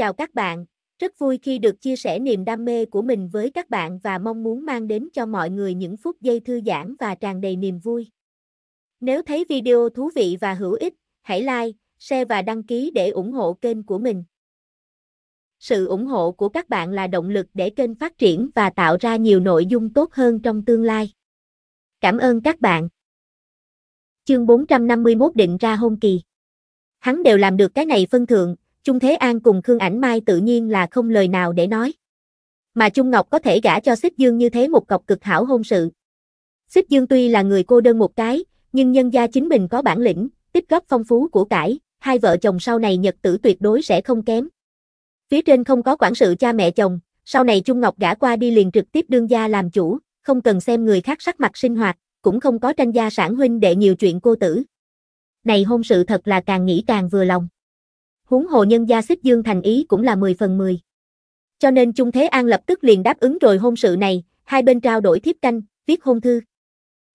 Chào các bạn, rất vui khi được chia sẻ niềm đam mê của mình với các bạn và mong muốn mang đến cho mọi người những phút giây thư giãn và tràn đầy niềm vui. Nếu thấy video thú vị và hữu ích, hãy like, share và đăng ký để ủng hộ kênh của mình. Sự ủng hộ của các bạn là động lực để kênh phát triển và tạo ra nhiều nội dung tốt hơn trong tương lai. Cảm ơn các bạn. Chương 451 định ra hôn kỳ. Hắn đều làm được cái này phân thượng, Trung Thế An cùng Khương Ảnh Mai tự nhiên là không lời nào để nói. Mà Trung Ngọc có thể gả cho Xích Dương như thế một cọc cực hảo hôn sự. Xích Dương tuy là người cô đơn một cái, nhưng nhân gia chính mình có bản lĩnh, tích góp phong phú của cải, hai vợ chồng sau này nhật tử tuyệt đối sẽ không kém. Phía trên không có quản sự cha mẹ chồng, sau này Trung Ngọc gả qua đi liền trực tiếp đương gia làm chủ, không cần xem người khác sắc mặt sinh hoạt, cũng không có tranh gia sản huynh đệ nhiều chuyện cô tử. Này hôn sự thật là càng nghĩ càng vừa lòng huống hồ nhân gia xích dương thành ý cũng là 10 phần 10. Cho nên trung Thế An lập tức liền đáp ứng rồi hôn sự này, hai bên trao đổi thiếp canh, viết hôn thư.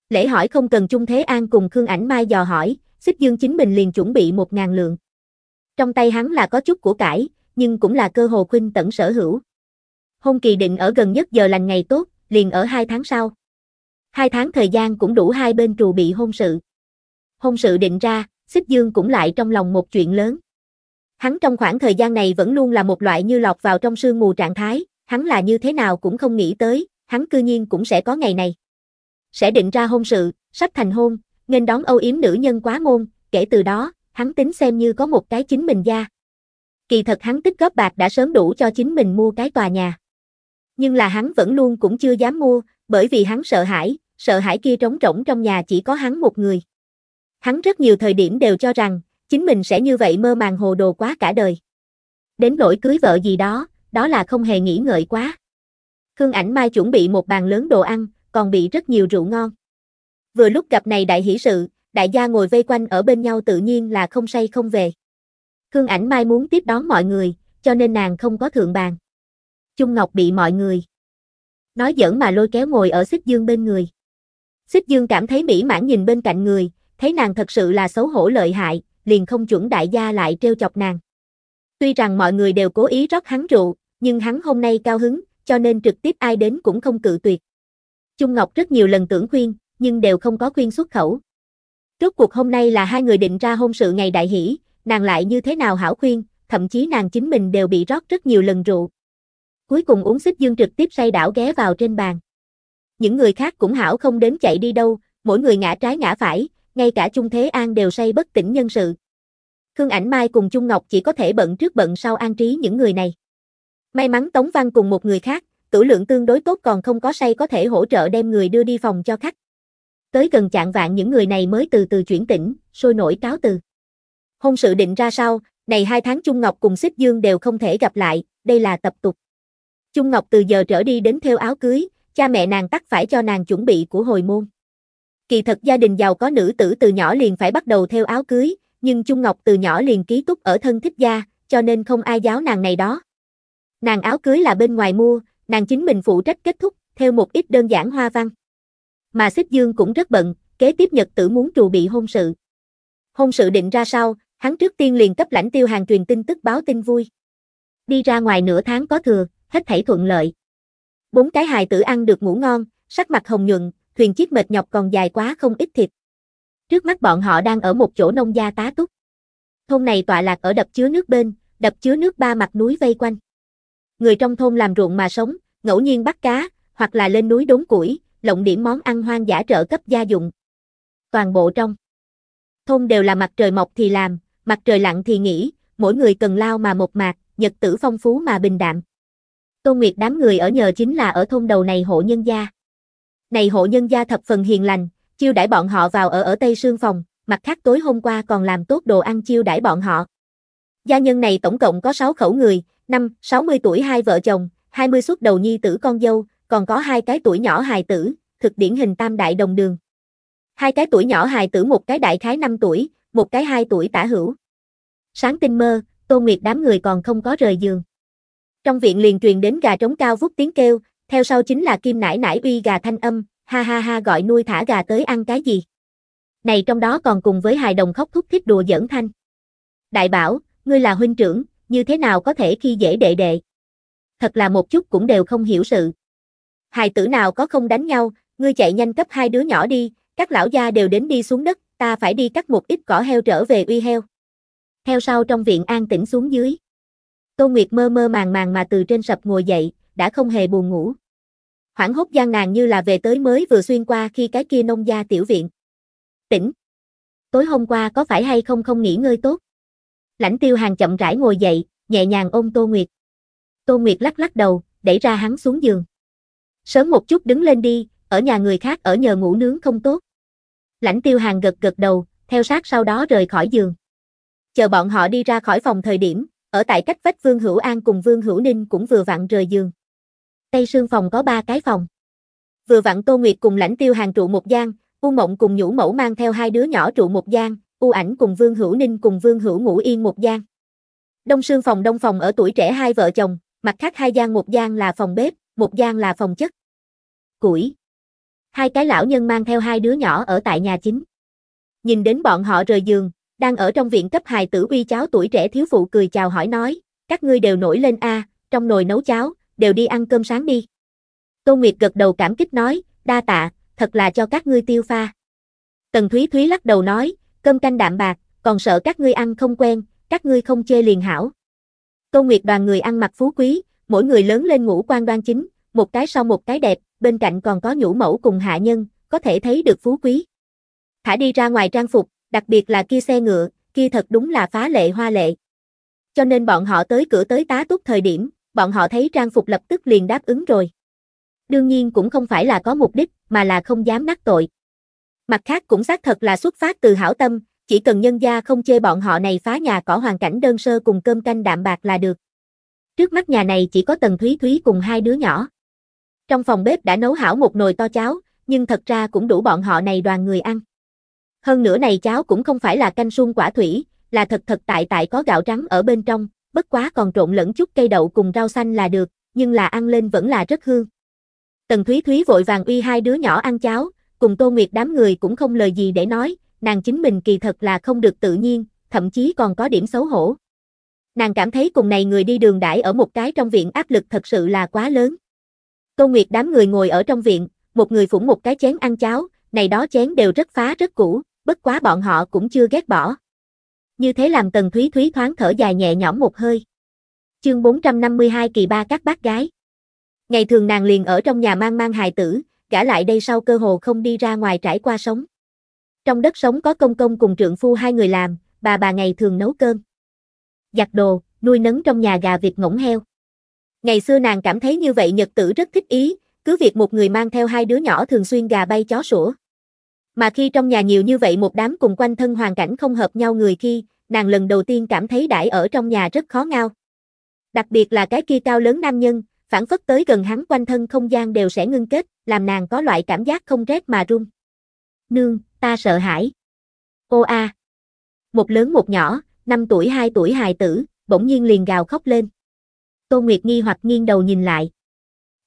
Lễ hỏi không cần trung Thế An cùng Khương Ảnh Mai dò hỏi, xích dương chính mình liền chuẩn bị một ngàn lượng. Trong tay hắn là có chút của cải, nhưng cũng là cơ hồ khuynh tận sở hữu. Hôn kỳ định ở gần nhất giờ lành ngày tốt, liền ở hai tháng sau. Hai tháng thời gian cũng đủ hai bên trù bị hôn sự. Hôn sự định ra, Xích Dương cũng lại trong lòng một chuyện lớn. Hắn trong khoảng thời gian này vẫn luôn là một loại như lọt vào trong sương mù trạng thái, hắn là như thế nào cũng không nghĩ tới, hắn cư nhiên cũng sẽ có ngày này. Sẽ định ra hôn sự, sắp thành hôn, nên đón âu yếm nữ nhân quá ngôn kể từ đó, hắn tính xem như có một cái chính mình gia. Kỳ thật hắn tích góp bạc đã sớm đủ cho chính mình mua cái tòa nhà. Nhưng là hắn vẫn luôn cũng chưa dám mua, bởi vì hắn sợ hãi, sợ hãi kia trống rỗng trong nhà chỉ có hắn một người. Hắn rất nhiều thời điểm đều cho rằng, chính mình sẽ như vậy mơ màng hồ đồ quá cả đời. Đến nỗi cưới vợ gì đó, đó là không hề nghĩ ngợi quá. Khương ảnh mai chuẩn bị một bàn lớn đồ ăn, còn bị rất nhiều rượu ngon. Vừa lúc gặp này đại hỷ sự, đại gia ngồi vây quanh ở bên nhau tự nhiên là không say không về. Khương ảnh mai muốn tiếp đón mọi người, cho nên nàng không có thượng bàn. Trung Ngọc bị mọi người nói giỡn mà lôi kéo ngồi ở xích dương bên người. Xích dương cảm thấy mỹ mãn nhìn bên cạnh người, thấy nàng thật sự là xấu hổ lợi hại, liền không chuẩn đại gia lại trêu chọc nàng. Tuy rằng mọi người đều cố ý rót hắn rượu, nhưng hắn hôm nay cao hứng, cho nên trực tiếp ai đến cũng không cự tuyệt. Trung Ngọc rất nhiều lần tưởng khuyên, nhưng đều không có khuyên xuất khẩu. Rốt cuộc hôm nay là hai người định ra hôn sự ngày đại hỷ, nàng lại như thế nào hảo khuyên, thậm chí nàng chính mình đều bị rót rất nhiều lần rượu. Cuối cùng uống xích dương trực tiếp say đảo ghé vào trên bàn. Những người khác cũng hảo không đến chạy đi đâu, mỗi người ngã trái ngã phải, ngay cả Chung Thế An đều say bất tỉnh nhân sự. Khương Ảnh Mai cùng Chung Ngọc chỉ có thể bận trước bận sau an trí những người này. May mắn Tống Văn cùng một người khác, tuổi lượng tương đối tốt còn không có say có thể hỗ trợ đem người đưa đi phòng cho khách. Tới gần chạng vạn những người này mới từ từ chuyển tỉnh, sôi nổi cáo từ. Hôn sự định ra sao, này hai tháng Trung Ngọc cùng Xích Dương đều không thể gặp lại, đây là tập tục. Trung Ngọc từ giờ trở đi đến theo áo cưới, cha mẹ nàng tắt phải cho nàng chuẩn bị của hồi môn. Kỳ thật gia đình giàu có nữ tử từ nhỏ liền phải bắt đầu theo áo cưới, nhưng Trung Ngọc từ nhỏ liền ký túc ở thân thích gia, cho nên không ai giáo nàng này đó. Nàng áo cưới là bên ngoài mua, nàng chính mình phụ trách kết thúc, theo một ít đơn giản hoa văn. Mà Xích Dương cũng rất bận, kế tiếp nhật tử muốn trù bị hôn sự. Hôn sự định ra sau, hắn trước tiên liền cấp lãnh tiêu hàng truyền tin tức báo tin vui. Đi ra ngoài nửa tháng có thừa, hết thảy thuận lợi. Bốn cái hài tử ăn được ngủ ngon, sắc mặt hồng nhuận, thuyền chiếc mệt nhọc còn dài quá không ít thịt. Trước mắt bọn họ đang ở một chỗ nông gia tá túc. Thôn này tọa lạc ở đập chứa nước bên, đập chứa nước ba mặt núi vây quanh. Người trong thôn làm ruộng mà sống, ngẫu nhiên bắt cá, hoặc là lên núi đốn củi, lộng điểm món ăn hoang dã trợ cấp gia dụng. Toàn bộ trong thôn đều là mặt trời mọc thì làm, mặt trời lặn thì nghỉ, mỗi người cần lao mà một mạc, nhật tử phong phú mà bình đạm. Tô Nguyệt đám người ở nhờ chính là ở thôn đầu này hộ nhân gia này hộ nhân gia thập phần hiền lành, chiêu đãi bọn họ vào ở ở Tây Sương phòng, mặt khác tối hôm qua còn làm tốt đồ ăn chiêu đãi bọn họ. Gia nhân này tổng cộng có 6 khẩu người, năm, 60 tuổi hai vợ chồng, 20 suốt đầu nhi tử con dâu, còn có hai cái tuổi nhỏ hài tử, thực điển hình tam đại đồng đường. Hai cái tuổi nhỏ hài tử một cái đại khái 5 tuổi, một cái 2 tuổi tả hữu. Sáng tinh mơ, Tô Nguyệt đám người còn không có rời giường. Trong viện liền truyền đến gà trống cao vút tiếng kêu, theo sau chính là kim nải nải uy gà thanh âm, ha ha ha gọi nuôi thả gà tới ăn cái gì. Này trong đó còn cùng với hài đồng khóc thúc thích đùa giỡn thanh. Đại bảo, ngươi là huynh trưởng, như thế nào có thể khi dễ đệ đệ. Thật là một chút cũng đều không hiểu sự. Hài tử nào có không đánh nhau, ngươi chạy nhanh cấp hai đứa nhỏ đi, các lão gia đều đến đi xuống đất, ta phải đi cắt một ít cỏ heo trở về uy heo. Theo sau trong viện an tĩnh xuống dưới. Tô Nguyệt mơ mơ màng màng mà từ trên sập ngồi dậy, đã không hề buồn ngủ. Hoảng hốt gian nàng như là về tới mới vừa xuyên qua khi cái kia nông gia tiểu viện. Tỉnh. Tối hôm qua có phải hay không không nghỉ ngơi tốt? Lãnh tiêu hàng chậm rãi ngồi dậy, nhẹ nhàng ôm Tô Nguyệt. Tô Nguyệt lắc lắc đầu, đẩy ra hắn xuống giường. Sớm một chút đứng lên đi, ở nhà người khác ở nhờ ngủ nướng không tốt. Lãnh tiêu hàng gật gật đầu, theo sát sau đó rời khỏi giường. Chờ bọn họ đi ra khỏi phòng thời điểm, ở tại cách vách Vương Hữu An cùng Vương Hữu Ninh cũng vừa vặn rời giường. Tây Sương phòng có ba cái phòng. Vừa vặn Tô Nguyệt cùng lãnh tiêu hàng trụ một gian, U Mộng cùng Nhũ Mẫu mang theo hai đứa nhỏ trụ một gian, U Ảnh cùng Vương Hữu Ninh cùng Vương Hữu Ngũ Yên một gian. Đông Sương phòng Đông phòng ở tuổi trẻ hai vợ chồng, mặt khác hai gian một gian là phòng bếp, một gian là phòng chất. Củi. Hai cái lão nhân mang theo hai đứa nhỏ ở tại nhà chính. Nhìn đến bọn họ rời giường, đang ở trong viện cấp hài tử uy cháo tuổi trẻ thiếu phụ cười chào hỏi nói, các ngươi đều nổi lên a, à, trong nồi nấu cháo, đều đi ăn cơm sáng đi. Tô Nguyệt gật đầu cảm kích nói, đa tạ, thật là cho các ngươi tiêu pha. Tần Thúy Thúy lắc đầu nói, cơm canh đạm bạc, còn sợ các ngươi ăn không quen, các ngươi không chê liền hảo. Tô Nguyệt đoàn người ăn mặc phú quý, mỗi người lớn lên ngũ quan đoan chính, một cái sau một cái đẹp, bên cạnh còn có nhũ mẫu cùng hạ nhân, có thể thấy được phú quý. Thả đi ra ngoài trang phục, đặc biệt là kia xe ngựa, kia thật đúng là phá lệ hoa lệ. Cho nên bọn họ tới cửa tới tá túc thời điểm, bọn họ thấy trang phục lập tức liền đáp ứng rồi. Đương nhiên cũng không phải là có mục đích, mà là không dám nắc tội. Mặt khác cũng xác thật là xuất phát từ hảo tâm, chỉ cần nhân gia không chê bọn họ này phá nhà có hoàn cảnh đơn sơ cùng cơm canh đạm bạc là được. Trước mắt nhà này chỉ có Tần Thúy Thúy cùng hai đứa nhỏ. Trong phòng bếp đã nấu hảo một nồi to cháo, nhưng thật ra cũng đủ bọn họ này đoàn người ăn. Hơn nữa này cháo cũng không phải là canh sung quả thủy, là thật thật tại tại có gạo trắng ở bên trong, bất quá còn trộn lẫn chút cây đậu cùng rau xanh là được, nhưng là ăn lên vẫn là rất hương. Tần Thúy Thúy vội vàng uy hai đứa nhỏ ăn cháo, cùng Tô Nguyệt đám người cũng không lời gì để nói, nàng chính mình kỳ thật là không được tự nhiên, thậm chí còn có điểm xấu hổ. Nàng cảm thấy cùng này người đi đường đãi ở một cái trong viện áp lực thật sự là quá lớn. Tô Nguyệt đám người ngồi ở trong viện, một người phủng một cái chén ăn cháo, này đó chén đều rất phá rất cũ, bất quá bọn họ cũng chưa ghét bỏ như thế làm Tần Thúy Thúy thoáng thở dài nhẹ nhõm một hơi. Chương 452 kỳ ba các bác gái. Ngày thường nàng liền ở trong nhà mang mang hài tử, gả lại đây sau cơ hồ không đi ra ngoài trải qua sống. Trong đất sống có công công cùng trượng phu hai người làm, bà bà ngày thường nấu cơm. Giặt đồ, nuôi nấng trong nhà gà vịt ngỗng heo. Ngày xưa nàng cảm thấy như vậy nhật tử rất thích ý, cứ việc một người mang theo hai đứa nhỏ thường xuyên gà bay chó sủa. Mà khi trong nhà nhiều như vậy một đám cùng quanh thân hoàn cảnh không hợp nhau người khi, nàng lần đầu tiên cảm thấy đãi ở trong nhà rất khó ngao. Đặc biệt là cái kia cao lớn nam nhân, phản phất tới gần hắn quanh thân không gian đều sẽ ngưng kết, làm nàng có loại cảm giác không rét mà run. Nương, ta sợ hãi. Ô a. Một lớn một nhỏ, 5 tuổi 2 tuổi hài tử, bỗng nhiên liền gào khóc lên. Tô Nguyệt nghi hoặc nghiêng đầu nhìn lại.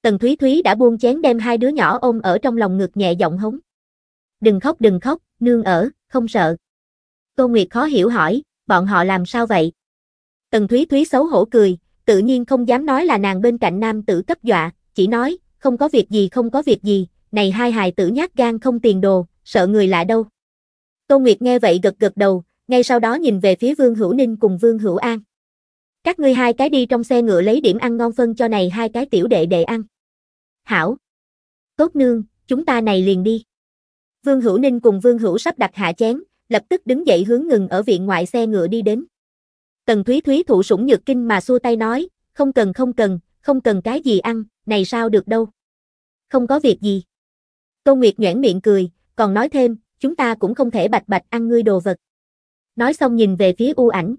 Tần Thúy Thúy đã buông chén đem hai đứa nhỏ ôm ở trong lòng ngực nhẹ giọng hống đừng khóc đừng khóc, nương ở, không sợ. Tô Nguyệt khó hiểu hỏi, bọn họ làm sao vậy? Tần Thúy Thúy xấu hổ cười, tự nhiên không dám nói là nàng bên cạnh nam tử cấp dọa, chỉ nói, không có việc gì không có việc gì, này hai hài tử nhát gan không tiền đồ, sợ người lạ đâu. Tô Nguyệt nghe vậy gật gật đầu, ngay sau đó nhìn về phía Vương Hữu Ninh cùng Vương Hữu An. Các ngươi hai cái đi trong xe ngựa lấy điểm ăn ngon phân cho này hai cái tiểu đệ đệ ăn. Hảo. Tốt nương, chúng ta này liền đi. Vương Hữu Ninh cùng Vương Hữu sắp đặt hạ chén, lập tức đứng dậy hướng ngừng ở viện ngoại xe ngựa đi đến. Tần Thúy Thúy thụ sủng nhược kinh mà xua tay nói, không cần không cần, không cần cái gì ăn, này sao được đâu. Không có việc gì. Tô Nguyệt nhoảng miệng cười, còn nói thêm, chúng ta cũng không thể bạch bạch ăn ngươi đồ vật. Nói xong nhìn về phía u ảnh.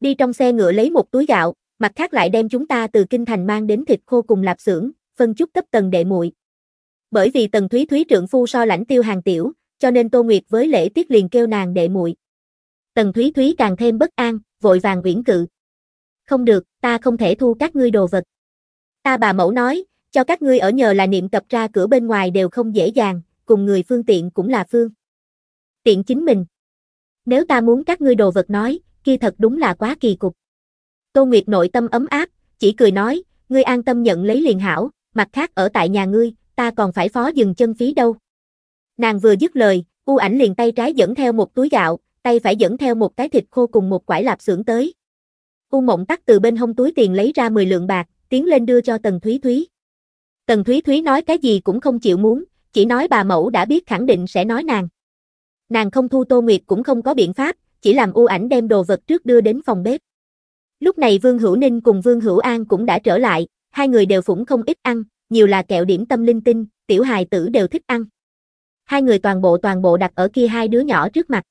Đi trong xe ngựa lấy một túi gạo, mặt khác lại đem chúng ta từ kinh thành mang đến thịt khô cùng lạp xưởng, phân chút cấp tầng đệ muội bởi vì Tần Thúy Thúy trưởng phu so lãnh tiêu hàng tiểu, cho nên Tô Nguyệt với lễ tiết liền kêu nàng đệ muội. Tần Thúy Thúy càng thêm bất an, vội vàng uyển cự. Không được, ta không thể thu các ngươi đồ vật. Ta bà mẫu nói, cho các ngươi ở nhờ là niệm cập ra cửa bên ngoài đều không dễ dàng, cùng người phương tiện cũng là phương. Tiện chính mình. Nếu ta muốn các ngươi đồ vật nói, kia thật đúng là quá kỳ cục. Tô Nguyệt nội tâm ấm áp, chỉ cười nói, ngươi an tâm nhận lấy liền hảo, mặt khác ở tại nhà ngươi, ta còn phải phó dừng chân phí đâu. Nàng vừa dứt lời, u ảnh liền tay trái dẫn theo một túi gạo, tay phải dẫn theo một cái thịt khô cùng một quải lạp xưởng tới. U mộng tắt từ bên hông túi tiền lấy ra 10 lượng bạc, tiến lên đưa cho Tần Thúy Thúy. Tần Thúy Thúy nói cái gì cũng không chịu muốn, chỉ nói bà mẫu đã biết khẳng định sẽ nói nàng. Nàng không thu Tô Nguyệt cũng không có biện pháp, chỉ làm u ảnh đem đồ vật trước đưa đến phòng bếp. Lúc này Vương Hữu Ninh cùng Vương Hữu An cũng đã trở lại, hai người đều phủng không ít ăn, nhiều là kẹo điểm tâm linh tinh, tiểu hài tử đều thích ăn. Hai người toàn bộ toàn bộ đặt ở kia hai đứa nhỏ trước mặt.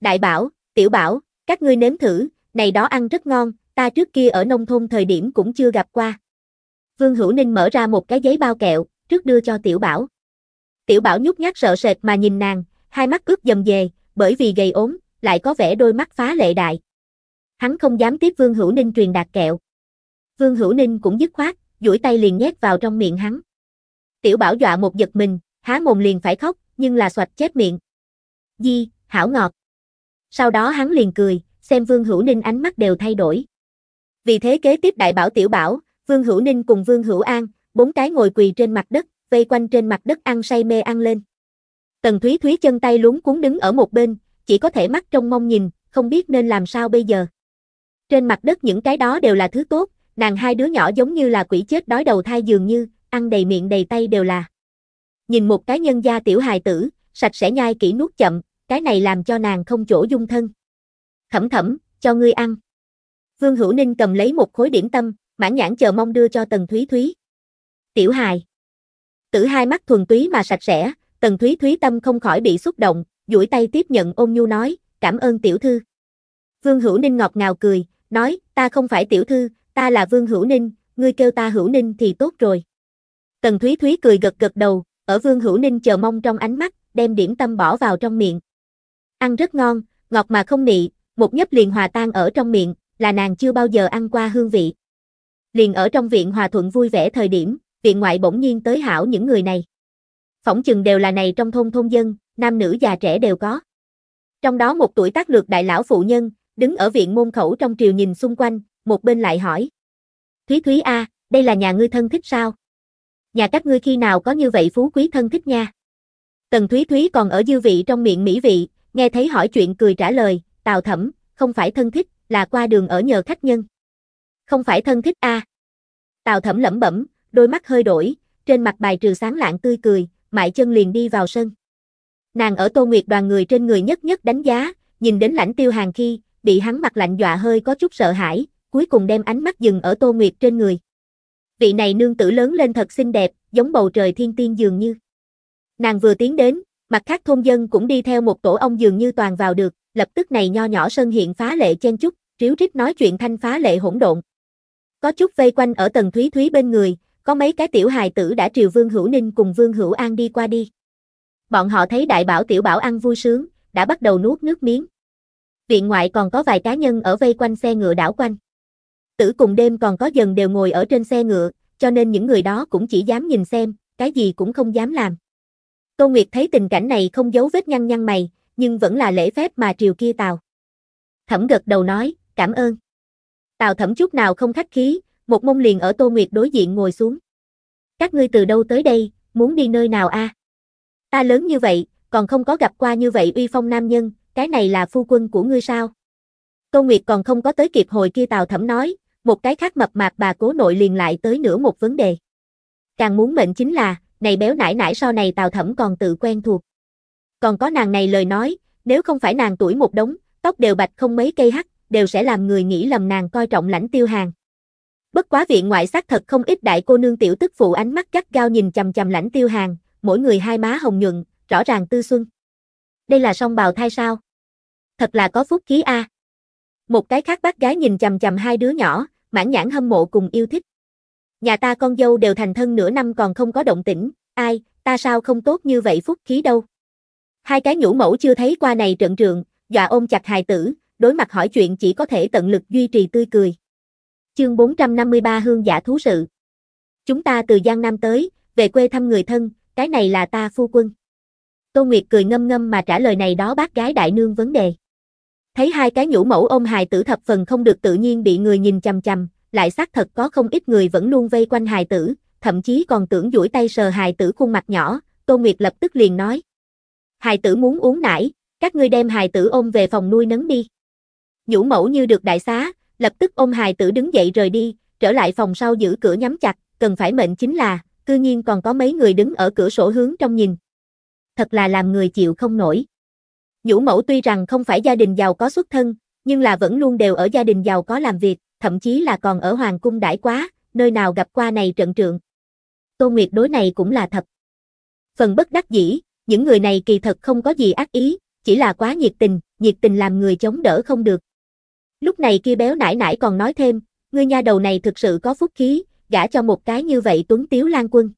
Đại bảo, tiểu bảo, các ngươi nếm thử, này đó ăn rất ngon, ta trước kia ở nông thôn thời điểm cũng chưa gặp qua. Vương Hữu Ninh mở ra một cái giấy bao kẹo, trước đưa cho tiểu bảo. Tiểu bảo nhút nhát sợ sệt mà nhìn nàng, hai mắt ướt dầm về, bởi vì gầy ốm, lại có vẻ đôi mắt phá lệ đại. Hắn không dám tiếp Vương Hữu Ninh truyền đạt kẹo. Vương Hữu Ninh cũng dứt khoát, duỗi tay liền nhét vào trong miệng hắn. Tiểu bảo dọa một giật mình, há mồm liền phải khóc, nhưng là xoạch chết miệng. Di, hảo ngọt. Sau đó hắn liền cười, xem Vương Hữu Ninh ánh mắt đều thay đổi. Vì thế kế tiếp đại bảo tiểu bảo, Vương Hữu Ninh cùng Vương Hữu An, bốn cái ngồi quỳ trên mặt đất, vây quanh trên mặt đất ăn say mê ăn lên. Tần Thúy Thúy chân tay luống cuốn đứng ở một bên, chỉ có thể mắt trong mong nhìn, không biết nên làm sao bây giờ. Trên mặt đất những cái đó đều là thứ tốt, nàng hai đứa nhỏ giống như là quỷ chết đói đầu thai dường như, ăn đầy miệng đầy tay đều là. Nhìn một cái nhân gia tiểu hài tử, sạch sẽ nhai kỹ nuốt chậm, cái này làm cho nàng không chỗ dung thân. Thẩm thẩm, cho ngươi ăn. Vương Hữu Ninh cầm lấy một khối điểm tâm, mãn nhãn chờ mong đưa cho Tần Thúy Thúy. Tiểu hài. Tử hai mắt thuần túy mà sạch sẽ, Tần Thúy Thúy tâm không khỏi bị xúc động, duỗi tay tiếp nhận ôm nhu nói, cảm ơn tiểu thư. Vương Hữu Ninh ngọt ngào cười, nói, ta không phải tiểu thư, ta là Vương Hữu Ninh, ngươi kêu ta Hữu Ninh thì tốt rồi. Tần Thúy Thúy cười gật gật đầu, ở Vương Hữu Ninh chờ mong trong ánh mắt, đem điểm tâm bỏ vào trong miệng. Ăn rất ngon, ngọt mà không nị, một nhấp liền hòa tan ở trong miệng, là nàng chưa bao giờ ăn qua hương vị. Liền ở trong viện hòa thuận vui vẻ thời điểm, viện ngoại bỗng nhiên tới hảo những người này. Phỏng chừng đều là này trong thôn thôn dân, nam nữ già trẻ đều có. Trong đó một tuổi tác lược đại lão phụ nhân, đứng ở viện môn khẩu trong triều nhìn xung quanh, một bên lại hỏi. Thúy Thúy a, đây là nhà ngươi thân thích sao? Nhà các ngươi khi nào có như vậy phú quý thân thích nha? Tần Thúy Thúy còn ở dư vị trong miệng mỹ vị, nghe thấy hỏi chuyện cười trả lời, Tào Thẩm, không phải thân thích, là qua đường ở nhờ khách nhân. Không phải thân thích a. Tào Thẩm lẩm bẩm, đôi mắt hơi đổi, trên mặt bài trừ sáng lạng tươi cười, mại chân liền đi vào sân. Nàng ở Tô Nguyệt đoàn người trên người nhất nhất đánh giá, nhìn đến lãnh tiêu hàng khi, bị hắn mặt lạnh dọa hơi có chút sợ hãi, cuối cùng đem ánh mắt dừng ở Tô Nguyệt trên người. Vị này nương tử lớn lên thật xinh đẹp, giống bầu trời thiên tiên dường như. Nàng vừa tiến đến, mặt khác thôn dân cũng đi theo một tổ ong dường như toàn vào được, lập tức này nho nhỏ sân hiện phá lệ chen chúc, triếu rít nói chuyện thanh phá lệ hỗn độn. Có chút vây quanh ở tầng Thúy Thúy bên người, có mấy cái tiểu hài tử đã triều Vương Hữu Ninh cùng Vương Hữu An đi qua đi. Bọn họ thấy đại bảo tiểu bảo ăn vui sướng, đã bắt đầu nuốt nước miếng. Viện ngoại còn có vài cá nhân ở vây quanh xe ngựa đảo quanh. Tử cùng đêm còn có dần đều ngồi ở trên xe ngựa, cho nên những người đó cũng chỉ dám nhìn xem, cái gì cũng không dám làm. Câu Nguyệt thấy tình cảnh này không giấu vết nhăn nhăn mày, nhưng vẫn là lễ phép mà triều kia Tào. Thẩm gật đầu nói, cảm ơn. Tào thẩm chút nào không khách khí, một mông liền ở Tô Nguyệt đối diện ngồi xuống. Các ngươi từ đâu tới đây, muốn đi nơi nào a? Ta lớn như vậy, còn không có gặp qua như vậy uy phong nam nhân, cái này là phu quân của ngươi sao? Tô Nguyệt còn không có tới kịp hồi kia Tào thẩm nói, một cái khác mập mạp bà cố nội liền lại tới nửa một vấn đề. Càng muốn mệnh chính là, này béo nải nải sau này tào thẩm còn tự quen thuộc. Còn có nàng này lời nói, nếu không phải nàng tuổi một đống, tóc đều bạch không mấy cây hắc đều sẽ làm người nghĩ lầm nàng coi trọng lãnh tiêu hàng. Bất quá viện ngoại xác thật không ít đại cô nương tiểu tức phụ ánh mắt gắt gao nhìn chầm chầm lãnh tiêu hàng, mỗi người hai má hồng nhuận, rõ ràng tư xuân. Đây là song bào thai sao? Thật là có phúc khí a. À. Một cái khác bác gái nhìn chầm chầm hai đứa nhỏ, mãn nhãn hâm mộ cùng yêu thích. Nhà ta con dâu đều thành thân nửa năm còn không có động tĩnh, ai, ta sao không tốt như vậy phúc khí đâu. Hai cái nhũ mẫu chưa thấy qua này trận trường, dọa ôm chặt hài tử, đối mặt hỏi chuyện chỉ có thể tận lực duy trì tươi cười. Chương 453 Hương giả thú sự Chúng ta từ Giang Nam tới, về quê thăm người thân, cái này là ta phu quân. Tô Nguyệt cười ngâm ngâm mà trả lời này đó bác gái đại nương vấn đề. Thấy hai cái nhũ mẫu ôm hài tử thập phần không được tự nhiên bị người nhìn chằm chằm, lại xác thật có không ít người vẫn luôn vây quanh hài tử, thậm chí còn tưởng duỗi tay sờ hài tử khuôn mặt nhỏ, Tô Nguyệt lập tức liền nói. Hài tử muốn uống nải, các ngươi đem hài tử ôm về phòng nuôi nấng đi. Nhũ mẫu như được đại xá, lập tức ôm hài tử đứng dậy rời đi, trở lại phòng sau giữ cửa nhắm chặt, cần phải mệnh chính là, cư nhiên còn có mấy người đứng ở cửa sổ hướng trong nhìn. Thật là làm người chịu không nổi. Nhũ mẫu tuy rằng không phải gia đình giàu có xuất thân, nhưng là vẫn luôn đều ở gia đình giàu có làm việc, thậm chí là còn ở hoàng cung đãi quá, nơi nào gặp qua này trận trượng. Tô Nguyệt đối này cũng là thật. Phần bất đắc dĩ, những người này kỳ thật không có gì ác ý, chỉ là quá nhiệt tình, nhiệt tình làm người chống đỡ không được. Lúc này kia béo nải nải còn nói thêm, người nha đầu này thực sự có phúc khí, gả cho một cái như vậy tuấn tiếu lan quân.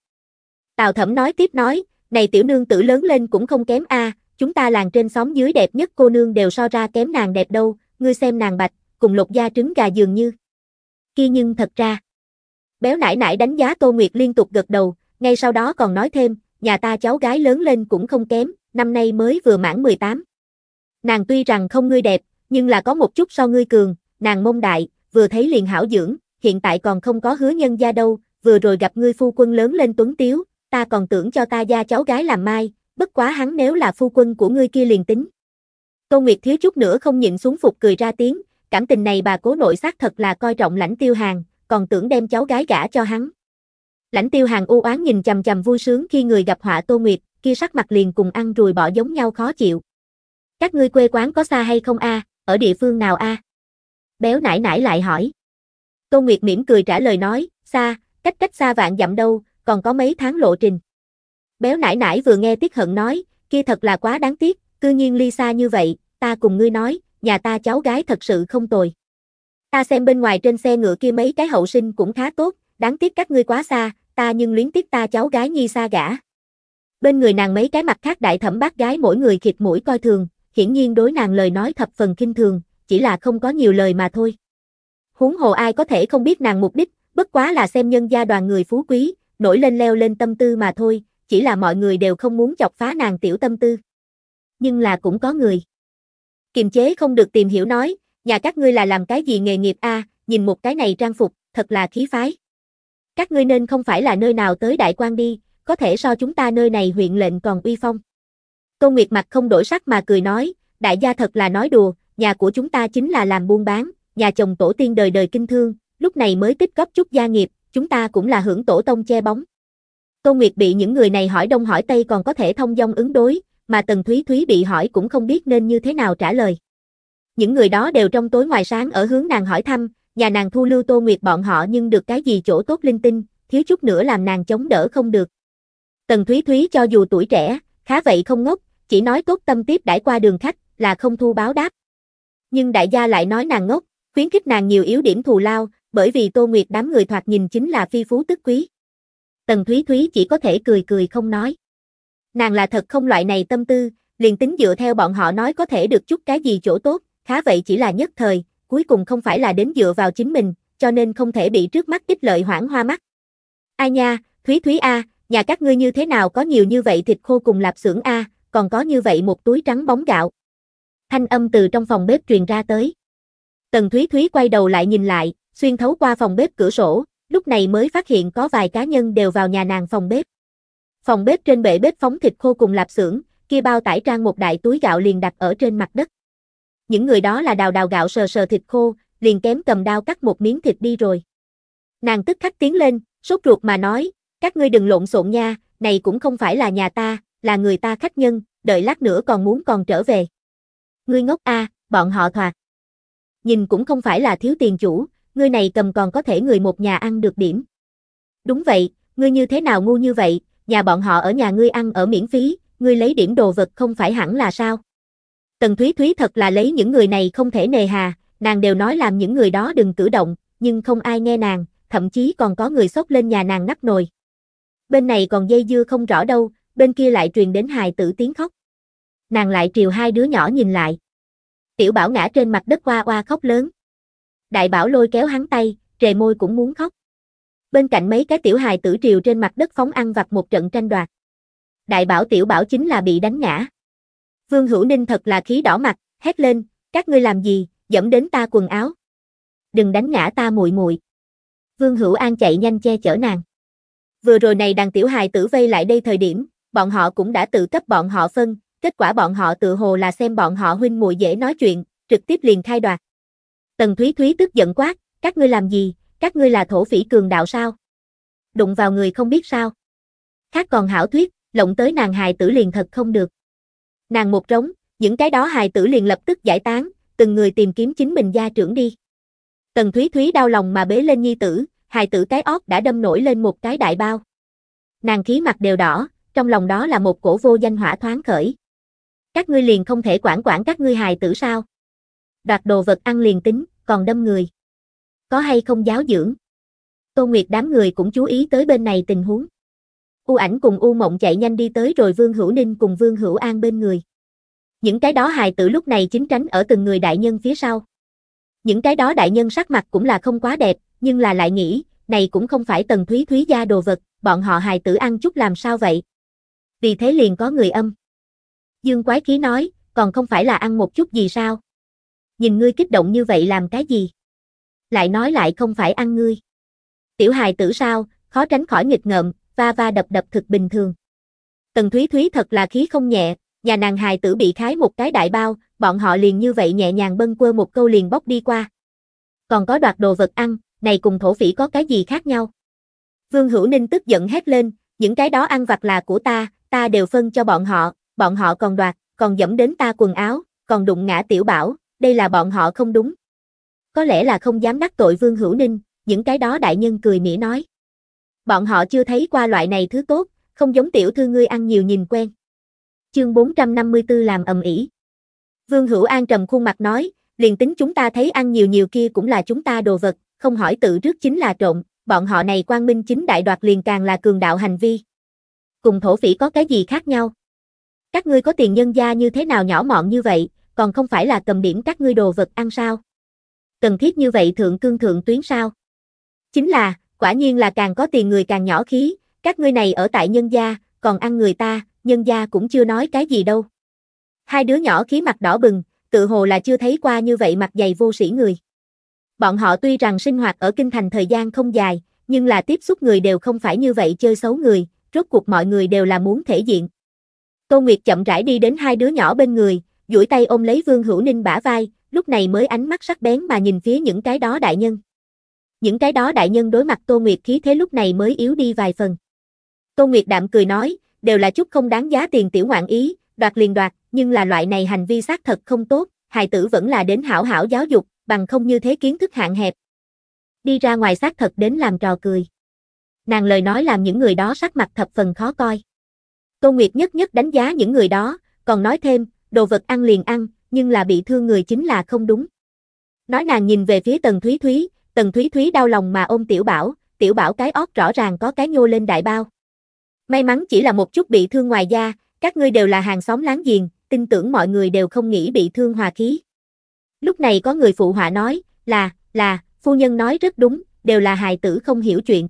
Tào thẩm nói tiếp nói, này tiểu nương tử lớn lên cũng không kém a à, chúng ta làng trên xóm dưới đẹp nhất cô nương đều so ra kém nàng đẹp đâu, ngươi xem nàng bạch, cùng lột da trứng gà dường như. Kia nhưng thật ra, béo nải nải đánh giá Tô Nguyệt liên tục gật đầu, ngay sau đó còn nói thêm, nhà ta cháu gái lớn lên cũng không kém, năm nay mới vừa mãn 18. Nàng tuy rằng không ngươi đẹp, nhưng là có một chút so ngươi cường, nàng mông đại, vừa thấy liền hảo dưỡng, hiện tại còn không có hứa nhân gia đâu, vừa rồi gặp ngươi phu quân lớn lên tuấn tiếu, ta còn tưởng cho ta gia cháu gái làm mai, bất quá hắn nếu là phu quân của ngươi kia liền tính. tô Nguyệt thiếu chút nữa không nhịn xuống phục cười ra tiếng, cảm tình này bà cố nội xác thật là coi trọng lãnh tiêu hàng, còn tưởng đem cháu gái gả cho hắn. Lãnh tiêu hàng u oán nhìn chầm chầm vui sướng khi người gặp họa Tô Nguyệt, kia sắc mặt liền cùng ăn rùi bỏ giống nhau khó chịu. Các ngươi quê quán có xa hay không a? À? ở địa phương nào a? À? Béo nải nải lại hỏi. Tô Nguyệt mỉm cười trả lời nói, xa, cách cách xa vạn dặm đâu, còn có mấy tháng lộ trình. Béo nãi nãi vừa nghe tiếc hận nói, kia thật là quá đáng tiếc, cư nhiên ly xa như vậy, ta cùng ngươi nói, nhà ta cháu gái thật sự không tồi. Ta xem bên ngoài trên xe ngựa kia mấy cái hậu sinh cũng khá tốt, đáng tiếc các ngươi quá xa, ta nhưng luyến tiếc ta cháu gái nhi xa gã. Bên người nàng mấy cái mặt khác đại thẩm bác gái mỗi người khịt mũi coi thường, hiển nhiên đối nàng lời nói thập phần kinh thường, chỉ là không có nhiều lời mà thôi. Huống hồ ai có thể không biết nàng mục đích, bất quá là xem nhân gia đoàn người phú quý, nổi lên leo lên tâm tư mà thôi, chỉ là mọi người đều không muốn chọc phá nàng tiểu tâm tư. Nhưng là cũng có người. Kiềm chế không được tìm hiểu nói, nhà các ngươi là làm cái gì nghề nghiệp a, nhìn một cái này trang phục, thật là khí phái. Các ngươi nên không phải là nơi nào tới đại quan đi, có thể so chúng ta nơi này huyện lệnh còn uy phong. Tô Nguyệt mặt không đổi sắc mà cười nói, đại gia thật là nói đùa, nhà của chúng ta chính là làm buôn bán, nhà chồng tổ tiên đời đời kinh thương, lúc này mới tích góp chút gia nghiệp, chúng ta cũng là hưởng tổ tông che bóng. Tô Nguyệt bị những người này hỏi đông hỏi tây còn có thể thông dong ứng đối, mà Tần Thúy Thúy bị hỏi cũng không biết nên như thế nào trả lời. Những người đó đều trong tối ngoài sáng ở hướng nàng hỏi thăm, nhà nàng thu lưu Tô Nguyệt bọn họ nhưng được cái gì chỗ tốt linh tinh, thiếu chút nữa làm nàng chống đỡ không được. Tần Thúy Thúy cho dù tuổi trẻ, khá vậy không ngốc, chỉ nói tốt tâm tiếp đãi qua đường khách là không thu báo đáp. Nhưng đại gia lại nói nàng ngốc, khuyến khích nàng nhiều yếu điểm thù lao, bởi vì Tô Nguyệt đám người thoạt nhìn chính là phi phú tức quý. Tần Thúy Thúy chỉ có thể cười cười không nói. Nàng là thật không loại này tâm tư, liền tính dựa theo bọn họ nói có thể được chút cái gì chỗ tốt, khá vậy chỉ là nhất thời, cuối cùng không phải là đến dựa vào chính mình, cho nên không thể bị trước mắt kích lợi hoảng hoa mắt. Ai nha, Thúy Thúy A, nhà các ngươi như thế nào có nhiều như vậy thịt khô cùng lạp xưởng A, còn có như vậy một túi trắng bóng gạo. Thanh âm từ trong phòng bếp truyền ra tới. Tần Thúy Thúy quay đầu lại nhìn lại, xuyên thấu qua phòng bếp cửa sổ, lúc này mới phát hiện có vài cá nhân đều vào nhà nàng phòng bếp. Phòng bếp trên bệ bếp phóng thịt khô cùng lạp xưởng, kia bao tải trang một đại túi gạo liền đặt ở trên mặt đất. Những người đó là đào đào gạo sờ sờ thịt khô, liền kém cầm đao cắt một miếng thịt đi rồi. Nàng tức khắc tiến lên, sốt ruột mà nói, các ngươi đừng lộn xộn nha, này cũng không phải là nhà ta, là người ta khách nhân, đợi lát nữa còn muốn còn trở về. Ngươi ngốc a, bọn họ thoạt. Nhìn cũng không phải là thiếu tiền chủ, ngươi này cầm còn có thể người một nhà ăn được điểm. Đúng vậy, ngươi như thế nào ngu như vậy, nhà bọn họ ở nhà ngươi ăn ở miễn phí, ngươi lấy điểm đồ vật không phải hẳn là sao? Tần Thúy Thúy thật là lấy những người này không thể nề hà, nàng đều nói làm những người đó đừng cử động, nhưng không ai nghe nàng, thậm chí còn có người xốc lên nhà nàng nắp nồi. Bên này còn dây dưa không rõ đâu, bên kia lại truyền đến hài tử tiếng khóc. Nàng lại triều hai đứa nhỏ nhìn lại. Tiểu bảo ngã trên mặt đất qua qua khóc lớn đại bảo lôi kéo hắn tay, trề môi cũng muốn khóc. Bên cạnh mấy cái tiểu hài tử triều trên mặt đất phóng ăn vặt một trận tranh đoạt. Đại bảo tiểu bảo chính là bị đánh ngã. Vương Hữu Ninh thật là khí đỏ mặt, hét lên, các ngươi làm gì, dẫm đến ta quần áo. Đừng đánh ngã ta muội muội. Vương Hữu An chạy nhanh che chở nàng. Vừa rồi này đàn tiểu hài tử vây lại đây thời điểm, bọn họ cũng đã tự cấp bọn họ phân, kết quả bọn họ tự hồ là xem bọn họ huynh muội dễ nói chuyện, trực tiếp liền khai đoạt. Tần Thúy Thúy tức giận quát, các ngươi làm gì, các ngươi là thổ phỉ cường đạo sao? Đụng vào người không biết sao? Khác còn hảo thuyết, lộng tới nàng hài tử liền thật không được. Nàng một trống, những cái đó hài tử liền lập tức giải tán, từng người tìm kiếm chính mình gia trưởng đi. Tần Thúy Thúy đau lòng mà bế lên nhi tử, hài tử cái ót đã đâm nổi lên một cái đại bao. Nàng khí mặt đều đỏ, trong lòng đó là một cổ vô danh hỏa thoáng khởi. Các ngươi liền không thể quản quản các ngươi hài tử sao? Đoạt đồ vật ăn liền tính, còn đâm người. Có hay không giáo dưỡng? Tô Nguyệt đám người cũng chú ý tới bên này tình huống. U ảnh cùng U mộng chạy nhanh đi tới rồi Vương Hữu Ninh cùng Vương Hữu An bên người. Những cái đó hài tử lúc này chính tránh ở từng người đại nhân phía sau. Những cái đó đại nhân sắc mặt cũng là không quá đẹp, nhưng là lại nghĩ, này cũng không phải tần thúy thúy gia đồ vật, bọn họ hài tử ăn chút làm sao vậy. Vì thế liền có người âm. Dương quái khí nói, còn không phải là ăn một chút gì sao? nhìn ngươi kích động như vậy làm cái gì? Lại nói lại không phải ăn ngươi. Tiểu hài tử sao, khó tránh khỏi nghịch ngợm, va va đập đập thực bình thường. Tần Thúy Thúy thật là khí không nhẹ, nhà nàng hài tử bị khái một cái đại bao, bọn họ liền như vậy nhẹ nhàng bâng quơ một câu liền bóc đi qua. Còn có đoạt đồ vật ăn, này cùng thổ phỉ có cái gì khác nhau? Vương Hữu Ninh tức giận hét lên, những cái đó ăn vặt là của ta, ta đều phân cho bọn họ, bọn họ còn đoạt, còn dẫm đến ta quần áo, còn đụng ngã tiểu bảo, đây là bọn họ không đúng. Có lẽ là không dám đắc tội Vương Hữu Ninh, những cái đó đại nhân cười mỉa nói. Bọn họ chưa thấy qua loại này thứ tốt, không giống tiểu thư ngươi ăn nhiều nhìn quen. Chương 454 làm ầm ĩ. Vương Hữu An trầm khuôn mặt nói, liền tính chúng ta thấy ăn nhiều nhiều kia cũng là chúng ta đồ vật, không hỏi tự trước chính là trộm, bọn họ này quan minh chính đại đoạt liền càng là cường đạo hành vi. Cùng thổ phỉ có cái gì khác nhau? Các ngươi có tiền nhân gia như thế nào nhỏ mọn như vậy, còn không phải là cầm điểm các ngươi đồ vật ăn sao? Cần thiết như vậy thượng cương thượng tuyến sao? Chính là, quả nhiên là càng có tiền người càng nhỏ khí, các ngươi này ở tại nhân gia, còn ăn người ta, nhân gia cũng chưa nói cái gì đâu. Hai đứa nhỏ khí mặt đỏ bừng, tự hồ là chưa thấy qua như vậy mặt dày vô sĩ người. Bọn họ tuy rằng sinh hoạt ở kinh thành thời gian không dài, nhưng là tiếp xúc người đều không phải như vậy chơi xấu người, rốt cuộc mọi người đều là muốn thể diện. Tô Nguyệt chậm rãi đi đến hai đứa nhỏ bên người, duỗi tay ôm lấy Vương Hữu Ninh bả vai, lúc này mới ánh mắt sắc bén mà nhìn phía những cái đó đại nhân. Những cái đó đại nhân đối mặt Tô Nguyệt khí thế lúc này mới yếu đi vài phần. Tô Nguyệt đạm cười nói, đều là chút không đáng giá tiền tiểu ngoạn ý, đoạt liền đoạt, nhưng là loại này hành vi xác thật không tốt, hài tử vẫn là đến hảo hảo giáo dục, bằng không như thế kiến thức hạn hẹp. Đi ra ngoài xác thật đến làm trò cười. Nàng lời nói làm những người đó sắc mặt thập phần khó coi. Tô Nguyệt nhất nhất đánh giá những người đó, còn nói thêm, đồ vật ăn liền ăn, nhưng là bị thương người chính là không đúng. Nói nàng nhìn về phía Tần Thúy Thúy, Tần Thúy Thúy đau lòng mà ôm Tiểu Bảo, Tiểu Bảo cái ót rõ ràng có cái nhô lên đại bao. May mắn chỉ là một chút bị thương ngoài da, các ngươi đều là hàng xóm láng giềng, tin tưởng mọi người đều không nghĩ bị thương hòa khí. Lúc này có người phụ họa nói, là, là, phu nhân nói rất đúng, đều là hài tử không hiểu chuyện.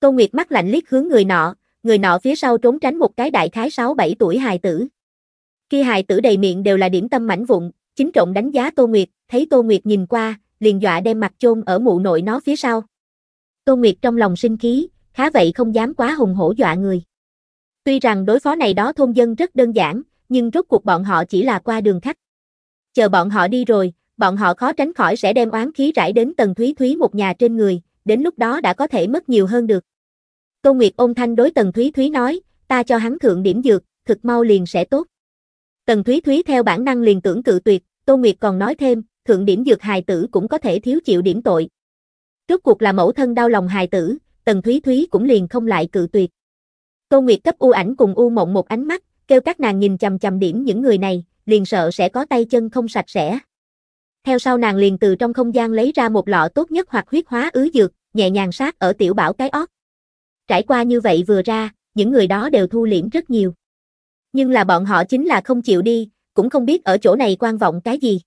Câu Nguyệt mắt lạnh liếc hướng người nọ, người nọ phía sau trốn tránh một cái đại khái 6-7 tuổi hài tử. Khi hài tử đầy miệng đều là điểm tâm mảnh vụn, chính trọng đánh giá Tô Nguyệt, thấy Tô Nguyệt nhìn qua, liền dọa đem mặt chôn ở mụ nội nó phía sau. Tô Nguyệt trong lòng sinh khí, khá vậy không dám quá hùng hổ dọa người. Tuy rằng đối phó này đó thôn dân rất đơn giản, nhưng rốt cuộc bọn họ chỉ là qua đường khách. Chờ bọn họ đi rồi, bọn họ khó tránh khỏi sẽ đem oán khí rải đến tầng Thúy Thúy một nhà trên người, đến lúc đó đã có thể mất nhiều hơn được. Tô Nguyệt ôn thanh đối tầng Thúy Thúy nói, ta cho hắn thượng điểm dược, thực mau liền sẽ tốt. Tần Thúy Thúy theo bản năng liền tưởng cự tuyệt, Tô Nguyệt còn nói thêm, thượng điểm dược hài tử cũng có thể thiếu chịu điểm tội. Rốt cuộc là mẫu thân đau lòng hài tử, Tần Thúy Thúy cũng liền không lại cự tuyệt. Tô Nguyệt cấp U ảnh cùng U mộng một ánh mắt, kêu các nàng nhìn chằm chằm điểm những người này, liền sợ sẽ có tay chân không sạch sẽ. Theo sau nàng liền từ trong không gian lấy ra một lọ tốt nhất hoặc huyết hóa ứ dược, nhẹ nhàng sát ở tiểu bảo cái ót. Trải qua như vậy vừa ra, những người đó đều thu liễm rất nhiều nhưng là bọn họ chính là không chịu đi, cũng không biết ở chỗ này quan vọng cái gì.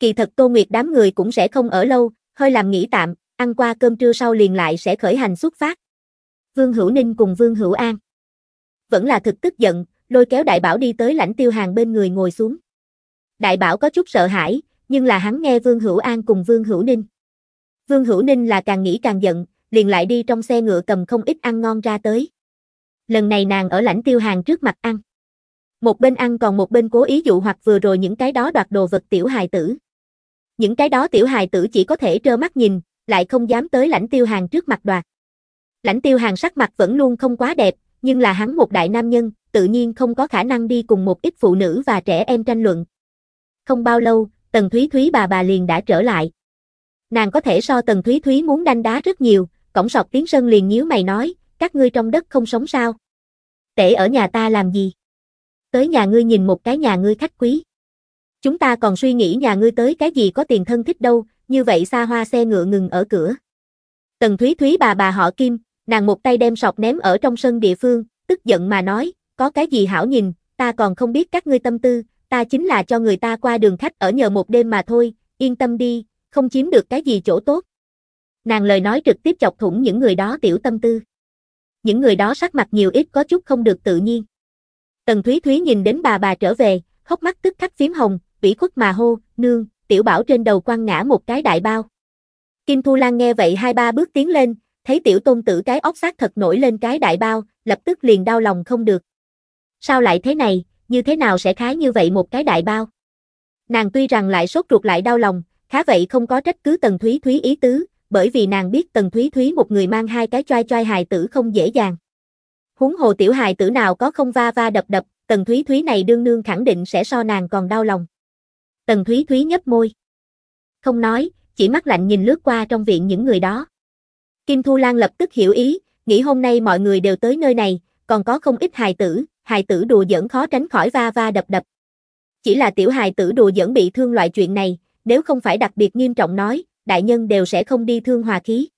Kỳ thật Tô Nguyệt đám người cũng sẽ không ở lâu, hơi làm nghỉ tạm, ăn qua cơm trưa sau liền lại sẽ khởi hành xuất phát. Vương Hữu Ninh cùng Vương Hữu An. Vẫn là thực tức giận, lôi kéo đại bảo đi tới lãnh tiêu hàng bên người ngồi xuống. Đại bảo có chút sợ hãi, nhưng là hắn nghe Vương Hữu An cùng Vương Hữu Ninh. Vương Hữu Ninh là càng nghĩ càng giận, liền lại đi trong xe ngựa cầm không ít ăn ngon ra tới. Lần này nàng ở lãnh tiêu hàng trước mặt ăn. Một bên ăn còn một bên cố ý dụ hoặc vừa rồi những cái đó đoạt đồ vật tiểu hài tử. Những cái đó tiểu hài tử chỉ có thể trơ mắt nhìn, lại không dám tới lãnh tiêu hàng trước mặt đoạt. Lãnh tiêu hàng sắc mặt vẫn luôn không quá đẹp, nhưng là hắn một đại nam nhân, tự nhiên không có khả năng đi cùng một ít phụ nữ và trẻ em tranh luận. Không bao lâu, Tần Thúy Thúy bà bà liền đã trở lại. Nàng có thể so Tần Thúy Thúy muốn đanh đá rất nhiều, cổng sọc tiếng sơn liền nhíu mày nói, các ngươi trong đất không sống sao? Tể ở nhà ta làm gì? tới nhà ngươi nhìn một cái nhà ngươi khách quý. Chúng ta còn suy nghĩ nhà ngươi tới cái gì có tiền thân thích đâu, như vậy xa hoa xe ngựa ngừng ở cửa. Tần Thúy Thúy bà bà họ Kim, nàng một tay đem sọc ném ở trong sân địa phương, tức giận mà nói, có cái gì hảo nhìn, ta còn không biết các ngươi tâm tư, ta chính là cho người ta qua đường khách ở nhờ một đêm mà thôi, yên tâm đi, không chiếm được cái gì chỗ tốt. Nàng lời nói trực tiếp chọc thủng những người đó tiểu tâm tư. Những người đó sắc mặt nhiều ít có chút không được tự nhiên. Tần Thúy Thúy nhìn đến bà bà trở về, khóc mắt tức khắc phím hồng, ủy khuất mà hô, nương, tiểu bảo trên đầu quăng ngã một cái đại bao. Kim Thu Lan nghe vậy hai ba bước tiến lên, thấy tiểu tôn tử cái ốc sát thật nổi lên cái đại bao, lập tức liền đau lòng không được. Sao lại thế này, như thế nào sẽ khái như vậy một cái đại bao? Nàng tuy rằng lại sốt ruột lại đau lòng, khá vậy không có trách cứ Tần Thúy Thúy ý tứ, bởi vì nàng biết Tần Thúy Thúy một người mang hai cái choai choai hài tử không dễ dàng. Huống hồ tiểu hài tử nào có không va va đập đập, Tần Thúy Thúy này đương nương khẳng định sẽ so nàng còn đau lòng. Tần Thúy Thúy nhấp môi. Không nói, chỉ mắt lạnh nhìn lướt qua trong viện những người đó. Kim Thu Lan lập tức hiểu ý, nghĩ hôm nay mọi người đều tới nơi này, còn có không ít hài tử, hài tử đùa giỡn khó tránh khỏi va va đập đập. Chỉ là tiểu hài tử đùa giỡn bị thương loại chuyện này, nếu không phải đặc biệt nghiêm trọng nói, đại nhân đều sẽ không đi thương hòa khí.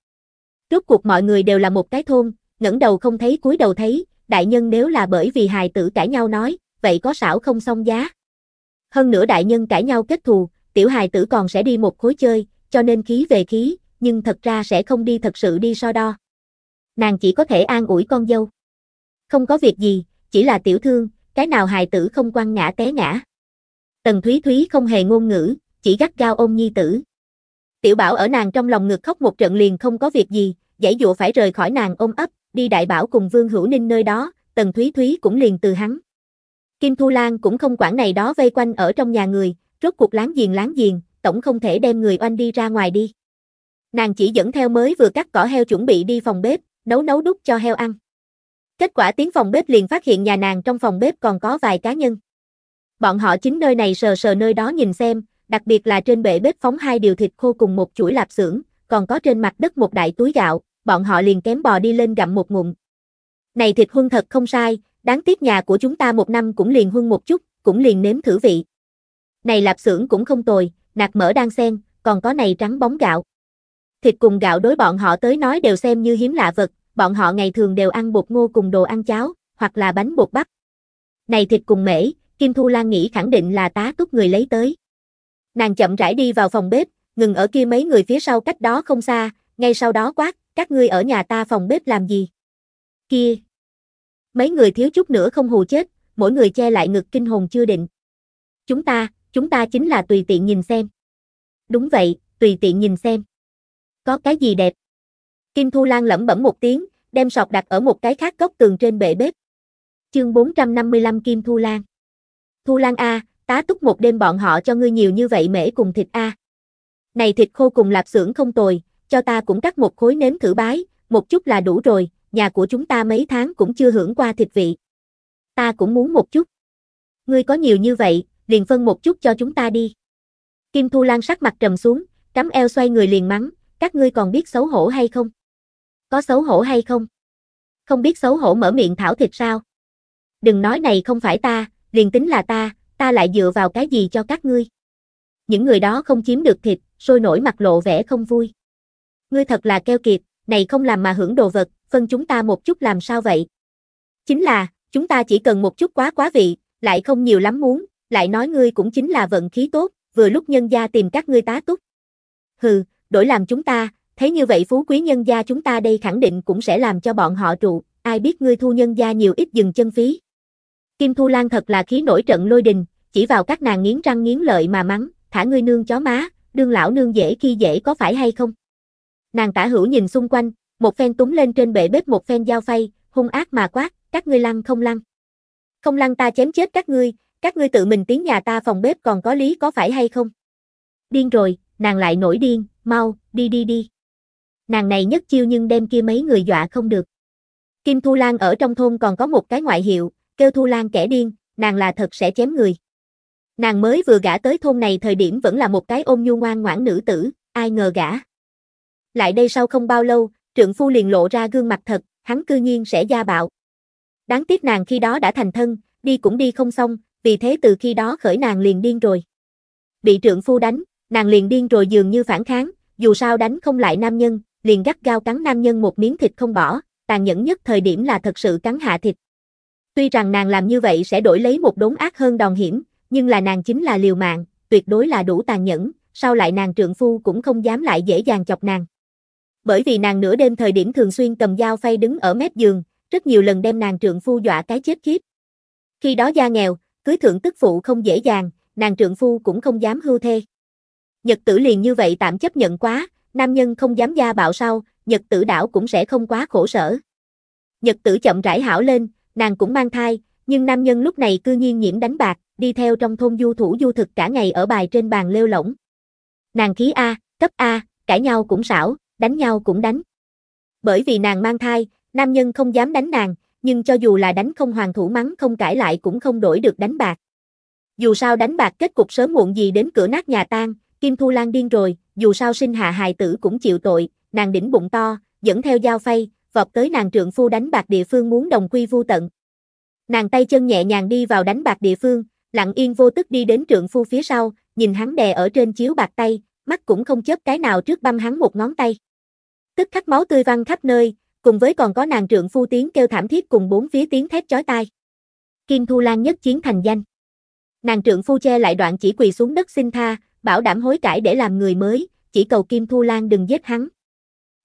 Rốt cuộc mọi người đều là một cái thôn, ngẩng đầu không thấy cúi đầu thấy, đại nhân nếu là bởi vì hài tử cãi nhau nói, vậy có xảo không xong giá. Hơn nữa đại nhân cãi nhau kết thù, tiểu hài tử còn sẽ đi một khối chơi, cho nên khí về khí, nhưng thật ra sẽ không đi thật sự đi so đo. Nàng chỉ có thể an ủi con dâu. Không có việc gì, chỉ là tiểu thương, cái nào hài tử không quăng ngã té ngã. Tần Thúy Thúy không hề ngôn ngữ, chỉ gắt gao ôm nhi tử. Tiểu bảo ở nàng trong lòng ngực khóc một trận liền không có việc gì, giải dụa phải rời khỏi nàng ôm ấp, đi đại bảo cùng Vương Hữu Ninh nơi đó, Tần Thúy Thúy cũng liền từ hắn. Kim Thu Lan cũng không quản này đó vây quanh ở trong nhà người, rốt cuộc láng giềng láng giềng, tổng không thể đem người oanh đi ra ngoài đi. Nàng chỉ dẫn theo mới vừa cắt cỏ heo chuẩn bị đi phòng bếp, nấu nấu đút cho heo ăn. Kết quả tiếng phòng bếp liền phát hiện nhà nàng trong phòng bếp còn có vài cá nhân. Bọn họ chính nơi này sờ sờ nơi đó nhìn xem, đặc biệt là trên bệ bếp phóng hai điều thịt khô cùng một chuỗi lạp xưởng, còn có trên mặt đất một đại túi gạo, bọn họ liền kém bò đi lên gặm một ngụm. Này thịt huân thật không sai, đáng tiếc nhà của chúng ta một năm cũng liền huân một chút, cũng liền nếm thử vị. Này lạp xưởng cũng không tồi, nạc mỡ đang xen, còn có này trắng bóng gạo. Thịt cùng gạo đối bọn họ tới nói đều xem như hiếm lạ vật, bọn họ ngày thường đều ăn bột ngô cùng đồ ăn cháo, hoặc là bánh bột bắp. Này thịt cùng mễ, Kim Thu Lan nghĩ khẳng định là tá túc người lấy tới. Nàng chậm rãi đi vào phòng bếp, ngừng ở kia mấy người phía sau cách đó không xa, ngay sau đó quát, các ngươi ở nhà ta phòng bếp làm gì? Kia! Mấy người thiếu chút nữa không hù chết, mỗi người che lại ngực kinh hồn chưa định. Chúng ta, chúng ta chính là tùy tiện nhìn xem. Đúng vậy, tùy tiện nhìn xem. Có cái gì đẹp? Kim Thu Lan lẩm bẩm một tiếng, đem sọt đặt ở một cái khác góc tường trên bệ bếp. Chương 455 Kim Thu Lan. Thu Lan A, tá túc một đêm bọn họ cho ngươi nhiều như vậy mễ cùng thịt A. Này thịt khô cùng lạp xưởng không tồi, cho ta cũng cắt một khối nếm thử bái, một chút là đủ rồi, nhà của chúng ta mấy tháng cũng chưa hưởng qua thịt vị. Ta cũng muốn một chút. Ngươi có nhiều như vậy, liền phân một chút cho chúng ta đi. Kim Thu Lan sắc mặt trầm xuống, cắm eo xoay người liền mắng, các ngươi còn biết xấu hổ hay không? Có xấu hổ hay không? Không biết xấu hổ mở miệng thảo thịt sao? Đừng nói này không phải ta, liền tính là ta, ta lại dựa vào cái gì cho các ngươi? Những người đó không chiếm được thịt, sôi nổi mặt lộ vẻ không vui ngươi thật là keo kiệt, này không làm mà hưởng đồ vật, phân chúng ta một chút làm sao vậy? Chính là, chúng ta chỉ cần một chút quá quá vị, lại không nhiều lắm muốn, lại nói ngươi cũng chính là vận khí tốt, vừa lúc nhân gia tìm các ngươi tá túc. Hừ, đổi làm chúng ta, thế như vậy phú quý nhân gia chúng ta đây khẳng định cũng sẽ làm cho bọn họ trụ, ai biết ngươi thu nhân gia nhiều ít dừng chân phí. Kim Thu Lan thật là khí nổi trận lôi đình, chỉ vào các nàng nghiến răng nghiến lợi mà mắng, thả ngươi nương chó má, đương lão nương dễ khi dễ có phải hay không? Nàng tả hữu nhìn xung quanh, một phen túm lên trên bệ bếp một phen dao phay, hung ác mà quát, các ngươi lăng không lăng Không lăng ta chém chết các ngươi, các ngươi tự mình tiến nhà ta phòng bếp còn có lý có phải hay không? Điên rồi, nàng lại nổi điên, mau, đi đi đi. Nàng này nhất chiêu nhưng đem kia mấy người dọa không được. Kim Thu Lan ở trong thôn còn có một cái ngoại hiệu, kêu Thu Lan kẻ điên, nàng là thật sẽ chém người. Nàng mới vừa gả tới thôn này thời điểm vẫn là một cái ôm nhu ngoan ngoãn nữ tử, ai ngờ gả lại đây sau không bao lâu, trượng phu liền lộ ra gương mặt thật, hắn cư nhiên sẽ gia bạo. Đáng tiếc nàng khi đó đã thành thân, đi cũng đi không xong, vì thế từ khi đó khởi nàng liền điên rồi. Bị trượng phu đánh, nàng liền điên rồi dường như phản kháng, dù sao đánh không lại nam nhân, liền gắt gao cắn nam nhân một miếng thịt không bỏ, tàn nhẫn nhất thời điểm là thật sự cắn hạ thịt. Tuy rằng nàng làm như vậy sẽ đổi lấy một đốn ác hơn đòn hiểm, nhưng là nàng chính là liều mạng, tuyệt đối là đủ tàn nhẫn, sau lại nàng trượng phu cũng không dám lại dễ dàng chọc nàng bởi vì nàng nửa đêm thời điểm thường xuyên cầm dao phay đứng ở mép giường, rất nhiều lần đem nàng trượng phu dọa cái chết khiếp. Khi đó gia nghèo, cưới thượng tức phụ không dễ dàng, nàng trượng phu cũng không dám hưu thê. Nhật tử liền như vậy tạm chấp nhận quá, nam nhân không dám gia bạo sau, nhật tử đảo cũng sẽ không quá khổ sở. Nhật tử chậm rãi hảo lên, nàng cũng mang thai, nhưng nam nhân lúc này cư nhiên nhiễm đánh bạc, đi theo trong thôn du thủ du thực cả ngày ở bài trên bàn lêu lỏng. Nàng khí A, cấp A, cãi nhau cũng xảo, đánh nhau cũng đánh. Bởi vì nàng mang thai, nam nhân không dám đánh nàng, nhưng cho dù là đánh không hoàng thủ mắng không cãi lại cũng không đổi được đánh bạc. Dù sao đánh bạc kết cục sớm muộn gì đến cửa nát nhà tan, Kim Thu Lan điên rồi, dù sao sinh hạ hài tử cũng chịu tội, nàng đỉnh bụng to, dẫn theo dao phay, vọt tới nàng trượng phu đánh bạc địa phương muốn đồng quy vu tận. Nàng tay chân nhẹ nhàng đi vào đánh bạc địa phương, lặng yên vô tức đi đến trượng phu phía sau, nhìn hắn đè ở trên chiếu bạc tay, mắt cũng không chớp cái nào trước băm hắn một ngón tay. Tức khắc máu tươi văng khắp nơi, cùng với còn có nàng trượng phu tiếng kêu thảm thiết cùng bốn phía tiếng thét chói tai. Kim Thu Lan nhất chiến thành danh. Nàng trượng phu che lại đoạn chỉ quỳ xuống đất xin tha, bảo đảm hối cải để làm người mới, chỉ cầu Kim Thu Lan đừng giết hắn.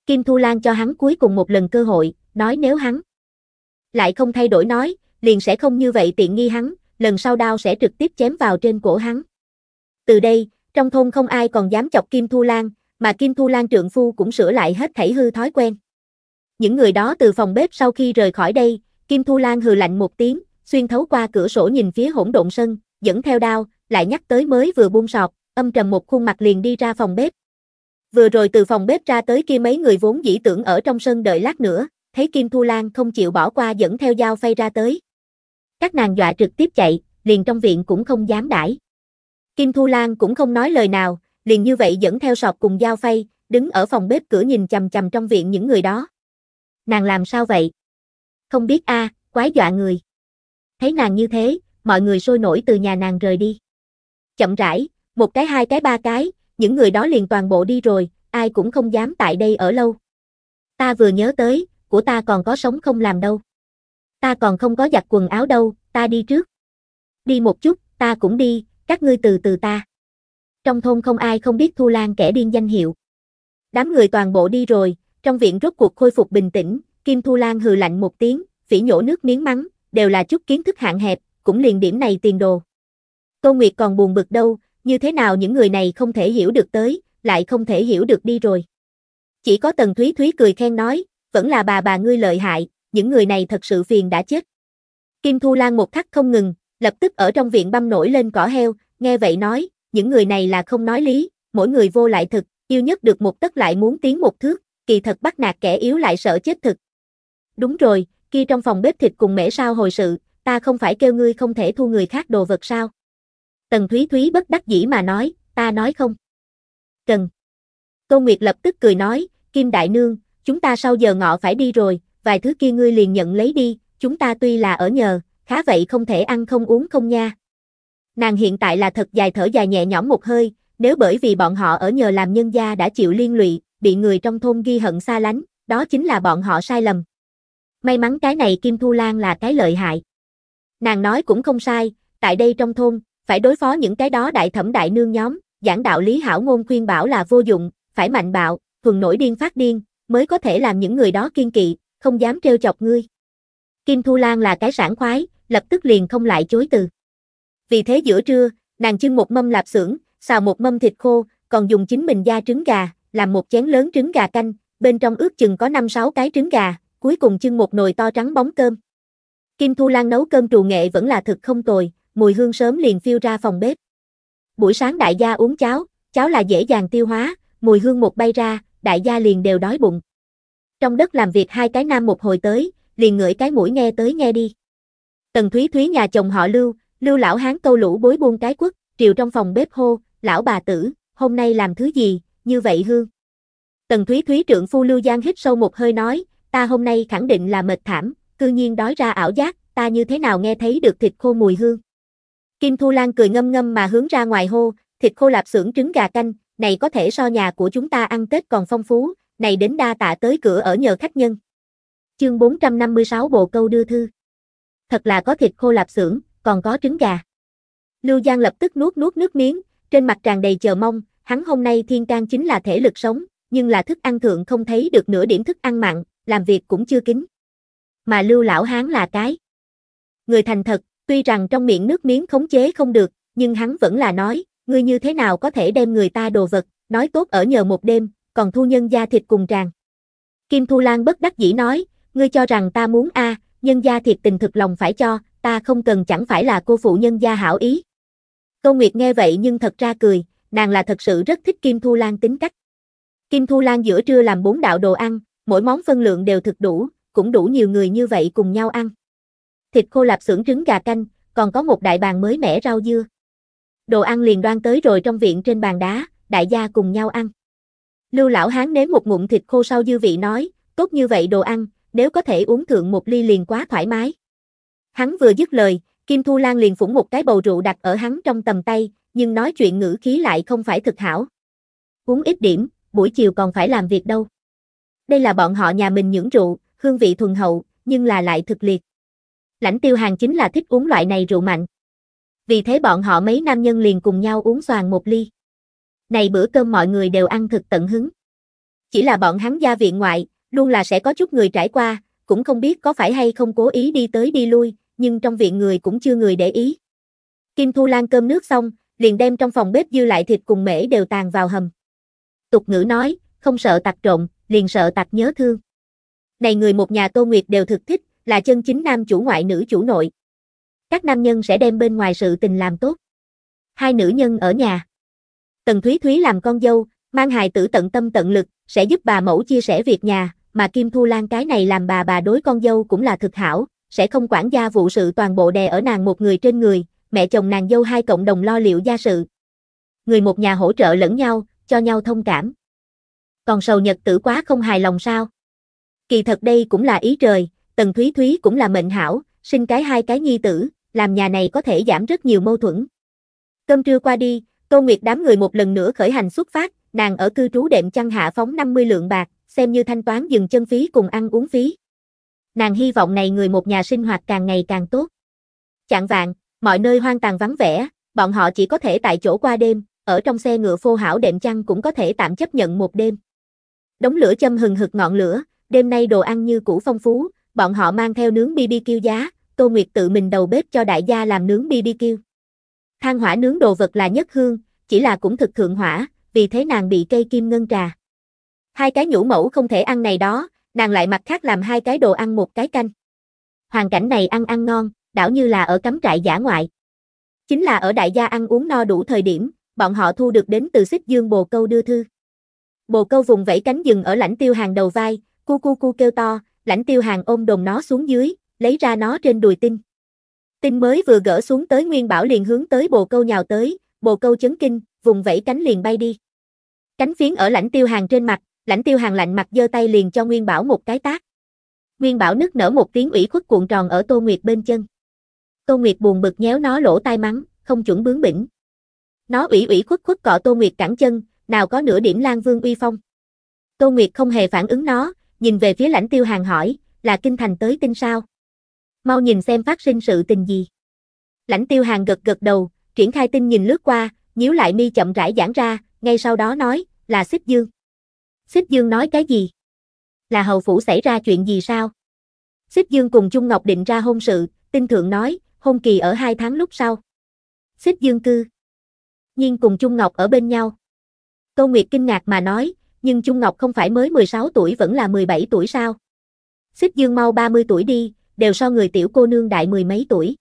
Kim Thu Lan cho hắn cuối cùng một lần cơ hội, nói nếu hắn lại không thay đổi nói, liền sẽ không như vậy tiện nghi hắn, lần sau đao sẽ trực tiếp chém vào trên cổ hắn. Từ đây, trong thôn không ai còn dám chọc Kim Thu Lan, mà Kim Thu Lan trượng phu cũng sửa lại hết thảy hư thói quen. Những người đó từ phòng bếp sau khi rời khỏi đây, Kim Thu Lan hừ lạnh một tiếng, xuyên thấu qua cửa sổ nhìn phía hỗn độn sân, dẫn theo đao, lại nhắc tới mới vừa buông sọt, âm trầm một khuôn mặt liền đi ra phòng bếp. Vừa rồi từ phòng bếp ra tới kia mấy người vốn dĩ tưởng ở trong sân đợi lát nữa, thấy Kim Thu Lan không chịu bỏ qua dẫn theo dao phay ra tới. Các nàng dọa trực tiếp chạy, liền trong viện cũng không dám đãi. Kim Thu Lan cũng không nói lời nào, liền như vậy dẫn theo sọt cùng dao phay, đứng ở phòng bếp cửa nhìn chầm chầm trong viện những người đó. Nàng làm sao vậy? Không biết a, à, quái dọa người. Thấy nàng như thế, mọi người sôi nổi từ nhà nàng rời đi. Chậm rãi, một cái hai cái ba cái, những người đó liền toàn bộ đi rồi, ai cũng không dám tại đây ở lâu. Ta vừa nhớ tới, của ta còn có sống không làm đâu. Ta còn không có giặt quần áo đâu, ta đi trước. Đi một chút, ta cũng đi, các ngươi từ từ ta. Trong thôn không ai không biết Thu Lan kẻ điên danh hiệu. Đám người toàn bộ đi rồi, trong viện rốt cuộc khôi phục bình tĩnh, Kim Thu Lan hừ lạnh một tiếng, phỉ nhổ nước miếng mắng, đều là chút kiến thức hạn hẹp, cũng liền điểm này tiền đồ. Tô Nguyệt còn buồn bực đâu, như thế nào những người này không thể hiểu được tới, lại không thể hiểu được đi rồi. Chỉ có Tần Thúy Thúy cười khen nói, vẫn là bà bà ngươi lợi hại, những người này thật sự phiền đã chết. Kim Thu Lan một khắc không ngừng, Lập tức ở trong viện băm nổi lên cỏ heo, nghe vậy nói, những người này là không nói lý, mỗi người vô lại thực, yêu nhất được một tất lại muốn tiến một thước, kỳ thật bắt nạt kẻ yếu lại sợ chết thực. Đúng rồi, kia trong phòng bếp thịt cùng mẻ sao hồi sự, ta không phải kêu ngươi không thể thu người khác đồ vật sao? Tần Thúy Thúy bất đắc dĩ mà nói, ta nói không. Cần. Câu Nguyệt lập tức cười nói, Kim Đại Nương, chúng ta sau giờ ngọ phải đi rồi, vài thứ kia ngươi liền nhận lấy đi, chúng ta tuy là ở nhờ, khá vậy không thể ăn không uống không nha. Nàng hiện tại là thật dài thở dài nhẹ nhõm một hơi, nếu bởi vì bọn họ ở nhờ làm nhân gia đã chịu liên lụy, bị người trong thôn ghi hận xa lánh, đó chính là bọn họ sai lầm. May mắn cái này Kim Thu Lan là cái lợi hại. Nàng nói cũng không sai, tại đây trong thôn, phải đối phó những cái đó đại thẩm đại nương nhóm, giảng đạo lý hảo ngôn khuyên bảo là vô dụng, phải mạnh bạo, thuần nổi điên phát điên, mới có thể làm những người đó kiên kỵ, không dám trêu chọc ngươi. Kim Thu Lan là cái sản khoái, lập tức liền không lại chối từ. Vì thế giữa trưa, nàng chưng một mâm lạp xưởng, xào một mâm thịt khô, còn dùng chính mình da trứng gà, làm một chén lớn trứng gà canh, bên trong ước chừng có 5-6 cái trứng gà, cuối cùng chưng một nồi to trắng bóng cơm. Kim Thu Lan nấu cơm trù nghệ vẫn là thực không tồi, mùi hương sớm liền phiêu ra phòng bếp. Buổi sáng đại gia uống cháo, cháo là dễ dàng tiêu hóa, mùi hương một bay ra, đại gia liền đều đói bụng. Trong đất làm việc hai cái nam một hồi tới, liền ngửi cái mũi nghe tới nghe đi. Tần Thúy Thúy nhà chồng họ Lưu, Lưu lão hán câu lũ bối buông cái quất, triều trong phòng bếp hô, lão bà tử, hôm nay làm thứ gì, như vậy hương. Tần Thúy Thúy trưởng phu Lưu Giang hít sâu một hơi nói, ta hôm nay khẳng định là mệt thảm, cư nhiên đói ra ảo giác, ta như thế nào nghe thấy được thịt khô mùi hương. Kim Thu Lan cười ngâm ngâm mà hướng ra ngoài hô, thịt khô lạp xưởng trứng gà canh, này có thể so nhà của chúng ta ăn Tết còn phong phú, này đến đa tạ tới cửa ở nhờ khách nhân. Chương 456 bộ câu đưa thư thật là có thịt khô lạp xưởng, còn có trứng gà. Lưu Giang lập tức nuốt nuốt nước miếng, trên mặt tràn đầy chờ mong, hắn hôm nay thiên can chính là thể lực sống, nhưng là thức ăn thượng không thấy được nửa điểm thức ăn mặn, làm việc cũng chưa kính. Mà Lưu lão hán là cái người thành thật, tuy rằng trong miệng nước miếng khống chế không được, nhưng hắn vẫn là nói, ngươi như thế nào có thể đem người ta đồ vật, nói tốt ở nhờ một đêm, còn thu nhân gia thịt cùng tràn. Kim Thu Lan bất đắc dĩ nói, ngươi cho rằng ta muốn a, à, nhân gia thiệt tình thực lòng phải cho, ta không cần chẳng phải là cô phụ nhân gia hảo ý. Câu Nguyệt nghe vậy nhưng thật ra cười, nàng là thật sự rất thích Kim Thu Lan tính cách. Kim Thu Lan giữa trưa làm bốn đạo đồ ăn, mỗi món phân lượng đều thực đủ, cũng đủ nhiều người như vậy cùng nhau ăn. Thịt khô lạp xưởng trứng gà canh, còn có một đại bàn mới mẻ rau dưa. Đồ ăn liền đoan tới rồi trong viện trên bàn đá, đại gia cùng nhau ăn. Lưu lão hán nếm một ngụm thịt khô sau dư vị nói, tốt như vậy đồ ăn, nếu có thể uống thượng một ly liền quá thoải mái. Hắn vừa dứt lời, Kim Thu Lan liền phủng một cái bầu rượu đặt ở hắn trong tầm tay, nhưng nói chuyện ngữ khí lại không phải thực hảo. Uống ít điểm, buổi chiều còn phải làm việc đâu. Đây là bọn họ nhà mình những rượu, hương vị thuần hậu, nhưng là lại thực liệt. Lãnh tiêu hàng chính là thích uống loại này rượu mạnh. Vì thế bọn họ mấy nam nhân liền cùng nhau uống xoàn một ly. Này bữa cơm mọi người đều ăn thực tận hứng. Chỉ là bọn hắn gia viện ngoại, luôn là sẽ có chút người trải qua, cũng không biết có phải hay không cố ý đi tới đi lui, nhưng trong viện người cũng chưa người để ý. Kim Thu Lan cơm nước xong, liền đem trong phòng bếp dư lại thịt cùng mễ đều tàn vào hầm. Tục ngữ nói, không sợ tặc trộm, liền sợ tặc nhớ thương. Này người một nhà Tô Nguyệt đều thực thích, là chân chính nam chủ ngoại nữ chủ nội. Các nam nhân sẽ đem bên ngoài sự tình làm tốt. Hai nữ nhân ở nhà. Tần Thúy Thúy làm con dâu, mang hài tử tận tâm tận lực, sẽ giúp bà mẫu chia sẻ việc nhà, mà Kim Thu Lan cái này làm bà bà đối con dâu cũng là thực hảo, sẽ không quản gia vụ sự toàn bộ đè ở nàng một người trên người, mẹ chồng nàng dâu hai cộng đồng lo liệu gia sự. Người một nhà hỗ trợ lẫn nhau, cho nhau thông cảm. Còn sầu nhật tử quá không hài lòng sao? Kỳ thật đây cũng là ý trời, Tần Thúy Thúy cũng là mệnh hảo, sinh cái hai cái nhi tử, làm nhà này có thể giảm rất nhiều mâu thuẫn. Cơm trưa qua đi, Tô Nguyệt đám người một lần nữa khởi hành xuất phát, nàng ở cư trú đệm chăn hạ phóng 50 lượng bạc, xem như thanh toán dừng chân phí cùng ăn uống phí. Nàng hy vọng này người một nhà sinh hoạt càng ngày càng tốt. Chạng vạn, mọi nơi hoang tàn vắng vẻ, bọn họ chỉ có thể tại chỗ qua đêm, ở trong xe ngựa phô hảo đệm chăn cũng có thể tạm chấp nhận một đêm. Đống lửa châm hừng hực ngọn lửa, đêm nay đồ ăn như cũ phong phú, bọn họ mang theo nướng BBQ giá, Tô Nguyệt tự mình đầu bếp cho đại gia làm nướng BBQ. Than hỏa nướng đồ vật là nhất hương, chỉ là cũng thực thượng hỏa, vì thế nàng bị cây kim ngân trà. Hai cái nhũ mẫu không thể ăn này đó, nàng lại mặt khác làm hai cái đồ ăn một cái canh. Hoàn cảnh này ăn ăn ngon, đảo như là ở cắm trại giả ngoại. Chính là ở đại gia ăn uống no đủ thời điểm, bọn họ thu được đến từ xích dương bồ câu đưa thư. Bồ câu vùng vẫy cánh dừng ở lãnh tiêu hàng đầu vai, cu cu cu kêu to, lãnh tiêu hàng ôm đồn nó xuống dưới, lấy ra nó trên đùi tinh. Tinh mới vừa gỡ xuống tới nguyên bảo liền hướng tới bồ câu nhào tới, bồ câu chấn kinh, vùng vẫy cánh liền bay đi. Cánh phiến ở lãnh tiêu hàng trên mặt, lãnh tiêu hàng lạnh mặt giơ tay liền cho Nguyên Bảo một cái tác. Nguyên Bảo nức nở một tiếng ủy khuất cuộn tròn ở Tô Nguyệt bên chân. Tô Nguyệt buồn bực nhéo nó lỗ tai mắng, không chuẩn bướng bỉnh. Nó ủy ủy khuất khuất cọ Tô Nguyệt cẳng chân, nào có nửa điểm Lan Vương uy phong. Tô Nguyệt không hề phản ứng nó, nhìn về phía lãnh tiêu hàng hỏi, là kinh thành tới tin sao? Mau nhìn xem phát sinh sự tình gì. Lãnh tiêu hàng gật gật đầu, triển khai tinh nhìn lướt qua, nhíu lại mi chậm rãi giãn ra, ngay sau đó nói, là xích dương. Xích dương nói cái gì? Là hầu phủ xảy ra chuyện gì sao? Xích dương cùng Trung Ngọc định ra hôn sự, tinh thượng nói, hôn kỳ ở hai tháng lúc sau. Xích dương cư. Nhiên cùng Trung Ngọc ở bên nhau. Câu Nguyệt kinh ngạc mà nói, nhưng Trung Ngọc không phải mới 16 tuổi vẫn là 17 tuổi sao? Xích dương mau 30 tuổi đi, đều so người tiểu cô nương đại mười mấy tuổi.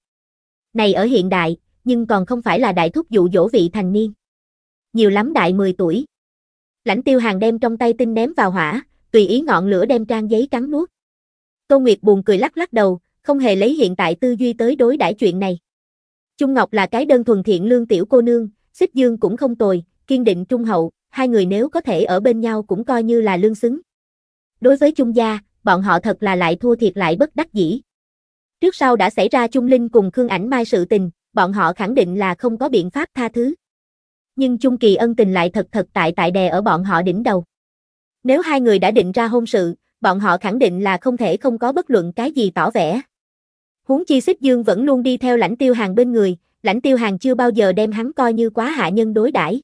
Này ở hiện đại, nhưng còn không phải là đại thúc dụ dỗ vị thành niên nhiều lắm đại 10 tuổi. Lãnh tiêu hàng đem trong tay tinh ném vào hỏa, tùy ý ngọn lửa đem trang giấy cắn nuốt. Tô Nguyệt buồn cười lắc lắc đầu, không hề lấy hiện tại tư duy tới đối đãi chuyện này. Trung Ngọc là cái đơn thuần thiện lương tiểu cô nương, xích dương cũng không tồi, kiên định trung hậu, hai người nếu có thể ở bên nhau cũng coi như là lương xứng. Đối với Trung gia, bọn họ thật là lại thua thiệt lại bất đắc dĩ. Trước sau đã xảy ra Trung Linh cùng Khương Ảnh Mai sự tình, bọn họ khẳng định là không có biện pháp tha thứ nhưng chung kỳ ân tình lại thật thật tại tại đè ở bọn họ đỉnh đầu. Nếu hai người đã định ra hôn sự, bọn họ khẳng định là không thể không có bất luận cái gì tỏ vẻ. Huống chi xích dương vẫn luôn đi theo lãnh tiêu hàng bên người, lãnh tiêu hàng chưa bao giờ đem hắn coi như quá hạ nhân đối đãi.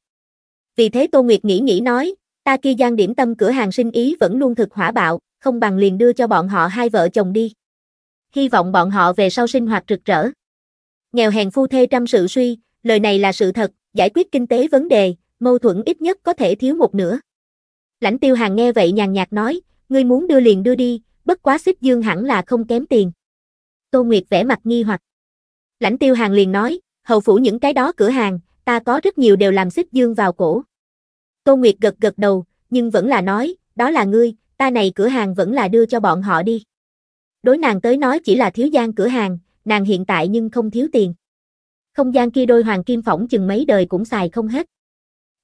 Vì thế Tô Nguyệt nghĩ nghĩ nói, ta kia gian điểm tâm cửa hàng sinh ý vẫn luôn thực hỏa bạo, không bằng liền đưa cho bọn họ hai vợ chồng đi. Hy vọng bọn họ về sau sinh hoạt rực rỡ. Nghèo hèn phu thê trăm sự suy, lời này là sự thật, giải quyết kinh tế vấn đề, mâu thuẫn ít nhất có thể thiếu một nửa. Lãnh tiêu hàng nghe vậy nhàn nhạt nói, ngươi muốn đưa liền đưa đi, bất quá xích dương hẳn là không kém tiền. Tô Nguyệt vẻ mặt nghi hoặc. Lãnh tiêu hàng liền nói, hầu phủ những cái đó cửa hàng, ta có rất nhiều đều làm xích dương vào cổ. Tô Nguyệt gật gật đầu, nhưng vẫn là nói, đó là ngươi, ta này cửa hàng vẫn là đưa cho bọn họ đi. Đối nàng tới nói chỉ là thiếu gian cửa hàng, nàng hiện tại nhưng không thiếu tiền. Không gian kia đôi hoàng kim phỏng chừng mấy đời cũng xài không hết.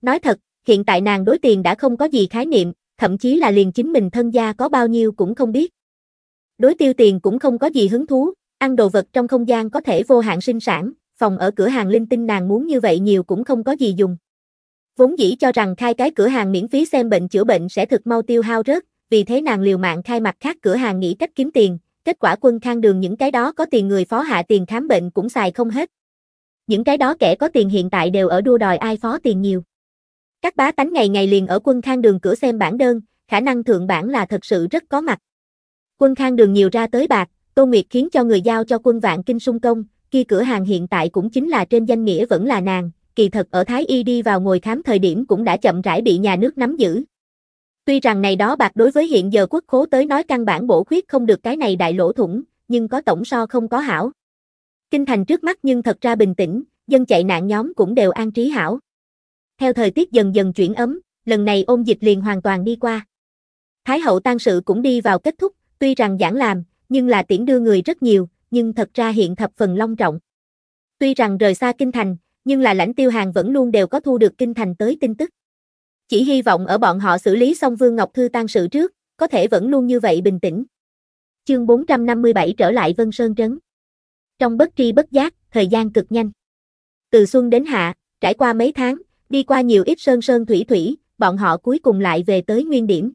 Nói thật, hiện tại nàng đối tiền đã không có gì khái niệm, thậm chí là liền chính mình thân gia có bao nhiêu cũng không biết. Đối tiêu tiền cũng không có gì hứng thú, ăn đồ vật trong không gian có thể vô hạn sinh sản, phòng ở cửa hàng linh tinh nàng muốn như vậy nhiều cũng không có gì dùng. Vốn dĩ cho rằng khai cái cửa hàng miễn phí xem bệnh chữa bệnh sẽ thực mau tiêu hao rớt, vì thế nàng liều mạng khai mặt khác cửa hàng nghĩ cách kiếm tiền, kết quả quân khang đường những cái đó có tiền người phó hạ tiền khám bệnh cũng xài không hết những cái đó kẻ có tiền hiện tại đều ở đua đòi ai phó tiền nhiều. Các bá tánh ngày ngày liền ở quân khang đường cửa xem bản đơn, khả năng thượng bản là thật sự rất có mặt. Quân khang đường nhiều ra tới bạc, Tô Nguyệt khiến cho người giao cho quân vạn kinh sung công, kia cửa hàng hiện tại cũng chính là trên danh nghĩa vẫn là nàng, kỳ thật ở Thái Y đi vào ngồi khám thời điểm cũng đã chậm rãi bị nhà nước nắm giữ. Tuy rằng này đó bạc đối với hiện giờ quốc khố tới nói căn bản bổ khuyết không được cái này đại lỗ thủng, nhưng có tổng so không có hảo. Kinh thành trước mắt nhưng thật ra bình tĩnh, dân chạy nạn nhóm cũng đều an trí hảo. Theo thời tiết dần dần chuyển ấm, lần này ôn dịch liền hoàn toàn đi qua. Thái hậu tang sự cũng đi vào kết thúc, tuy rằng giảng làm, nhưng là tiễn đưa người rất nhiều, nhưng thật ra hiện thập phần long trọng. Tuy rằng rời xa kinh thành, nhưng là lãnh tiêu hàng vẫn luôn đều có thu được kinh thành tới tin tức. Chỉ hy vọng ở bọn họ xử lý xong Vương Ngọc Thư tang sự trước, có thể vẫn luôn như vậy bình tĩnh. Chương 457 trở lại Vân Sơn Trấn trong bất tri bất giác, thời gian cực nhanh. Từ xuân đến hạ, trải qua mấy tháng, đi qua nhiều ít sơn sơn thủy thủy, bọn họ cuối cùng lại về tới nguyên điểm.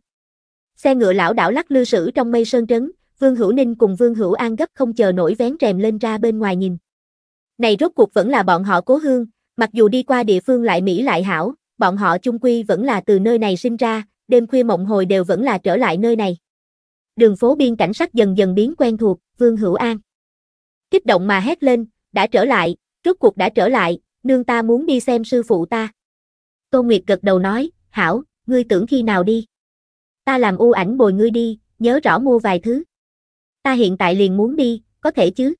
Xe ngựa lão đảo lắc lư sử trong mây sơn trấn, Vương Hữu Ninh cùng Vương Hữu An gấp không chờ nổi vén rèm lên ra bên ngoài nhìn. Này rốt cuộc vẫn là bọn họ cố hương, mặc dù đi qua địa phương lại Mỹ lại hảo, bọn họ chung quy vẫn là từ nơi này sinh ra, đêm khuya mộng hồi đều vẫn là trở lại nơi này. Đường phố biên cảnh sắc dần dần biến quen thuộc, Vương Hữu An. Kích động mà hét lên, đã trở lại, rốt cuộc đã trở lại, nương ta muốn đi xem sư phụ ta. Tô Nguyệt gật đầu nói, hảo, ngươi tưởng khi nào đi. Ta làm u ảnh bồi ngươi đi, nhớ rõ mua vài thứ. Ta hiện tại liền muốn đi, có thể chứ.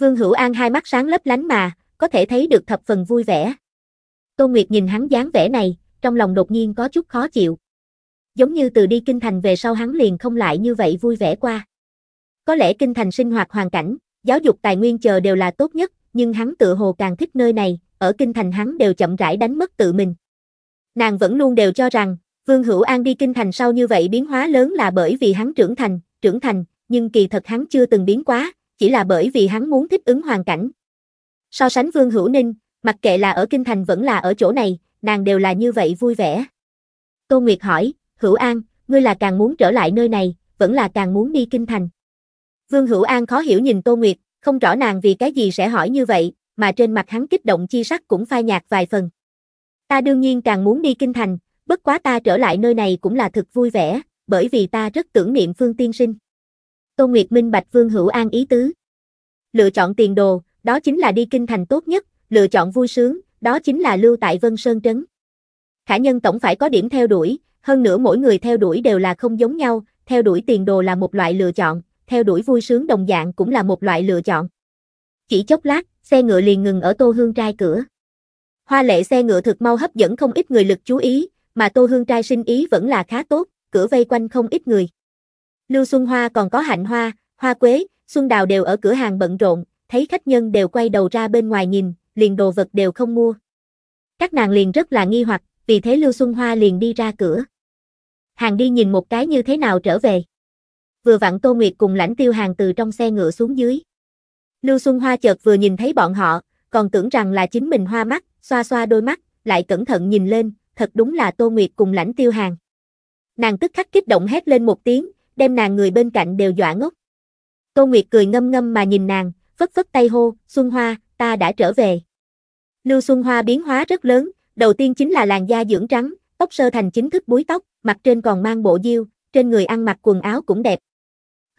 Vương Hữu An hai mắt sáng lấp lánh mà, có thể thấy được thập phần vui vẻ. Tô Nguyệt nhìn hắn dáng vẻ này, trong lòng đột nhiên có chút khó chịu. Giống như từ đi kinh thành về sau hắn liền không lại như vậy vui vẻ qua. Có lẽ kinh thành sinh hoạt hoàn cảnh, giáo dục tài nguyên chờ đều là tốt nhất, nhưng hắn tự hồ càng thích nơi này, ở kinh thành hắn đều chậm rãi đánh mất tự mình. Nàng vẫn luôn đều cho rằng, Vương Hữu An đi kinh thành sau như vậy biến hóa lớn là bởi vì hắn trưởng thành, trưởng thành, nhưng kỳ thật hắn chưa từng biến quá, chỉ là bởi vì hắn muốn thích ứng hoàn cảnh. So sánh Vương Hữu Ninh, mặc kệ là ở kinh thành vẫn là ở chỗ này, nàng đều là như vậy vui vẻ. Tô Nguyệt hỏi, Hữu An, ngươi là càng muốn trở lại nơi này, vẫn là càng muốn đi kinh thành. Vương Hữu An khó hiểu nhìn Tô Nguyệt, không rõ nàng vì cái gì sẽ hỏi như vậy, mà trên mặt hắn kích động chi sắc cũng phai nhạt vài phần. Ta đương nhiên càng muốn đi kinh thành, bất quá ta trở lại nơi này cũng là thật vui vẻ, bởi vì ta rất tưởng niệm Phương Tiên Sinh. Tô Nguyệt minh bạch Vương Hữu An ý tứ. Lựa chọn tiền đồ, đó chính là đi kinh thành tốt nhất, lựa chọn vui sướng, đó chính là lưu tại Vân Sơn Trấn. Khả nhân tổng phải có điểm theo đuổi, hơn nữa mỗi người theo đuổi đều là không giống nhau, theo đuổi tiền đồ là một loại lựa chọn theo đuổi vui sướng đồng dạng cũng là một loại lựa chọn. Chỉ chốc lát, xe ngựa liền ngừng ở Tô Hương Trai cửa. Hoa lệ xe ngựa thực mau hấp dẫn không ít người lực chú ý, mà Tô Hương Trai sinh ý vẫn là khá tốt, cửa vây quanh không ít người. Lưu Xuân Hoa còn có hạnh hoa, hoa quế, Xuân Đào đều ở cửa hàng bận rộn, thấy khách nhân đều quay đầu ra bên ngoài nhìn, liền đồ vật đều không mua. Các nàng liền rất là nghi hoặc, vì thế Lưu Xuân Hoa liền đi ra cửa. Hàng đi nhìn một cái như thế nào trở về vừa vặn Tô Nguyệt cùng lãnh tiêu hàng từ trong xe ngựa xuống dưới. Lưu Xuân Hoa chợt vừa nhìn thấy bọn họ, còn tưởng rằng là chính mình hoa mắt, xoa xoa đôi mắt, lại cẩn thận nhìn lên, thật đúng là Tô Nguyệt cùng lãnh tiêu hàng. Nàng tức khắc kích động hét lên một tiếng, đem nàng người bên cạnh đều dọa ngốc. Tô Nguyệt cười ngâm ngâm mà nhìn nàng, vất vất tay hô, Xuân Hoa, ta đã trở về. Lưu Xuân Hoa biến hóa rất lớn, đầu tiên chính là làn da dưỡng trắng, tóc sơ thành chính thức búi tóc, mặt trên còn mang bộ diêu, trên người ăn mặc quần áo cũng đẹp,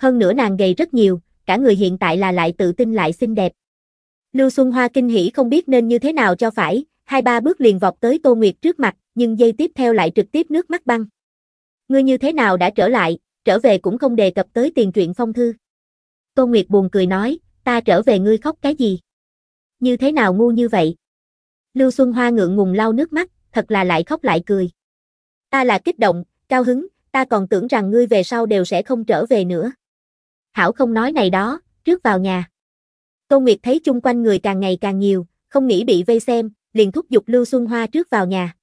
hơn nữa nàng gầy rất nhiều, cả người hiện tại là lại tự tin lại xinh đẹp. Lưu Xuân Hoa kinh hỉ không biết nên như thế nào cho phải, hai ba bước liền vọt tới Tô Nguyệt trước mặt, nhưng giây tiếp theo lại trực tiếp nước mắt băng. Ngươi như thế nào đã trở lại, trở về cũng không đề cập tới tiền truyện phong thư. Tô Nguyệt buồn cười nói, ta trở về ngươi khóc cái gì? Như thế nào ngu như vậy? Lưu Xuân Hoa ngượng ngùng lau nước mắt, thật là lại khóc lại cười. Ta là kích động, cao hứng, ta còn tưởng rằng ngươi về sau đều sẽ không trở về nữa hảo không nói này đó, trước vào nhà. Tô Nguyệt thấy chung quanh người càng ngày càng nhiều, không nghĩ bị vây xem, liền thúc giục Lưu Xuân Hoa trước vào nhà.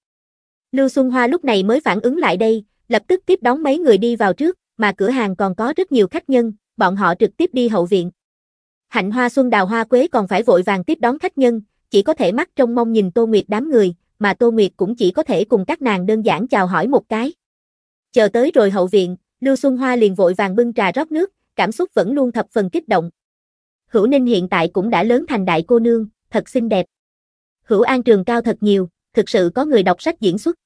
Lưu Xuân Hoa lúc này mới phản ứng lại đây, lập tức tiếp đón mấy người đi vào trước, mà cửa hàng còn có rất nhiều khách nhân, bọn họ trực tiếp đi hậu viện. Hạnh Hoa Xuân Đào Hoa Quế còn phải vội vàng tiếp đón khách nhân, chỉ có thể mắt trong mong nhìn Tô Nguyệt đám người, mà Tô Nguyệt cũng chỉ có thể cùng các nàng đơn giản chào hỏi một cái. Chờ tới rồi hậu viện, Lưu Xuân Hoa liền vội vàng bưng trà rót nước, cảm xúc vẫn luôn thập phần kích động. Hữu Ninh hiện tại cũng đã lớn thành đại cô nương, thật xinh đẹp. Hữu An trường cao thật nhiều, thực sự có người đọc sách diễn xuất.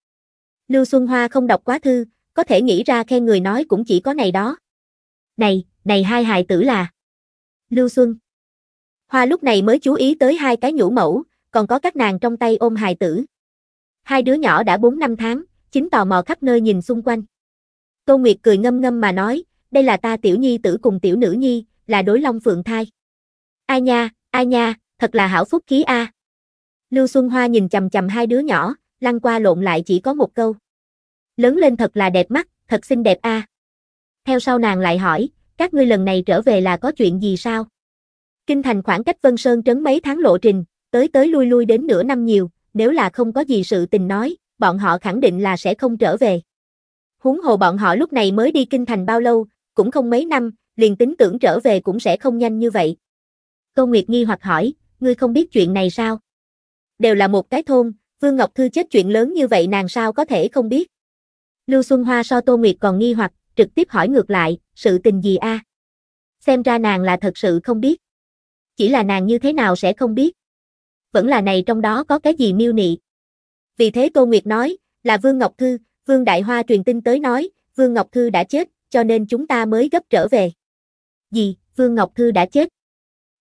Lưu Xuân Hoa không đọc quá thư, có thể nghĩ ra khen người nói cũng chỉ có này đó. Này, này hai hài tử là Lưu Xuân. Hoa lúc này mới chú ý tới hai cái nhũ mẫu, còn có các nàng trong tay ôm hài tử. Hai đứa nhỏ đã 4 năm tháng, chính tò mò khắp nơi nhìn xung quanh. Tô Nguyệt cười ngâm ngâm mà nói, đây là ta tiểu nhi tử cùng tiểu nữ nhi, là đối long phượng thai. ai nha, ai nha, thật là hảo phúc khí a. Lưu Xuân Hoa nhìn chầm chầm hai đứa nhỏ, lăn qua lộn lại chỉ có một câu. Lớn lên thật là đẹp mắt, thật xinh đẹp a. Theo sau nàng lại hỏi, các ngươi lần này trở về là có chuyện gì sao? Kinh thành khoảng cách Vân Sơn trấn mấy tháng lộ trình, tới tới lui lui đến nửa năm nhiều, nếu là không có gì sự tình nói, bọn họ khẳng định là sẽ không trở về. Huống hồ bọn họ lúc này mới đi kinh thành bao lâu, cũng không mấy năm, liền tính tưởng trở về cũng sẽ không nhanh như vậy. Câu Nguyệt nghi hoặc hỏi, ngươi không biết chuyện này sao? Đều là một cái thôn, Vương Ngọc Thư chết chuyện lớn như vậy nàng sao có thể không biết? Lưu Xuân Hoa so Tô Nguyệt còn nghi hoặc, trực tiếp hỏi ngược lại, sự tình gì a? À? Xem ra nàng là thật sự không biết. Chỉ là nàng như thế nào sẽ không biết. Vẫn là này trong đó có cái gì miêu nị. Vì thế Tô Nguyệt nói, là Vương Ngọc Thư, Vương Đại Hoa truyền tin tới nói, Vương Ngọc Thư đã chết, cho nên chúng ta mới gấp trở về. Gì, Vương Ngọc Thư đã chết.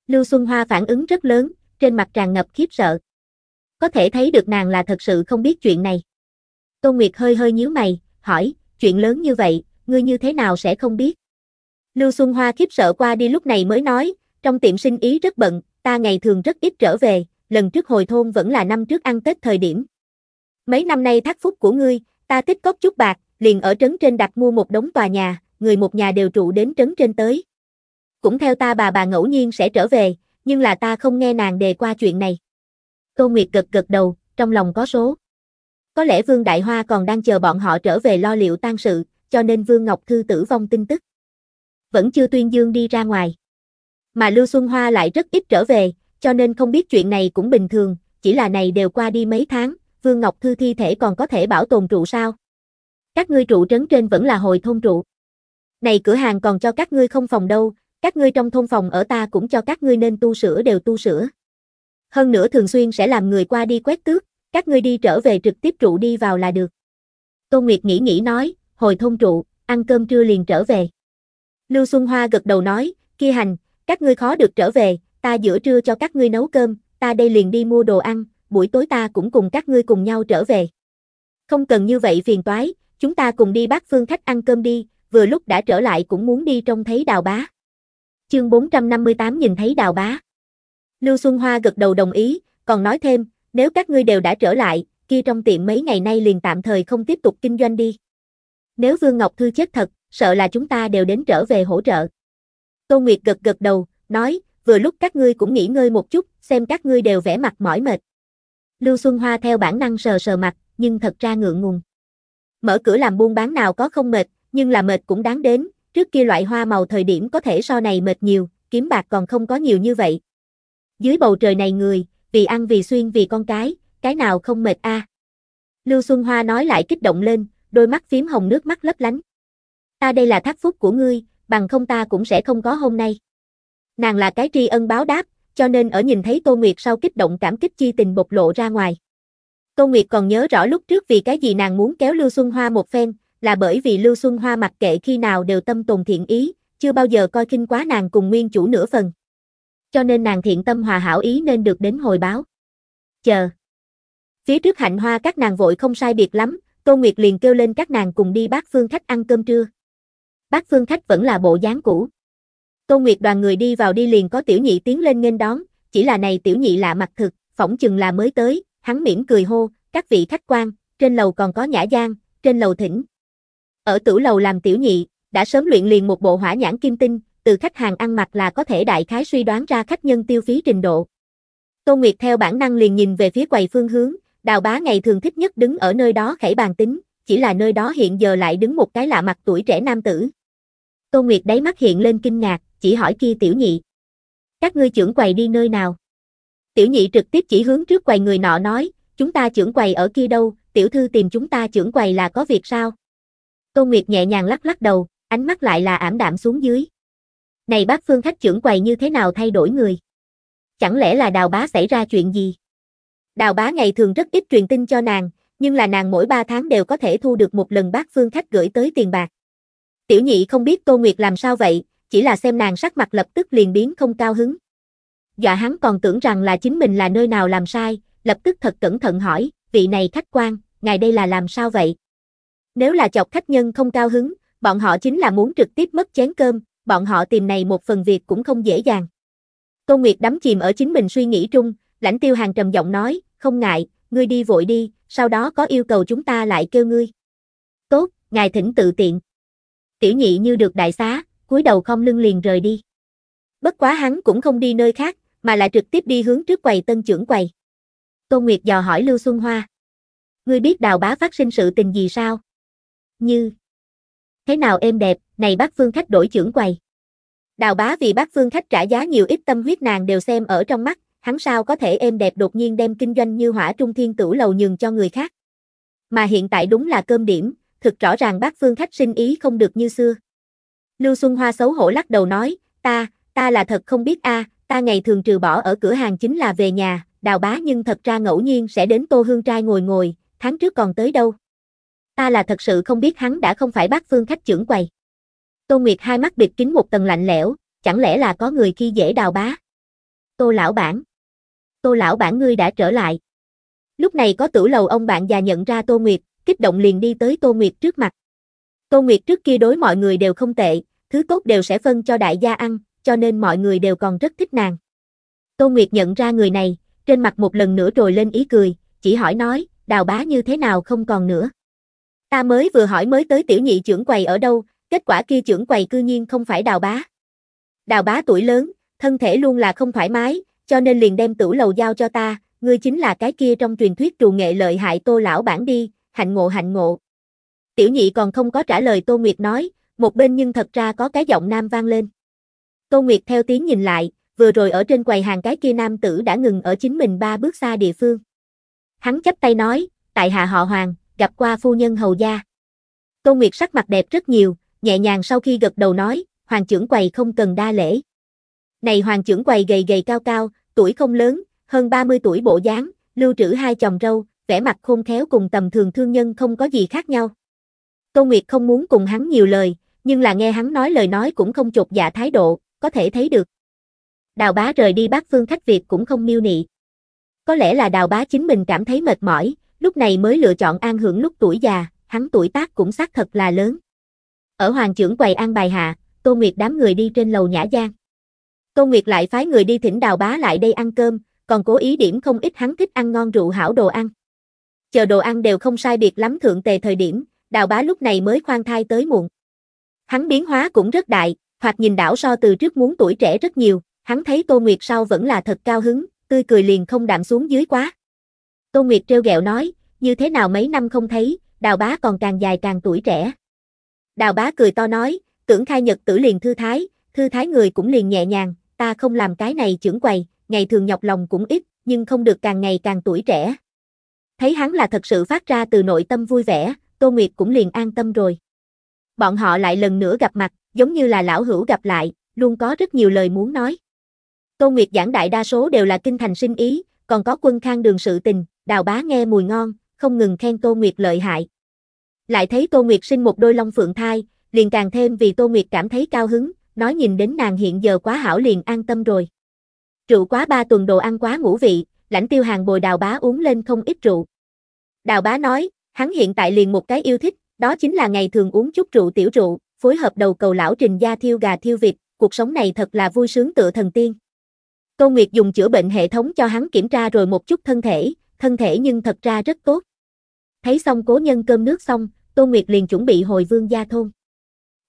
Lưu Xuân Hoa phản ứng rất lớn, trên mặt tràn ngập khiếp sợ. Có thể thấy được nàng là thật sự không biết chuyện này. Tôn Nguyệt hơi hơi nhíu mày, hỏi, chuyện lớn như vậy, ngươi như thế nào sẽ không biết? Lưu Xuân Hoa khiếp sợ qua đi lúc này mới nói, trong tiệm sinh ý rất bận, ta ngày thường rất ít trở về, lần trước hồi thôn vẫn là năm trước ăn Tết thời điểm. Mấy năm nay thác phúc của ngươi, ta tích cóp chút bạc, liền ở trấn trên đặt mua một đống tòa nhà, người một nhà đều trụ đến trấn trên tới. Cũng theo ta bà bà ngẫu nhiên sẽ trở về, nhưng là ta không nghe nàng đề qua chuyện này. Tô Nguyệt gật gật đầu, trong lòng có số. Có lẽ Vương Đại Hoa còn đang chờ bọn họ trở về lo liệu tang sự, cho nên Vương Ngọc Thư tử vong tin tức. Vẫn chưa tuyên dương đi ra ngoài. Mà Lưu Xuân Hoa lại rất ít trở về, cho nên không biết chuyện này cũng bình thường, chỉ là này đều qua đi mấy tháng, Vương Ngọc Thư thi thể còn có thể bảo tồn trụ sao các ngươi trụ trấn trên vẫn là hồi thôn trụ. Này cửa hàng còn cho các ngươi không phòng đâu, các ngươi trong thôn phòng ở ta cũng cho các ngươi nên tu sửa đều tu sửa. Hơn nữa thường xuyên sẽ làm người qua đi quét tước, các ngươi đi trở về trực tiếp trụ đi vào là được. Tô Nguyệt nghĩ nghĩ nói, hồi thôn trụ, ăn cơm trưa liền trở về. Lưu Xuân Hoa gật đầu nói, kia hành, các ngươi khó được trở về, ta giữa trưa cho các ngươi nấu cơm, ta đây liền đi mua đồ ăn, buổi tối ta cũng cùng các ngươi cùng nhau trở về. Không cần như vậy phiền toái, chúng ta cùng đi bác phương khách ăn cơm đi, vừa lúc đã trở lại cũng muốn đi trông thấy đào bá. Chương 458 nhìn thấy đào bá. Lưu Xuân Hoa gật đầu đồng ý, còn nói thêm, nếu các ngươi đều đã trở lại, kia trong tiệm mấy ngày nay liền tạm thời không tiếp tục kinh doanh đi. Nếu Vương Ngọc Thư chết thật, sợ là chúng ta đều đến trở về hỗ trợ. Tô Nguyệt gật gật đầu, nói, vừa lúc các ngươi cũng nghỉ ngơi một chút, xem các ngươi đều vẻ mặt mỏi mệt. Lưu Xuân Hoa theo bản năng sờ sờ mặt, nhưng thật ra ngượng ngùng. Mở cửa làm buôn bán nào có không mệt, nhưng là mệt cũng đáng đến, trước kia loại hoa màu thời điểm có thể so này mệt nhiều, kiếm bạc còn không có nhiều như vậy. Dưới bầu trời này người, vì ăn vì xuyên vì con cái, cái nào không mệt a? Lưu Xuân Hoa nói lại kích động lên, đôi mắt phím hồng nước mắt lấp lánh. Ta đây là thác phúc của ngươi, bằng không ta cũng sẽ không có hôm nay. Nàng là cái tri ân báo đáp, cho nên ở nhìn thấy Tô Nguyệt sau kích động cảm kích chi tình bộc lộ ra ngoài. Tô Nguyệt còn nhớ rõ lúc trước vì cái gì nàng muốn kéo Lưu Xuân Hoa một phen, là bởi vì Lưu Xuân Hoa mặc kệ khi nào đều tâm tồn thiện ý, chưa bao giờ coi khinh quá nàng cùng nguyên chủ nửa phần. Cho nên nàng thiện tâm hòa hảo ý nên được đến hồi báo. Chờ. Phía trước hạnh hoa các nàng vội không sai biệt lắm, Tô Nguyệt liền kêu lên các nàng cùng đi bác Phương Khách ăn cơm trưa. Bác Phương Khách vẫn là bộ dáng cũ. Tô Nguyệt đoàn người đi vào đi liền có tiểu nhị tiến lên nghênh đón, chỉ là này tiểu nhị lạ mặt thực, phỏng chừng là mới tới, hắn mỉm cười hô, các vị khách quan, trên lầu còn có nhã giang trên lầu thỉnh. Ở tử lầu làm tiểu nhị, đã sớm luyện liền một bộ hỏa nhãn kim tinh, từ khách hàng ăn mặc là có thể đại khái suy đoán ra khách nhân tiêu phí trình độ. Tô Nguyệt theo bản năng liền nhìn về phía quầy phương hướng, đào bá ngày thường thích nhất đứng ở nơi đó khẩy bàn tính, chỉ là nơi đó hiện giờ lại đứng một cái lạ mặt tuổi trẻ nam tử. Tô Nguyệt đáy mắt hiện lên kinh ngạc, chỉ hỏi kia tiểu nhị. Các ngươi trưởng quầy đi nơi nào? tiểu nhị trực tiếp chỉ hướng trước quầy người nọ nói, chúng ta trưởng quầy ở kia đâu, tiểu thư tìm chúng ta trưởng quầy là có việc sao? Câu Nguyệt nhẹ nhàng lắc lắc đầu, ánh mắt lại là ảm đạm xuống dưới. Này bác phương khách trưởng quầy như thế nào thay đổi người? Chẳng lẽ là đào bá xảy ra chuyện gì? Đào bá ngày thường rất ít truyền tin cho nàng, nhưng là nàng mỗi 3 tháng đều có thể thu được một lần bác phương khách gửi tới tiền bạc. Tiểu nhị không biết Tô Nguyệt làm sao vậy, chỉ là xem nàng sắc mặt lập tức liền biến không cao hứng dọa dạ hắn còn tưởng rằng là chính mình là nơi nào làm sai, lập tức thật cẩn thận hỏi, vị này khách quan, ngài đây là làm sao vậy? Nếu là chọc khách nhân không cao hứng, bọn họ chính là muốn trực tiếp mất chén cơm, bọn họ tìm này một phần việc cũng không dễ dàng. Tô Nguyệt đắm chìm ở chính mình suy nghĩ trung, lãnh tiêu hàng trầm giọng nói, không ngại, ngươi đi vội đi, sau đó có yêu cầu chúng ta lại kêu ngươi. Tốt, ngài thỉnh tự tiện. Tiểu nhị như được đại xá, cúi đầu không lưng liền rời đi. Bất quá hắn cũng không đi nơi khác, mà lại trực tiếp đi hướng trước quầy tân trưởng quầy. Tô Nguyệt dò hỏi Lưu Xuân Hoa. Ngươi biết đào bá phát sinh sự tình gì sao? Như. Thế nào êm đẹp, này bác phương khách đổi trưởng quầy. Đào bá vì bác phương khách trả giá nhiều ít tâm huyết nàng đều xem ở trong mắt, hắn sao có thể êm đẹp đột nhiên đem kinh doanh như hỏa trung thiên tử lầu nhường cho người khác. Mà hiện tại đúng là cơm điểm, thực rõ ràng bác phương khách sinh ý không được như xưa. Lưu Xuân Hoa xấu hổ lắc đầu nói, ta, ta là thật không biết a, à, Ta ngày thường trừ bỏ ở cửa hàng chính là về nhà, đào bá nhưng thật ra ngẫu nhiên sẽ đến tô hương trai ngồi ngồi, tháng trước còn tới đâu. Ta là thật sự không biết hắn đã không phải bác phương khách trưởng quầy. Tô Nguyệt hai mắt bịt kín một tầng lạnh lẽo, chẳng lẽ là có người khi dễ đào bá. Tô lão bản. Tô lão bản ngươi đã trở lại. Lúc này có tử lầu ông bạn già nhận ra Tô Nguyệt, kích động liền đi tới Tô Nguyệt trước mặt. Tô Nguyệt trước kia đối mọi người đều không tệ, thứ tốt đều sẽ phân cho đại gia ăn, cho nên mọi người đều còn rất thích nàng. Tô Nguyệt nhận ra người này, trên mặt một lần nữa rồi lên ý cười, chỉ hỏi nói, đào bá như thế nào không còn nữa. Ta mới vừa hỏi mới tới tiểu nhị trưởng quầy ở đâu, kết quả kia trưởng quầy cư nhiên không phải đào bá. Đào bá tuổi lớn, thân thể luôn là không thoải mái, cho nên liền đem tửu lầu giao cho ta, ngươi chính là cái kia trong truyền thuyết trù nghệ lợi hại tô lão bản đi, hạnh ngộ hạnh ngộ. Tiểu nhị còn không có trả lời Tô Nguyệt nói, một bên nhưng thật ra có cái giọng nam vang lên. Tô Nguyệt theo tiếng nhìn lại, vừa rồi ở trên quầy hàng cái kia nam tử đã ngừng ở chính mình ba bước xa địa phương. Hắn chắp tay nói, tại hạ họ Hoàng, gặp qua phu nhân hầu gia. Tô Nguyệt sắc mặt đẹp rất nhiều, nhẹ nhàng sau khi gật đầu nói, Hoàng trưởng quầy không cần đa lễ. Này Hoàng trưởng quầy gầy gầy cao cao, tuổi không lớn, hơn 30 tuổi bộ dáng, lưu trữ hai chồng râu, vẻ mặt khôn khéo cùng tầm thường thương nhân không có gì khác nhau. Tô Nguyệt không muốn cùng hắn nhiều lời, nhưng là nghe hắn nói lời nói cũng không chột dạ thái độ, có thể thấy được. Đào bá rời đi bác phương khách Việt cũng không miêu nị. Có lẽ là đào bá chính mình cảm thấy mệt mỏi, lúc này mới lựa chọn an hưởng lúc tuổi già, hắn tuổi tác cũng xác thật là lớn. Ở hoàng trưởng quầy an bài hạ, Tô Nguyệt đám người đi trên lầu Nhã Giang. Tô Nguyệt lại phái người đi thỉnh đào bá lại đây ăn cơm, còn cố ý điểm không ít hắn thích ăn ngon rượu hảo đồ ăn. Chờ đồ ăn đều không sai biệt lắm thượng tề thời điểm, đào bá lúc này mới khoan thai tới muộn. Hắn biến hóa cũng rất đại, hoặc nhìn đảo so từ trước muốn tuổi trẻ rất nhiều, hắn thấy Tô Nguyệt sau vẫn là thật cao hứng, tươi cười liền không đạm xuống dưới quá. Tô Nguyệt treo gẹo nói, như thế nào mấy năm không thấy, đào bá còn càng dài càng tuổi trẻ. Đào bá cười to nói, tưởng khai nhật tử liền thư thái, thư thái người cũng liền nhẹ nhàng, ta không làm cái này trưởng quầy, ngày thường nhọc lòng cũng ít, nhưng không được càng ngày càng tuổi trẻ. Thấy hắn là thật sự phát ra từ nội tâm vui vẻ, Tô Nguyệt cũng liền an tâm rồi. Bọn họ lại lần nữa gặp mặt, giống như là lão hữu gặp lại, luôn có rất nhiều lời muốn nói. Tô Nguyệt giảng đại đa số đều là kinh thành sinh ý, còn có quân khang đường sự tình, đào bá nghe mùi ngon, không ngừng khen Tô Nguyệt lợi hại. Lại thấy Tô Nguyệt sinh một đôi long phượng thai, liền càng thêm vì Tô Nguyệt cảm thấy cao hứng, nói nhìn đến nàng hiện giờ quá hảo liền an tâm rồi. Rượu quá ba tuần đồ ăn quá ngũ vị, lãnh tiêu hàng bồi đào bá uống lên không ít rượu. Đào bá nói, hắn hiện tại liền một cái yêu thích, đó chính là ngày thường uống chút rượu tiểu rượu, phối hợp đầu cầu lão trình gia thiêu gà thiêu vịt, cuộc sống này thật là vui sướng tựa thần tiên. tô Nguyệt dùng chữa bệnh hệ thống cho hắn kiểm tra rồi một chút thân thể, thân thể nhưng thật ra rất tốt. Thấy xong cố nhân cơm nước xong, Tô Nguyệt liền chuẩn bị hồi vương gia thôn.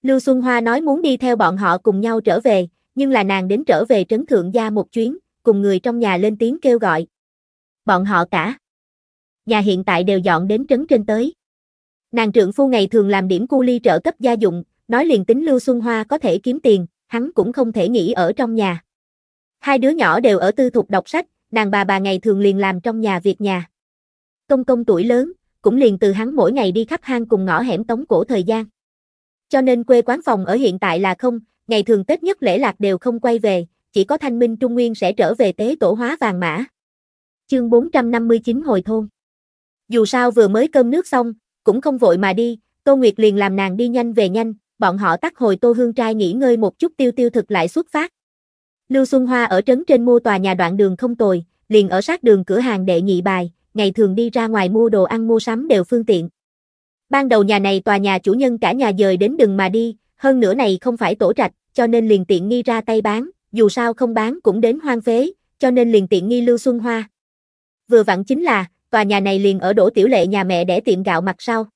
Lưu Xuân Hoa nói muốn đi theo bọn họ cùng nhau trở về, nhưng là nàng đến trở về trấn thượng gia một chuyến, cùng người trong nhà lên tiếng kêu gọi. Bọn họ cả. Nhà hiện tại đều dọn đến trấn trên tới. Nàng trượng phu ngày thường làm điểm cu ly trợ cấp gia dụng, nói liền tính Lưu Xuân Hoa có thể kiếm tiền, hắn cũng không thể nghỉ ở trong nhà. Hai đứa nhỏ đều ở tư thục đọc sách, nàng bà bà ngày thường liền làm trong nhà việc nhà. Công công tuổi lớn, cũng liền từ hắn mỗi ngày đi khắp hang cùng ngõ hẻm tống cổ thời gian. Cho nên quê quán phòng ở hiện tại là không, ngày thường Tết nhất lễ lạc đều không quay về, chỉ có thanh minh trung nguyên sẽ trở về tế tổ hóa vàng mã. Chương 459 hồi thôn. Dù sao vừa mới cơm nước xong, cũng không vội mà đi, Tô Nguyệt liền làm nàng đi nhanh về nhanh, bọn họ tắt hồi Tô Hương Trai nghỉ ngơi một chút tiêu tiêu thực lại xuất phát. Lưu Xuân Hoa ở trấn trên mua tòa nhà đoạn đường không tồi, liền ở sát đường cửa hàng đệ nhị bài, ngày thường đi ra ngoài mua đồ ăn mua sắm đều phương tiện. Ban đầu nhà này tòa nhà chủ nhân cả nhà dời đến đừng mà đi, hơn nữa này không phải tổ trạch, cho nên liền tiện nghi ra tay bán, dù sao không bán cũng đến hoang phế, cho nên liền tiện nghi Lưu Xuân Hoa. Vừa vặn chính là, tòa nhà này liền ở đổ tiểu lệ nhà mẹ để tiệm gạo mặt sau.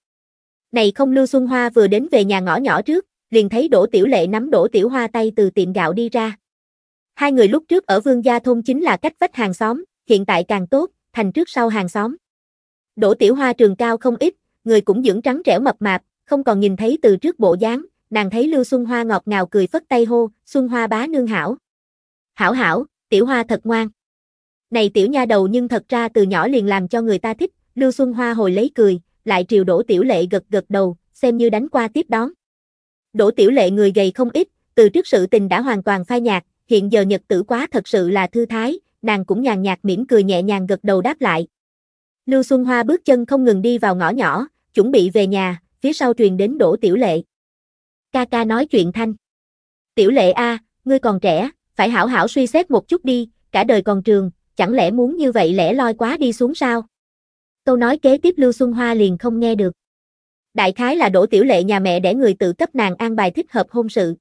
Này không Lưu Xuân Hoa vừa đến về nhà ngõ nhỏ trước, liền thấy Đỗ Tiểu Lệ nắm Đỗ Tiểu Hoa tay từ tiệm gạo đi ra. Hai người lúc trước ở Vương Gia Thôn chính là cách vách hàng xóm, hiện tại càng tốt, thành trước sau hàng xóm. Đỗ Tiểu Hoa trường cao không ít, người cũng dưỡng trắng trẻo mập mạp, không còn nhìn thấy từ trước bộ dáng, nàng thấy Lưu Xuân Hoa ngọt ngào cười phất tay hô, Xuân Hoa bá nương hảo. Hảo hảo, Tiểu Hoa thật ngoan. Này tiểu nha đầu nhưng thật ra từ nhỏ liền làm cho người ta thích, Lưu Xuân Hoa hồi lấy cười, lại triều Đỗ Tiểu Lệ gật gật đầu, xem như đánh qua tiếp đón. Đỗ Tiểu Lệ người gầy không ít, từ trước sự tình đã hoàn toàn phai nhạt, hiện giờ nhật tử quá thật sự là thư thái, nàng cũng nhàn nhạt mỉm cười nhẹ nhàng gật đầu đáp lại. Lưu Xuân Hoa bước chân không ngừng đi vào ngõ nhỏ, chuẩn bị về nhà, phía sau truyền đến Đỗ Tiểu Lệ. Ca ca nói chuyện thanh. Tiểu Lệ a, ngươi còn trẻ, phải hảo hảo suy xét một chút đi, cả đời còn trường, chẳng lẽ muốn như vậy lẻ loi quá đi xuống sao? câu nói kế tiếp Lưu Xuân Hoa liền không nghe được. Đại khái là đổ tiểu lệ nhà mẹ để người tự cấp nàng an bài thích hợp hôn sự.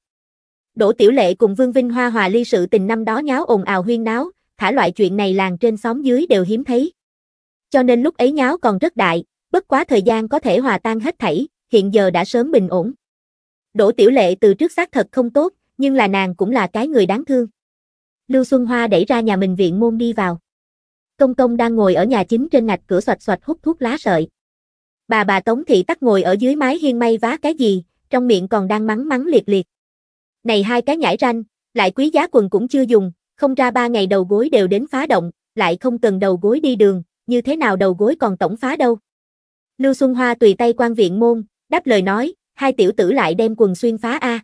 Đỗ Tiểu Lệ cùng Vương Vinh Hoa hòa ly sự tình năm đó nháo ồn ào huyên náo, thả loại chuyện này làng trên xóm dưới đều hiếm thấy. Cho nên lúc ấy nháo còn rất đại, bất quá thời gian có thể hòa tan hết thảy, hiện giờ đã sớm bình ổn. Đỗ Tiểu Lệ từ trước xác thật không tốt, nhưng là nàng cũng là cái người đáng thương. Lưu Xuân Hoa đẩy ra nhà mình viện môn đi vào. Công công đang ngồi ở nhà chính trên ngạch cửa xoạch xoạch hút thuốc lá sợi. Bà bà Tống Thị tắt ngồi ở dưới mái hiên may vá cái gì, trong miệng còn đang mắng mắng liệt liệt. Này hai cái nhãi ranh, lại quý giá quần cũng chưa dùng, không ra ba ngày đầu gối đều đến phá động, lại không cần đầu gối đi đường, như thế nào đầu gối còn tổng phá đâu. Lưu Xuân Hoa tùy tay quan viện môn, đáp lời nói, hai tiểu tử lại đem quần xuyên phá a.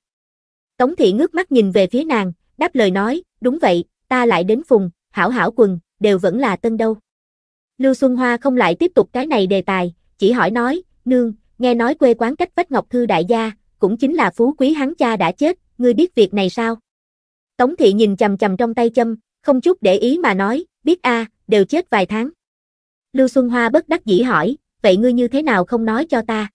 Tống thị ngước mắt nhìn về phía nàng, đáp lời nói, đúng vậy, ta lại đến phùng, hảo hảo quần, đều vẫn là tân đâu. Lưu Xuân Hoa không lại tiếp tục cái này đề tài, chỉ hỏi nói, nương, nghe nói quê quán cách vách Ngọc Thư đại gia, cũng chính là phú quý hắn cha đã chết, ngươi biết việc này sao? Tống thị nhìn chầm chầm trong tay châm, không chút để ý mà nói, biết a, đều chết vài tháng. Lưu Xuân Hoa bất đắc dĩ hỏi, vậy ngươi như thế nào không nói cho ta?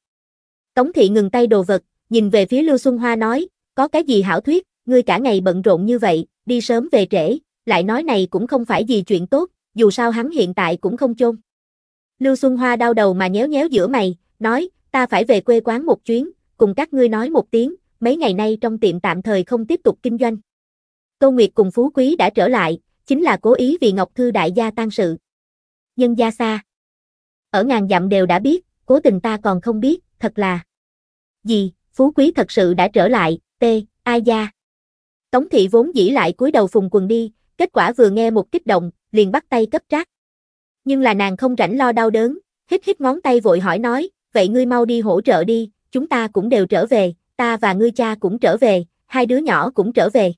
Tống thị ngừng tay đồ vật, nhìn về phía Lưu Xuân Hoa nói, có cái gì hảo thuyết, ngươi cả ngày bận rộn như vậy, đi sớm về trễ, lại nói này cũng không phải gì chuyện tốt, dù sao hắn hiện tại cũng không chôn. Lưu Xuân Hoa đau đầu mà nhéo nhéo giữa mày, nói, ta phải về quê quán một chuyến, cùng các ngươi nói một tiếng, mấy ngày nay trong tiệm tạm thời không tiếp tục kinh doanh. Tô Nguyệt cùng Phú Quý đã trở lại, chính là cố ý vì Ngọc Thư đại gia tan sự. Nhân gia xa. Ở ngàn dặm đều đã biết, cố tình ta còn không biết, thật là. Gì, Phú Quý thật sự đã trở lại, tê, ai gia. Tống thị vốn dĩ lại cúi đầu phùng quần đi, kết quả vừa nghe một kích động, liền bắt tay cấp trác. Nhưng là nàng không rảnh lo đau đớn, hít hít ngón tay vội hỏi nói, vậy ngươi mau đi hỗ trợ đi, chúng ta cũng đều trở về, ta và ngươi cha cũng trở về, hai đứa nhỏ cũng trở về.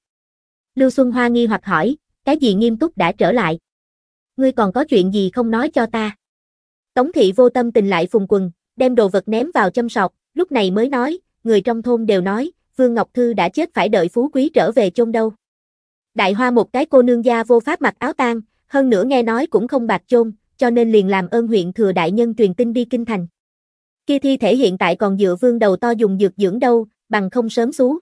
Lưu Xuân Hoa nghi hoặc hỏi, cái gì nghiêm túc đã trở lại? Ngươi còn có chuyện gì không nói cho ta? Tống thị vô tâm tình lại phùng quần, đem đồ vật ném vào châm sọc, lúc này mới nói, người trong thôn đều nói, Vương Ngọc Thư đã chết phải đợi phú quý trở về chôn đâu. Đại Hoa một cái cô nương gia vô pháp mặc áo tang, hơn nữa nghe nói cũng không bạc chôn, cho nên liền làm ơn huyện thừa đại nhân truyền tin đi kinh thành. Kia thi thể hiện tại còn dựa vương đầu to dùng dược dưỡng đâu, bằng không sớm xuống.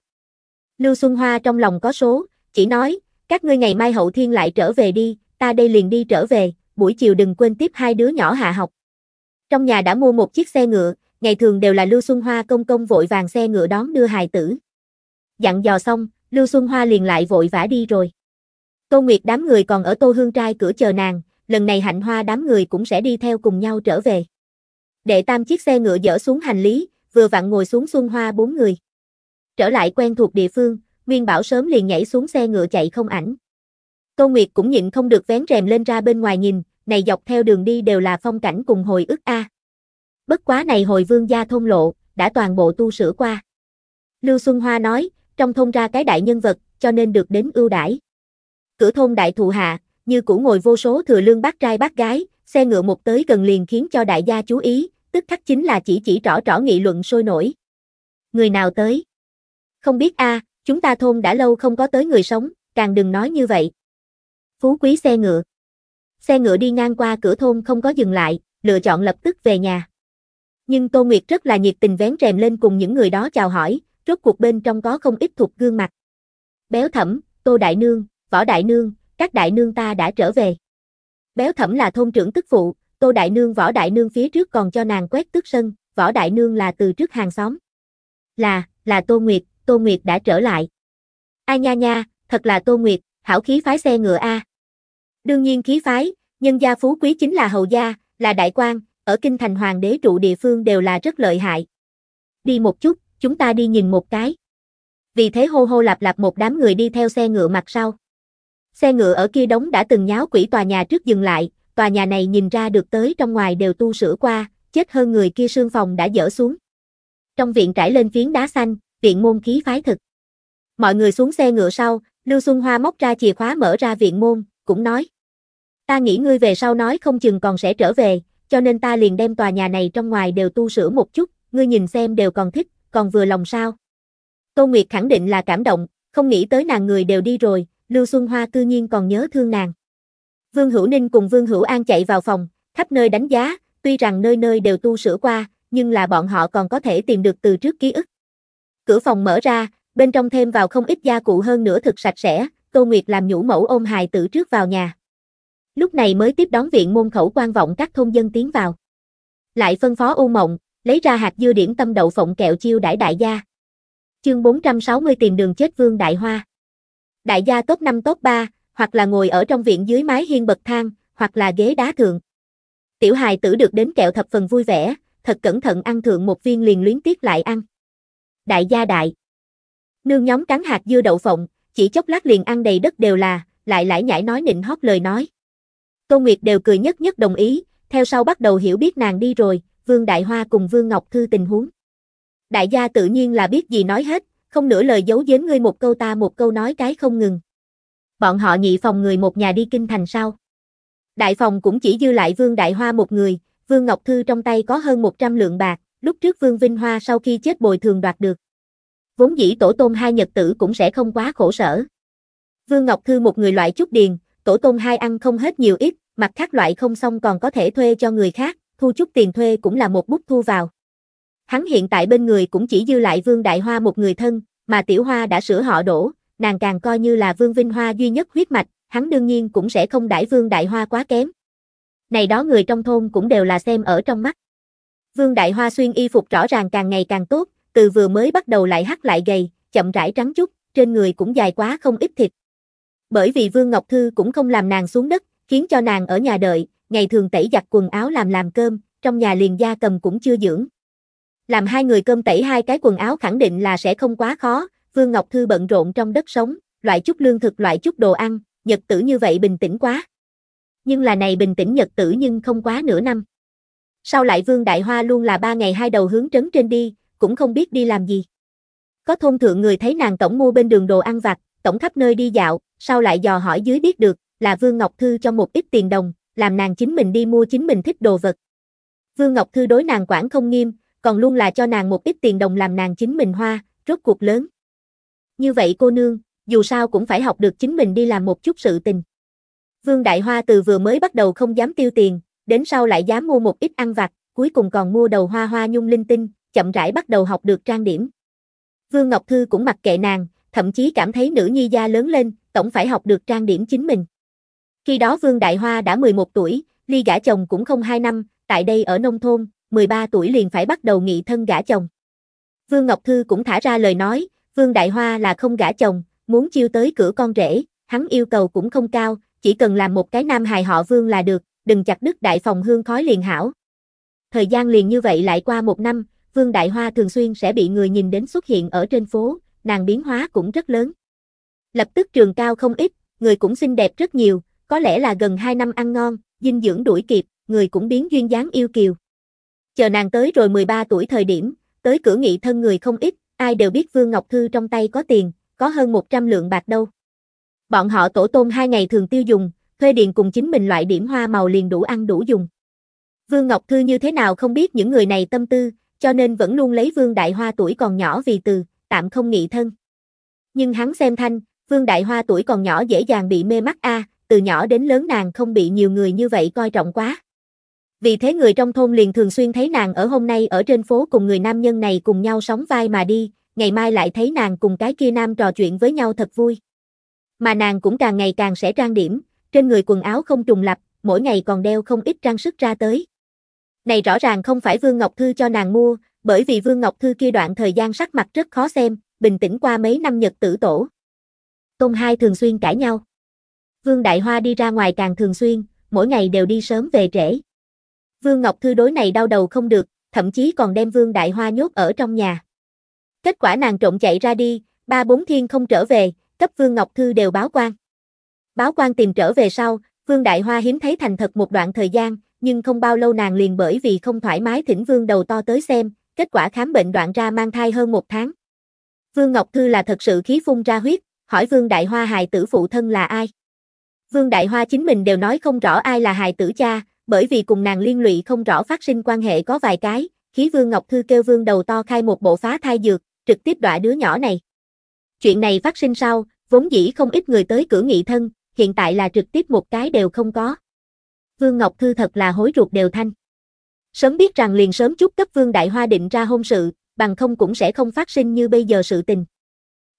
Lưu Xuân Hoa trong lòng có số, chỉ nói, các ngươi ngày mai hậu thiên lại trở về đi, ta đây liền đi trở về, buổi chiều đừng quên tiếp hai đứa nhỏ hạ học. Trong nhà đã mua một chiếc xe ngựa, ngày thường đều là Lưu Xuân Hoa công công vội vàng xe ngựa đón đưa hài tử. Dặn dò xong, Lưu Xuân Hoa liền lại vội vã đi rồi. Tô Nguyệt đám người còn ở Tô Hương Trai cửa chờ nàng, lần này hạnh hoa đám người cũng sẽ đi theo cùng nhau trở về. Đệ tam chiếc xe ngựa dỡ xuống hành lý, vừa vặn ngồi xuống Xuân Hoa bốn người. Trở lại quen thuộc địa phương, Nguyên Bảo sớm liền nhảy xuống xe ngựa chạy không ảnh. Tô Nguyệt cũng nhịn không được vén rèm lên ra bên ngoài nhìn, này dọc theo đường đi đều là phong cảnh cùng hồi ức a. Bất quá này hồi vương gia thông lộ, đã toàn bộ tu sửa qua. Lưu Xuân Hoa nói, trong thôn ra cái đại nhân vật, cho nên được đến ưu đãi. Cửa thôn đại thụ hạ, như cũ ngồi vô số thừa lương bác trai bác gái, xe ngựa một tới gần liền khiến cho đại gia chú ý, tức khắc chính là chỉ chỉ rõ rõ nghị luận sôi nổi. Người nào tới? Không biết a, à, chúng ta thôn đã lâu không có tới người sống, càng đừng nói như vậy. Phú quý xe ngựa. Xe ngựa đi ngang qua cửa thôn không có dừng lại, lựa chọn lập tức về nhà. Nhưng Tô Nguyệt rất là nhiệt tình vén rèm lên cùng những người đó chào hỏi, rốt cuộc bên trong có không ít thuộc gương mặt. Béo thẩm, Tô Đại Nương, Võ Đại Nương, các đại nương ta đã trở về. Béo thẩm là thôn trưởng tức phụ, Tô Đại Nương Võ Đại Nương phía trước còn cho nàng quét tước sân, Võ Đại Nương là từ trước hàng xóm. Là, là Tô Nguyệt, Tô Nguyệt đã trở lại. Ai nha nha, thật là Tô Nguyệt, hảo khí phái xe ngựa A. Đương nhiên khí phái, nhân gia phú quý chính là hầu gia, là đại quan, ở kinh thành hoàng đế trụ địa phương đều là rất lợi hại. Đi một chút, chúng ta đi nhìn một cái. Vì thế hô hô lạp lạp một đám người đi theo xe ngựa mặt sau. Xe ngựa ở kia đống đã từng nháo quỷ tòa nhà trước dừng lại, tòa nhà này nhìn ra được tới trong ngoài đều tu sửa qua, chết hơn người kia sương phòng đã dỡ xuống. Trong viện trải lên phiến đá xanh, viện môn khí phái thực. Mọi người xuống xe ngựa sau, Lưu Xuân Hoa móc ra chìa khóa mở ra viện môn, cũng nói. Ta nghĩ ngươi về sau nói không chừng còn sẽ trở về, cho nên ta liền đem tòa nhà này trong ngoài đều tu sửa một chút, ngươi nhìn xem đều còn thích, còn vừa lòng sao? Tô Nguyệt khẳng định là cảm động, không nghĩ tới nàng người đều đi rồi, Lưu Xuân Hoa cư nhiên còn nhớ thương nàng. Vương Hữu Ninh cùng Vương Hữu An chạy vào phòng, khắp nơi đánh giá, tuy rằng nơi nơi đều tu sửa qua, nhưng là bọn họ còn có thể tìm được từ trước ký ức. Cửa phòng mở ra, bên trong thêm vào không ít gia cụ hơn nữa thực sạch sẽ, Tô Nguyệt làm nhũ mẫu ôm hài tử trước vào nhà. Lúc này mới tiếp đón viện môn khẩu quan vọng các thôn dân tiến vào. Lại phân phó U Mộng, lấy ra hạt dưa điểm tâm đậu phộng kẹo chiêu đãi đại gia. Chương 460 tìm đường chết vương đại hoa. Đại gia tốt 5 tốt 3, hoặc là ngồi ở trong viện dưới mái hiên bậc thang, hoặc là ghế đá thường. Tiểu hài tử được đến kẹo thập phần vui vẻ, thật cẩn thận ăn thượng một viên liền luyến tiếc lại ăn. Đại gia đại. Nương nhóm cắn hạt dưa đậu phộng, chỉ chốc lát liền ăn đầy đất đều là, lại lại nhảy nói nịnh hót lời nói. Câu Nguyệt đều cười nhất nhất đồng ý, theo sau bắt đầu hiểu biết nàng đi rồi, Vương Đại Hoa cùng Vương Ngọc Thư tình huống. Đại gia tự nhiên là biết gì nói hết, không nửa lời giấu giếm ngươi một câu ta một câu nói cái không ngừng. Bọn họ nhị phòng người một nhà đi kinh thành sau Đại phòng cũng chỉ dư lại Vương Đại Hoa một người, Vương Ngọc Thư trong tay có hơn 100 lượng bạc, lúc trước Vương Vinh Hoa sau khi chết bồi thường đoạt được. Vốn dĩ tổ tôn hai nhật tử cũng sẽ không quá khổ sở. Vương Ngọc Thư một người loại chút điền, tổ tôn hai ăn không hết nhiều ít, mặt khác loại không xong còn có thể thuê cho người khác, thu chút tiền thuê cũng là một bút thu vào. Hắn hiện tại bên người cũng chỉ dư lại Vương Đại Hoa một người thân, mà Tiểu Hoa đã sửa họ đổ, nàng càng coi như là Vương Vinh Hoa duy nhất huyết mạch, hắn đương nhiên cũng sẽ không đãi Vương Đại Hoa quá kém. Này đó người trong thôn cũng đều là xem ở trong mắt. Vương Đại Hoa xuyên y phục rõ ràng càng ngày càng tốt, từ vừa mới bắt đầu lại hắc lại gầy, chậm rãi trắng chút, trên người cũng dài quá không ít thịt. Bởi vì Vương Ngọc Thư cũng không làm nàng xuống đất, khiến cho nàng ở nhà đợi, ngày thường tẩy giặt quần áo làm làm cơm, trong nhà liền gia cầm cũng chưa dưỡng. Làm hai người cơm tẩy hai cái quần áo khẳng định là sẽ không quá khó, Vương Ngọc Thư bận rộn trong đất sống, loại chút lương thực loại chút đồ ăn, nhật tử như vậy bình tĩnh quá. Nhưng là này bình tĩnh nhật tử nhưng không quá nửa năm. Sau lại Vương Đại Hoa luôn là ba ngày hai đầu hướng trấn trên đi, cũng không biết đi làm gì. Có thôn thượng người thấy nàng tổng mua bên đường đồ ăn vặt, tổng khắp nơi đi dạo, sau lại dò hỏi dưới biết được, là Vương Ngọc Thư cho một ít tiền đồng, làm nàng chính mình đi mua chính mình thích đồ vật. Vương Ngọc Thư đối nàng quản không nghiêm, còn luôn là cho nàng một ít tiền đồng làm nàng chính mình hoa, rốt cuộc lớn. Như vậy cô nương, dù sao cũng phải học được chính mình đi làm một chút sự tình. Vương Đại Hoa từ vừa mới bắt đầu không dám tiêu tiền, đến sau lại dám mua một ít ăn vặt, cuối cùng còn mua đầu hoa hoa nhung linh tinh, chậm rãi bắt đầu học được trang điểm. Vương Ngọc Thư cũng mặc kệ nàng, thậm chí cảm thấy nữ nhi gia lớn lên, tổng phải học được trang điểm chính mình. Khi đó Vương Đại Hoa đã 11 tuổi, ly gả chồng cũng không 2 năm, tại đây ở nông thôn, 13 tuổi liền phải bắt đầu nghị thân gả chồng. Vương Ngọc Thư cũng thả ra lời nói, Vương Đại Hoa là không gả chồng, muốn chiêu tới cửa con rể, hắn yêu cầu cũng không cao, chỉ cần làm một cái nam hài họ Vương là được, đừng chặt đứt đại phòng hương khói liền hảo. Thời gian liền như vậy lại qua một năm, Vương Đại Hoa thường xuyên sẽ bị người nhìn đến xuất hiện ở trên phố, nàng biến hóa cũng rất lớn. Lập tức trường cao không ít, người cũng xinh đẹp rất nhiều, có lẽ là gần 2 năm ăn ngon, dinh dưỡng đuổi kịp, người cũng biến duyên dáng yêu kiều. Chờ nàng tới rồi 13 tuổi thời điểm, tới cửa nghị thân người không ít, ai đều biết Vương Ngọc Thư trong tay có tiền, có hơn 100 lượng bạc đâu. Bọn họ tổ tôm hai ngày thường tiêu dùng, thuê điền cùng chính mình loại điểm hoa màu liền đủ ăn đủ dùng. Vương Ngọc Thư như thế nào không biết những người này tâm tư, cho nên vẫn luôn lấy Vương Đại Hoa tuổi còn nhỏ vì từ, tạm không nghị thân. Nhưng hắn xem thanh, Vương Đại Hoa tuổi còn nhỏ dễ dàng bị mê mắt a, à, từ nhỏ đến lớn nàng không bị nhiều người như vậy coi trọng quá. Vì thế người trong thôn liền thường xuyên thấy nàng ở hôm nay ở trên phố cùng người nam nhân này cùng nhau sóng vai mà đi, ngày mai lại thấy nàng cùng cái kia nam trò chuyện với nhau thật vui. Mà nàng cũng càng ngày càng sẽ trang điểm, trên người quần áo không trùng lập, mỗi ngày còn đeo không ít trang sức ra tới. Này rõ ràng không phải Vương Ngọc Thư cho nàng mua, bởi vì Vương Ngọc Thư kia đoạn thời gian sắc mặt rất khó xem, bình tĩnh qua mấy năm nhật tử tổ. tôn hai thường xuyên cãi nhau. Vương Đại Hoa đi ra ngoài càng thường xuyên, mỗi ngày đều đi sớm về trễ. Vương Ngọc Thư đối này đau đầu không được, thậm chí còn đem Vương Đại Hoa nhốt ở trong nhà. Kết quả nàng trộn chạy ra đi, ba bốn thiên không trở về, cấp Vương Ngọc Thư đều báo quan. Báo quan tìm trở về sau, Vương Đại Hoa hiếm thấy thành thật một đoạn thời gian, nhưng không bao lâu nàng liền bởi vì không thoải mái thỉnh Vương đầu to tới xem, kết quả khám bệnh đoạn ra mang thai hơn một tháng. Vương Ngọc Thư là thật sự khí phun ra huyết, hỏi Vương Đại Hoa hài tử phụ thân là ai. Vương Đại Hoa chính mình đều nói không rõ ai là hài tử cha, bởi vì cùng nàng liên lụy không rõ phát sinh quan hệ có vài cái, khí Vương Ngọc Thư kêu Vương đầu to khai một bộ phá thai dược, trực tiếp đọa đứa nhỏ này. Chuyện này phát sinh sau, vốn dĩ không ít người tới cửa nghị thân, hiện tại là trực tiếp một cái đều không có. Vương Ngọc Thư thật là hối ruột đều thanh. Sớm biết rằng liền sớm chút cấp Vương Đại Hoa định ra hôn sự, bằng không cũng sẽ không phát sinh như bây giờ sự tình.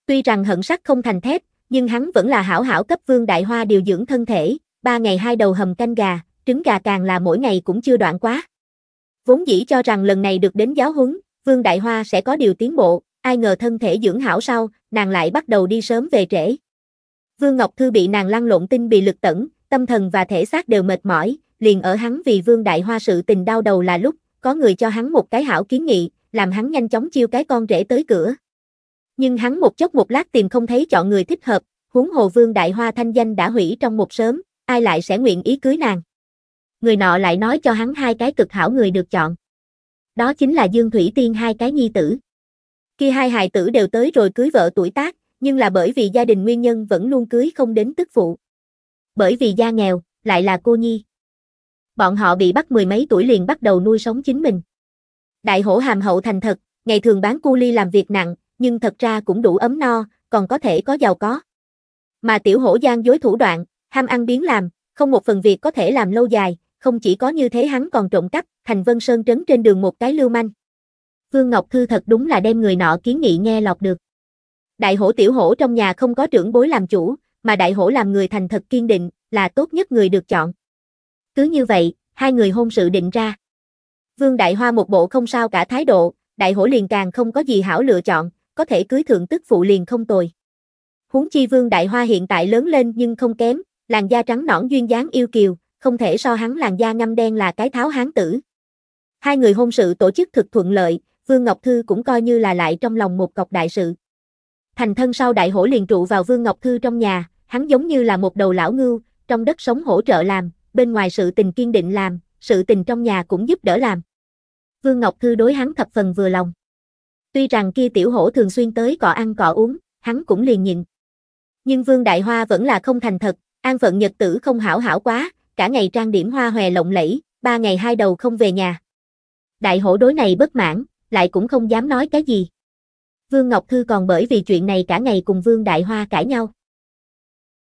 Tuy rằng hận sắc không thành thép, nhưng hắn vẫn là hảo hảo cấp vương đại hoa điều dưỡng thân thể, ba ngày hai đầu hầm canh gà, trứng gà càng là mỗi ngày cũng chưa đoạn quá. Vốn dĩ cho rằng lần này được đến giáo huấn, vương đại hoa sẽ có điều tiến bộ, ai ngờ thân thể dưỡng hảo sau, nàng lại bắt đầu đi sớm về trễ. Vương Ngọc Thư bị nàng lăn lộn tinh bị lực tẩn, tâm thần và thể xác đều mệt mỏi, liền ở hắn vì vương đại hoa sự tình đau đầu là lúc, có người cho hắn một cái hảo kiến nghị, làm hắn nhanh chóng chiêu cái con rể tới cửa nhưng hắn một chốc một lát tìm không thấy chọn người thích hợp, huống hồ vương đại hoa thanh danh đã hủy trong một sớm, ai lại sẽ nguyện ý cưới nàng. Người nọ lại nói cho hắn hai cái cực hảo người được chọn. Đó chính là Dương Thủy Tiên hai cái nhi tử. Khi hai hài tử đều tới rồi cưới vợ tuổi tác, nhưng là bởi vì gia đình nguyên nhân vẫn luôn cưới không đến tức phụ. Bởi vì gia nghèo, lại là cô nhi. Bọn họ bị bắt mười mấy tuổi liền bắt đầu nuôi sống chính mình. Đại hổ hàm hậu thành thật, ngày thường bán cu ly làm việc nặng, nhưng thật ra cũng đủ ấm no, còn có thể có giàu có. Mà tiểu hổ gian dối thủ đoạn, ham ăn biến làm, không một phần việc có thể làm lâu dài, không chỉ có như thế hắn còn trộm cắp, thành vân sơn trấn trên đường một cái lưu manh. Vương Ngọc Thư thật đúng là đem người nọ kiến nghị nghe lọt được. Đại hổ tiểu hổ trong nhà không có trưởng bối làm chủ, mà đại hổ làm người thành thật kiên định, là tốt nhất người được chọn. Cứ như vậy, hai người hôn sự định ra. Vương Đại Hoa một bộ không sao cả thái độ, đại hổ liền càng không có gì hảo lựa chọn, có thể cưới thượng tức phụ liền không tồi. Huống chi Vương Đại Hoa hiện tại lớn lên nhưng không kém, làn da trắng nõn duyên dáng yêu kiều, không thể so hắn làn da ngăm đen là cái tháo hán tử. Hai người hôn sự tổ chức thực thuận lợi, Vương Ngọc Thư cũng coi như là lại trong lòng một cọc đại sự. Thành thân sau đại hổ liền trụ vào Vương Ngọc Thư trong nhà, hắn giống như là một đầu lão ngưu, trong đất sống hỗ trợ làm, bên ngoài sự tình kiên định làm, sự tình trong nhà cũng giúp đỡ làm. Vương Ngọc Thư đối hắn thập phần vừa lòng. Tuy rằng kia tiểu hổ thường xuyên tới cọ ăn cọ uống, hắn cũng liền nhìn Nhưng Vương Đại Hoa vẫn là không thành thật, an phận nhật tử không hảo hảo quá, cả ngày trang điểm hoa hòe lộng lẫy, ba ngày hai đầu không về nhà. Đại hổ đối này bất mãn, lại cũng không dám nói cái gì. Vương Ngọc Thư còn bởi vì chuyện này cả ngày cùng Vương Đại Hoa cãi nhau.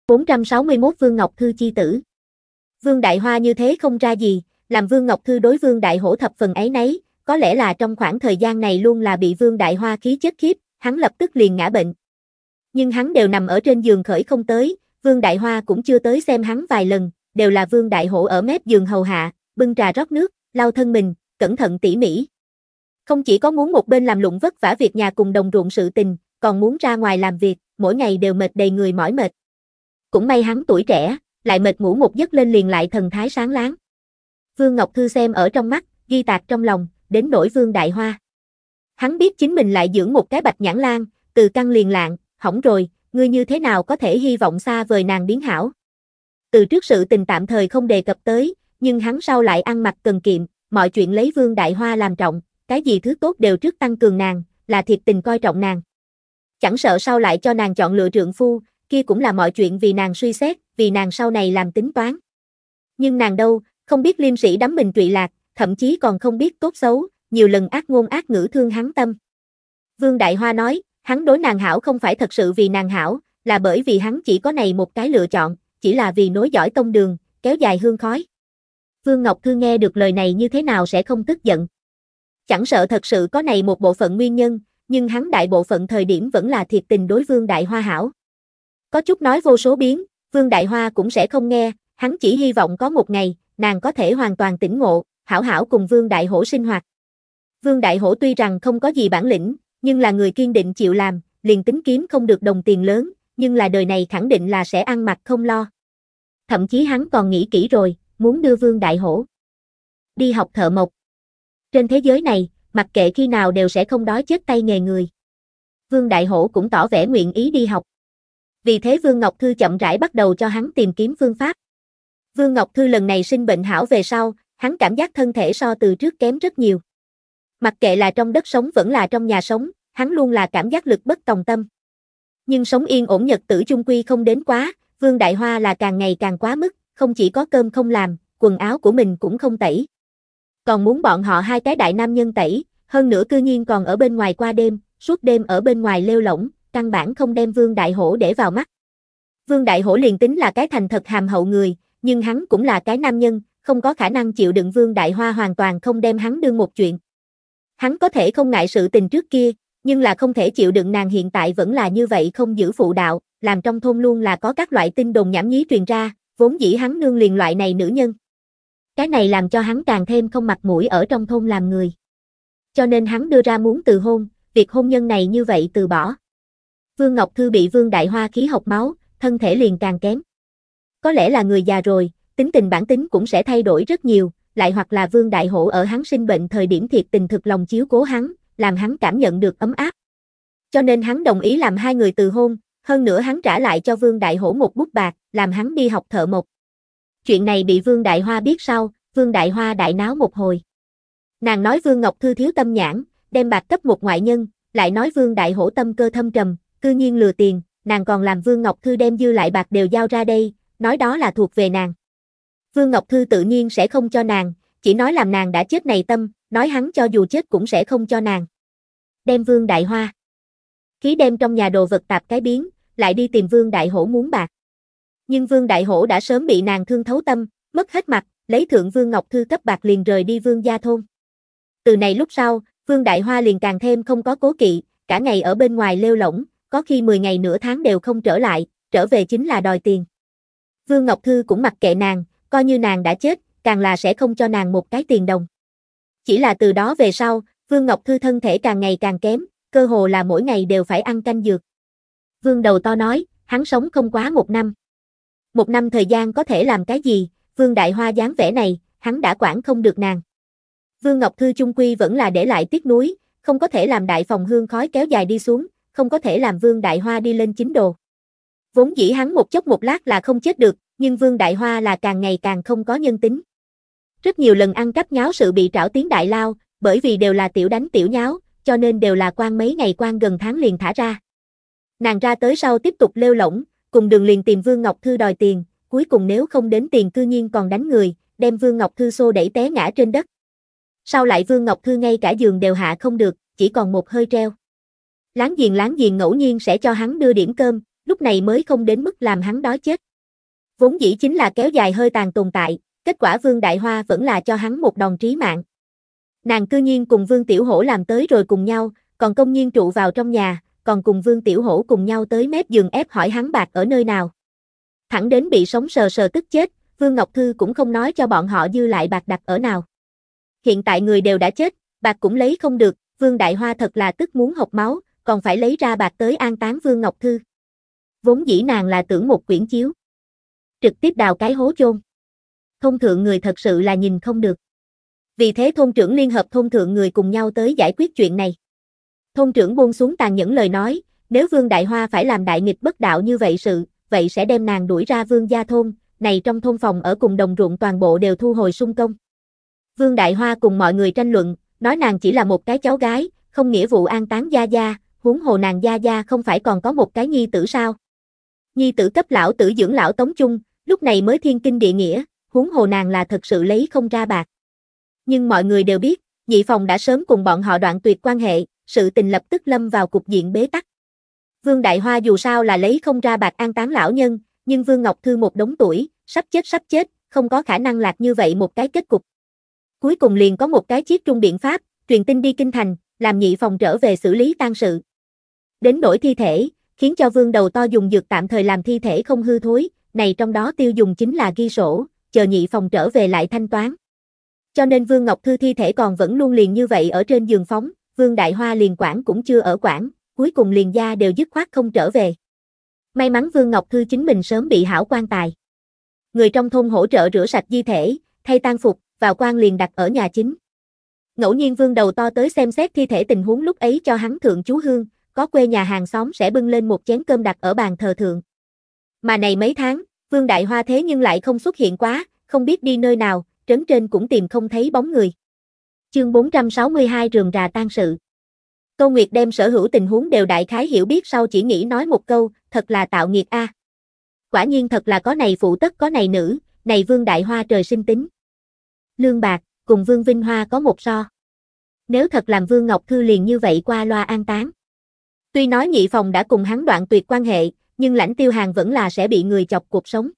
461 Vương Ngọc Thư chi tử Vương Đại Hoa như thế không ra gì, làm Vương Ngọc Thư đối Vương Đại Hổ thập phần ấy nấy, có lẽ là trong khoảng thời gian này luôn là bị Vương Đại Hoa khí chất khiếp, hắn lập tức liền ngã bệnh. Nhưng hắn đều nằm ở trên giường khởi không tới, Vương Đại Hoa cũng chưa tới xem hắn vài lần, đều là Vương Đại Hổ ở mép giường hầu hạ, bưng trà rót nước, lau thân mình, cẩn thận tỉ mỉ. Không chỉ có muốn một bên làm lụng vất vả việc nhà cùng đồng ruộng sự tình, còn muốn ra ngoài làm việc, mỗi ngày đều mệt đầy người mỏi mệt. Cũng may hắn tuổi trẻ, lại mệt ngủ một giấc lên liền lại thần thái sáng láng. Vương Ngọc Thư xem ở trong mắt, ghi tạc trong lòng đến nỗi Vương Đại Hoa. Hắn biết chính mình lại dưỡng một cái bạch nhãn lan, từ căn liền lạng, hỏng rồi, ngươi như thế nào có thể hy vọng xa vời nàng biến hảo. Từ trước sự tình tạm thời không đề cập tới, nhưng hắn sau lại ăn mặc cần kiệm, mọi chuyện lấy Vương Đại Hoa làm trọng, cái gì thứ tốt đều trước tăng cường nàng, là thiệt tình coi trọng nàng. Chẳng sợ sau lại cho nàng chọn lựa trượng phu, kia cũng là mọi chuyện vì nàng suy xét, vì nàng sau này làm tính toán. Nhưng nàng đâu, không biết liêm sĩ đắm mình trụy lạc, thậm chí còn không biết tốt xấu, nhiều lần ác ngôn ác ngữ thương hắn tâm. Vương Đại Hoa nói, hắn đối nàng hảo không phải thật sự vì nàng hảo, là bởi vì hắn chỉ có này một cái lựa chọn, chỉ là vì nối dõi tông đường, kéo dài hương khói. Vương Ngọc Thư nghe được lời này như thế nào sẽ không tức giận. Chẳng sợ thật sự có này một bộ phận nguyên nhân, nhưng hắn đại bộ phận thời điểm vẫn là thiệt tình đối Vương Đại Hoa hảo. Có chút nói vô số biến, Vương Đại Hoa cũng sẽ không nghe, hắn chỉ hy vọng có một ngày, nàng có thể hoàn toàn tỉnh ngộ, hảo hảo cùng Vương Đại Hổ sinh hoạt. Vương Đại Hổ tuy rằng không có gì bản lĩnh, nhưng là người kiên định chịu làm, liền tính kiếm không được đồng tiền lớn, nhưng là đời này khẳng định là sẽ ăn mặc không lo. Thậm chí hắn còn nghĩ kỹ rồi, muốn đưa Vương Đại Hổ đi học thợ mộc. Trên thế giới này, mặc kệ khi nào đều sẽ không đói chết tay nghề người. Vương Đại Hổ cũng tỏ vẻ nguyện ý đi học. Vì thế Vương Ngọc Thư chậm rãi bắt đầu cho hắn tìm kiếm phương pháp. Vương Ngọc Thư lần này sinh bệnh hảo về sau, hắn cảm giác thân thể so từ trước kém rất nhiều. Mặc kệ là trong đất sống vẫn là trong nhà sống, hắn luôn là cảm giác lực bất tòng tâm. Nhưng sống yên ổn nhật tử chung quy không đến quá, Vương Đại Hoa là càng ngày càng quá mức, không chỉ có cơm không làm, quần áo của mình cũng không tẩy. Còn muốn bọn họ hai cái đại nam nhân tẩy, hơn nữa cư nhiên còn ở bên ngoài qua đêm, suốt đêm ở bên ngoài lêu lỏng, căn bản không đem Vương Đại Hổ để vào mắt. Vương Đại Hổ liền tính là cái thành thật hàm hậu người, nhưng hắn cũng là cái nam nhân, không có khả năng chịu đựng Vương Đại Hoa hoàn toàn không đem hắn đương một chuyện. Hắn có thể không ngại sự tình trước kia, nhưng là không thể chịu đựng nàng hiện tại vẫn là như vậy không giữ phụ đạo, làm trong thôn luôn là có các loại tin đồn nhảm nhí truyền ra, vốn dĩ hắn nương liền loại này nữ nhân. Cái này làm cho hắn càng thêm không mặt mũi ở trong thôn làm người. Cho nên hắn đưa ra muốn từ hôn, việc hôn nhân này như vậy từ bỏ. Vương Ngọc Thư bị Vương Đại Hoa khí học máu, thân thể liền càng kém. Có lẽ là người già rồi, tính tình bản tính cũng sẽ thay đổi rất nhiều, lại hoặc là Vương Đại Hổ ở hắn sinh bệnh thời điểm thiệt tình thực lòng chiếu cố hắn, làm hắn cảm nhận được ấm áp. Cho nên hắn đồng ý làm hai người từ hôn, hơn nữa hắn trả lại cho Vương Đại Hổ một bút bạc, làm hắn đi học thợ mộc. Chuyện này bị Vương Đại Hoa biết sau, Vương Đại Hoa đại náo một hồi. Nàng nói Vương Ngọc Thư thiếu tâm nhãn, đem bạc cấp một ngoại nhân, lại nói Vương Đại Hổ tâm cơ thâm trầm, cư nhiên lừa tiền, nàng còn làm Vương Ngọc Thư đem dư lại bạc đều giao ra đây, nói đó là thuộc về nàng. Vương Ngọc Thư tự nhiên sẽ không cho nàng, chỉ nói làm nàng đã chết này tâm, nói hắn cho dù chết cũng sẽ không cho nàng. Đem Vương Đại Hoa. Khí đem trong nhà đồ vật tạp cái biến, lại đi tìm Vương Đại Hổ muốn bạc. Nhưng Vương Đại Hổ đã sớm bị nàng thương thấu tâm, mất hết mặt, lấy thượng Vương Ngọc Thư cấp bạc liền rời đi Vương gia thôn. Từ này lúc sau, Vương Đại Hoa liền càng thêm không có cố kỵ, cả ngày ở bên ngoài lêu lỏng, có khi 10 ngày nửa tháng đều không trở lại, trở về chính là đòi tiền. Vương Ngọc Thư cũng mặc kệ nàng, coi như nàng đã chết, càng là sẽ không cho nàng một cái tiền đồng. Chỉ là từ đó về sau, Vương Ngọc Thư thân thể càng ngày càng kém, cơ hồ là mỗi ngày đều phải ăn canh dược. Vương đầu to nói, hắn sống không quá một năm. Một năm thời gian có thể làm cái gì, Vương Đại Hoa dáng vẻ này, hắn đã quản không được nàng. Vương Ngọc Thư Trung Quy vẫn là để lại tiếc núi, không có thể làm đại phòng hương khói kéo dài đi xuống, không có thể làm Vương Đại Hoa đi lên chính đồ. Vốn dĩ hắn một chốc một lát là không chết được, nhưng Vương Đại Hoa là càng ngày càng không có nhân tính. Rất nhiều lần ăn cắp nháo sự bị trảo tiếng đại lao, bởi vì đều là tiểu đánh tiểu nháo, cho nên đều là quan mấy ngày quan gần tháng liền thả ra. Nàng ra tới sau tiếp tục lêu lỏng, cùng đường liền tìm Vương Ngọc Thư đòi tiền, cuối cùng nếu không đến tiền cư nhiên còn đánh người, đem Vương Ngọc Thư xô đẩy té ngã trên đất. Sau lại Vương Ngọc Thư ngay cả giường đều hạ không được, chỉ còn một hơi treo. Láng giềng láng giềng ngẫu nhiên sẽ cho hắn đưa điểm cơm, lúc này mới không đến mức làm hắn đói chết vốn dĩ chính là kéo dài hơi tàn tồn tại, kết quả Vương Đại Hoa vẫn là cho hắn một đòn trí mạng. Nàng cư nhiên cùng Vương Tiểu Hổ làm tới rồi cùng nhau, còn công nhiên trụ vào trong nhà, còn cùng Vương Tiểu Hổ cùng nhau tới mép giường ép hỏi hắn bạc ở nơi nào. Thẳng đến bị sống sờ sờ tức chết, Vương Ngọc Thư cũng không nói cho bọn họ dư lại bạc đặt ở nào. Hiện tại người đều đã chết, bạc cũng lấy không được, Vương Đại Hoa thật là tức muốn học máu, còn phải lấy ra bạc tới an táng Vương Ngọc Thư. Vốn dĩ nàng là tưởng một quyển chiếu trực tiếp đào cái hố chôn. Thông thượng người thật sự là nhìn không được. Vì thế thôn trưởng liên hợp thôn thượng người cùng nhau tới giải quyết chuyện này. Thôn trưởng buông xuống tàn nhẫn lời nói, nếu Vương Đại Hoa phải làm đại nghịch bất đạo như vậy sự, vậy sẽ đem nàng đuổi ra Vương gia thôn, này trong thôn phòng ở cùng đồng ruộng toàn bộ đều thu hồi sung công. Vương Đại Hoa cùng mọi người tranh luận, nói nàng chỉ là một cái cháu gái, không nghĩa vụ an táng gia gia, huống hồ nàng gia gia không phải còn có một cái nhi tử sao? Nhi tử cấp lão tử dưỡng lão tống chung, lúc này mới thiên kinh địa nghĩa, huống hồ nàng là thật sự lấy không ra bạc. Nhưng mọi người đều biết, nhị phòng đã sớm cùng bọn họ đoạn tuyệt quan hệ, sự tình lập tức lâm vào cục diện bế tắc. Vương Đại Hoa dù sao là lấy không ra bạc an táng lão nhân, nhưng Vương Ngọc Thư một đống tuổi, sắp chết sắp chết, không có khả năng lạc như vậy một cái kết cục. Cuối cùng liền có một cái chiếc trung biện pháp, truyền tin đi kinh thành, làm nhị phòng trở về xử lý tang sự. Đến đổi thi thể, khiến cho vương đầu to dùng dược tạm thời làm thi thể không hư thối, này trong đó tiêu dùng chính là ghi sổ, chờ nhị phòng trở về lại thanh toán. Cho nên Vương Ngọc Thư thi thể còn vẫn luôn liền như vậy ở trên giường phóng, Vương Đại Hoa liền quản cũng chưa ở quản, cuối cùng liền gia đều dứt khoát không trở về. May mắn Vương Ngọc Thư chính mình sớm bị hảo quan tài. Người trong thôn hỗ trợ rửa sạch di thể, thay tang phục, vào quan liền đặt ở nhà chính. Ngẫu nhiên Vương đầu to tới xem xét thi thể tình huống lúc ấy cho hắn thượng chú hương, có quê nhà hàng xóm sẽ bưng lên một chén cơm đặt ở bàn thờ thượng. Mà này mấy tháng, Vương Đại Hoa thế nhưng lại không xuất hiện quá, không biết đi nơi nào, trấn trên cũng tìm không thấy bóng người. Chương 462 rườm rà tan sự. Câu Nguyệt đem sở hữu tình huống đều đại khái hiểu biết sau chỉ nghĩ nói một câu, thật là tạo nghiệt a. À. Quả nhiên thật là có này phụ tất có này nữ, này Vương Đại Hoa trời sinh tính. Lương Bạc, cùng Vương Vinh Hoa có một so. Nếu thật làm Vương Ngọc Thư liền như vậy qua loa an táng. Tuy nói nhị phòng đã cùng hắn đoạn tuyệt quan hệ, nhưng lãnh tiêu hàng vẫn là sẽ bị người chọc cuộc sống.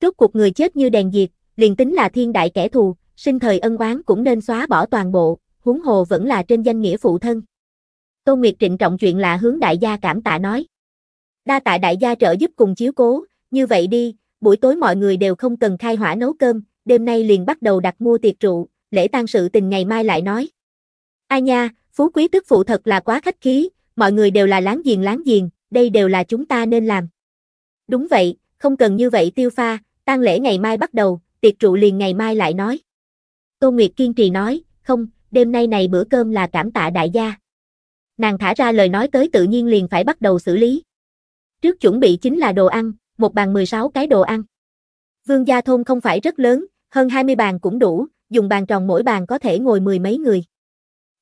trước cuộc người chết như đèn diệt, liền tính là thiên đại kẻ thù, sinh thời ân oán cũng nên xóa bỏ toàn bộ, huống hồ vẫn là trên danh nghĩa phụ thân. Tô Nguyệt trịnh trọng chuyện là hướng đại gia cảm tạ nói. Đa tạ đại gia trợ giúp cùng chiếu cố, như vậy đi, buổi tối mọi người đều không cần khai hỏa nấu cơm, đêm nay liền bắt đầu đặt mua tiệc rượu, lễ tang sự tình ngày mai lại nói. Ai nha, phú quý tức phụ thật là quá khách khí, mọi người đều là láng giềng láng giềng, đây đều là chúng ta nên làm. Đúng vậy, không cần như vậy tiêu pha, tang lễ ngày mai bắt đầu, tiệc trụ liền ngày mai lại nói. Tô Nguyệt kiên trì nói, không, đêm nay này bữa cơm là cảm tạ đại gia. Nàng thả ra lời nói tới tự nhiên liền phải bắt đầu xử lý. Trước chuẩn bị chính là đồ ăn, một bàn 16 cái đồ ăn. Vương gia thôn không phải rất lớn, hơn 20 bàn cũng đủ, dùng bàn tròn mỗi bàn có thể ngồi mười mấy người.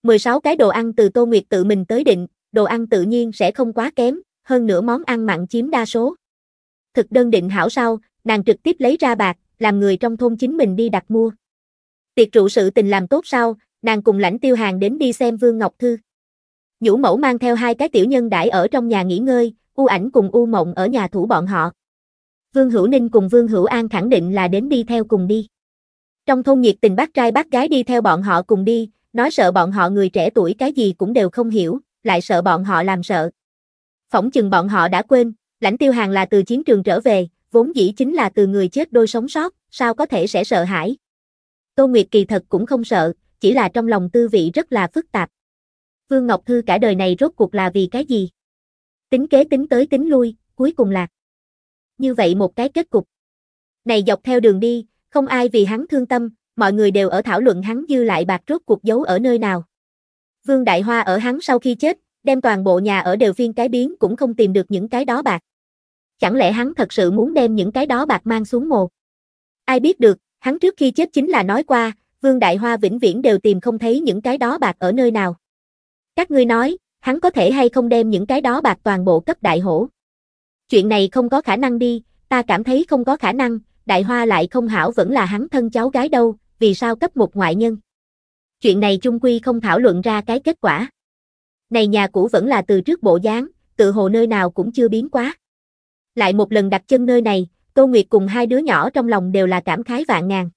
16 cái đồ ăn từ Tô Nguyệt tự mình tới định, đồ ăn tự nhiên sẽ không quá kém, hơn nữa món ăn mặn chiếm đa số. Thực đơn định hảo sau, nàng trực tiếp lấy ra bạc, làm người trong thôn chính mình đi đặt mua. Tiệc rượu sự tình làm tốt sau, nàng cùng lãnh tiêu hàng đến đi xem Vương Ngọc Thư. Nhũ mẫu mang theo hai cái tiểu nhân đãi ở trong nhà nghỉ ngơi, U ảnh cùng U mộng ở nhà thủ bọn họ. Vương Hữu Ninh cùng Vương Hữu An khẳng định là đến đi theo cùng đi. Trong thôn nhiệt tình bác trai bác gái đi theo bọn họ cùng đi, nói sợ bọn họ người trẻ tuổi cái gì cũng đều không hiểu, lại sợ bọn họ làm sợ. Phỏng chừng bọn họ đã quên, lãnh tiêu hàng là từ chiến trường trở về, vốn dĩ chính là từ người chết đôi sống sót, sao có thể sẽ sợ hãi. Tô Nguyệt kỳ thật cũng không sợ, chỉ là trong lòng tư vị rất là phức tạp. Vương Ngọc Thư cả đời này rốt cuộc là vì cái gì? Tính kế tính tới tính lui, cuối cùng là Như vậy một cái kết cục. Này dọc theo đường đi, không ai vì hắn thương tâm, mọi người đều ở thảo luận hắn dư lại bạc rốt cuộc giấu ở nơi nào. Vương Đại Hoa ở hắn sau khi chết, đem toàn bộ nhà ở đều viên cái biến cũng không tìm được những cái đó bạc. Chẳng lẽ hắn thật sự muốn đem những cái đó bạc mang xuống mồ? Ai biết được, hắn trước khi chết chính là nói qua, Vương Đại Hoa vĩnh viễn đều tìm không thấy những cái đó bạc ở nơi nào. Các ngươi nói, hắn có thể hay không đem những cái đó bạc toàn bộ cấp đại hổ. Chuyện này không có khả năng đi, ta cảm thấy không có khả năng, đại hoa lại không hảo vẫn là hắn thân cháu gái đâu, vì sao cấp một ngoại nhân. Chuyện này chung quy không thảo luận ra cái kết quả này nhà cũ vẫn là từ trước bộ dáng, tự hồ nơi nào cũng chưa biến quá. Lại một lần đặt chân nơi này, Tô Nguyệt cùng hai đứa nhỏ trong lòng đều là cảm khái vạn ngàn.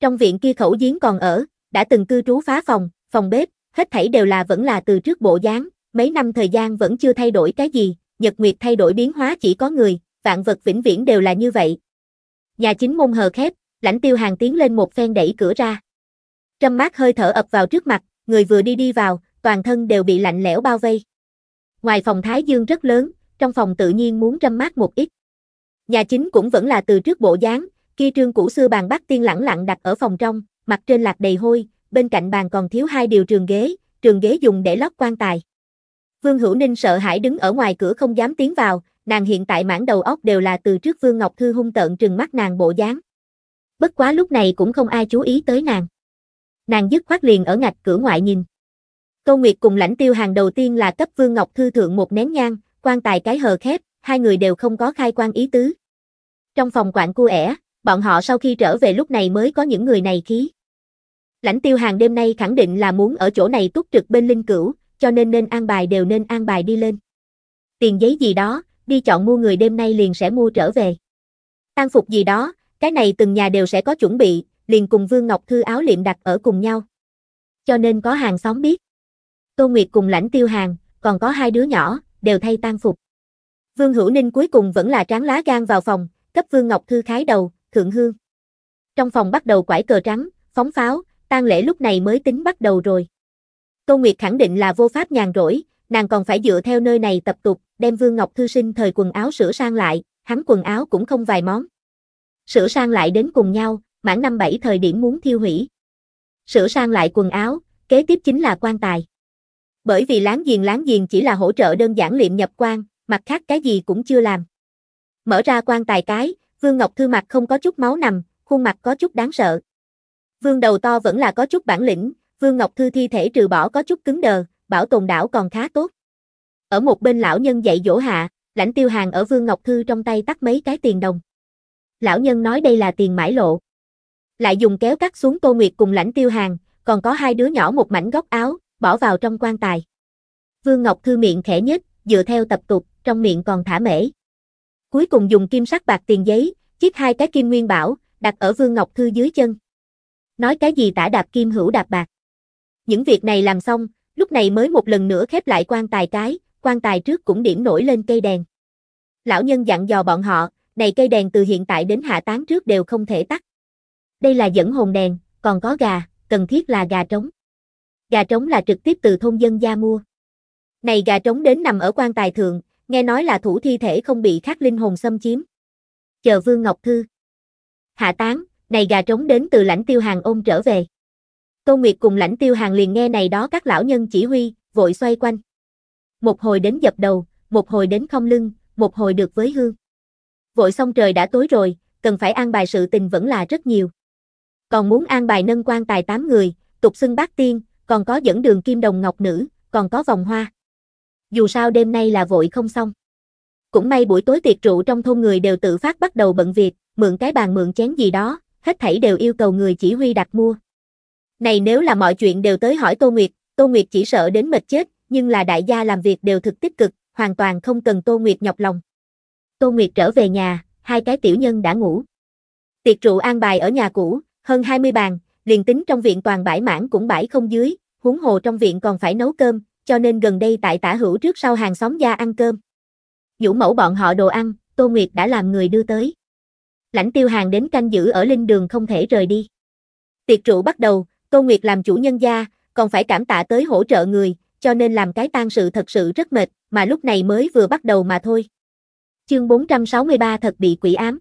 Trong viện kia khẩu giếng còn ở, đã từng cư trú phá phòng, phòng bếp, hết thảy đều là vẫn là từ trước bộ dáng, mấy năm thời gian vẫn chưa thay đổi cái gì, nhật nguyệt thay đổi biến hóa chỉ có người, vạn vật vĩnh viễn đều là như vậy. Nhà chính môn hờ khép, lãnh tiêu hàng tiến lên một phen đẩy cửa ra. Trâm mát hơi thở ập vào trước mặt, người vừa đi đi vào, toàn thân đều bị lạnh lẽo bao vây. Ngoài phòng Thái Dương rất lớn, trong phòng tự nhiên muốn râm mát một ít. Nhà chính cũng vẫn là từ trước bộ dáng, kia trương cũ xưa bàn bắt tiên lẳng lặng đặt ở phòng trong, mặt trên lạc đầy hôi, bên cạnh bàn còn thiếu hai điều trường ghế, trường ghế dùng để lót quan tài. Vương Hữu Ninh sợ hãi đứng ở ngoài cửa không dám tiến vào, nàng hiện tại mãn đầu óc đều là từ trước Vương Ngọc Thư hung tợn trừng mắt nàng bộ dáng. Bất quá lúc này cũng không ai chú ý tới nàng. Nàng dứt khoát liền ở ngạch cửa ngoại nhìn. Tô Nguyệt cùng lãnh tiêu hàng đầu tiên là cấp Vương Ngọc Thư thượng một nén nhang, quan tài cái hờ khép, hai người đều không có khai quan ý tứ. Trong phòng quạng cu ẻ, bọn họ sau khi trở về lúc này mới có những người này khí. Lãnh tiêu hàng đêm nay khẳng định là muốn ở chỗ này túc trực bên linh cửu, cho nên nên an bài đều nên an bài đi lên. Tiền giấy gì đó, đi chọn mua người đêm nay liền sẽ mua trở về. Tan phục gì đó, cái này từng nhà đều sẽ có chuẩn bị, liền cùng Vương Ngọc Thư áo liệm đặt ở cùng nhau. Cho nên có hàng xóm biết. Tô Nguyệt cùng lãnh tiêu hàng, còn có hai đứa nhỏ, đều thay tan phục. Vương Hữu Ninh cuối cùng vẫn là tráng lá gan vào phòng, cấp Vương Ngọc Thư khái đầu, thượng hương. Trong phòng bắt đầu quải cờ trắng, phóng pháo, tang lễ lúc này mới tính bắt đầu rồi. Tô Nguyệt khẳng định là vô pháp nhàn rỗi, nàng còn phải dựa theo nơi này tập tục, đem Vương Ngọc Thư sinh thời quần áo sửa sang lại, hắn quần áo cũng không vài món. Sửa sang lại đến cùng nhau, mãn năm bảy thời điểm muốn thiêu hủy. Sửa sang lại quần áo, kế tiếp chính là quan tài. Bởi vì láng giềng láng giềng chỉ là hỗ trợ đơn giản liệm nhập quan, mặt khác cái gì cũng chưa làm. Mở ra quan tài cái, Vương Ngọc Thư mặt không có chút máu nằm, khuôn mặt có chút đáng sợ. Vương đầu to vẫn là có chút bản lĩnh, Vương Ngọc Thư thi thể trừ bỏ có chút cứng đờ, bảo tồn đảo còn khá tốt. Ở một bên lão nhân dạy dỗ hạ, lãnh tiêu hàng ở Vương Ngọc Thư trong tay tắt mấy cái tiền đồng. Lão nhân nói đây là tiền mãi lộ. Lại dùng kéo cắt xuống Tô Nguyệt cùng lãnh tiêu hàng, còn có hai đứa nhỏ một mảnh góc áo, bỏ vào trong quan tài. Vương Ngọc Thư miệng khẽ nhếch, dựa theo tập tục, trong miệng còn thả mễ. Cuối cùng dùng kim sắc bạc tiền giấy, chiếc hai cái kim nguyên bảo, đặt ở Vương Ngọc Thư dưới chân. Nói cái gì tả đạp kim hữu đạp bạc. Những việc này làm xong, lúc này mới một lần nữa khép lại quan tài cái, quan tài trước cũng điểm nổi lên cây đèn. Lão nhân dặn dò bọn họ, này cây đèn từ hiện tại đến hạ tán trước đều không thể tắt. Đây là dẫn hồn đèn, còn có gà, cần thiết là gà trống gà trống là trực tiếp từ thôn dân gia mua. Này gà trống đến nằm ở quan tài thượng, nghe nói là thủ thi thể không bị khắc linh hồn xâm chiếm. Chờ Vương Ngọc Thư. Hạ tán, này gà trống đến từ lãnh tiêu hàng ôm trở về. Tô Nguyệt cùng lãnh tiêu hàng liền nghe này đó các lão nhân chỉ huy, vội xoay quanh. Một hồi đến dập đầu, một hồi đến không lưng, một hồi được với hương. Vội xong trời đã tối rồi, cần phải an bài sự tình vẫn là rất nhiều. Còn muốn an bài nâng quan tài tám người, tục xưng bác tiên, còn có dẫn đường kim đồng ngọc nữ, còn có vòng hoa. Dù sao đêm nay là vội không xong. Cũng may buổi tối tiệc rượu trong thôn người đều tự phát bắt đầu bận việc, mượn cái bàn mượn chén gì đó, hết thảy đều yêu cầu người chỉ huy đặt mua. Này nếu là mọi chuyện đều tới hỏi Tô Nguyệt, Tô Nguyệt chỉ sợ đến mệt chết, nhưng là đại gia làm việc đều thực tích cực, hoàn toàn không cần Tô Nguyệt nhọc lòng. Tô Nguyệt trở về nhà, hai cái tiểu nhân đã ngủ. Tiệc rượu an bài ở nhà cũ, hơn 20 bàn, liền tính trong viện toàn bãi mãn cũng bãi không dưới, huống hồ trong viện còn phải nấu cơm, cho nên gần đây tại tả hữu trước sau hàng xóm gia ăn cơm. vũ mẫu bọn họ đồ ăn, Tô Nguyệt đã làm người đưa tới. Lãnh tiêu hàng đến canh giữ ở linh đường không thể rời đi. Tiệc rượu bắt đầu, Tô Nguyệt làm chủ nhân gia, còn phải cảm tạ tới hỗ trợ người, cho nên làm cái tang sự thật sự rất mệt, mà lúc này mới vừa bắt đầu mà thôi. Chương 463 thật bị quỷ ám.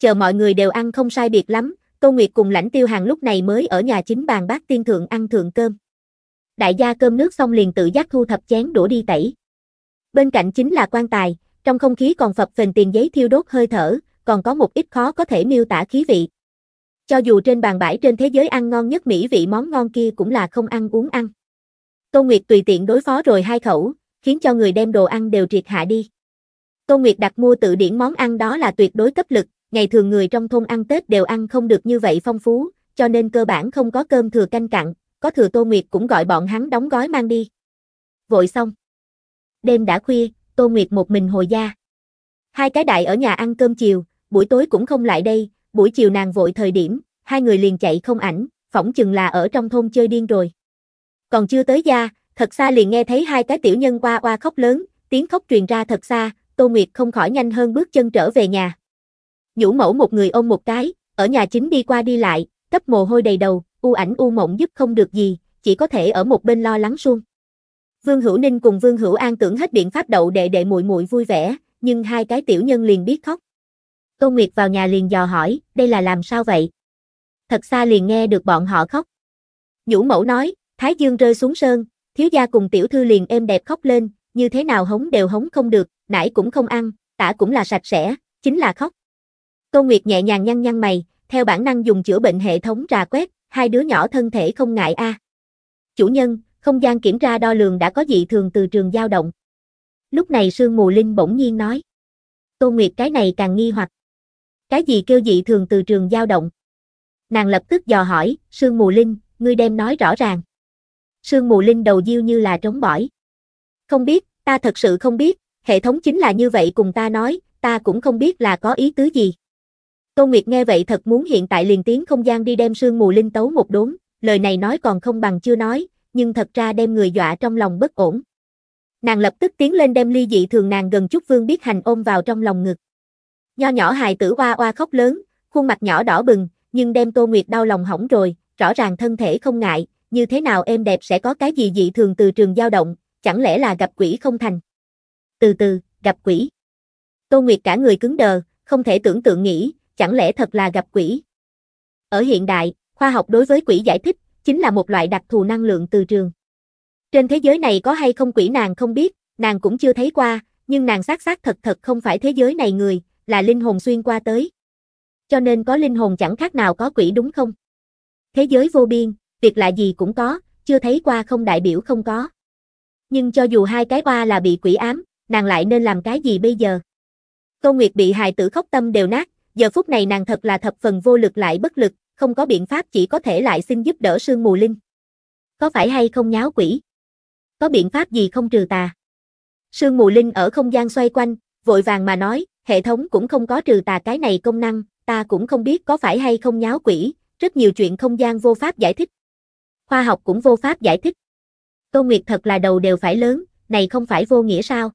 Chờ mọi người đều ăn không sai biệt lắm, Tô Nguyệt cùng lãnh tiêu hàng lúc này mới ở nhà chính bàn bát tiên thượng ăn thượng cơm. Đại gia cơm nước xong liền tự giác thu thập chén đũa đi tẩy. Bên cạnh chính là quan tài, trong không khí còn phập phình tiền giấy thiêu đốt hơi thở, còn có một ít khó có thể miêu tả khí vị. Cho dù trên bàn bãi trên thế giới ăn ngon nhất mỹ vị món ngon kia cũng là không ăn uống ăn. Tô Nguyệt tùy tiện đối phó rồi hai khẩu, khiến cho người đem đồ ăn đều triệt hạ đi. Tô Nguyệt đặt mua tự điển món ăn đó là tuyệt đối cấp lực, ngày thường người trong thôn ăn Tết đều ăn không được như vậy phong phú, cho nên cơ bản không có cơm thừa canh cặn, có thừa Tô Nguyệt cũng gọi bọn hắn đóng gói mang đi. Vội xong. Đêm đã khuya, Tô Nguyệt một mình hồi gia. Hai cái đại ở nhà ăn cơm chiều, buổi tối cũng không lại đây, buổi chiều nàng vội thời điểm, hai người liền chạy không ảnh, phỏng chừng là ở trong thôn chơi điên rồi. Còn chưa tới gia, thật xa liền nghe thấy hai cái tiểu nhân qua qua khóc lớn, tiếng khóc truyền ra thật xa, Tô Nguyệt không khỏi nhanh hơn bước chân trở về nhà. Nhũ mẫu một người ôm một cái, ở nhà chính đi qua đi lại, tấp mồ hôi đầy đầu, u ảnh u mộng giúp không được gì, chỉ có thể ở một bên lo lắng suông. Vương Hữu Ninh cùng Vương Hữu An tưởng hết biện pháp đậu đệ đệ muội muội vui vẻ, nhưng hai cái tiểu nhân liền biết khóc. Tô Nguyệt vào nhà liền dò hỏi, đây là làm sao vậy? Thật xa liền nghe được bọn họ khóc. Nhũ mẫu nói, Thái Dương rơi xuống sơn, thiếu gia cùng tiểu thư liền êm đẹp khóc lên, như thế nào hống đều hống không được, nãy cũng không ăn, tả cũng là sạch sẽ, chính là khóc. Tô Nguyệt nhẹ nhàng nhăn nhăn mày, theo bản năng dùng chữa bệnh hệ thống rà quét, hai đứa nhỏ thân thể không ngại a. À. Chủ nhân, không gian kiểm tra đo lường đã có dị thường từ trường dao động. Lúc này Sương Mù Linh bỗng nhiên nói. Tô Nguyệt cái này càng nghi hoặc. Cái gì kêu dị thường từ trường dao động? Nàng lập tức dò hỏi, Sương Mù Linh, ngươi đem nói rõ ràng. Sương Mù Linh đầu diêu như là trống bỏi. Không biết, ta thật sự không biết, hệ thống chính là như vậy cùng ta nói, ta cũng không biết là có ý tứ gì. Tô Nguyệt nghe vậy thật muốn hiện tại liền tiến không gian đi đem sương mù linh tấu một đốn, lời này nói còn không bằng chưa nói, nhưng thật ra đem người dọa trong lòng bất ổn. Nàng lập tức tiến lên đem ly dị thường nàng gần chút vương biết hành ôm vào trong lòng ngực. Nho nhỏ hài tử oa oa khóc lớn, khuôn mặt nhỏ đỏ bừng, nhưng đem Tô Nguyệt đau lòng hỏng rồi, rõ ràng thân thể không ngại, như thế nào em đẹp sẽ có cái gì dị thường từ trường dao động, chẳng lẽ là gặp quỷ không thành. Từ từ, gặp quỷ. Tô Nguyệt cả người cứng đờ, không thể tưởng tượng nghĩ, chẳng lẽ thật là gặp quỷ? Ở hiện đại, khoa học đối với quỷ giải thích, chính là một loại đặc thù năng lượng từ trường. Trên thế giới này có hay không quỷ nàng không biết, nàng cũng chưa thấy qua, nhưng nàng xác xác thật thật không phải thế giới này người, là linh hồn xuyên qua tới. Cho nên có linh hồn chẳng khác nào có quỷ đúng không? Thế giới vô biên, việc lạ gì cũng có, chưa thấy qua không đại biểu không có. Nhưng cho dù hai cái qua là bị quỷ ám, nàng lại nên làm cái gì bây giờ? Câu Nguyệt bị hài tử khóc tâm đều nát, giờ phút này nàng thật là thập phần vô lực lại bất lực, không có biện pháp chỉ có thể lại xin giúp đỡ sương mù linh. Có phải hay không nháo quỷ? Có biện pháp gì không trừ tà? Sương mù linh ở không gian xoay quanh, vội vàng mà nói, hệ thống cũng không có trừ tà cái này công năng, ta cũng không biết có phải hay không nháo quỷ, rất nhiều chuyện không gian vô pháp giải thích. Khoa học cũng vô pháp giải thích. Tô Nguyệt thật là đầu đều phải lớn, này không phải vô nghĩa sao?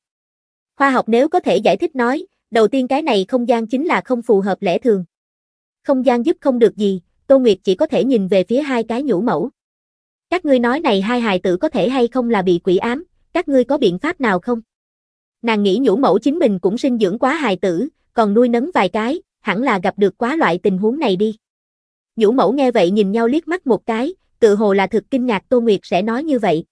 Khoa học nếu có thể giải thích nói, Đầu tiên cái này không gian chính là không phù hợp lẽ thường. Không gian giúp không được gì, Tô Nguyệt chỉ có thể nhìn về phía hai cái nhũ mẫu. Các ngươi nói này hai hài tử có thể hay không là bị quỷ ám, các ngươi có biện pháp nào không? Nàng nghĩ nhũ mẫu chính mình cũng sinh dưỡng quá hài tử, còn nuôi nấng vài cái, hẳn là gặp được quá loại tình huống này đi. Nhũ mẫu nghe vậy nhìn nhau liếc mắt một cái, tự hồ là thực kinh ngạc Tô Nguyệt sẽ nói như vậy.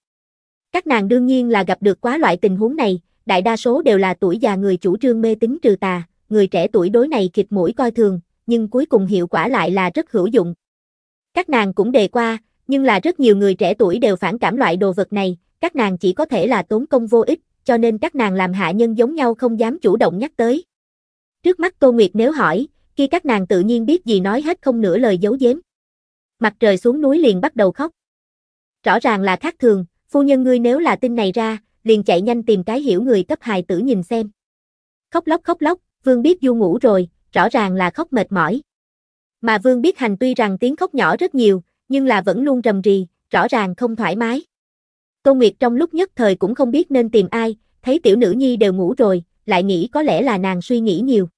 Các nàng đương nhiên là gặp được quá loại tình huống này, đại đa số đều là tuổi già người chủ trương mê tín trừ tà, người trẻ tuổi đối này kịch mũi coi thường, nhưng cuối cùng hiệu quả lại là rất hữu dụng. Các nàng cũng đề qua, nhưng là rất nhiều người trẻ tuổi đều phản cảm loại đồ vật này, các nàng chỉ có thể là tốn công vô ích, cho nên các nàng làm hạ nhân giống nhau không dám chủ động nhắc tới. Trước mắt Tô Nguyệt nếu hỏi, khi các nàng tự nhiên biết gì nói hết không nửa lời giấu giếm. Mặt trời xuống núi liền bắt đầu khóc. Rõ ràng là khác thường, phu nhân ngươi nếu là tin này ra, liền chạy nhanh tìm cái hiểu người cấp hài tử nhìn xem. Khóc lóc khóc lóc, Vương biết Du ngủ rồi, rõ ràng là khóc mệt mỏi. Mà Vương biết hành tuy rằng tiếng khóc nhỏ rất nhiều, nhưng là vẫn luôn rầm rì, rõ ràng không thoải mái. Tô Nguyệt trong lúc nhất thời cũng không biết nên tìm ai, thấy tiểu nữ nhi đều ngủ rồi, lại nghĩ có lẽ là nàng suy nghĩ nhiều.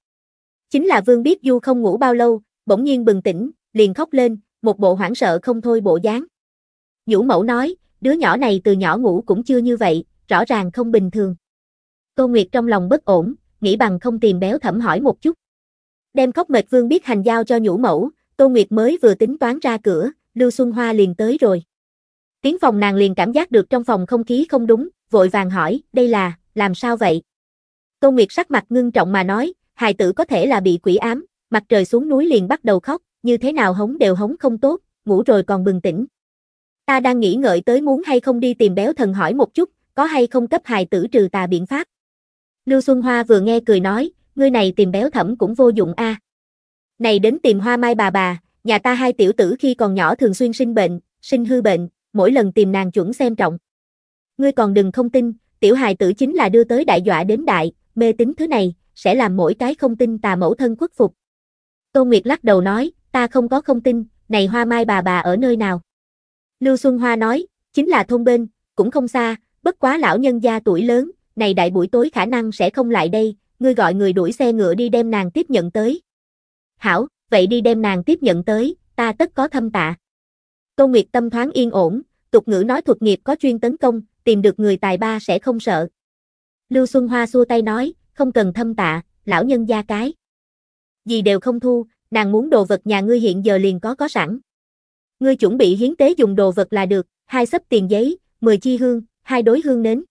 Chính là Vương biết Du không ngủ bao lâu, bỗng nhiên bừng tỉnh, liền khóc lên, một bộ hoảng sợ không thôi bộ dáng. vũ mẫu nói, đứa nhỏ này từ nhỏ ngủ cũng chưa như vậy, rõ ràng không bình thường. Tô Nguyệt trong lòng bất ổn, nghĩ bằng không tìm béo thẩm hỏi một chút. Đem khóc mệt vương biết hành giao cho nhũ mẫu, Tô Nguyệt mới vừa tính toán ra cửa, Lưu Xuân Hoa liền tới rồi. Tiếng phòng nàng liền cảm giác được trong phòng không khí không đúng, vội vàng hỏi, đây là, làm sao vậy? Tô Nguyệt sắc mặt ngưng trọng mà nói, hài tử có thể là bị quỷ ám, mặt trời xuống núi liền bắt đầu khóc, như thế nào hống đều hống không tốt, ngủ rồi còn bừng tỉnh. Ta đang nghĩ ngợi tới muốn hay không đi tìm béo thần hỏi một chút, có hay không cấp hài tử trừ tà biện pháp? Lưu Xuân Hoa vừa nghe cười nói, ngươi này tìm béo thẩm cũng vô dụng a. À. Này đến tìm hoa mai bà bà, nhà ta hai tiểu tử khi còn nhỏ thường xuyên sinh bệnh, sinh hư bệnh, mỗi lần tìm nàng chuẩn xem trọng. Ngươi còn đừng không tin, tiểu hài tử chính là đưa tới đại dọa đến đại, mê tín thứ này, sẽ làm mỗi cái không tin tà mẫu thân khuất phục. Tô Nguyệt lắc đầu nói, ta không có không tin, này hoa mai bà bà ở nơi nào? Lưu Xuân Hoa nói, chính là thôn bên, cũng không xa, bất quá lão nhân gia tuổi lớn, này đại buổi tối khả năng sẽ không lại đây, ngươi gọi người đuổi xe ngựa đi đem nàng tiếp nhận tới. Hảo, vậy đi đem nàng tiếp nhận tới, ta tất có thâm tạ. Câu Nguyệt tâm thoáng yên ổn, tục ngữ nói thuật nghiệp có chuyên tấn công, tìm được người tài ba sẽ không sợ. Lưu Xuân Hoa xua tay nói, không cần thâm tạ, lão nhân gia cái. Gì đều không thu, nàng muốn đồ vật nhà ngươi hiện giờ liền có có sẵn. Ngươi chuẩn bị hiến tế dùng đồ vật là được, hai sấp tiền giấy, 10 chi hương, hai đối hương nến.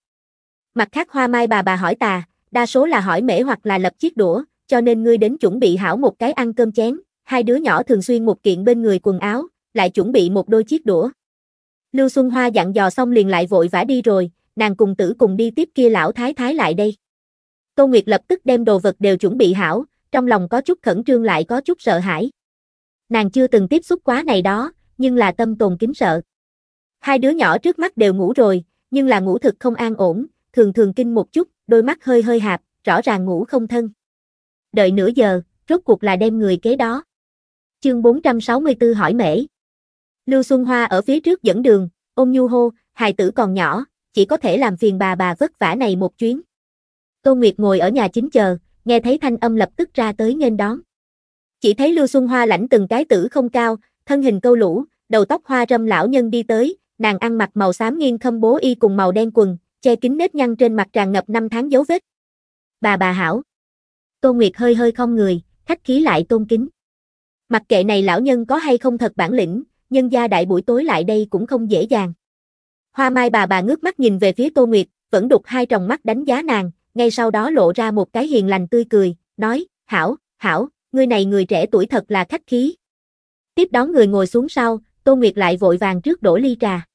Mặt khác hoa mai bà bà hỏi tà, đa số là hỏi mễ hoặc là lập chiếc đũa, cho nên ngươi đến chuẩn bị hảo một cái ăn cơm chén, hai đứa nhỏ thường xuyên một kiện bên người quần áo, lại chuẩn bị một đôi chiếc đũa. Lưu Xuân Hoa dặn dò xong liền lại vội vã đi rồi, nàng cùng tử cùng đi tiếp kia lão thái thái lại đây. Tô Nguyệt lập tức đem đồ vật đều chuẩn bị hảo, trong lòng có chút khẩn trương lại có chút sợ hãi. Nàng chưa từng tiếp xúc quá này đó, nhưng là tâm tồn kính sợ. Hai đứa nhỏ trước mắt đều ngủ rồi, nhưng là ngủ thực không an ổn, thường thường kinh một chút, đôi mắt hơi hơi hạp, rõ ràng ngủ không thân. Đợi nửa giờ, rốt cuộc là đem người kế đó. Chương 464 hỏi mễ. Lưu Xuân Hoa ở phía trước dẫn đường, ôm nhu hô, hài tử còn nhỏ, chỉ có thể làm phiền bà bà vất vả này một chuyến. Tô Nguyệt ngồi ở nhà chính chờ, nghe thấy thanh âm lập tức ra tới nghênh đón. Chỉ thấy Lưu Xuân Hoa lãnh từng cái tử không cao, thân hình câu lũ, đầu tóc hoa râm lão nhân đi tới, nàng ăn mặc màu xám nghiêng khâm bố y cùng màu đen quần, che kín nếp nhăn trên mặt tràn ngập năm tháng dấu vết. Bà bà hảo. tô Nguyệt hơi hơi không người, khách khí lại tôn kính. Mặc kệ này lão nhân có hay không thật bản lĩnh, nhân gia đại buổi tối lại đây cũng không dễ dàng. Hoa mai bà bà ngước mắt nhìn về phía Tô Nguyệt, vẫn đục hai tròng mắt đánh giá nàng, ngay sau đó lộ ra một cái hiền lành tươi cười, nói, hảo, hảo, người này người trẻ tuổi thật là khách khí. Tiếp đón người ngồi xuống sau, Tô Nguyệt lại vội vàng trước đổ ly trà.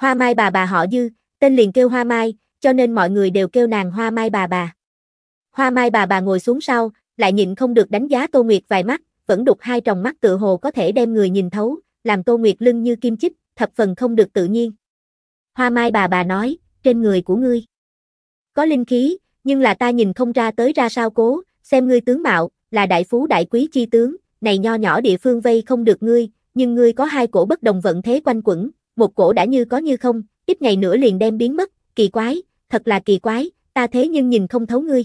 Hoa Mai bà bà họ Dư, tên liền kêu Hoa Mai, cho nên mọi người đều kêu nàng Hoa Mai bà bà. Hoa Mai bà bà ngồi xuống sau, lại nhịn không được đánh giá Tô Nguyệt vài mắt, vẫn đục hai tròng mắt tựa hồ có thể đem người nhìn thấu, làm Tô Nguyệt lưng như kim chích, thập phần không được tự nhiên. Hoa Mai bà bà nói, trên người của ngươi có linh khí, nhưng là ta nhìn không ra tới ra sao cố, xem ngươi tướng mạo, là đại phú đại quý chi tướng, này nho nhỏ địa phương vây không được ngươi, nhưng ngươi có hai cổ bất đồng vận thế quanh quẩn, một cổ đã như có như không, ít ngày nữa liền đem biến mất, kỳ quái, thật là kỳ quái, ta thế nhưng nhìn không thấu ngươi.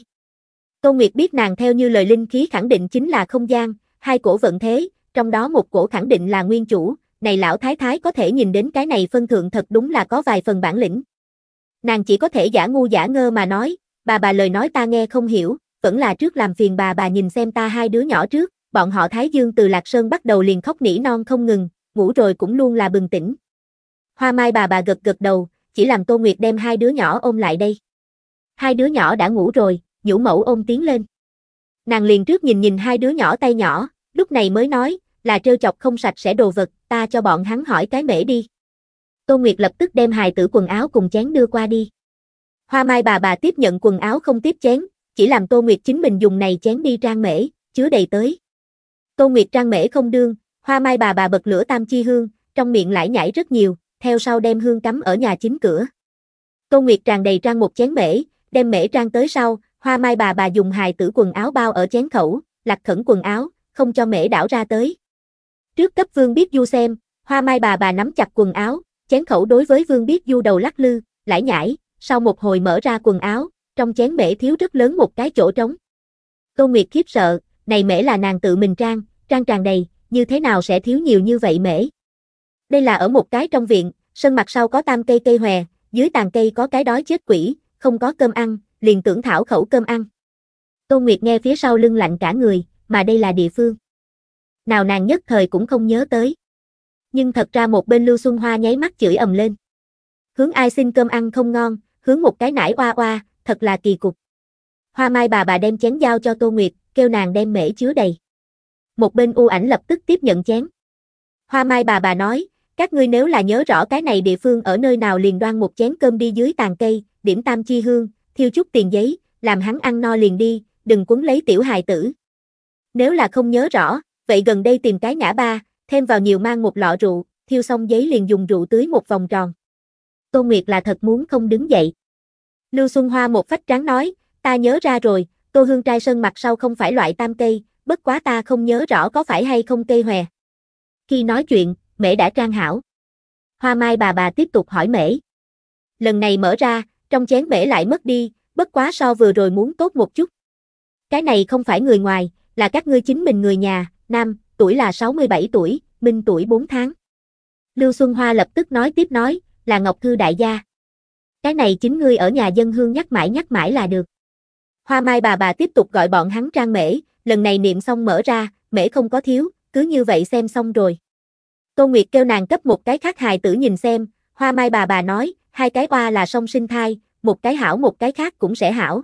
Câu Nguyệt biết nàng theo như lời linh khí khẳng định chính là không gian, hai cổ vận thế, trong đó một cổ khẳng định là nguyên chủ, này lão thái thái có thể nhìn đến cái này phân thượng thật đúng là có vài phần bản lĩnh. Nàng chỉ có thể giả ngu giả ngơ mà nói, bà bà lời nói ta nghe không hiểu, vẫn là trước làm phiền bà bà nhìn xem ta hai đứa nhỏ trước, bọn họ Thái Dương từ Lạc Sơn bắt đầu liền khóc nỉ non không ngừng, ngủ rồi cũng luôn là bừng tỉnh, Hoa Mai bà bà gật gật đầu, chỉ làm Tô Nguyệt đem hai đứa nhỏ ôm lại đây. Hai đứa nhỏ đã ngủ rồi, nhũ mẫu ôm tiếng lên. Nàng liền trước nhìn nhìn hai đứa nhỏ tay nhỏ, lúc này mới nói, là trêu chọc không sạch sẽ đồ vật, ta cho bọn hắn hỏi cái mễ đi. Tô Nguyệt lập tức đem hài tử quần áo cùng chén đưa qua đi. Hoa Mai bà bà tiếp nhận quần áo không tiếp chén, chỉ làm Tô Nguyệt chính mình dùng này chén đi trang mễ, chứa đầy tới. Tô Nguyệt trang mễ không đương, Hoa Mai bà bà bật lửa tam chi hương, trong miệng lại nhảy rất nhiều, theo sau đem hương cắm ở nhà chính cửa. Câu Nguyệt tràn đầy trang một chén mễ, đem mễ trang tới sau, hoa mai bà bà dùng hài tử quần áo bao ở chén khẩu, lặt khẩn quần áo, không cho mễ đảo ra tới. Trước cấp vương biết du xem, hoa mai bà bà nắm chặt quần áo, chén khẩu đối với vương biết du đầu lắc lư, lải nhải, sau một hồi mở ra quần áo, trong chén mễ thiếu rất lớn một cái chỗ trống. Câu Nguyệt khiếp sợ, này mễ là nàng tự mình trang, trang tràn đầy, như thế nào sẽ thiếu nhiều như vậy mễ. Đây là ở một cái trong viện, sân mặt sau có tam cây cây hòe, dưới tàn cây có cái đói chết quỷ, không có cơm ăn, liền tưởng thảo khẩu cơm ăn. Tô Nguyệt nghe phía sau lưng lạnh cả người, mà đây là địa phương. Nào nàng nhất thời cũng không nhớ tới. Nhưng thật ra một bên Lưu Xuân Hoa nháy mắt chửi ầm lên. Hướng ai xin cơm ăn không ngon, hướng một cái nải oa oa, thật là kỳ cục. Hoa Mai bà bà đem chén giao cho Tô Nguyệt, kêu nàng đem mễ chứa đầy. Một bên U ảnh lập tức tiếp nhận chén. Hoa Mai bà bà nói, các ngươi nếu là nhớ rõ cái này địa phương ở nơi nào liền đoan một chén cơm đi dưới tàn cây, điểm tam chi hương, thiêu chút tiền giấy, làm hắn ăn no liền đi, đừng cuốn lấy tiểu hài tử. Nếu là không nhớ rõ, vậy gần đây tìm cái ngã ba, thêm vào nhiều mang một lọ rượu, thiêu xong giấy liền dùng rượu tưới một vòng tròn. Tô Nguyệt là thật muốn không đứng dậy. Lưu Xuân Hoa một phách tráng nói, ta nhớ ra rồi, Tô Hương trai sơn mặt sau không phải loại tam cây, bất quá ta không nhớ rõ có phải hay không cây hòe. Khi nói chuyện, mễ đã trang hảo. Hoa mai bà bà tiếp tục hỏi mễ. Lần này mở ra, trong chén mễ lại mất đi, bất quá so vừa rồi muốn tốt một chút. Cái này không phải người ngoài, là các ngươi chính mình người nhà, nam, tuổi là 67 tuổi, minh tuổi 4 tháng. Lưu Xuân Hoa lập tức nói tiếp nói, là Ngọc Thư đại gia. Cái này chính ngươi ở nhà dân hương nhắc mãi nhắc mãi là được. Hoa mai bà bà tiếp tục gọi bọn hắn trang mễ, lần này niệm xong mở ra, mễ không có thiếu, cứ như vậy xem xong rồi. Tô Nguyệt kêu nàng cấp một cái khác hài tử nhìn xem, hoa mai bà bà nói, hai cái oa là song sinh thai, một cái hảo một cái khác cũng sẽ hảo.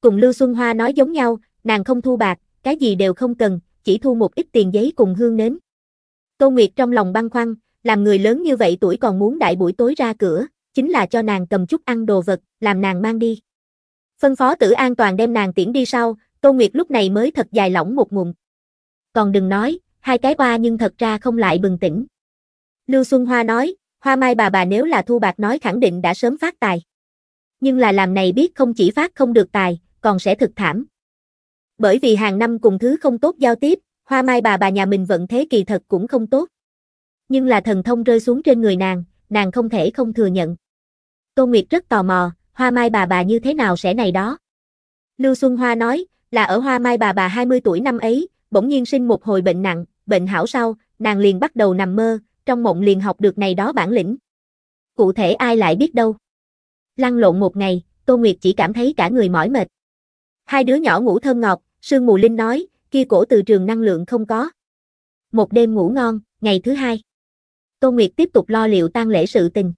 Cùng Lưu Xuân Hoa nói giống nhau, nàng không thu bạc, cái gì đều không cần, chỉ thu một ít tiền giấy cùng hương nến. Tô Nguyệt trong lòng băn khoăn, làm người lớn như vậy tuổi còn muốn đại buổi tối ra cửa, chính là cho nàng cầm chút ăn đồ vật, làm nàng mang đi. Phân phó tử an toàn đem nàng tiễn đi sau, Tô Nguyệt lúc này mới thật dài lỏng một ngụm. Còn đừng nói, hai cái qua nhưng thật ra không lại bừng tỉnh. Lưu Xuân Hoa nói, hoa mai bà bà nếu là thu bạc nói khẳng định đã sớm phát tài. Nhưng là làm này biết không chỉ phát không được tài, còn sẽ thực thảm. Bởi vì hàng năm cùng thứ không tốt giao tiếp, hoa mai bà bà nhà mình vận thế kỳ thật cũng không tốt. Nhưng là thần thông rơi xuống trên người nàng, nàng không thể không thừa nhận. Tô Nguyệt rất tò mò, hoa mai bà bà như thế nào sẽ này đó. Lưu Xuân Hoa nói, là ở hoa mai bà bà 20 tuổi năm ấy, bỗng nhiên sinh một hồi bệnh nặng, bệnh hảo sau, nàng liền bắt đầu nằm mơ, trong mộng liền học được này đó bản lĩnh. Cụ thể ai lại biết đâu. Lăn lộn một ngày, Tô Nguyệt chỉ cảm thấy cả người mỏi mệt. Hai đứa nhỏ ngủ thơm ngọt, Sương Mù Linh nói, kia cổ từ trường năng lượng không có. Một đêm ngủ ngon, ngày thứ hai. Tô Nguyệt tiếp tục lo liệu tang lễ sự tình.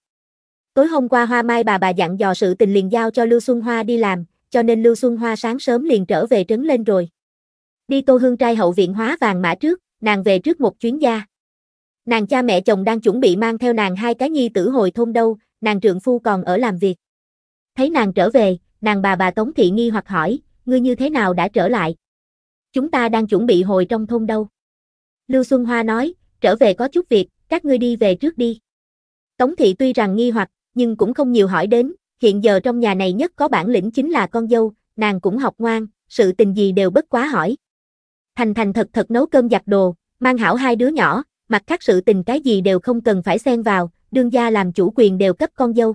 Tối hôm qua Hoa Mai bà bà dặn dò sự tình liền giao cho Lưu Xuân Hoa đi làm, cho nên Lưu Xuân Hoa sáng sớm liền trở về trấn lên rồi. Đi Tô Hương trai hậu viện hóa vàng mã trước, nàng về trước một chuyến gia. Nàng cha mẹ chồng đang chuẩn bị mang theo nàng hai cái nhi tử hồi thôn đâu, nàng trượng phu còn ở làm việc. Thấy nàng trở về, nàng bà bà Tống Thị nghi hoặc hỏi, ngươi như thế nào đã trở lại? Chúng ta đang chuẩn bị hồi trong thôn đâu? Lưu Xuân Hoa nói, trở về có chút việc, các ngươi đi về trước đi. Tống Thị tuy rằng nghi hoặc, nhưng cũng không nhiều hỏi đến, hiện giờ trong nhà này nhất có bản lĩnh chính là con dâu, nàng cũng học ngoan, sự tình gì đều bất quá hỏi. Thành thành thật thật nấu cơm giặt đồ, mang hảo hai đứa nhỏ, mặt khác sự tình cái gì đều không cần phải xen vào, đương gia làm chủ quyền đều cấp con dâu.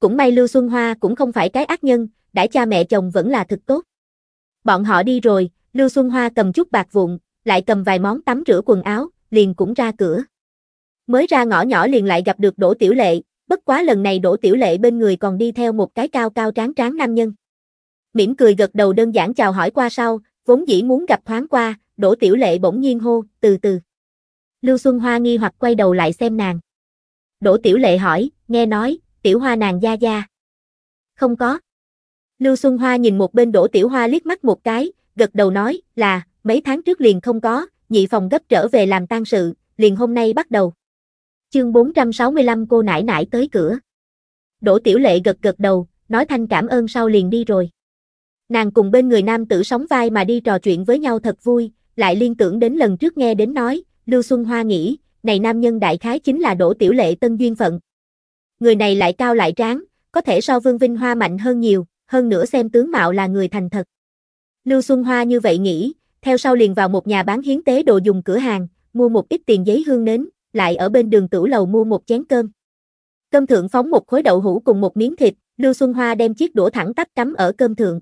Cũng may Lưu Xuân Hoa cũng không phải cái ác nhân, đãi cha mẹ chồng vẫn là thực tốt. Bọn họ đi rồi, Lưu Xuân Hoa cầm chút bạc vụn, lại cầm vài món tắm rửa quần áo, liền cũng ra cửa. Mới ra ngõ nhỏ liền lại gặp được Đỗ Tiểu Lệ, bất quá lần này Đỗ Tiểu Lệ bên người còn đi theo một cái cao cao tráng tráng nam nhân. Mỉm cười gật đầu đơn giản chào hỏi qua sau, vốn dĩ muốn gặp thoáng qua, Đỗ Tiểu Lệ bỗng nhiên hô, từ từ. Lưu Xuân Hoa nghi hoặc quay đầu lại xem nàng. Đỗ Tiểu Lệ hỏi, nghe nói, Tiểu Hoa nàng gia gia. Không có. Lưu Xuân Hoa nhìn một bên Đỗ Tiểu Hoa liếc mắt một cái, gật đầu nói, là, mấy tháng trước liền không có, nhị phòng gấp trở về làm tang sự, liền hôm nay bắt đầu. Chương 465 cô nải nải tới cửa. Đỗ Tiểu Lệ gật gật đầu, nói thanh cảm ơn sau liền đi rồi. Nàng cùng bên người nam tử sóng vai mà đi trò chuyện với nhau thật vui, lại liên tưởng đến lần trước nghe đến nói, Lưu Xuân Hoa nghĩ, này nam nhân đại khái chính là Đỗ Tiểu Lệ Tân Duyên Phận. Người này lại cao lại tráng, có thể so Vương Vinh Hoa mạnh hơn nhiều, hơn nữa xem tướng mạo là người thành thật. Lưu Xuân Hoa như vậy nghĩ, theo sau liền vào một nhà bán hiến tế đồ dùng cửa hàng, mua một ít tiền giấy hương nến, lại ở bên đường tửu lầu mua một chén cơm. Cơm thượng phóng một khối đậu hũ cùng một miếng thịt, Lưu Xuân Hoa đem chiếc đũa thẳng tắp cắm ở cơm thượng.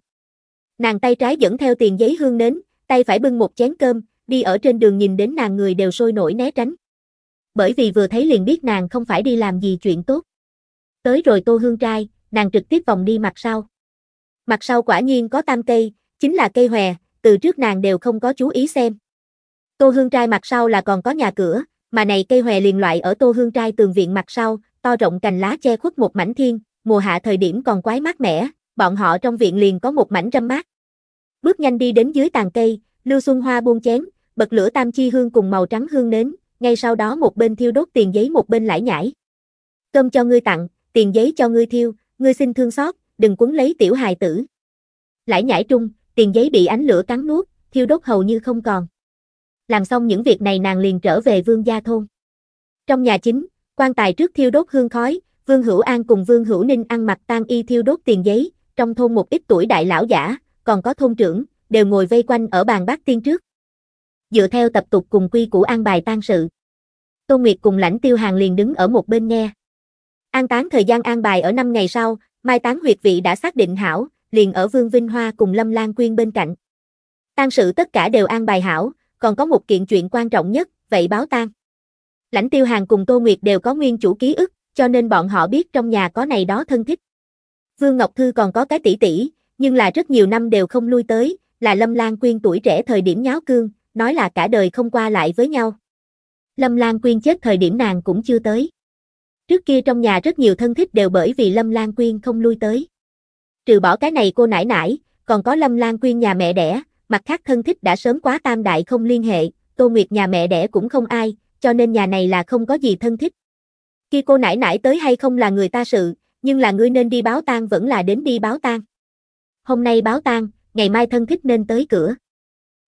Nàng tay trái dẫn theo tiền giấy hương nến, tay phải bưng một chén cơm, đi ở trên đường nhìn đến nàng người đều sôi nổi né tránh. Bởi vì vừa thấy liền biết nàng không phải đi làm gì chuyện tốt. Tới rồi Tô Hương trai, nàng trực tiếp vòng đi mặt sau. Mặt sau quả nhiên có tam cây, chính là cây hòe, từ trước nàng đều không có chú ý xem. Tô Hương trai mặt sau là còn có nhà cửa, mà này cây hòe liền loại ở Tô Hương trai tường viện mặt sau, to rộng cành lá che khuất một mảnh thiên, mùa hạ thời điểm còn quái mát mẻ, bọn họ trong viện liền có một mảnh râm mát. Bước nhanh đi đến dưới tàn cây, Lưu Xuân Hoa buông chén, bật lửa tam chi hương cùng màu trắng hương nến, ngay sau đó một bên thiêu đốt tiền giấy một bên lải nhải. Cơm cho ngươi tặng, tiền giấy cho ngươi thiêu, ngươi xin thương xót, đừng quấn lấy tiểu hài tử. Lải nhải trung, tiền giấy bị ánh lửa cắn nuốt, thiêu đốt hầu như không còn. Làm xong những việc này nàng liền trở về vương gia thôn. Trong nhà chính, quan tài trước thiêu đốt hương khói, Vương Hữu An cùng Vương Hữu Ninh ăn mặc tan y thiêu đốt tiền giấy, trong thôn một ít tuổi đại lão giả, còn có thôn trưởng, đều ngồi vây quanh ở bàn bát tiên trước. Dựa theo tập tục cùng quy của an bài tang sự. Tô Nguyệt cùng lãnh tiêu hàng liền đứng ở một bên nghe. An tán thời gian an bài ở năm ngày sau, mai tán huyệt vị đã xác định hảo, liền ở Vương Vinh Hoa cùng Lâm Lan Quyên bên cạnh. Tang sự tất cả đều an bài hảo, còn có một kiện chuyện quan trọng nhất, vậy báo tang. Lãnh Tiêu Hàng cùng Tô Nguyệt đều có nguyên chủ ký ức, cho nên bọn họ biết trong nhà có này đó thân thích. Vương Ngọc Thư còn có cái tỷ tỷ, nhưng là rất nhiều năm đều không lui tới, là Lâm Lan Quyên tuổi trẻ thời điểm nháo cương, nói là cả đời không qua lại với nhau. Lâm Lan Quyên chết thời điểm nàng cũng chưa tới. Trước kia trong nhà rất nhiều thân thích đều bởi vì Lâm Lan Quyên không lui tới. Trừ bỏ cái này cô nãi nãi, còn có Lâm Lan Quyên nhà mẹ đẻ, mặt khác thân thích đã sớm quá tam đại không liên hệ, Tô Nguyệt nhà mẹ đẻ cũng không ai, cho nên nhà này là không có gì thân thích. Khi cô nãi nãi tới hay không là người ta sự, nhưng là ngươi nên đi báo tang vẫn là đến đi báo tang. Hôm nay báo tang, ngày mai thân thích nên tới cửa.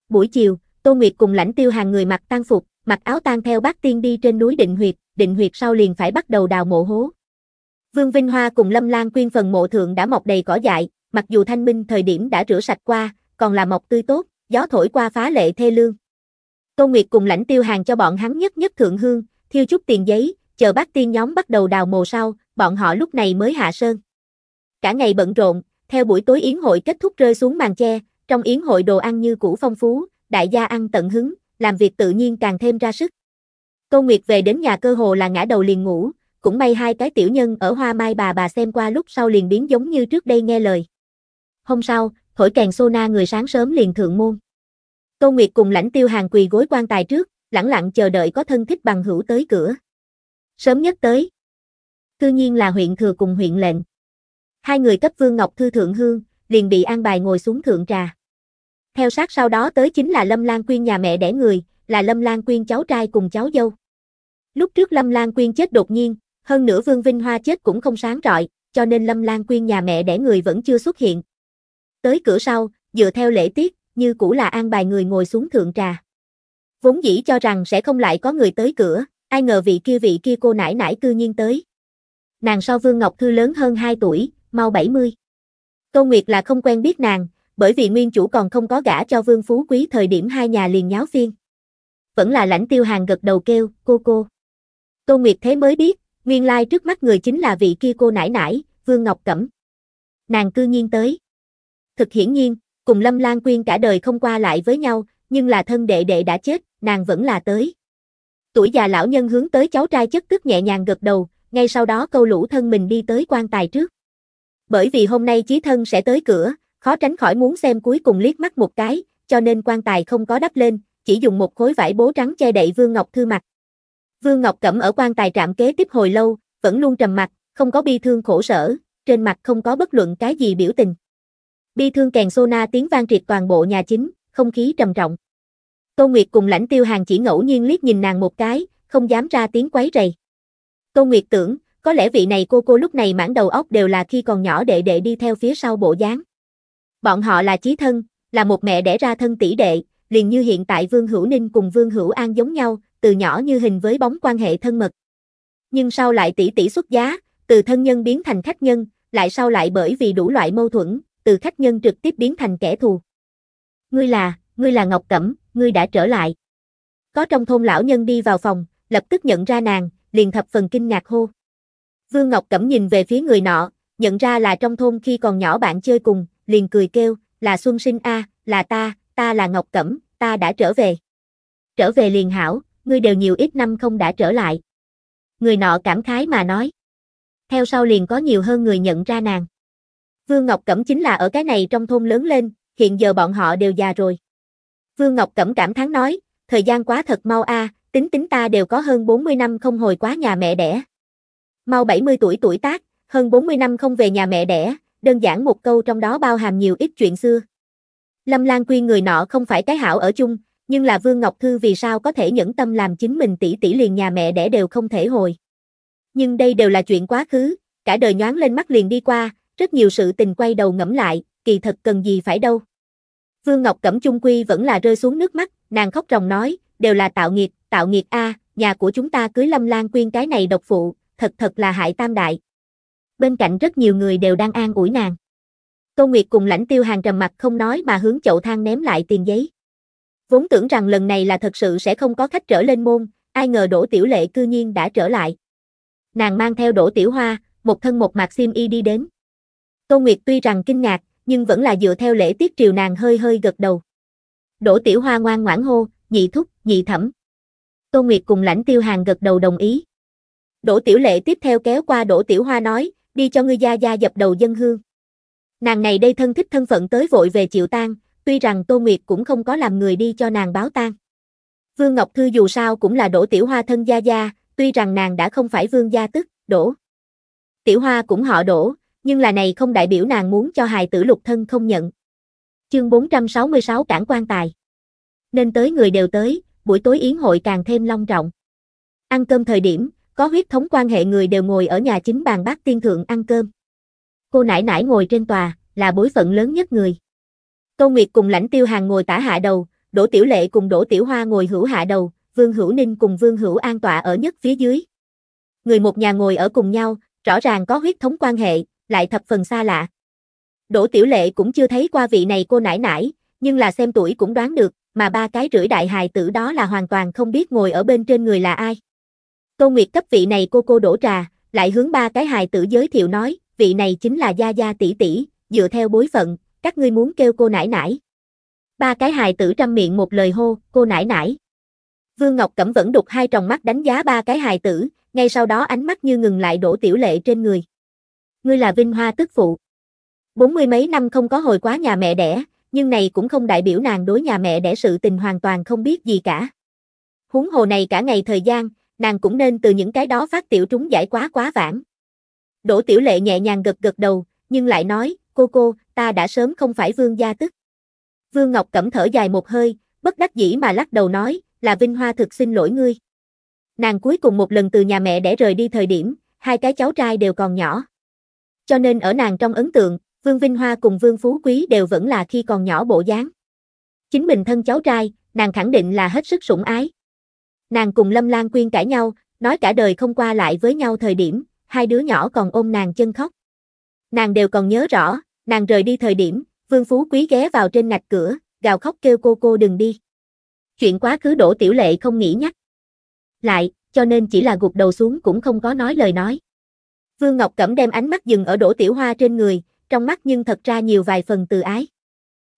Buổi chiều, Tô Nguyệt cùng lãnh tiêu hàng người mặc tang phục, mặc áo tang theo bác tiên đi trên núi Định Huyệt, Định Huyệt sau liền phải bắt đầu đào mộ hố. Vương Vinh Hoa cùng Lâm Lan quyên phần mộ thượng đã mọc đầy cỏ dại, mặc dù thanh minh thời điểm đã rửa sạch qua, còn là mọc tươi tốt, gió thổi qua phá lệ thê lương. Tô Nguyệt cùng lãnh tiêu hàng cho bọn hắn nhất nhất thượng hương, thiêu chút tiền giấy, chờ bác tiên nhóm bắt đầu đào mồ sau, bọn họ lúc này mới hạ sơn. Cả ngày bận rộn, theo buổi tối yến hội kết thúc rơi xuống màn che, trong yến hội đồ ăn như cũ phong phú, đại gia ăn tận hứng, làm việc tự nhiên càng thêm ra sức. Câu Nguyệt về đến nhà cơ hồ là ngã đầu liền ngủ, cũng may hai cái tiểu nhân ở hoa mai bà bà xem qua lúc sau liền biến giống như trước đây nghe lời. Hôm sau, thổi kèn sô na người sáng sớm liền thượng môn. Câu Nguyệt cùng lãnh tiêu hàng quỳ gối quan tài trước, lẳng lặng chờ đợi có thân thích bằng hữu tới cửa. Sớm nhất tới cư nhiên là huyện thừa cùng huyện lệnh. Hai người cấp Vương Ngọc Thư thượng hương, liền bị an bài ngồi xuống thượng trà. Theo sát sau đó tới chính là Lâm Lan Quyên nhà mẹ đẻ người, là Lâm Lan Quyên cháu trai cùng cháu dâu. Lúc trước Lâm Lan Quyên chết đột nhiên, hơn nữa Vương Vinh Hoa chết cũng không sáng rọi, cho nên Lâm Lan Quyên nhà mẹ đẻ người vẫn chưa xuất hiện. Tới cửa sau, dựa theo lễ tiết, như cũ là an bài người ngồi xuống thượng trà. Vốn dĩ cho rằng sẽ không lại có người tới cửa, ai ngờ vị kia vị kia cô nãi nãi cư nhiên tới nàng so Vương Ngọc Thư lớn hơn 2 tuổi, mau 70. Câu Nguyệt là không quen biết nàng, bởi vì nguyên chủ còn không có gả cho Vương Phú Quý thời điểm hai nhà liền nháo phiên. Vẫn là lãnh tiêu hàng gật đầu kêu, cô cô. Câu Nguyệt thế mới biết, nguyên lai trước mắt người chính là vị kia cô nãi nãi, Vương Ngọc Cẩm. Nàng cư nhiên tới. Thực hiển nhiên, cùng Lâm Lan Quyên cả đời không qua lại với nhau, nhưng là thân đệ đệ đã chết, nàng vẫn là tới. Tuổi già lão nhân hướng tới cháu trai chất tức nhẹ nhàng gật đầu, ngay sau đó câu lũ thân mình đi tới quan tài trước. Bởi vì hôm nay chí thân sẽ tới cửa, khó tránh khỏi muốn xem cuối cùng liếc mắt một cái, cho nên quan tài không có đắp lên, chỉ dùng một khối vải bố trắng che đậy Vương Ngọc Thư mặt. Vương Ngọc Cẩm ở quan tài trạm kế tiếp hồi lâu, vẫn luôn trầm mặt, không có bi thương khổ sở, trên mặt không có bất luận cái gì biểu tình. Bi thương kèn sô na tiếng vang triệt toàn bộ nhà chính, không khí trầm trọng. Tô Nguyệt cùng lãnh tiêu hàng chỉ ngẫu nhiên liếc nhìn nàng một cái, không dám ra tiếng quấy rầy. Tôn Nguyệt tưởng, có lẽ vị này cô cô lúc này mãn đầu óc đều là khi còn nhỏ đệ đệ đi theo phía sau bộ dáng. Bọn họ là chí thân, là một mẹ đẻ ra thân tỷ đệ, liền như hiện tại Vương Hữu Ninh cùng Vương Hữu An giống nhau, từ nhỏ như hình với bóng quan hệ thân mật. Nhưng sau lại tỷ tỷ xuất giá, từ thân nhân biến thành khách nhân, lại sau lại bởi vì đủ loại mâu thuẫn, từ khách nhân trực tiếp biến thành kẻ thù. Ngươi là, ngươi là Ngọc Cẩm, ngươi đã trở lại. Có trong thôn lão nhân đi vào phòng, lập tức nhận ra nàng, liền thập phần kinh ngạc hô. Vương Ngọc Cẩm nhìn về phía người nọ, nhận ra là trong thôn khi còn nhỏ bạn chơi cùng, liền cười kêu, là Xuân Sinh A, là ta, ta là Ngọc Cẩm, ta đã trở về. Trở về liền hảo, ngươi đều nhiều ít năm không đã trở lại. Người nọ cảm khái mà nói. Theo sau liền có nhiều hơn người nhận ra nàng. Vương Ngọc Cẩm chính là ở cái này trong thôn lớn lên, hiện giờ bọn họ đều già rồi. Vương Ngọc Cẩm cảm thán nói, thời gian quá thật mau a, à, tính tính ta đều có hơn 40 năm không hồi quá nhà mẹ đẻ. Mau 70 tuổi tuổi tác, hơn 40 năm không về nhà mẹ đẻ, đơn giản một câu trong đó bao hàm nhiều ít chuyện xưa. Lâm Lan quy người nọ không phải cái hảo ở chung, nhưng là Vương Ngọc Thư vì sao có thể nhẫn tâm làm chính mình tỷ tỷ liền nhà mẹ đẻ đều không thể hồi. Nhưng đây đều là chuyện quá khứ, cả đời nhoáng lên mắt liền đi qua, rất nhiều sự tình quay đầu ngẫm lại, kỳ thật cần gì phải đâu. Vương Ngọc Cẩm Trung Quy vẫn là rơi xuống nước mắt, nàng khóc ròng nói, đều là tạo nghiệp tạo nghiệp a, nhà của chúng ta cưới Lâm Lan Quyên cái này độc phụ, thật thật là hại tam đại. Bên cạnh rất nhiều người đều đang an ủi nàng. Tô Nguyệt cùng lãnh tiêu hàng trầm mặt không nói mà hướng chậu thang ném lại tiền giấy. Vốn tưởng rằng lần này là thật sự sẽ không có khách trở lên môn, ai ngờ đổ tiểu lệ cư nhiên đã trở lại. Nàng mang theo đổ tiểu hoa, một thân một mặt sim y đi đến. Tô Nguyệt tuy rằng kinh ngạc, nhưng vẫn là dựa theo lễ tiết triều nàng hơi hơi gật đầu. Đỗ Tiểu Hoa ngoan ngoãn hô, nhị thúc, nhị thẩm. Tô Nguyệt cùng lãnh tiêu hàng gật đầu đồng ý. Đỗ Tiểu Lệ tiếp theo kéo qua Đỗ Tiểu Hoa nói, đi cho ngươi gia gia dập đầu dân hương. Nàng này đây thân thích thân phận tới vội về chịu tang, tuy rằng Tô Nguyệt cũng không có làm người đi cho nàng báo tang. Vương Ngọc Thư dù sao cũng là Đỗ Tiểu Hoa thân gia gia, tuy rằng nàng đã không phải vương gia tức, Đỗ. Tiểu Hoa cũng họ Đỗ, nhưng là này không đại biểu nàng muốn cho hài tử lục thân không nhận. Chương 466 Cảng quan Tài Nên tới người đều tới, buổi tối yến hội càng thêm long trọng. Ăn cơm thời điểm, có huyết thống quan hệ người đều ngồi ở nhà chính bàn bát tiên thượng ăn cơm. Cô nãi nãi ngồi trên tòa, là bối phận lớn nhất người. Câu Nguyệt cùng lãnh tiêu hàng ngồi tả hạ đầu, Đỗ Tiểu Lệ cùng Đỗ Tiểu Hoa ngồi hữu hạ đầu, Vương Hữu Ninh cùng Vương Hữu An tọa ở nhất phía dưới. Người một nhà ngồi ở cùng nhau, rõ ràng có huyết thống quan hệ, lại thập phần xa lạ. Đỗ Tiểu Lệ cũng chưa thấy qua vị này cô nãi nãi, nhưng là xem tuổi cũng đoán được, mà ba cái rưỡi đại hài tử đó là hoàn toàn không biết ngồi ở bên trên người là ai. Câu Nguyệt cấp vị này cô cô đổ trà, lại hướng ba cái hài tử giới thiệu nói, vị này chính là Gia Gia tỷ tỷ, dựa theo bối phận, các ngươi muốn kêu cô nãi nãi. Ba cái hài tử trăm miệng một lời hô, cô nãi nãi. Vương Ngọc Cẩm vẫn đục hai tròng mắt đánh giá ba cái hài tử, ngay sau đó ánh mắt như ngừng lại đổ tiểu lệ trên người. Ngươi là Vinh Hoa tức phụ. Bốn mươi mấy năm không có hồi quá nhà mẹ đẻ, nhưng này cũng không đại biểu nàng đối nhà mẹ đẻ sự tình hoàn toàn không biết gì cả. Huống hồ này cả ngày thời gian, nàng cũng nên từ những cái đó phát tiểu trúng giải quá quá vãng. Đỗ Tiểu Lệ nhẹ nhàng gật gật đầu, nhưng lại nói, cô cô, ta đã sớm không phải vương gia tức. Vương Ngọc Cẩm thở dài một hơi, bất đắc dĩ mà lắc đầu nói, là Vinh Hoa thực xin lỗi ngươi. Nàng cuối cùng một lần từ nhà mẹ đẻ rời đi thời điểm, hai cái cháu trai đều còn nhỏ. Cho nên ở nàng trong ấn tượng, Vương Vinh Hoa cùng Vương Phú Quý đều vẫn là khi còn nhỏ bộ dáng. Chính mình thân cháu trai, nàng khẳng định là hết sức sủng ái. Nàng cùng Lâm Lan Quyên cãi nhau, nói cả đời không qua lại với nhau thời điểm, hai đứa nhỏ còn ôm nàng chân khóc. Nàng đều còn nhớ rõ, nàng rời đi thời điểm, Vương Phú Quý ghé vào trên ngạch cửa, gào khóc kêu cô cô đừng đi. Chuyện quá khứ đổ tiểu lệ không nghĩ nhắc. Lại, cho nên chỉ là gục đầu xuống cũng không có nói lời nói. Vương Ngọc Cẩm đem ánh mắt dừng ở Đỗ tiểu hoa trên người, trong mắt nhưng thật ra nhiều vài phần từ ái.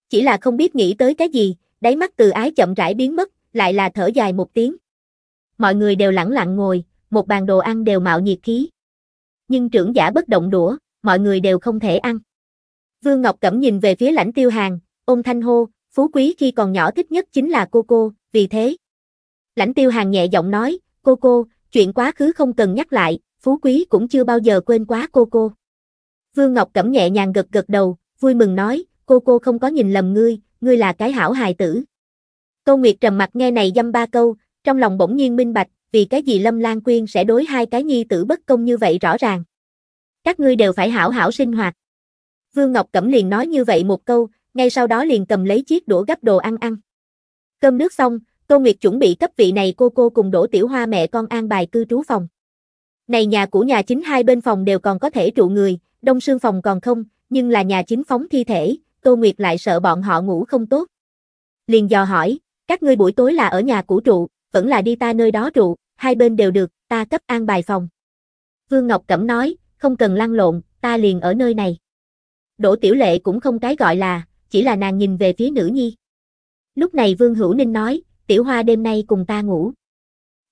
Chỉ là không biết nghĩ tới cái gì, đáy mắt từ ái chậm rãi biến mất, lại là thở dài một tiếng. Mọi người đều lặng lặng ngồi, một bàn đồ ăn đều mạo nhiệt khí. Nhưng trưởng giả bất động đũa, mọi người đều không thể ăn. Vương Ngọc Cẩm nhìn về phía lãnh tiêu hàng, ôm thanh hô, phú quý khi còn nhỏ thích nhất chính là cô cô, vì thế. Lãnh tiêu hàng nhẹ giọng nói, cô cô, chuyện quá khứ không cần nhắc lại, phú quý cũng chưa bao giờ quên quá cô cô. Vương Ngọc Cẩm nhẹ nhàng gật gật đầu, vui mừng nói, cô cô không có nhìn lầm ngươi, ngươi là cái hảo hài tử. Câu Nguyệt trầm mặt nghe này dăm ba câu, trong lòng bỗng nhiên minh bạch, vì cái gì Lâm Lan Quyên sẽ đối hai cái nhi tử bất công như vậy rõ ràng. Các ngươi đều phải hảo hảo sinh hoạt. Vương Ngọc Cẩm liền nói như vậy một câu, ngay sau đó liền cầm lấy chiếc đũa gấp đồ ăn ăn. Cơm nước xong, Tô Nguyệt chuẩn bị cấp vị này cô cô cùng đổ tiểu hoa mẹ con an bài cư trú phòng. Này nhà của nhà chính hai bên phòng đều còn có thể trụ người, đông sương phòng còn không, nhưng là nhà chính phóng thi thể, Tô Nguyệt lại sợ bọn họ ngủ không tốt. Liền dò hỏi, các ngươi buổi tối là ở nhà cũ trụ, vẫn là đi ta nơi đó trụ, hai bên đều được, ta cấp an bài phòng. Vương Ngọc Cẩm nói, không cần lăn lộn, ta liền ở nơi này. Đỗ Tiểu Lệ cũng không cái gọi là, chỉ là nàng nhìn về phía nữ nhi. Lúc này Vương Hữu Ninh nói, Tiểu Hoa đêm nay cùng ta ngủ.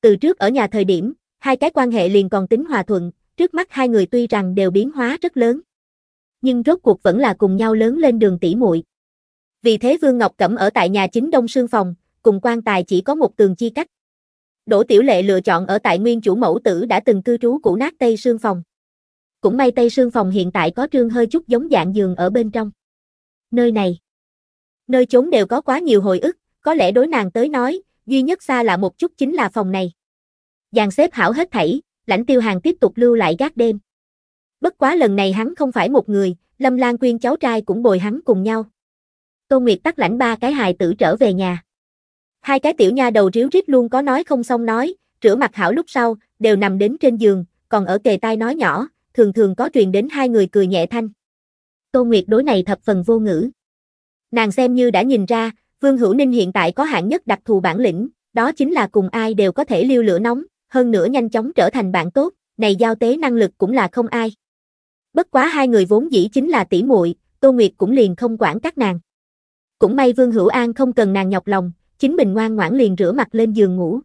Từ trước ở nhà thời điểm, hai cái quan hệ liền còn tính hòa thuận, Trước mắt hai người tuy rằng đều biến hóa rất lớn, nhưng rốt cuộc vẫn là cùng nhau lớn lên đường tỷ muội. Vì thế Vương Ngọc Cẩm ở tại nhà chính Đông Sương phòng, cùng quan tài chỉ có một tường chi cách. Đỗ Tiểu Lệ lựa chọn ở tại nguyên chủ mẫu tử đã từng cư trú cũ nát Tây Sương phòng. Cũng may Tây Sương phòng hiện tại có trương hơi chút giống dạng giường ở bên trong. Nơi này, nơi chốn đều có quá nhiều hồi ức, có lẽ đối nàng tới nói, duy nhất xa là một chút chính là phòng này. Dàn xếp hảo hết thảy, lãnh tiêu hàng tiếp tục lưu lại gác đêm. Bất quá lần này hắn không phải một người, Lâm Lan Quyên cháu trai cũng bồi hắn cùng nhau. Tô Nguyệt tắt lãnh ba cái hài tử trở về nhà. Hai cái tiểu nha đầu ríu rít luôn có nói không xong nói, rửa mặt hảo lúc sau, đều nằm đến trên giường, còn ở kề tai nói nhỏ, thường thường có truyền đến hai người cười nhẹ thanh. Tô Nguyệt đối này thập phần vô ngữ. Nàng xem như đã nhìn ra, Vương Hữu Ninh hiện tại có hạng nhất đặc thù bản lĩnh, đó chính là cùng ai đều có thể liêu lửa nóng, hơn nữa nhanh chóng trở thành bạn tốt, này giao tế năng lực cũng là không ai. Bất quá hai người vốn dĩ chính là tỷ muội, Tô Nguyệt cũng liền không quản các nàng. Cũng may Vương Hữu An không cần nàng nhọc lòng, chính mình ngoan ngoãn liền rửa mặt lên giường ngủ.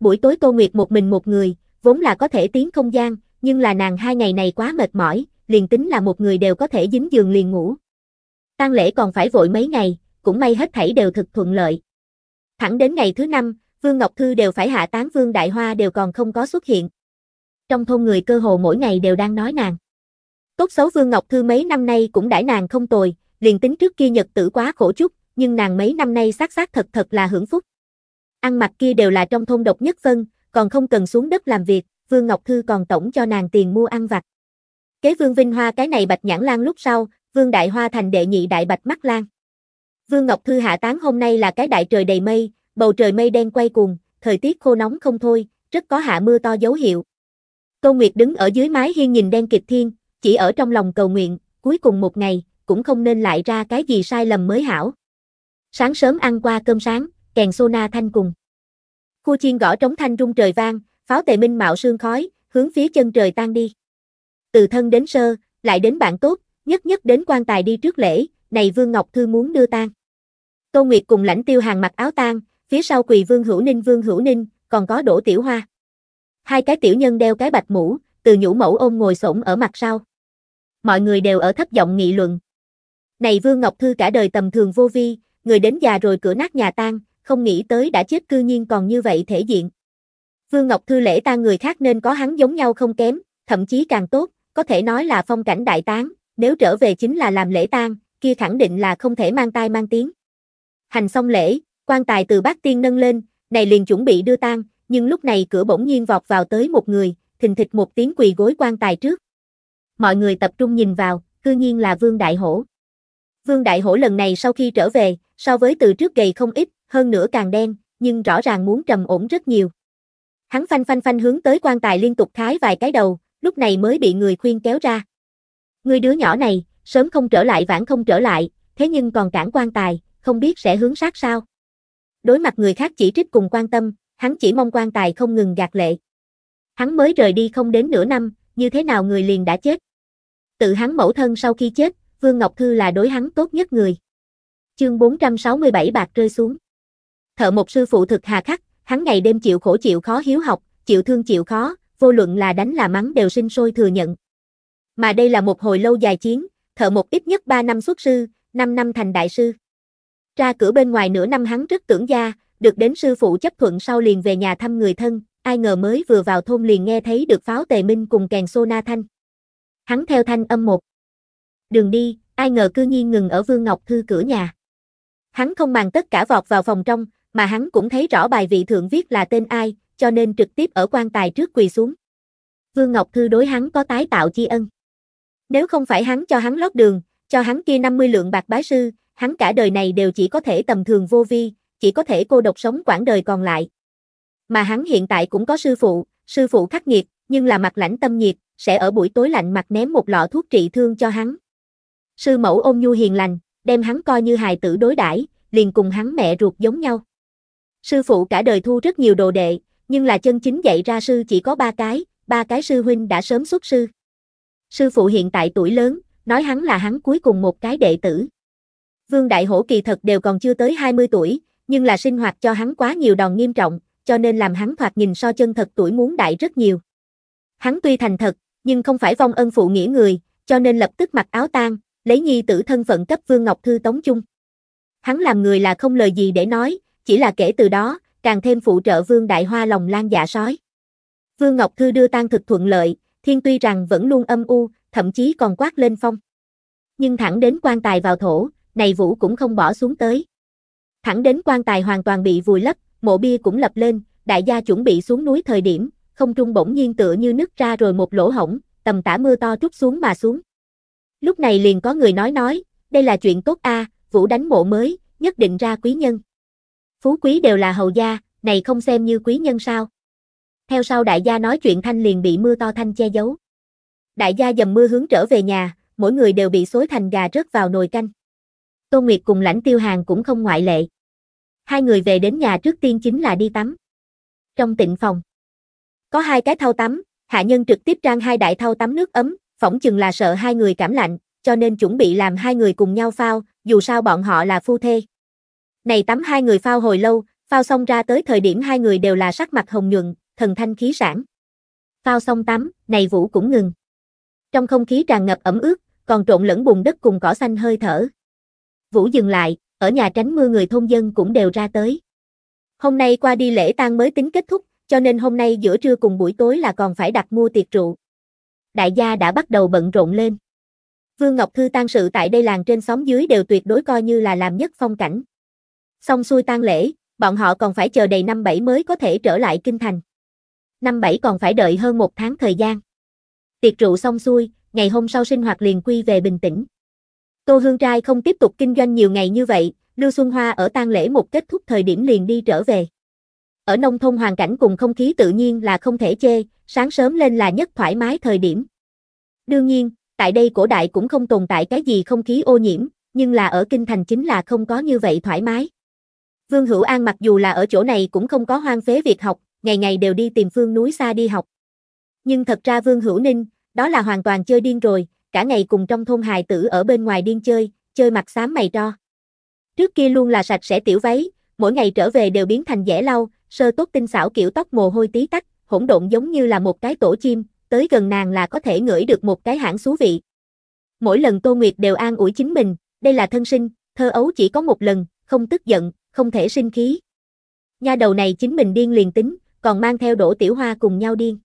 Buổi tối Tô Nguyệt một mình một người, vốn là có thể tiến không gian, nhưng là nàng hai ngày này quá mệt mỏi, liền tính là một người đều có thể dính giường liền ngủ. tăng lễ còn phải vội mấy ngày, cũng may hết thảy đều thực thuận lợi. Thẳng đến ngày thứ năm, Vương Ngọc Thư đều phải hạ tán Vương Đại Hoa đều còn không có xuất hiện. Trong thôn người cơ hồ mỗi ngày đều đang nói nàng. Tốt xấu Vương Ngọc Thư mấy năm nay cũng đãi nàng không tồi, liền tính trước kia nhật tử quá khổ chút, nhưng nàng mấy năm nay xác xác thật thật là hưởng phúc. Ăn mặc kia đều là trong thôn độc nhất phân, còn không cần xuống đất làm việc, Vương Ngọc Thư còn tổng cho nàng tiền mua ăn vặt. Kế Vương Vinh Hoa cái này bạch nhãn lan lúc sau, Vương Đại Hoa thành đệ nhị đại bạch mắt lan. Vương Ngọc Thư hạ tán hôm nay là cái đại trời đầy mây, bầu trời mây đen quay cuồng, thời tiết khô nóng không thôi, rất có hạ mưa to dấu hiệu. Câu Nguyệt đứng ở dưới mái hiên nhìn đen kịt thiên, chỉ ở trong lòng cầu nguyện, cuối cùng một ngày, cũng không nên lại ra cái gì sai lầm mới hảo. Sáng sớm ăn qua cơm sáng, kèn sô na thanh cùng. Khu chiên gõ trống thanh rung trời vang, pháo tề minh mạo sương khói, hướng phía chân trời tan đi. Từ thân đến sơ, lại đến bạn tốt, nhất nhất đến quan tài đi trước lễ, này Vương Ngọc Thư muốn đưa tang. Tô Nguyệt cùng lãnh tiêu hàng mặc áo tang, phía sau quỳ Vương Hữu Ninh Vương Hữu Ninh, còn có Đỗ Tiểu Hoa. Hai cái tiểu nhân đeo cái bạch mũ, từ nhũ mẫu ôm ngồi xổm ở mặt sau. Mọi người đều ở thấp giọng nghị luận. Này Vương Ngọc Thư cả đời tầm thường vô vi, người đến già rồi cửa nát nhà tan, không nghĩ tới đã chết cư nhiên còn như vậy thể diện. Vương Ngọc Thư lễ ta người khác nên có hắn giống nhau không kém, thậm chí càng tốt, có thể nói là phong cảnh đại tán, nếu trở về chính là làm lễ tang, kia khẳng định là không thể mang tai mang tiếng. Hành xong lễ, quan tài từ bát tiên nâng lên, này liền chuẩn bị đưa tang, nhưng lúc này cửa bỗng nhiên vọt vào tới một người, thình thịch một tiếng quỳ gối quan tài trước. Mọi người tập trung nhìn vào, cư nhiên là Vương Đại Hổ. Vương Đại Hổ lần này sau khi trở về, so với từ trước gầy không ít, hơn nữa càng đen, nhưng rõ ràng muốn trầm ổn rất nhiều. Hắn phanh phanh phanh hướng tới quan tài liên tục khái vài cái đầu, lúc này mới bị người khuyên kéo ra. Người đứa nhỏ này, sớm không trở lại vãn không trở lại, thế nhưng còn cản quan tài, không biết sẽ hướng sát sao đối mặt người khác chỉ trích cùng quan tâm, hắn chỉ mong quan tài không ngừng gạt lệ. Hắn mới rời đi không đến nửa năm, như thế nào người liền đã chết. Tự hắn mẫu thân sau khi chết, Vương Ngọc Thư là đối hắn tốt nhất người. Chương 467 bạc rơi xuống. Thợ một sư phụ thực hà khắc, hắn ngày đêm chịu khổ chịu khó hiếu học, chịu thương chịu khó, vô luận là đánh là mắng đều sinh sôi thừa nhận. Mà đây là một hồi lâu dài chiến, thợ một ít nhất 3 năm xuất sư, 5 năm thành đại sư. Ra cửa bên ngoài nửa năm hắn rất tưởng gia, được đến sư phụ chấp thuận sau liền về nhà thăm người thân, ai ngờ mới vừa vào thôn liền nghe thấy được pháo tề minh cùng kèn sô na thanh. Hắn theo thanh âm một. Đường đi, ai ngờ cư nhiên ngừng ở Vương Ngọc Thư cửa nhà. Hắn không màng tất cả vọt vào phòng trong, mà hắn cũng thấy rõ bài vị thượng viết là tên ai, cho nên trực tiếp ở quan tài trước quỳ xuống. Vương Ngọc Thư đối hắn có tái tạo chi ân. Nếu không phải hắn cho hắn lót đường, cho hắn kia 50 lượng bạc bái sư, hắn cả đời này đều chỉ có thể tầm thường vô vi, chỉ có thể cô độc sống quãng đời còn lại. Mà hắn hiện tại cũng có sư phụ, sư phụ khắc nghiệt, nhưng là mặt lãnh tâm nhiệt, sẽ ở buổi tối lạnh mặt ném một lọ thuốc trị thương cho hắn. Sư mẫu ôm nhu hiền lành, đem hắn coi như hài tử đối đãi, liền cùng hắn mẹ ruột giống nhau. Sư phụ cả đời thu rất nhiều đồ đệ, nhưng là chân chính dạy ra sư chỉ có ba cái, ba cái sư huynh đã sớm xuất sư. Sư phụ hiện tại tuổi lớn, nói hắn là hắn cuối cùng một cái đệ tử. Vương Đại Hổ kỳ thật đều còn chưa tới 20 tuổi, nhưng là sinh hoạt cho hắn quá nhiều đòn nghiêm trọng, cho nên làm hắn thoạt nhìn so chân thật tuổi muốn đại rất nhiều. Hắn tuy thành thật, nhưng không phải vong ân phụ nghĩa người, cho nên lập tức mặc áo tang, lấy nhi tử thân phận cấp Vương Ngọc Thư tống chung. Hắn làm người là không lời gì để nói, chỉ là kể từ đó, càng thêm phụ trợ Vương Đại Hoa lòng lan dạ sói. Vương Ngọc Thư đưa tang thực thuận lợi, thiên tuy rằng vẫn luôn âm u, thậm chí còn quát lên phong. Nhưng thẳng đến quan tài vào thổ, này Vũ cũng không bỏ xuống tới. Thẳng đến quan tài hoàn toàn bị vùi lấp, mộ bia cũng lập lên, đại gia chuẩn bị xuống núi thời điểm, không trung bỗng nhiên tựa như nứt ra rồi một lỗ hổng, tầm tả mưa to trút xuống mà xuống. Lúc này liền có người nói nói, đây là chuyện tốt a, Vũ đánh mộ mới, nhất định ra quý nhân. Phú quý đều là hầu gia, này không xem như quý nhân sao. Theo sau đại gia nói chuyện thanh liền bị mưa to thanh che giấu. Đại gia dầm mưa hướng trở về nhà, mỗi người đều bị xối thành gà rớt vào nồi canh. Tôn Nguyệt cùng lãnh tiêu hàng cũng không ngoại lệ. Hai người về đến nhà trước tiên chính là đi tắm. Trong tịnh phòng, có hai cái thau tắm, hạ nhân trực tiếp trang hai đại thau tắm nước ấm, phỏng chừng là sợ hai người cảm lạnh, cho nên chuẩn bị làm hai người cùng nhau phao, dù sao bọn họ là phu thê. Này tắm hai người phao hồi lâu, phao xong ra tới thời điểm hai người đều là sắc mặt hồng nhuận, thần thanh khí sản. Phao xong tắm, này vũ cũng ngừng. Trong không khí tràn ngập ẩm ướt, còn trộn lẫn bùn đất cùng cỏ xanh hơi thở. Vũ dừng lại, ở nhà tránh mưa người thôn dân cũng đều ra tới. Hôm nay qua đi lễ tang mới tính kết thúc, cho nên hôm nay giữa trưa cùng buổi tối là còn phải đặt mua tiệc rượu. Đại gia đã bắt đầu bận rộn lên. Vương Ngọc Thư tang sự tại đây làng trên xóm dưới đều tuyệt đối coi như là làm nhất phong cảnh. Xong xuôi tang lễ, bọn họ còn phải chờ đầy năm bảy mới có thể trở lại kinh thành. Năm bảy còn phải đợi hơn một tháng thời gian. Tiệc rượu xong xuôi, ngày hôm sau sinh hoạt liền quy về bình tĩnh. Tô Hương Trai không tiếp tục kinh doanh nhiều ngày như vậy, Lưu Xuân Hoa ở tang lễ một kết thúc thời điểm liền đi trở về. Ở nông thôn hoàn cảnh cùng không khí tự nhiên là không thể chê, sáng sớm lên là nhất thoải mái thời điểm. Đương nhiên, tại đây cổ đại cũng không tồn tại cái gì không khí ô nhiễm, nhưng là ở kinh thành chính là không có như vậy thoải mái. Vương Hữu An mặc dù là ở chỗ này cũng không có hoang phế việc học, ngày ngày đều đi tìm phương núi xa đi học. Nhưng thật ra Vương Hữu Ninh, đó là hoàn toàn chơi điên rồi, cả ngày cùng trong thôn hài tử ở bên ngoài điên chơi, chơi mặt xám mày tro. Trước kia luôn là sạch sẽ tiểu váy, mỗi ngày trở về đều biến thành dẻ lau, sơ tốt tinh xảo kiểu tóc mồ hôi tí tách, hỗn độn giống như là một cái tổ chim, tới gần nàng là có thể ngửi được một cái hãng xú vị. Mỗi lần Tô Nguyệt đều an ủi chính mình, đây là thân sinh, thơ ấu chỉ có một lần, không tức giận, không thể sinh khí. Nha đầu này chính mình điên liền tính, còn mang theo đổ tiểu hoa cùng nhau điên.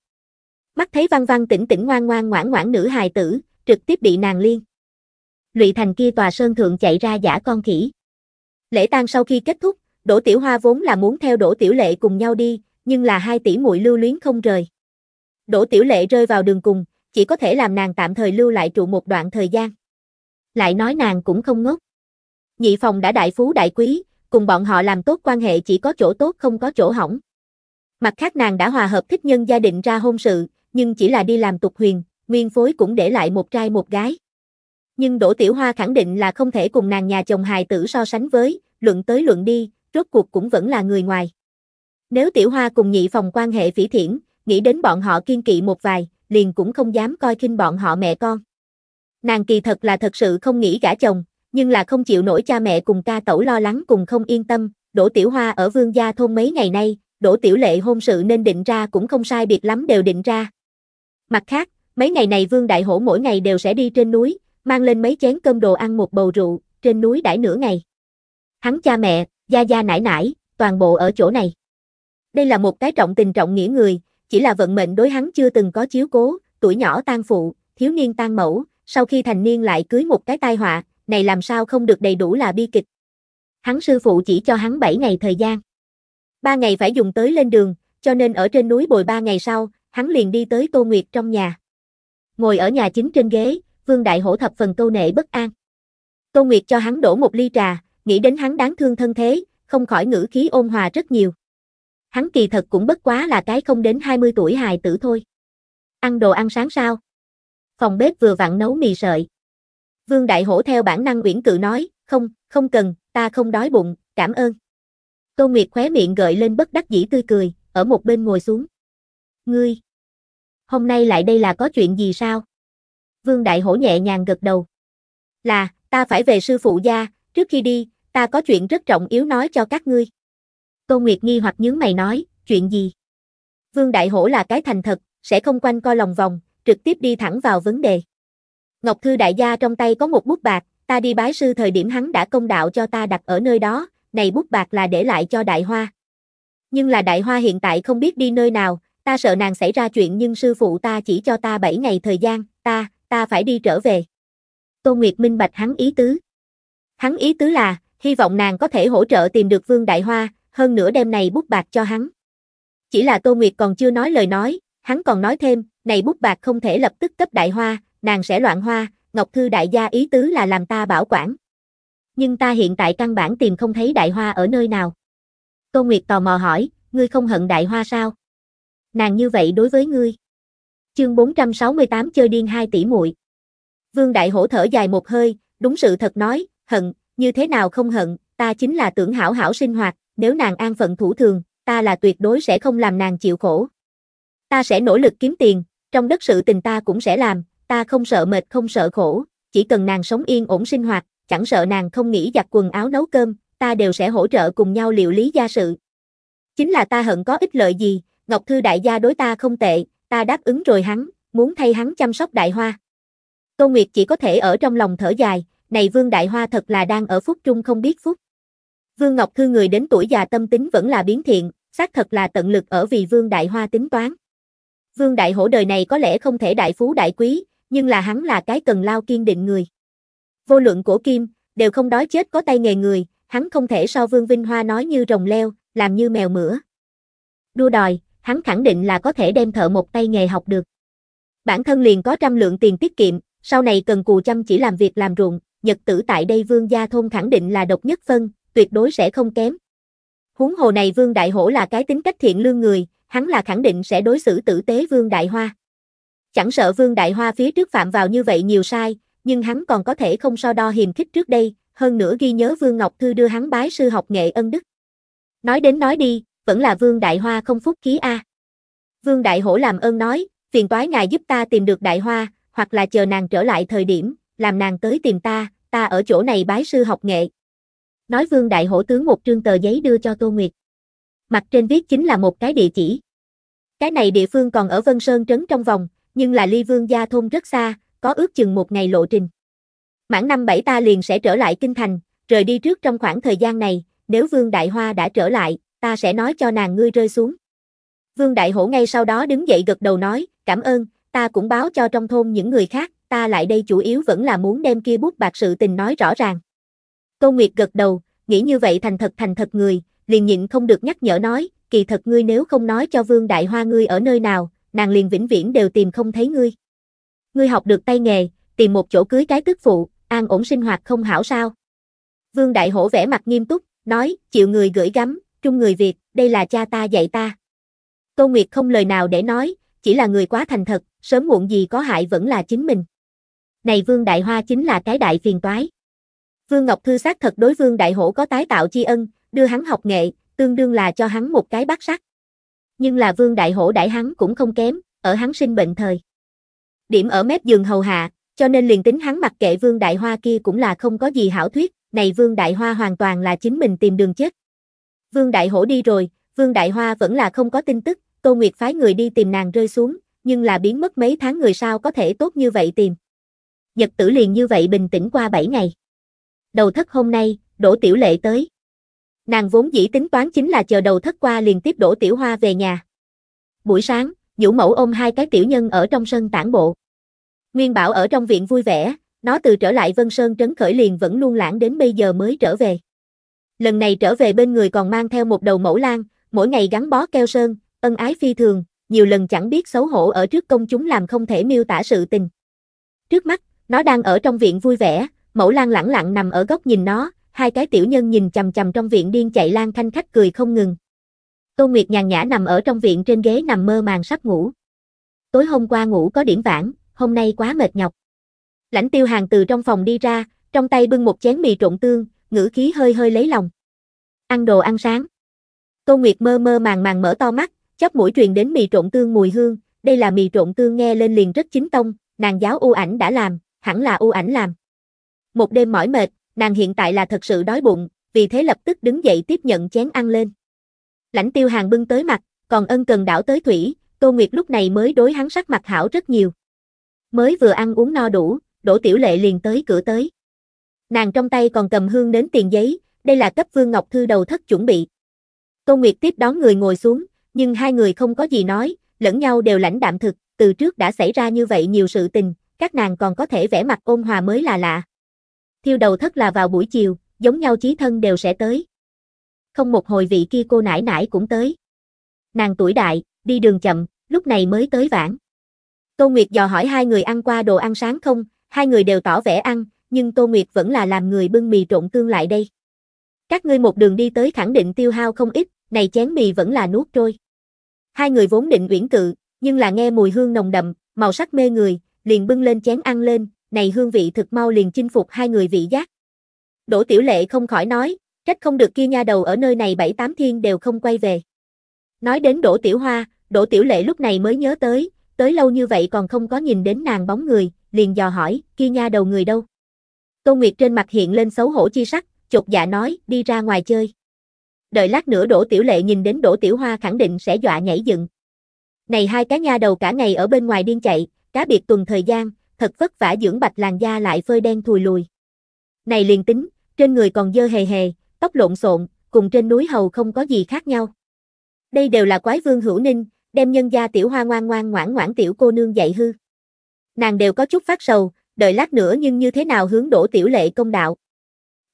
Mắt thấy văn văn tỉnh tỉnh ngoan ngoan ngoãn ngoãn nữ hài tử, trực tiếp bị nàng liên. Lụy thành kia tòa sơn thượng chạy ra giả con khỉ. Lễ tang sau khi kết thúc, Đỗ Tiểu Hoa vốn là muốn theo Đỗ Tiểu Lệ cùng nhau đi, nhưng là hai tỷ muội lưu luyến không rời. Đỗ Tiểu Lệ rơi vào đường cùng, chỉ có thể làm nàng tạm thời lưu lại trụ một đoạn thời gian. Lại nói nàng cũng không ngốc. Nhị phòng đã đại phú đại quý, cùng bọn họ làm tốt quan hệ chỉ có chỗ tốt không có chỗ hỏng. Mặt khác nàng đã hòa hợp thích nhân gia định ra hôn sự, nhưng chỉ là đi làm tục huyền, nguyên phối cũng để lại một trai một gái. Nhưng Đỗ Tiểu Hoa khẳng định là không thể cùng nàng nhà chồng hài tử so sánh với, luận tới luận đi, rốt cuộc cũng vẫn là người ngoài. Nếu Tiểu Hoa cùng nhị phòng quan hệ phỉ thiển, nghĩ đến bọn họ kiên kỵ một vài, liền cũng không dám coi khinh bọn họ mẹ con. Nàng kỳ thật là thật sự không nghĩ gả chồng, nhưng là không chịu nổi cha mẹ cùng ca tẩu lo lắng cùng không yên tâm, Đỗ Tiểu Hoa ở vương gia thôn mấy ngày nay, Đỗ Tiểu Lệ hôn sự nên định ra cũng không sai biệt lắm đều định ra. Mặt khác, Mấy ngày này Vương Đại Hổ mỗi ngày đều sẽ đi trên núi, mang lên mấy chén cơm đồ ăn một bầu rượu, trên núi đãi nửa ngày. Hắn cha mẹ, gia gia nải nải, toàn bộ ở chỗ này. Đây là một cái trọng tình trọng nghĩa người, chỉ là vận mệnh đối hắn chưa từng có chiếu cố, tuổi nhỏ tan phụ, thiếu niên tan mẫu, sau khi thành niên lại cưới một cái tai họa, này làm sao không được đầy đủ là bi kịch. Hắn sư phụ chỉ cho hắn 7 ngày thời gian. 3 ngày phải dùng tới lên đường, cho nên ở trên núi bồi 3 ngày sau, hắn liền đi tới Tô Nguyệt trong nhà. Ngồi ở nhà chính trên ghế, Vương Đại Hổ thập phần câu nệ bất an. Câu Nguyệt cho hắn đổ một ly trà, nghĩ đến hắn đáng thương thân thế, không khỏi ngữ khí ôn hòa rất nhiều. Hắn kỳ thật cũng bất quá là cái không đến 20 tuổi hài tử thôi. Ăn đồ ăn sáng sao? Phòng bếp vừa vặn nấu mì sợi. Vương Đại Hổ theo bản năng uyển cự nói, không, không cần, ta không đói bụng, cảm ơn. Tô Nguyệt khóe miệng gợi lên bất đắc dĩ tươi cười, ở một bên ngồi xuống. Ngươi, hôm nay lại đây là có chuyện gì sao? Vương Đại Hổ nhẹ nhàng gật đầu. Là, ta phải về sư phụ gia, trước khi đi, ta có chuyện rất trọng yếu nói cho các ngươi. Câu Nguyệt nghi hoặc nhướng mày nói, chuyện gì? Vương Đại Hổ là cái thành thật, sẽ không quanh co lòng vòng, trực tiếp đi thẳng vào vấn đề. Ngọc Thư Đại gia trong tay có một bút bạc, ta đi bái sư thời điểm hắn đã công đạo cho ta đặt ở nơi đó, này bút bạc là để lại cho Đại Hoa. Nhưng là Đại Hoa hiện tại không biết đi nơi nào, ta sợ nàng xảy ra chuyện nhưng sư phụ ta chỉ cho ta 7 ngày thời gian, ta, ta phải đi trở về. tô Nguyệt minh bạch hắn ý tứ. Hắn ý tứ là, hy vọng nàng có thể hỗ trợ tìm được Vương Đại Hoa, hơn nữa đêm này bút bạc cho hắn. Chỉ là tô Nguyệt còn chưa nói lời nói, hắn còn nói thêm, này bút bạc không thể lập tức cấp Đại Hoa, nàng sẽ loạn hoa, Ngọc Thư Đại gia ý tứ là làm ta bảo quản. Nhưng ta hiện tại căn bản tìm không thấy Đại Hoa ở nơi nào. tô Nguyệt tò mò hỏi, ngươi không hận Đại Hoa sao? nàng như vậy đối với ngươi. Chương 468 chơi điên hai tỷ muội. Vương Đại Hổ thở dài một hơi, đúng sự thật nói, hận, như thế nào không hận, ta chính là tưởng hảo hảo sinh hoạt, nếu nàng an phận thủ thường, ta là tuyệt đối sẽ không làm nàng chịu khổ. Ta sẽ nỗ lực kiếm tiền, trong đất sự tình ta cũng sẽ làm, ta không sợ mệt không sợ khổ, chỉ cần nàng sống yên ổn sinh hoạt, chẳng sợ nàng không nghĩ giặt quần áo nấu cơm, ta đều sẽ hỗ trợ cùng nhau liệu lý gia sự. Chính là ta hận có ích lợi gì, Ngọc Thư đại gia đối ta không tệ, ta đáp ứng rồi hắn, muốn thay hắn chăm sóc đại hoa. Câu Nguyệt chỉ có thể ở trong lòng thở dài, này Vương Đại Hoa thật là đang ở phúc trung không biết phúc. Vương Ngọc Thư người đến tuổi già tâm tính vẫn là biến thiện, xác thật là tận lực ở vì Vương Đại Hoa tính toán. Vương Đại Hổ đời này có lẽ không thể đại phú đại quý, nhưng là hắn là cái cần lao kiên định người. Vô luận cổ kim, đều không đói chết có tay nghề người, hắn không thể so Vương Vinh Hoa nói như rồng leo, làm như mèo mửa. Đua đòi, hắn khẳng định là có thể đem thợ một tay nghề học được. Bản thân liền có trăm lượng tiền tiết kiệm, sau này cần cù chăm chỉ làm việc làm ruộng, nhật tử tại đây vương gia thôn khẳng định là độc nhất phân, tuyệt đối sẽ không kém. Huống hồ này vương đại hổ là cái tính cách thiện lương người, hắn là khẳng định sẽ đối xử tử tế vương đại hoa. Chẳng sợ vương đại hoa phía trước phạm vào như vậy nhiều sai, nhưng hắn còn có thể không so đo hiềm khích trước đây, hơn nữa ghi nhớ Vương Ngọc Thư đưa hắn bái sư học nghệ ân đức. Nói đến nói đi, vẫn là Vương Đại Hoa không phúc khí a. Vương Đại Hổ làm ơn nói, phiền toái ngài giúp ta tìm được Đại Hoa, hoặc là chờ nàng trở lại thời điểm, làm nàng tới tìm ta, ta ở chỗ này bái sư học nghệ. Nói Vương Đại Hổ tướng một trương tờ giấy đưa cho Tô Nguyệt. Mặt trên viết chính là một cái địa chỉ. Cái này địa phương còn ở Vân Sơn trấn trong vòng, nhưng là ly Vương gia thôn rất xa, có ước chừng một ngày lộ trình. Mãn năm bảy ta liền sẽ trở lại kinh thành, rời đi trước trong khoảng thời gian này, nếu Vương Đại Hoa đã trở lại, ta sẽ nói cho nàng ngươi rơi xuống. Vương Đại Hổ ngay sau đó đứng dậy gật đầu nói, cảm ơn, ta cũng báo cho trong thôn những người khác, ta lại đây chủ yếu vẫn là muốn đem kia bút bạc sự tình nói rõ ràng. Tô Nguyệt gật đầu, nghĩ như vậy thành thật thành thật người, liền nhịn không được nhắc nhở nói, kỳ thật ngươi nếu không nói cho Vương Đại Hoa ngươi ở nơi nào, nàng liền vĩnh viễn đều tìm không thấy ngươi. Ngươi học được tay nghề, tìm một chỗ cưới cái tức phụ, an ổn sinh hoạt không hảo sao. Vương Đại Hổ vẻ mặt nghiêm túc, nói, chịu người gửi gắm, trung người Việt, đây là cha ta dạy ta. Tô Nguyệt không lời nào để nói, chỉ là người quá thành thật, sớm muộn gì có hại vẫn là chính mình. Này Vương Đại Hoa chính là cái đại phiền toái. Vương Ngọc Thư xác thật đối Vương Đại Hổ có tái tạo chi ân, đưa hắn học nghệ, tương đương là cho hắn một cái bát sắt. Nhưng là Vương Đại Hổ đại hắn cũng không kém, ở hắn sinh bệnh thời. Điểm ở mép giường hầu hạ, cho nên liền tính hắn mặc kệ Vương Đại Hoa kia cũng là không có gì hảo thuyết, này Vương Đại Hoa hoàn toàn là chính mình tìm đường chết. Vương Đại Hổ đi rồi, Vương Đại Hoa vẫn là không có tin tức, Tô Nguyệt phái người đi tìm nàng rơi xuống, nhưng là biến mất mấy tháng người sao có thể tốt như vậy tìm. Nhật tử liền như vậy bình tĩnh qua 7 ngày. Đầu thất hôm nay, Đỗ Tiểu Lệ tới. Nàng vốn dĩ tính toán chính là chờ đầu thất qua liền tiếp Đỗ Tiểu Hoa về nhà. Buổi sáng, Vũ Mẫu ôm hai cái tiểu nhân ở trong sân tản bộ. Nguyên Bảo ở trong viện vui vẻ, nó từ trở lại Vân Sơn trấn khởi liền vẫn luôn lãng đến bây giờ mới trở về lần này trở về bên người còn mang theo một đầu mẫu lan, mỗi ngày gắn bó keo sơn, ân ái phi thường, nhiều lần chẳng biết xấu hổ ở trước công chúng làm không thể miêu tả sự tình. Trước mắt, nó đang ở trong viện vui vẻ, mẫu lan lẳng lặng nằm ở góc nhìn nó, hai cái tiểu nhân nhìn chầm chầm trong viện điên chạy lan thanh khách cười không ngừng. Tô Nguyệt nhàn nhã nằm ở trong viện trên ghế nằm mơ màng sắp ngủ. Tối hôm qua ngủ có điểm vãn, hôm nay quá mệt nhọc. Lãnh tiêu hàng từ trong phòng đi ra, trong tay bưng một chén mì trộn tương, ngữ khí hơi hơi lấy lòng. Ăn đồ ăn sáng. Tô Nguyệt mơ mơ màng màng mở to mắt, chóp mũi truyền đến mì trộn tương mùi hương, đây là mì trộn tương nghe lên liền rất chính tông, nàng giáo u ảnh đã làm, hẳn là u ảnh làm. Một đêm mỏi mệt, nàng hiện tại là thật sự đói bụng, vì thế lập tức đứng dậy tiếp nhận chén ăn lên. Lãnh tiêu hàng bưng tới mặt, còn ân cần đảo tới thủy, Tô Nguyệt lúc này mới đối hắn sắc mặt hảo rất nhiều. Mới vừa ăn uống no đủ, đổ Tiểu Lệ liền tới cửa tới. Nàng trong tay còn cầm hương đến tiền giấy, đây là cấp Vương Ngọc Thư đầu thất chuẩn bị. Tô Nguyệt tiếp đón người ngồi xuống, nhưng hai người không có gì nói, lẫn nhau đều lãnh đạm thực, từ trước đã xảy ra như vậy nhiều sự tình, các nàng còn có thể vẽ mặt ôn hòa mới là lạ. Thiêu đầu thất là vào buổi chiều, giống nhau chí thân đều sẽ tới. Không một hồi vị kia cô nãi nãi cũng tới. Nàng tuổi đại, đi đường chậm, lúc này mới tới vãn. Tô Nguyệt dò hỏi hai người ăn qua đồ ăn sáng không, hai người đều tỏ vẻ ăn, nhưng Tô Nguyệt vẫn là làm người bưng mì trộn tương lại đây. Các ngươi một đường đi tới khẳng định tiêu hao không ít, này chén mì vẫn là nuốt trôi. Hai người vốn định uyển cự, nhưng là nghe mùi hương nồng đậm, màu sắc mê người, liền bưng lên chén ăn lên, này hương vị thực mau liền chinh phục hai người vị giác. Đỗ Tiểu Lệ không khỏi nói, trách không được kia nha đầu ở nơi này bảy tám thiên đều không quay về. Nói đến Đỗ Tiểu Hoa, Đỗ Tiểu Lệ lúc này mới nhớ tới, tới lâu như vậy còn không có nhìn đến nàng bóng người, liền dò hỏi, kia nha đầu người đâu. Tô Nguyệt trên mặt hiện lên xấu hổ chi sắc, chột dạ nói, đi ra ngoài chơi. Đợi lát nữa Đỗ Tiểu Lệ nhìn đến Đỗ Tiểu Hoa khẳng định sẽ dọa nhảy dựng. Này hai cá nha đầu cả ngày ở bên ngoài điên chạy, cá biệt tuần thời gian, thật vất vả dưỡng bạch làn da lại phơi đen thùi lùi. Này liền tính, trên người còn dơ hề hề, tóc lộn xộn, cùng trên núi hầu không có gì khác nhau. Đây đều là quái vương hữu ninh, đem nhân gia tiểu hoa ngoan ngoan ngoãn ngoãn tiểu cô nương dạy hư. Nàng đều có chút phát sầu, đợi lát nữa nhưng như thế nào hướng đổ tiểu lệ công đạo.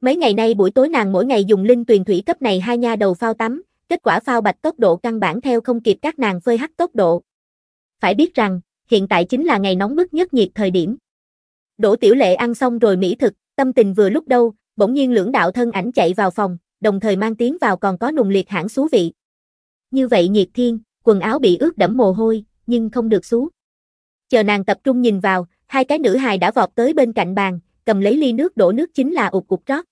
Mấy ngày nay buổi tối nàng mỗi ngày dùng linh tuyền thủy cấp này hai nha đầu phao tắm, kết quả phao bạch tốc độ căn bản theo không kịp các nàng phơi hắc tốc độ. Phải biết rằng, hiện tại chính là ngày nóng bức nhất nhiệt thời điểm. Đỗ Tiểu Lệ ăn xong rồi mỹ thực, tâm tình vừa lúc đâu, bỗng nhiên lưỡng đạo thân ảnh chạy vào phòng, đồng thời mang tiếng vào còn có nùng liệt hãng xú vị. Như vậy nhiệt thiên, quần áo bị ướt đẫm mồ hôi, nhưng không được xú. Chờ nàng tập trung nhìn vào, Hai cái nữ hài đã vọt tới bên cạnh bàn, cầm lấy ly nước đổ nước chính là ụt cục rót.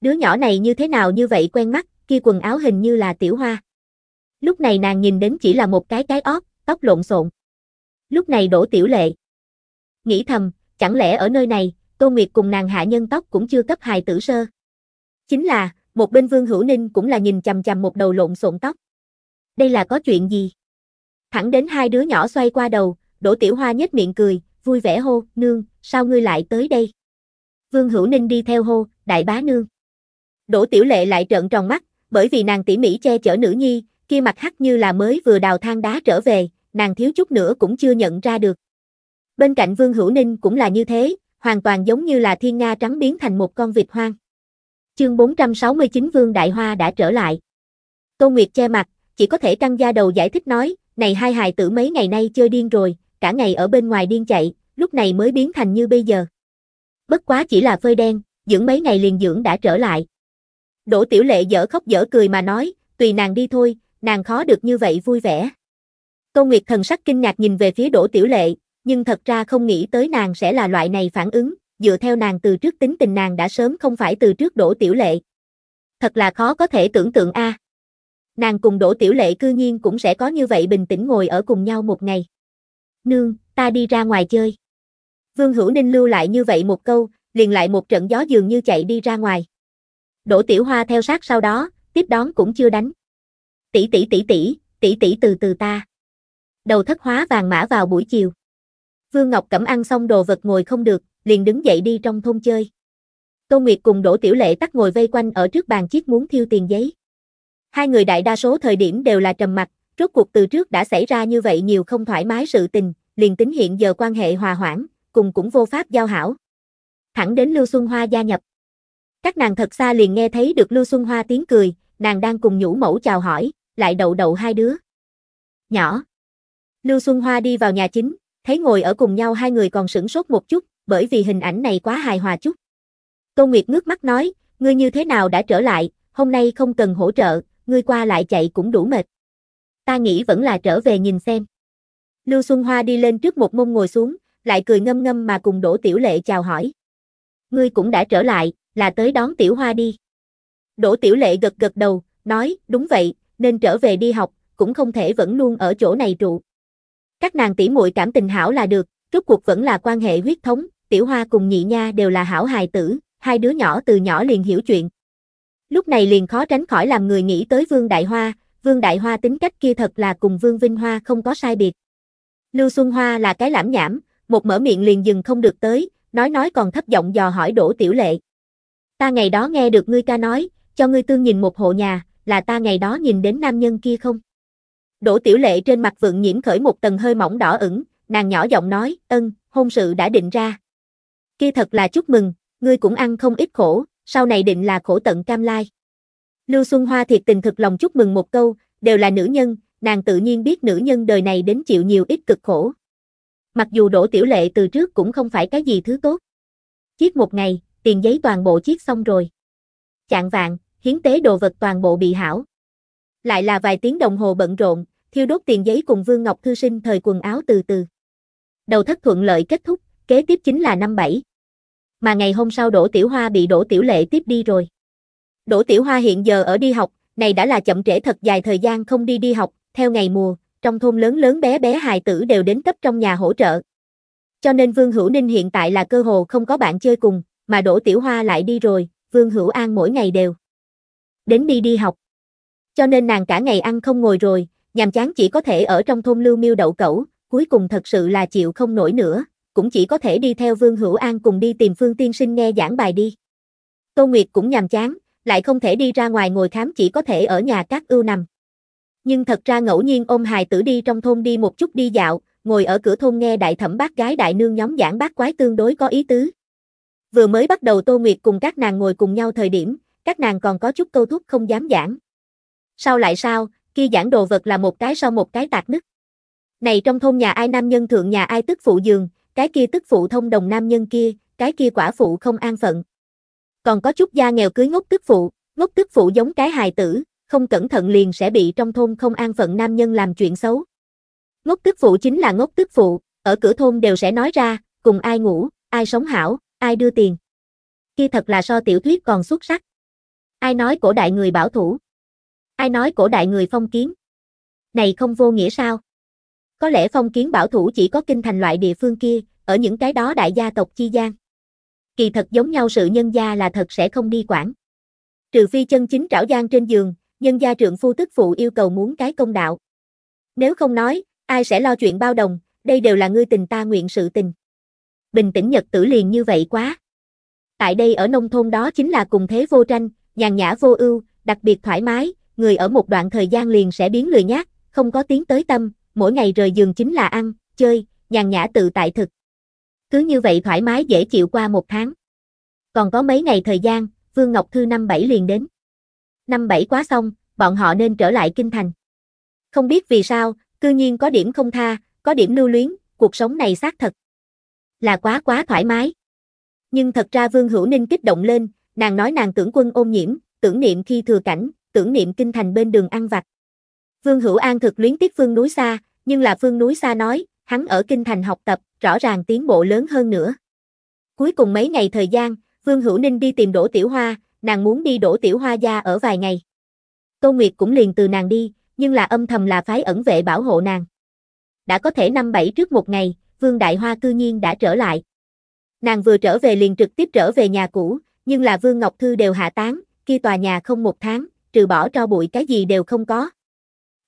Đứa nhỏ này như thế nào như vậy quen mắt, kia quần áo hình như là tiểu hoa. Lúc này nàng nhìn đến chỉ là một cái cái óc, tóc lộn xộn. Lúc này đổ tiểu lệ. Nghĩ thầm, chẳng lẽ ở nơi này, Tô Nguyệt cùng nàng hạ nhân tóc cũng chưa cấp hài tử sơ. Chính là, một bên Vương Hữu Ninh cũng là nhìn chằm chằm một đầu lộn xộn tóc. Đây là có chuyện gì? Thẳng đến hai đứa nhỏ xoay qua đầu, đổ Tiểu Hoa nhếch miệng cười, vui vẻ hô, nương, sao ngươi lại tới đây? Vương Hữu Ninh đi theo hô, đại bá nương. Đỗ Tiểu Lệ lại trợn tròn mắt, bởi vì nàng tỉ mỉ che chở nữ nhi, kia mặt hắc như là mới vừa đào thang đá trở về, nàng thiếu chút nữa cũng chưa nhận ra được. Bên cạnh Vương Hữu Ninh cũng là như thế, hoàn toàn giống như là thiên nga trắng biến thành một con vịt hoang. Chương 469 Vương Đại Hoa đã trở lại. Tô Nguyệt che mặt, chỉ có thể căng da đầu giải thích nói, này hai hài tử mấy ngày nay chơi điên rồi, cả ngày ở bên ngoài điên chạy, lúc này mới biến thành như bây giờ. Bất quá chỉ là phơi đen, dưỡng mấy ngày liền dưỡng đã trở lại. Đỗ Tiểu Lệ dở khóc dở cười mà nói, tùy nàng đi thôi, nàng khó được như vậy vui vẻ. Tô Nguyệt thần sắc kinh ngạc nhìn về phía Đỗ Tiểu Lệ, nhưng thật ra không nghĩ tới nàng sẽ là loại này phản ứng, dựa theo nàng từ trước tính tình nàng đã sớm không phải từ trước Đỗ Tiểu Lệ. Thật là khó có thể tưởng tượng a. À. Nàng cùng Đỗ Tiểu Lệ cư nhiên cũng sẽ có như vậy bình tĩnh ngồi ở cùng nhau một ngày nương, ta đi ra ngoài chơi. Vương Hữu Ninh lưu lại như vậy một câu, liền lại một trận gió dường như chạy đi ra ngoài. Đỗ Tiểu Hoa theo sát sau đó, tiếp đón cũng chưa đánh. Tỷ tỷ tỷ tỷ, tỷ tỷ từ từ ta. Đầu thất hóa vàng mã vào buổi chiều. Vương Ngọc Cẩm ăn xong đồ vật ngồi không được, liền đứng dậy đi trong thôn chơi. Tô Nguyệt cùng Đỗ Tiểu Lệ tắt ngồi vây quanh ở trước bàn chiếc muốn thiêu tiền giấy. Hai người đại đa số thời điểm đều là trầm mặt rốt cuộc từ trước đã xảy ra như vậy nhiều không thoải mái sự tình, liền tính hiện giờ quan hệ hòa hoãn, cùng cũng vô pháp giao hảo. Thẳng đến Lưu Xuân Hoa gia nhập. Các nàng thật xa liền nghe thấy được Lưu Xuân Hoa tiếng cười, nàng đang cùng nhũ mẫu chào hỏi, lại đậu đậu hai đứa. Nhỏ. Lưu Xuân Hoa đi vào nhà chính, thấy ngồi ở cùng nhau hai người còn sửng sốt một chút, bởi vì hình ảnh này quá hài hòa chút. tô Nguyệt ngước mắt nói, ngươi như thế nào đã trở lại, hôm nay không cần hỗ trợ, ngươi qua lại chạy cũng đủ mệt ta nghĩ vẫn là trở về nhìn xem. Lưu Xuân Hoa đi lên trước một mông ngồi xuống, lại cười ngâm ngâm mà cùng Đỗ Tiểu Lệ chào hỏi. Ngươi cũng đã trở lại, là tới đón Tiểu Hoa đi. Đỗ Tiểu Lệ gật gật đầu, nói, đúng vậy, nên trở về đi học, cũng không thể vẫn luôn ở chỗ này trụ. Các nàng tỷ muội cảm tình hảo là được, rốt cuộc vẫn là quan hệ huyết thống, Tiểu Hoa cùng Nhị Nha đều là hảo hài tử, hai đứa nhỏ từ nhỏ liền hiểu chuyện. Lúc này liền khó tránh khỏi làm người nghĩ tới Vương Đại Hoa, Vương Đại Hoa tính cách kia thật là cùng Vương Vinh Hoa không có sai biệt. Lưu Xuân Hoa là cái lãm nhảm, một mở miệng liền dừng không được tới, nói nói còn thấp giọng dò hỏi Đỗ Tiểu Lệ. Ta ngày đó nghe được ngươi ca nói, cho ngươi tương nhìn một hộ nhà, là ta ngày đó nhìn đến nam nhân kia không? Đỗ Tiểu Lệ trên mặt vượng nhiễm khởi một tầng hơi mỏng đỏ ửng, nàng nhỏ giọng nói, ân, hôn sự đã định ra. Kia thật là chúc mừng, ngươi cũng ăn không ít khổ, sau này định là khổ tận cam lai. Lưu Xuân Hoa thiệt tình thực lòng chúc mừng một câu, đều là nữ nhân, nàng tự nhiên biết nữ nhân đời này đến chịu nhiều ít cực khổ. Mặc dù đổ tiểu lệ từ trước cũng không phải cái gì thứ tốt. Chiết một ngày, tiền giấy toàn bộ chiết xong rồi. Chạng vạn, hiến tế đồ vật toàn bộ bị hảo. Lại là vài tiếng đồng hồ bận rộn, thiêu đốt tiền giấy cùng Vương Ngọc Thư sinh thời quần áo từ từ. Đầu thất thuận lợi kết thúc, kế tiếp chính là năm bảy. Mà ngày hôm sau đổ tiểu hoa bị đổ tiểu lệ tiếp đi rồi. Đỗ Tiểu Hoa hiện giờ ở đi học, này đã là chậm trễ thật dài thời gian không đi đi học, theo ngày mùa, trong thôn lớn lớn bé bé hài tử đều đến cấp trong nhà hỗ trợ. Cho nên Vương Hữu Ninh hiện tại là cơ hồ không có bạn chơi cùng, mà Đỗ Tiểu Hoa lại đi rồi, Vương Hữu An mỗi ngày đều đến đi đi học. Cho nên nàng cả ngày ăn không ngồi rồi, nhàm chán chỉ có thể ở trong thôn lưu miêu đậu cẩu, cuối cùng thật sự là chịu không nổi nữa, cũng chỉ có thể đi theo Vương Hữu An cùng đi tìm Phương Tiên Sinh nghe giảng bài đi. Tô Nguyệt cũng nhàm chán, lại không thể đi ra ngoài ngồi khám chỉ có thể ở nhà các ưu nằm. Nhưng thật ra ngẫu nhiên ôm hài tử đi trong thôn đi một chút đi dạo, ngồi ở cửa thôn nghe đại thẩm bác gái đại nương nhóm giảng bác quái tương đối có ý tứ. Vừa mới bắt đầu Tô Nguyệt cùng các nàng ngồi cùng nhau thời điểm, các nàng còn có chút câu thúc không dám giảng. Sao lại sao, kia giảng đồ vật là một cái sau một cái tạc nứt. Này trong thôn nhà ai nam nhân thượng nhà ai tức phụ giường, cái kia tức phụ thông đồng nam nhân kia, cái kia quả phụ không an phận. Còn có chút gia nghèo cưới ngốc tức phụ, ngốc tức phụ giống cái hài tử, không cẩn thận liền sẽ bị trong thôn không an phận nam nhân làm chuyện xấu. Ngốc tức phụ chính là ngốc tức phụ, ở cửa thôn đều sẽ nói ra, cùng ai ngủ, ai sống hảo, ai đưa tiền. Khi thật là so tiểu thuyết còn xuất sắc. Ai nói cổ đại người bảo thủ? Ai nói cổ đại người phong kiến? Này không vô nghĩa sao? Có lẽ phong kiến bảo thủ chỉ có kinh thành loại địa phương kia, ở những cái đó đại gia tộc chi gian kỳ thật giống nhau sự nhân gia là thật sẽ không đi quản. Trừ phi chân chính trảo gian trên giường, nhân gia trượng phu tức phụ yêu cầu muốn cái công đạo. Nếu không nói, ai sẽ lo chuyện bao đồng, đây đều là ngươi tình ta nguyện sự tình. Bình tĩnh nhật tử liền như vậy quá. Tại đây ở nông thôn đó chính là cùng thế vô tranh, nhàn nhã vô ưu, đặc biệt thoải mái, người ở một đoạn thời gian liền sẽ biến lười nhát không có tiếng tới tâm, mỗi ngày rời giường chính là ăn, chơi, nhàn nhã tự tại thực cứ như vậy thoải mái dễ chịu qua một tháng. Còn có mấy ngày thời gian, Vương Ngọc Thư năm bảy liền đến. Năm bảy quá xong, bọn họ nên trở lại kinh thành. Không biết vì sao, cư nhiên có điểm không tha, có điểm lưu luyến, cuộc sống này xác thật. Là quá quá thoải mái. Nhưng thật ra Vương Hữu Ninh kích động lên, nàng nói nàng tưởng quân ôm nhiễm, tưởng niệm khi thừa cảnh, tưởng niệm kinh thành bên đường ăn vặt. Vương Hữu An thực luyến tiếc phương núi xa, nhưng là phương núi xa nói, hắn ở kinh thành học tập, rõ ràng tiến bộ lớn hơn nữa. Cuối cùng mấy ngày thời gian, Vương Hữu Ninh đi tìm Đỗ Tiểu Hoa, nàng muốn đi Đỗ Tiểu Hoa gia ở vài ngày. Tô Nguyệt cũng liền từ nàng đi, nhưng là âm thầm là phái ẩn vệ bảo hộ nàng. Đã có thể năm bảy trước một ngày, Vương Đại Hoa cư nhiên đã trở lại. Nàng vừa trở về liền trực tiếp trở về nhà cũ, nhưng là Vương Ngọc Thư đều hạ tán, kia tòa nhà không một tháng, trừ bỏ cho bụi cái gì đều không có.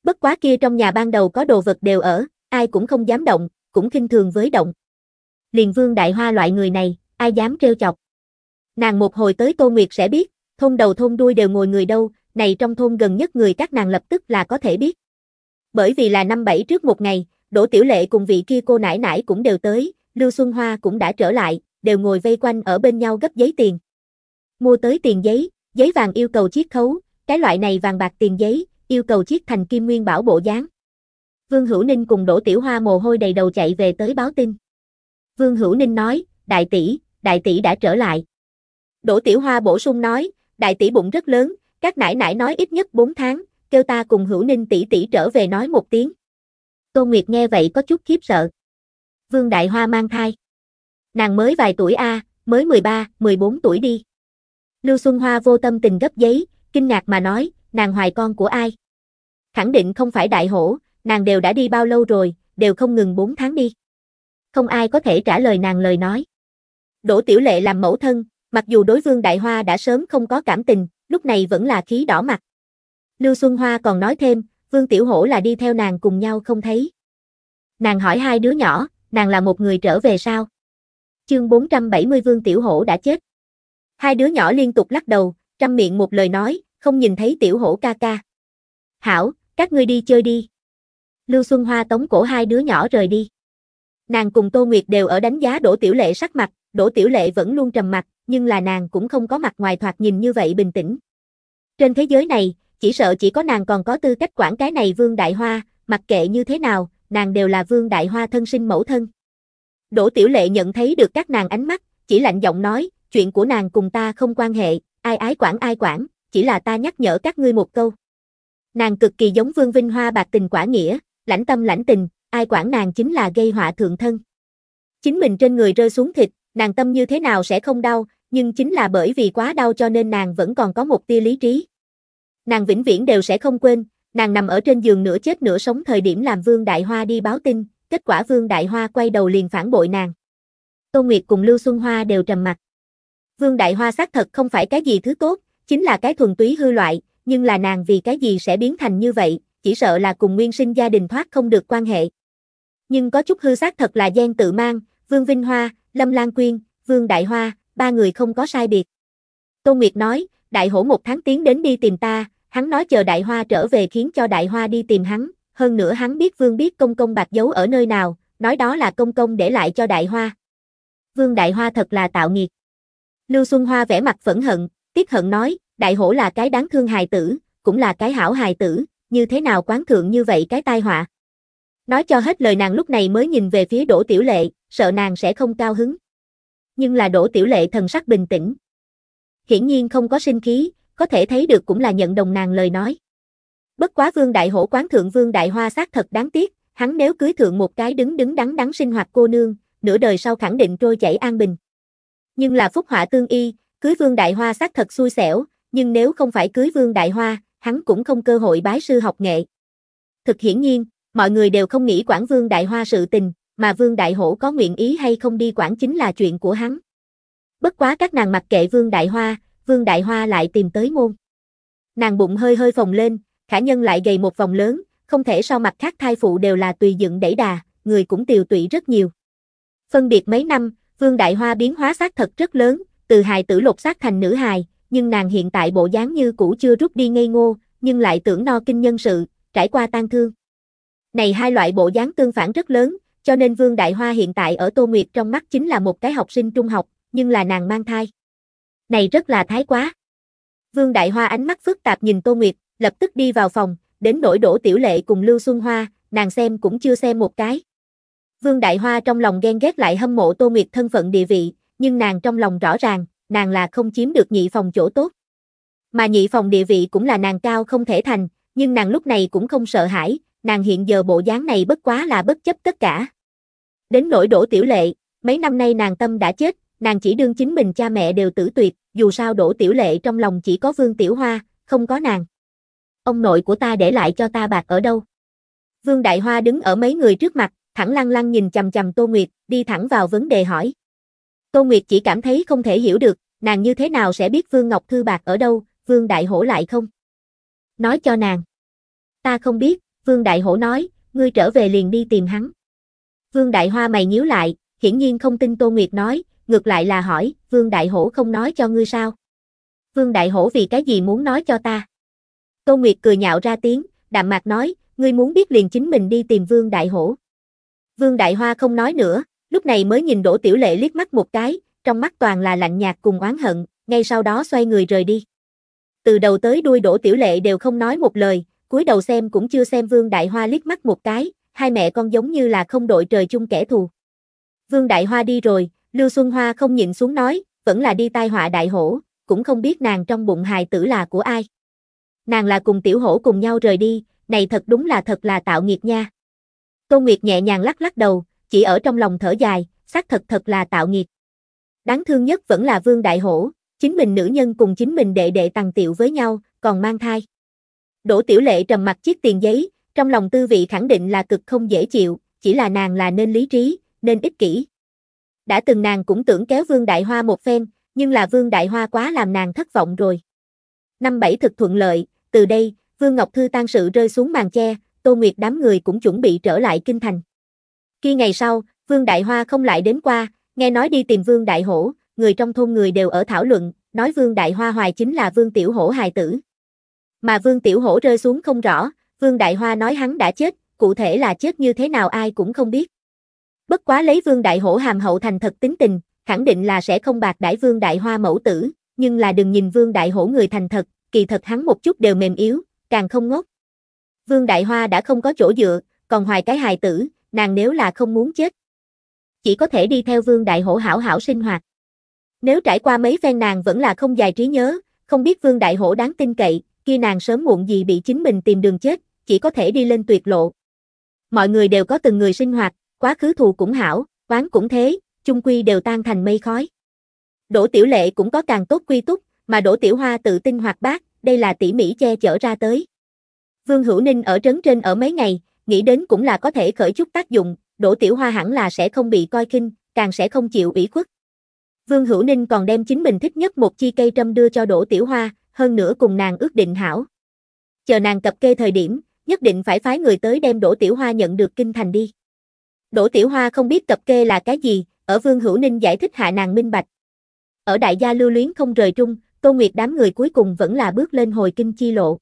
Bất quá kia trong nhà ban đầu có đồ vật đều ở, ai cũng không dám động, cũng khinh thường với động. Liền vương đại hoa loại người này, ai dám trêu chọc. Nàng một hồi tới Tô Nguyệt sẽ biết, thôn đầu thôn đuôi đều ngồi người đâu, này trong thôn gần nhất người các nàng lập tức là có thể biết. Bởi vì là năm bảy trước một ngày, Đỗ Tiểu Lệ cùng vị kia cô nãi nãi cũng đều tới, Lưu Xuân Hoa cũng đã trở lại, đều ngồi vây quanh ở bên nhau gấp giấy tiền. Mua tới tiền giấy, giấy vàng yêu cầu chiết khấu, cái loại này vàng bạc tiền giấy, yêu cầu chiết thành kim nguyên bảo bộ dáng. Vương Hữu Ninh cùng Đỗ Tiểu Hoa mồ hôi đầy đầu chạy về tới báo tin. Vương Hữu Ninh nói, đại tỷ, đại tỷ đã trở lại. Đỗ Tiểu Hoa bổ sung nói, đại tỷ bụng rất lớn, các nãi nãi nói ít nhất 4 tháng, kêu ta cùng Hữu Ninh tỷ tỷ trở về nói một tiếng. Tô Nguyệt nghe vậy có chút khiếp sợ. Vương Đại Hoa mang thai. Nàng mới vài tuổi a, à, mới 13, 14 tuổi đi. Lưu Xuân Hoa vô tâm tình gấp giấy, kinh ngạc mà nói, nàng hoài con của ai? Khẳng định không phải đại hổ, nàng đều đã đi bao lâu rồi, đều không ngừng 4 tháng đi. Không ai có thể trả lời nàng lời nói. Đỗ Tiểu Lệ làm mẫu thân, mặc dù đối Vương Đại Hoa đã sớm không có cảm tình, lúc này vẫn là khí đỏ mặt. Lưu Xuân Hoa còn nói thêm, Vương Tiểu Hổ là đi theo nàng cùng nhau không thấy. Nàng hỏi hai đứa nhỏ, nàng là một người trở về sao? Chương 470 Vương Tiểu Hổ đã chết. Hai đứa nhỏ liên tục lắc đầu, trăm miệng một lời nói, không nhìn thấy Tiểu Hổ ca ca. Hảo, các ngươi đi chơi đi. Lưu Xuân Hoa tống cổ hai đứa nhỏ rời đi. Nàng cùng Tô Nguyệt đều ở đánh giá Đỗ Tiểu Lệ sắc mặt, Đỗ Tiểu Lệ vẫn luôn trầm mặt, nhưng là nàng cũng không có mặt ngoài thoạt nhìn như vậy bình tĩnh. Trên thế giới này, chỉ sợ chỉ có nàng còn có tư cách quản cái này Vương Đại Hoa, mặc kệ như thế nào, nàng đều là Vương Đại Hoa thân sinh mẫu thân. Đỗ Tiểu Lệ nhận thấy được các nàng ánh mắt, chỉ lạnh giọng nói, chuyện của nàng cùng ta không quan hệ, ai ái quản ai quản, chỉ là ta nhắc nhở các ngươi một câu. Nàng cực kỳ giống Vương Vinh Hoa bạc tình quả nghĩa, lãnh tâm lãnh tình, ai quản nàng chính là gây họa thượng thân. Chính mình trên người rơi xuống thịt, nàng tâm như thế nào sẽ không đau, nhưng chính là bởi vì quá đau cho nên nàng vẫn còn có một tia lý trí. Nàng vĩnh viễn đều sẽ không quên, nàng nằm ở trên giường nửa chết nửa sống thời điểm làm Vương Đại Hoa đi báo tin, kết quả Vương Đại Hoa quay đầu liền phản bội nàng. Tô Nguyệt cùng Lưu Xuân Hoa đều trầm mặt. Vương Đại Hoa xác thật không phải cái gì thứ tốt, chính là cái thuần túy hư loại, nhưng là nàng vì cái gì sẽ biến thành như vậy, chỉ sợ là cùng nguyên sinh gia đình thoát không được quan hệ. Nhưng có chút hư xác thật là gian Tự Mang, Vương Vinh Hoa, Lâm Lan Quyên, Vương Đại Hoa, ba người không có sai biệt. Tô Nguyệt nói, Đại Hổ một tháng tiến đến đi tìm ta, hắn nói chờ Đại Hoa trở về khiến cho Đại Hoa đi tìm hắn, hơn nữa hắn biết Vương biết công công bạc giấu ở nơi nào, nói đó là công công để lại cho Đại Hoa. Vương Đại Hoa thật là tạo nghiệt. Lưu Xuân Hoa vẻ mặt phẫn hận, tiếc hận nói, Đại Hổ là cái đáng thương hài tử, cũng là cái hảo hài tử, như thế nào quán thượng như vậy cái tai họa. Nói cho hết lời nàng lúc này mới nhìn về phía Đỗ Tiểu Lệ, sợ nàng sẽ không cao hứng. Nhưng là Đỗ Tiểu Lệ thần sắc bình tĩnh. Hiển nhiên không có sinh khí, có thể thấy được cũng là nhận đồng nàng lời nói. Bất quá Vương Đại Hổ quán thượng Vương Đại Hoa xác thật đáng tiếc, hắn nếu cưới thượng một cái đứng đứng đắn đắn sinh hoạt cô nương, nửa đời sau khẳng định trôi chảy an bình. Nhưng là phúc họa tương y, cưới Vương Đại Hoa xác thật xui xẻo, nhưng nếu không phải cưới Vương Đại Hoa, hắn cũng không cơ hội bái sư học nghệ. Thực hiển nhiên, mọi người đều không nghĩ Quảng Vương Đại Hoa sự tình, mà Vương Đại Hổ có nguyện ý hay không đi quản chính là chuyện của hắn. Bất quá các nàng mặc kệ Vương Đại Hoa, Vương Đại Hoa lại tìm tới môn. Nàng bụng hơi hơi phồng lên, khả nhân lại gầy một vòng lớn, không thể so mặt khác thai phụ đều là tùy dựng đẩy đà, người cũng tiều tụy rất nhiều. Phân biệt mấy năm, Vương Đại Hoa biến hóa xác thật rất lớn, từ hài tử lột xác thành nữ hài, nhưng nàng hiện tại bộ dáng như cũ chưa rút đi ngây ngô, nhưng lại tưởng no kinh nhân sự, trải qua tang thương. Này hai loại bộ dáng tương phản rất lớn, cho nên Vương Đại Hoa hiện tại ở Tô Nguyệt trong mắt chính là một cái học sinh trung học, nhưng là nàng mang thai. Này rất là thái quá. Vương Đại Hoa ánh mắt phức tạp nhìn Tô Nguyệt, lập tức đi vào phòng, đến nỗi đổ tiểu lệ cùng Lưu Xuân Hoa, nàng xem cũng chưa xem một cái. Vương Đại Hoa trong lòng ghen ghét lại hâm mộ Tô Nguyệt thân phận địa vị, nhưng nàng trong lòng rõ ràng, nàng là không chiếm được nhị phòng chỗ tốt. Mà nhị phòng địa vị cũng là nàng cao không thể thành, nhưng nàng lúc này cũng không sợ hãi, nàng hiện giờ bộ dáng này bất quá là bất chấp tất cả. Đến nỗi đổ tiểu lệ, mấy năm nay nàng tâm đã chết, nàng chỉ đương chính mình cha mẹ đều tử tuyệt, dù sao đổ tiểu lệ trong lòng chỉ có vương tiểu hoa, không có nàng. Ông nội của ta để lại cho ta bạc ở đâu? Vương Đại Hoa đứng ở mấy người trước mặt, thẳng lăng lăng nhìn chầm chầm Tô Nguyệt, đi thẳng vào vấn đề hỏi. Tô Nguyệt chỉ cảm thấy không thể hiểu được, Nàng như thế nào sẽ biết Vương Ngọc Thư Bạc ở đâu, Vương Đại Hổ lại không? Nói cho nàng. Ta không biết, Vương Đại Hổ nói, ngươi trở về liền đi tìm hắn. Vương Đại Hoa mày nhíu lại, hiển nhiên không tin Tô Nguyệt nói, ngược lại là hỏi, Vương Đại Hổ không nói cho ngươi sao? Vương Đại Hổ vì cái gì muốn nói cho ta? Tô Nguyệt cười nhạo ra tiếng, đạm mạc nói, ngươi muốn biết liền chính mình đi tìm Vương Đại Hổ. Vương Đại Hoa không nói nữa, lúc này mới nhìn Đỗ Tiểu Lệ liếc mắt một cái, trong mắt toàn là lạnh nhạt cùng oán hận, ngay sau đó xoay người rời đi. Từ đầu tới đuôi Đỗ Tiểu Lệ đều không nói một lời, cúi đầu xem cũng chưa xem Vương Đại Hoa liếc mắt một cái, hai mẹ con giống như là không đội trời chung kẻ thù. Vương Đại Hoa đi rồi, Lưu Xuân Hoa không nhịn xuống nói, vẫn là đi tai họa đại hổ, cũng không biết nàng trong bụng hài tử là của ai. Nàng là cùng tiểu hổ cùng nhau rời đi, này thật đúng là thật là tạo nghiệt nha. Tô Nguyệt nhẹ nhàng lắc lắc đầu, chỉ ở trong lòng thở dài, xác thật thật là tạo nghiệt. Đáng thương nhất vẫn là Vương Đại Hổ, chính mình nữ nhân cùng chính mình đệ đệ tàng tiệu với nhau, còn mang thai. Đỗ Tiểu Lệ trầm mặt chiếc tiền giấy, trong lòng tư vị khẳng định là cực không dễ chịu, chỉ là nàng là nên lý trí, nên ích kỷ. Đã từng nàng cũng tưởng kéo Vương Đại Hoa một phen, nhưng là Vương Đại Hoa quá làm nàng thất vọng rồi. Năm bảy thực thuận lợi, từ đây, Vương Ngọc Thư tan sự rơi xuống màn che, Tô Nguyệt đám người cũng chuẩn bị trở lại kinh thành. Khi ngày sau, Vương Đại Hoa không lại đến qua, Nghe nói đi tìm Vương Đại Hổ, người trong thôn người đều ở thảo luận, nói Vương Đại Hoa hoài chính là Vương Tiểu Hổ hài tử. Mà Vương Tiểu Hổ rơi xuống không rõ, Vương Đại Hoa nói hắn đã chết, cụ thể là chết như thế nào ai cũng không biết. Bất quá lấy Vương Đại Hổ hàm hậu thành thật tính tình, khẳng định là sẽ không bạc đãi Vương Đại Hoa mẫu tử, nhưng là đừng nhìn Vương Đại Hổ người thành thật, kỳ thật hắn một chút đều mềm yếu, càng không ngốc. Vương Đại Hoa đã không có chỗ dựa, còn hoài cái hài tử, nàng nếu là không muốn chết, chỉ có thể đi theo Vương Đại Hổ hảo hảo sinh hoạt. Nếu trải qua mấy phen nàng vẫn là không dài trí nhớ, không biết Vương Đại Hổ đáng tin cậy, kia nàng sớm muộn gì bị chính mình tìm đường chết, chỉ có thể đi lên tuyệt lộ. Mọi người đều có từng người sinh hoạt, quá khứ thù cũng hảo, oán cũng thế, chung quy đều tan thành mây khói. Đỗ Tiểu Lệ cũng có càng tốt quy túc, mà Đỗ Tiểu Hoa tự tin hoạt bát, đây là tỉ mỹ che chở ra tới. Vương Hữu Ninh ở trấn trên ở mấy ngày, nghĩ đến cũng là có thể khởi chút tác dụng, Đỗ Tiểu Hoa hẳn là sẽ không bị coi khinh, càng sẽ không chịu ủy khuất. Vương Hữu Ninh còn đem chính mình thích nhất một chi cây trâm đưa cho Đỗ Tiểu Hoa, hơn nữa cùng nàng ước định hảo. Chờ nàng cập kê thời điểm, nhất định phải phái người tới đem Đỗ Tiểu Hoa nhận được kinh thành đi. Đỗ Tiểu Hoa không biết cập kê là cái gì, ở Vương Hữu Ninh giải thích hạ nàng minh bạch. Ở đại gia lưu luyến không rời trung, Tô Nguyệt đám người cuối cùng vẫn là bước lên hồi kinh chi lộ.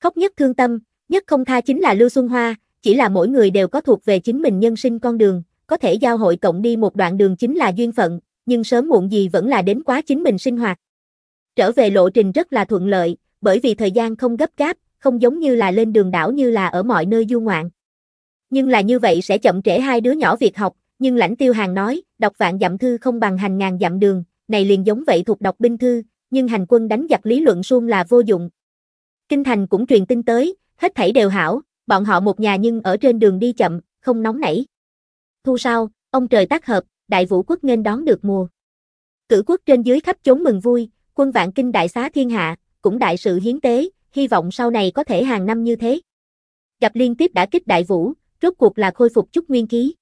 Khóc nhất thương tâm, nhất không tha chính là Lưu Xuân Hoa, chỉ là mỗi người đều có thuộc về chính mình nhân sinh con đường, có thể giao hội cộng đi một đoạn đường chính là duyên phận, nhưng sớm muộn gì vẫn là đến quá chính mình sinh hoạt. Trở về lộ trình rất là thuận lợi, bởi vì thời gian không gấp gáp, không giống như là lên đường đảo như là ở mọi nơi du ngoạn. Nhưng là như vậy sẽ chậm trễ hai đứa nhỏ việc học, nhưng lãnh tiêu hàng nói, đọc vạn dặm thư không bằng hành ngàn dặm đường, này liền giống vậy thuộc đọc binh thư, nhưng hành quân đánh giặc lý luận suông là vô dụng. Kinh thành cũng truyền tin tới, hết thảy đều hảo, Bọn họ một nhà nhưng ở trên đường đi chậm, không nóng nảy. Thu sau ông trời tác hợp, đại vũ quốc nên đón được mùa. Cử quốc trên dưới khắp chốn mừng vui, quân vạn kinh đại xá thiên hạ, cũng đại sự hiến tế, hy vọng sau này có thể hàng năm như thế. Gặp liên tiếp đã kích đại vũ, rốt cuộc là khôi phục chút nguyên khí.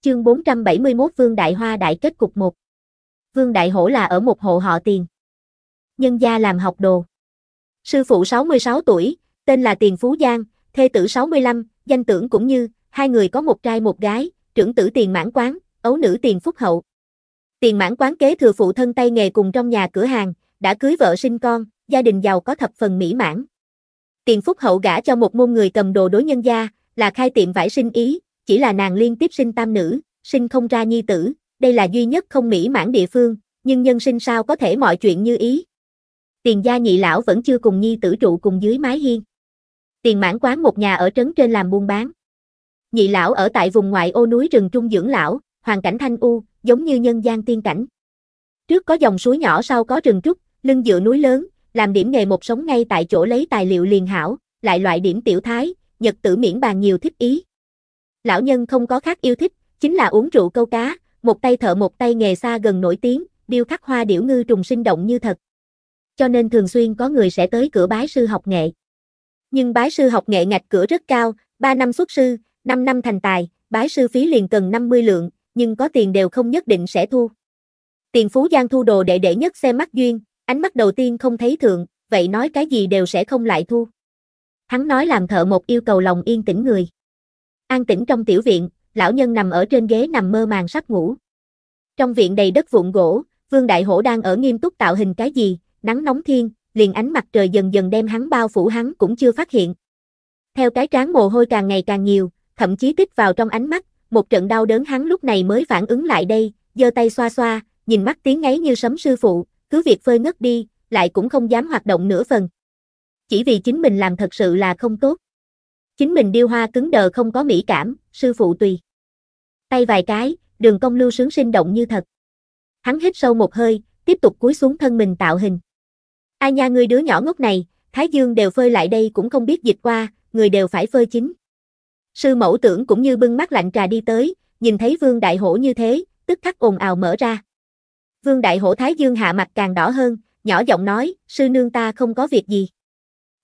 Chương 471 Vương Đại Hoa Đại kết cục 1 Vương Đại Hổ là ở một hộ họ tiền. Nhân gia làm học đồ. Sư phụ 66 tuổi, tên là Tiền Phú Giang, thê tử 65, danh tưởng cũng như, hai người có một trai một gái, trưởng tử tiền mãn quán, ấu nữ tiền phúc hậu. Tiền mãn quán kế thừa phụ thân tay nghề cùng trong nhà cửa hàng, đã cưới vợ sinh con, gia đình giàu có thập phần mỹ mãn. Tiền phúc hậu gả cho một môn người cầm đồ đối nhân gia, là khai tiệm vải sinh ý, chỉ là nàng liên tiếp sinh tam nữ, sinh không ra nhi tử, đây là duy nhất không mỹ mãn địa phương, nhưng nhân sinh sao có thể mọi chuyện như ý. Tiền gia nhị lão vẫn chưa cùng nhi tử trụ cùng dưới mái hiên tiền mãn quán một nhà ở trấn trên làm buôn bán. Nhị lão ở tại vùng ngoại ô núi rừng trung dưỡng lão, hoàn cảnh thanh u, giống như nhân gian tiên cảnh. Trước có dòng suối nhỏ sau có rừng trúc, lưng dựa núi lớn, làm điểm nghề một sống ngay tại chỗ lấy tài liệu liền hảo, lại loại điểm tiểu thái, nhật tử miễn bàn nhiều thích ý. Lão nhân không có khác yêu thích, chính là uống rượu câu cá, một tay thợ một tay nghề xa gần nổi tiếng, điêu khắc hoa điểu ngư trùng sinh động như thật. Cho nên thường xuyên có người sẽ tới cửa bái sư học nghệ nhưng bái sư học nghệ ngạch cửa rất cao, 3 năm xuất sư, 5 năm thành tài, bái sư phí liền cần 50 lượng, nhưng có tiền đều không nhất định sẽ thu. Tiền Phú Giang thu đồ đệ đệ nhất xem mắt duyên, ánh mắt đầu tiên không thấy thượng, vậy nói cái gì đều sẽ không lại thu. Hắn nói làm thợ một yêu cầu lòng yên tĩnh người. An tĩnh trong tiểu viện, lão nhân nằm ở trên ghế nằm mơ màng sắp ngủ. Trong viện đầy đất vụn gỗ, Vương Đại Hổ đang ở nghiêm túc tạo hình cái gì, nắng nóng thiên, liền ánh mặt trời dần dần đem hắn bao phủ hắn cũng chưa phát hiện. Theo cái trán mồ hôi càng ngày càng nhiều, thậm chí tích vào trong ánh mắt, một trận đau đớn hắn lúc này mới phản ứng lại đây, giơ tay xoa xoa, nhìn mắt tiếng ngáy như sấm sư phụ, cứ việc phơi ngất đi, lại cũng không dám hoạt động nửa phần. Chỉ vì chính mình làm thật sự là không tốt. Chính mình điêu hoa cứng đờ không có mỹ cảm, sư phụ tùy. Tay vài cái, đường công lưu sướng sinh động như thật. Hắn hít sâu một hơi, tiếp tục cúi xuống thân mình tạo hình. Ai nha ngươi đứa nhỏ ngốc này, Thái Dương đều phơi lại đây cũng không biết dịch qua, người đều phải phơi chính. Sư mẫu tưởng cũng như bưng mắt lạnh trà đi tới, nhìn thấy Vương Đại Hổ như thế, tức khắc ồn ào mở ra. Vương Đại Hổ Thái Dương hạ mặt càng đỏ hơn, nhỏ giọng nói, sư nương ta không có việc gì.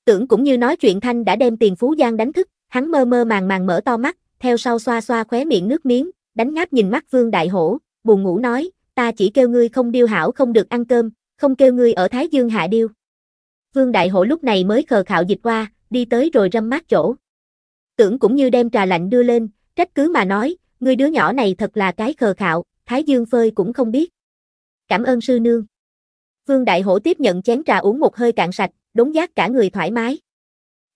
Tưởng cũng như nói chuyện Thanh đã đem tiền Phú Giang đánh thức, hắn mơ mơ màng màng mở to mắt, theo sau xoa xoa khóe miệng nước miếng, đánh ngáp nhìn mắt Vương Đại Hổ, buồn ngủ nói, ta chỉ kêu ngươi không điêu hảo không được ăn cơm, không kêu ngươi ở Thái Dương hạ điêu. Vương Đại Hổ lúc này mới khờ khạo dịch qua, đi tới rồi râm mát chỗ. Tưởng cũng như đem trà lạnh đưa lên, trách cứ mà nói, ngươi đứa nhỏ này thật là cái khờ khạo, Thái Dương phơi cũng không biết. Cảm ơn sư nương. Vương Đại Hổ tiếp nhận chén trà uống một hơi cạn sạch, đốn giác cả người thoải mái.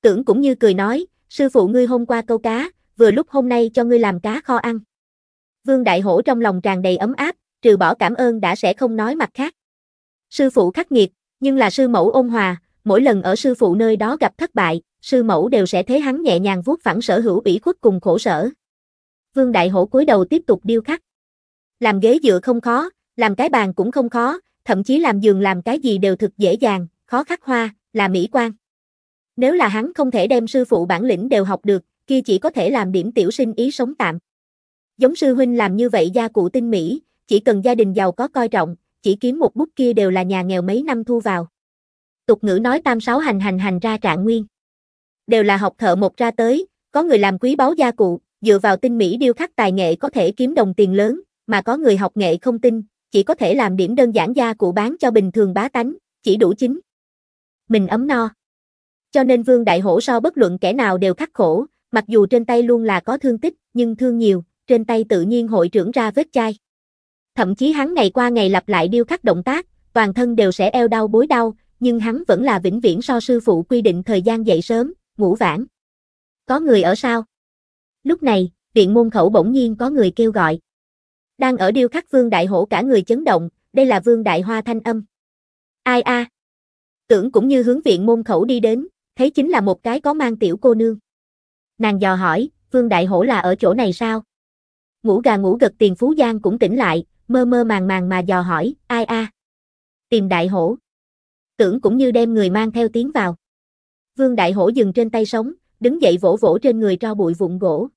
Tưởng cũng như cười nói, sư phụ ngươi hôm qua câu cá, vừa lúc hôm nay cho ngươi làm cá kho ăn. Vương Đại Hổ trong lòng tràn đầy ấm áp, trừ bỏ cảm ơn đã sẽ không nói mặt khác. Sư phụ khắc nghiệt, nhưng là sư mẫu ôn hòa, mỗi lần ở sư phụ nơi đó gặp thất bại, sư mẫu đều sẽ thế hắn nhẹ nhàng vuốt phẳng sở hữu bỉ khuất cùng khổ sở. Vương Đại Hổ cúi đầu tiếp tục điêu khắc. Làm ghế dựa không khó, làm cái bàn cũng không khó, thậm chí làm giường làm cái gì đều thực dễ dàng, khó khắc hoa, là mỹ quan. Nếu là hắn không thể đem sư phụ bản lĩnh đều học được, kia chỉ có thể làm điểm tiểu sinh ý sống tạm. Giống sư huynh làm như vậy gia cụ tinh mỹ, chỉ cần gia đình giàu có coi trọng, chỉ kiếm một bút kia đều là nhà nghèo mấy năm thu vào. Tục ngữ nói tam sáu hành hành hành ra trạng nguyên. Đều là học thợ một ra tới, có người làm quý báu gia cụ, dựa vào tinh mỹ điêu khắc tài nghệ có thể kiếm đồng tiền lớn, mà có người học nghệ không tinh, chỉ có thể làm điểm đơn giản gia cụ bán cho bình thường bá tánh, chỉ đủ chính. Mình ấm no. Cho nên Vương Đại Hổ so bất luận kẻ nào đều khắc khổ, mặc dù trên tay luôn là có thương tích, nhưng thương nhiều, trên tay tự nhiên hội trưởng ra vết chai. Thậm chí hắn ngày qua ngày lặp lại điêu khắc động tác, toàn thân đều sẽ eo đau bối đau, nhưng hắn vẫn là vĩnh viễn so sư phụ quy định thời gian dậy sớm, ngủ vãn. Có người ở sao? Lúc này, viện môn khẩu bỗng nhiên có người kêu gọi. Đang ở điêu khắc vương đại hổ cả người chấn động, đây là vương đại hoa thanh âm. Ai a? Tưởng cũng như hướng viện môn khẩu đi đến, thấy chính là một cái có mang tiểu cô nương. Nàng dò hỏi, vương đại hổ là ở chỗ này sao? Ngũ gà ngũ gật tiền phú giang cũng tỉnh lại, mơ mơ màng màng mà dò hỏi, ai a? Tìm đại hổ. Tưởng cũng như đem người mang theo tiếng vào. Vương đại hổ dừng trên tay sống, đứng dậy vỗ vỗ trên người cho bụi vụn gỗ.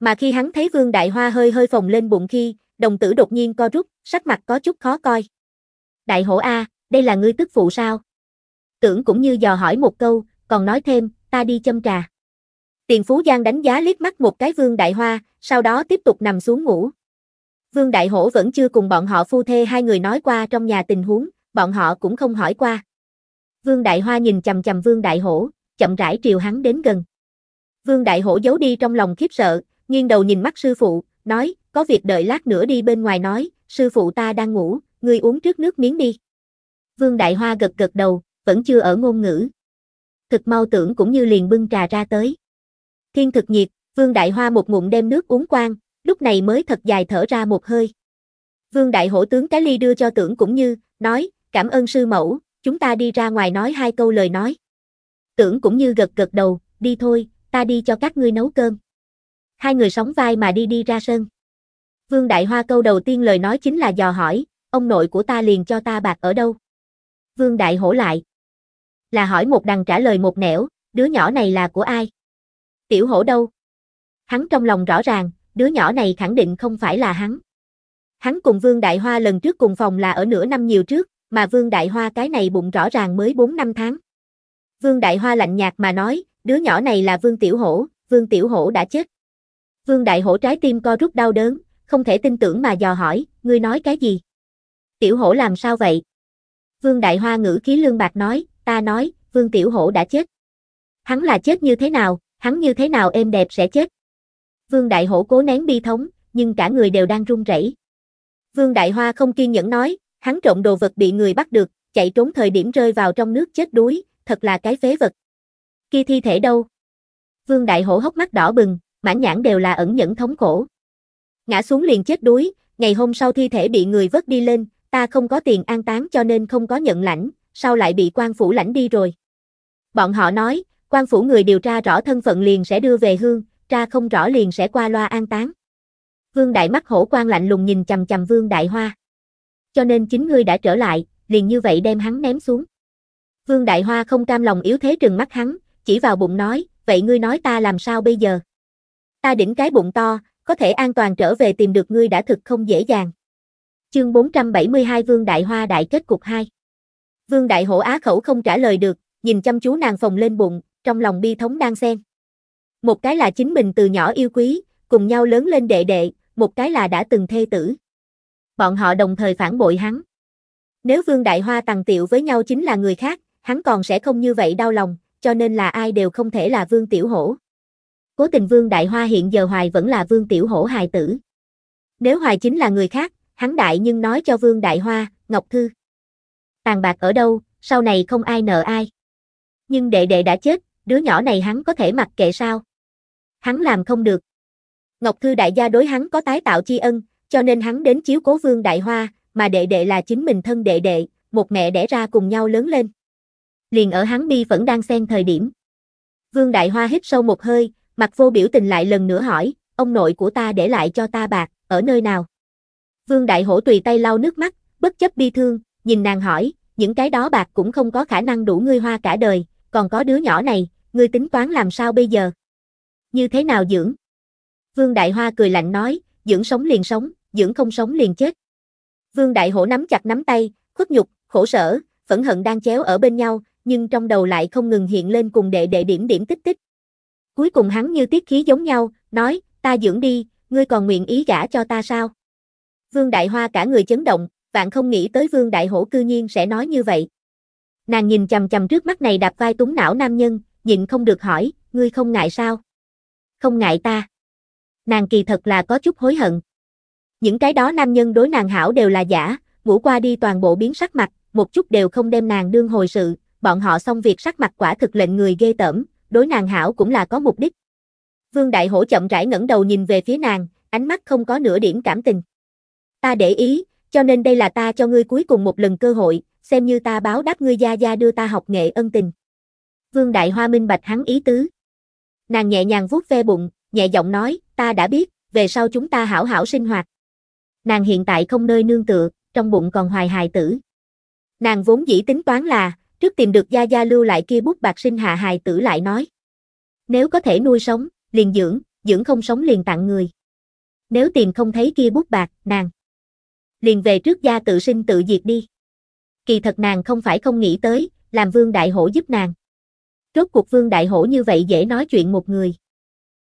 Mà khi hắn thấy vương đại hoa hơi hơi phồng lên bụng khi, đồng tử đột nhiên co rút, sắc mặt có chút khó coi. Đại hổ a, đây là ngươi tức phụ sao? Tưởng cũng như dò hỏi một câu, còn nói thêm, ta đi châm trà. Tiền Phú Giang đánh giá liếc mắt một cái vương đại hoa, sau đó tiếp tục nằm xuống ngủ. Vương Đại Hổ vẫn chưa cùng bọn họ phu thê hai người nói qua trong nhà tình huống, bọn họ cũng không hỏi qua. Vương Đại Hoa nhìn chầm chầm Vương Đại Hổ, chậm rãi triều hắn đến gần. Vương Đại Hổ giấu đi trong lòng khiếp sợ, nghiêng đầu nhìn mắt sư phụ, nói, có việc đợi lát nữa đi bên ngoài nói, sư phụ ta đang ngủ, ngươi uống trước nước miếng đi. Vương Đại Hoa gật gật đầu, vẫn chưa ở ngôn ngữ. Thực mau tưởng cũng như liền bưng trà ra tới. Thiên thực nhiệt, Vương Đại Hoa một ngụm đem nước uống quang, lúc này mới thật dài thở ra một hơi. Vương Đại Hổ tướng cái ly đưa cho tưởng cũng như, nói, cảm ơn sư mẫu, chúng ta đi ra ngoài nói hai câu lời nói. Tưởng cũng như gật gật đầu, đi thôi, ta đi cho các ngươi nấu cơm. Hai người sóng vai mà đi đi ra sân. Vương Đại Hoa câu đầu tiên lời nói chính là dò hỏi, ông nội của ta liền cho ta bạc ở đâu? Vương Đại Hổ lại. Là hỏi một đằng trả lời một nẻo, đứa nhỏ này là của ai? Tiểu hổ đâu? Hắn trong lòng rõ ràng, đứa nhỏ này khẳng định không phải là hắn. Hắn cùng Vương Đại Hoa lần trước cùng phòng là ở nửa năm nhiều trước, mà Vương Đại Hoa cái này bụng rõ ràng mới 4 năm tháng. Vương Đại Hoa lạnh nhạt mà nói, đứa nhỏ này là Vương Tiểu Hổ, Vương Tiểu Hổ đã chết. Vương Đại Hổ trái tim co rút đau đớn, không thể tin tưởng mà dò hỏi, ngươi nói cái gì? Tiểu Hổ làm sao vậy? Vương Đại Hoa ngữ khí lương bạc nói, ta nói, Vương Tiểu Hổ đã chết. Hắn là chết như thế nào, hắn như thế nào êm đẹp sẽ chết. Vương Đại Hổ cố nén bi thống, nhưng cả người đều đang run rẩy. Vương Đại Hoa không kiên nhẫn nói, hắn trộm đồ vật bị người bắt được, chạy trốn thời điểm rơi vào trong nước chết đuối, thật là cái phế vật. Kia thi thể đâu? Vương Đại Hổ hốc mắt đỏ bừng, mãn nhãn đều là ẩn nhẫn thống khổ. Ngã xuống liền chết đuối, ngày hôm sau thi thể bị người vớt đi lên, ta không có tiền an táng cho nên không có nhận lãnh, sau lại bị quan phủ lãnh đi rồi. Bọn họ nói, quan phủ người điều tra rõ thân phận liền sẽ đưa về hương, ra không rõ liền sẽ qua loa an táng. Vương Đại mắt hổ quan lạnh lùng nhìn chầm chầm Vương Đại Hoa. Cho nên chính ngươi đã trở lại, liền như vậy đem hắn ném xuống. Vương Đại Hoa không cam lòng yếu thế trừng mắt hắn, chỉ vào bụng nói, vậy ngươi nói ta làm sao bây giờ? Ta đỉnh cái bụng to, có thể an toàn trở về tìm được ngươi đã thực không dễ dàng. Chương 472 Vương Đại Hoa Đại kết cục 2 Vương Đại Hổ Á khẩu không trả lời được, nhìn chăm chú nàng phòng lên bụng, trong lòng bi thống đang xen. Một cái là chính mình từ nhỏ yêu quý, cùng nhau lớn lên đệ đệ, một cái là đã từng thê tử. Bọn họ đồng thời phản bội hắn. Nếu Vương Đại Hoa tàng tiểu với nhau chính là người khác, hắn còn sẽ không như vậy đau lòng, cho nên là ai đều không thể là Vương Tiểu Hổ. Cố tình Vương Đại Hoa hiện giờ hoài vẫn là Vương Tiểu Hổ hài tử. Nếu hoài chính là người khác, hắn đại nhưng nói cho Vương Đại Hoa, Ngọc Thư. Tàn bạc ở đâu, sau này không ai nợ ai. Nhưng đệ đệ đã chết, đứa nhỏ này hắn có thể mặc kệ sao? hắn làm không được. Ngọc Thư đại gia đối hắn có tái tạo chi ân, cho nên hắn đến chiếu cố vương đại hoa, mà đệ đệ là chính mình thân đệ đệ, một mẹ đẻ ra cùng nhau lớn lên. Liền ở hắn bi vẫn đang xen thời điểm. Vương đại hoa hít sâu một hơi, mặt vô biểu tình lại lần nữa hỏi, ông nội của ta để lại cho ta bạc, ở nơi nào? Vương đại hổ tùy tay lau nước mắt, bất chấp bi thương, nhìn nàng hỏi, những cái đó bạc cũng không có khả năng đủ ngươi hoa cả đời, còn có đứa nhỏ này, ngươi tính toán làm sao bây giờ? như thế nào dưỡng? Vương Đại Hoa cười lạnh nói, dưỡng sống liền sống, dưỡng không sống liền chết. Vương Đại Hổ nắm chặt nắm tay, khuất nhục, khổ sở, phẫn hận đang chéo ở bên nhau, nhưng trong đầu lại không ngừng hiện lên cùng đệ đệ điểm điểm tích tích. Cuối cùng hắn như tiết khí giống nhau, nói, ta dưỡng đi, ngươi còn nguyện ý gả cho ta sao? Vương Đại Hoa cả người chấn động, bạn không nghĩ tới Vương Đại Hổ cư nhiên sẽ nói như vậy. Nàng nhìn chầm chầm trước mắt này đạp vai túng não nam nhân, nhịn không được hỏi, ngươi không ngại sao? không ngại ta. Nàng kỳ thật là có chút hối hận. Những cái đó nam nhân đối nàng hảo đều là giả, ngủ qua đi toàn bộ biến sắc mặt, một chút đều không đem nàng đương hồi sự, bọn họ xong việc sắc mặt quả thực lệnh người ghê tởm, đối nàng hảo cũng là có mục đích. Vương Đại Hổ chậm rãi ngẩng đầu nhìn về phía nàng, ánh mắt không có nửa điểm cảm tình. Ta để ý, cho nên đây là ta cho ngươi cuối cùng một lần cơ hội, xem như ta báo đáp ngươi gia gia đưa ta học nghệ ân tình. Vương Đại Hoa minh bạch hắn ý tứ. Nàng nhẹ nhàng vuốt ve bụng, nhẹ giọng nói, ta đã biết, về sau chúng ta hảo hảo sinh hoạt. Nàng hiện tại không nơi nương tựa, trong bụng còn hoài hài tử. Nàng vốn dĩ tính toán là, trước tìm được Gia Gia lưu lại kia bút bạc sinh hạ hài tử lại nói. Nếu có thể nuôi sống, liền dưỡng, dưỡng không sống liền tặng người. Nếu tìm không thấy kia bút bạc, nàng liền về trước gia tự sinh tự diệt đi. Kỳ thật nàng không phải không nghĩ tới, làm vương đại hổ giúp nàng rốt cuộc vương đại hổ như vậy dễ nói chuyện một người.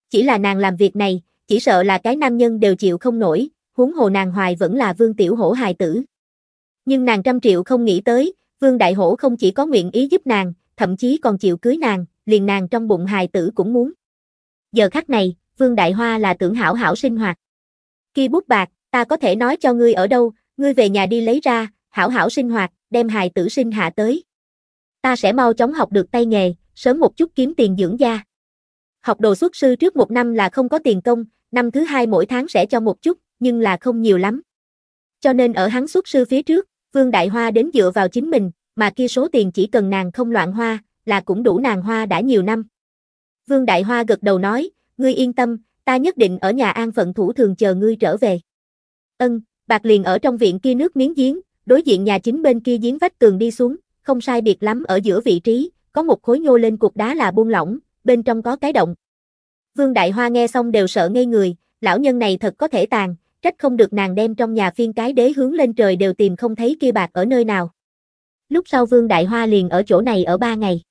Chỉ là nàng làm việc này, chỉ sợ là cái nam nhân đều chịu không nổi, huống hồ nàng hoài vẫn là vương tiểu hổ hài tử. Nhưng nàng trăm triệu không nghĩ tới, vương đại hổ không chỉ có nguyện ý giúp nàng, thậm chí còn chịu cưới nàng, liền nàng trong bụng hài tử cũng muốn. Giờ khắc này, vương đại hoa là tưởng hảo hảo sinh hoạt. Khi bút bạc, ta có thể nói cho ngươi ở đâu, ngươi về nhà đi lấy ra, hảo hảo sinh hoạt, đem hài tử sinh hạ tới. Ta sẽ mau chóng học được tay nghề, sớm một chút kiếm tiền dưỡng gia Học đồ xuất sư trước một năm là không có tiền công, năm thứ hai mỗi tháng sẽ cho một chút, nhưng là không nhiều lắm. Cho nên ở hắn xuất sư phía trước, Vương Đại Hoa đến dựa vào chính mình, mà kia số tiền chỉ cần nàng không loạn hoa, là cũng đủ nàng hoa đã nhiều năm. Vương Đại Hoa gật đầu nói, ngươi yên tâm, ta nhất định ở nhà an phận thủ thường chờ ngươi trở về. Ân, bạc liền ở trong viện kia nước miếng giếng, đối diện nhà chính bên kia giếng vách tường đi xuống, không sai biệt lắm ở giữa vị trí, có một khối nhô lên cục đá là buông lỏng, bên trong có cái động. Vương Đại Hoa nghe xong đều sợ ngây người, lão nhân này thật có thể tàn, trách không được nàng đem trong nhà phiên cái đế hướng lên trời đều tìm không thấy kia bạc ở nơi nào. Lúc sau Vương Đại Hoa liền ở chỗ này ở ba ngày.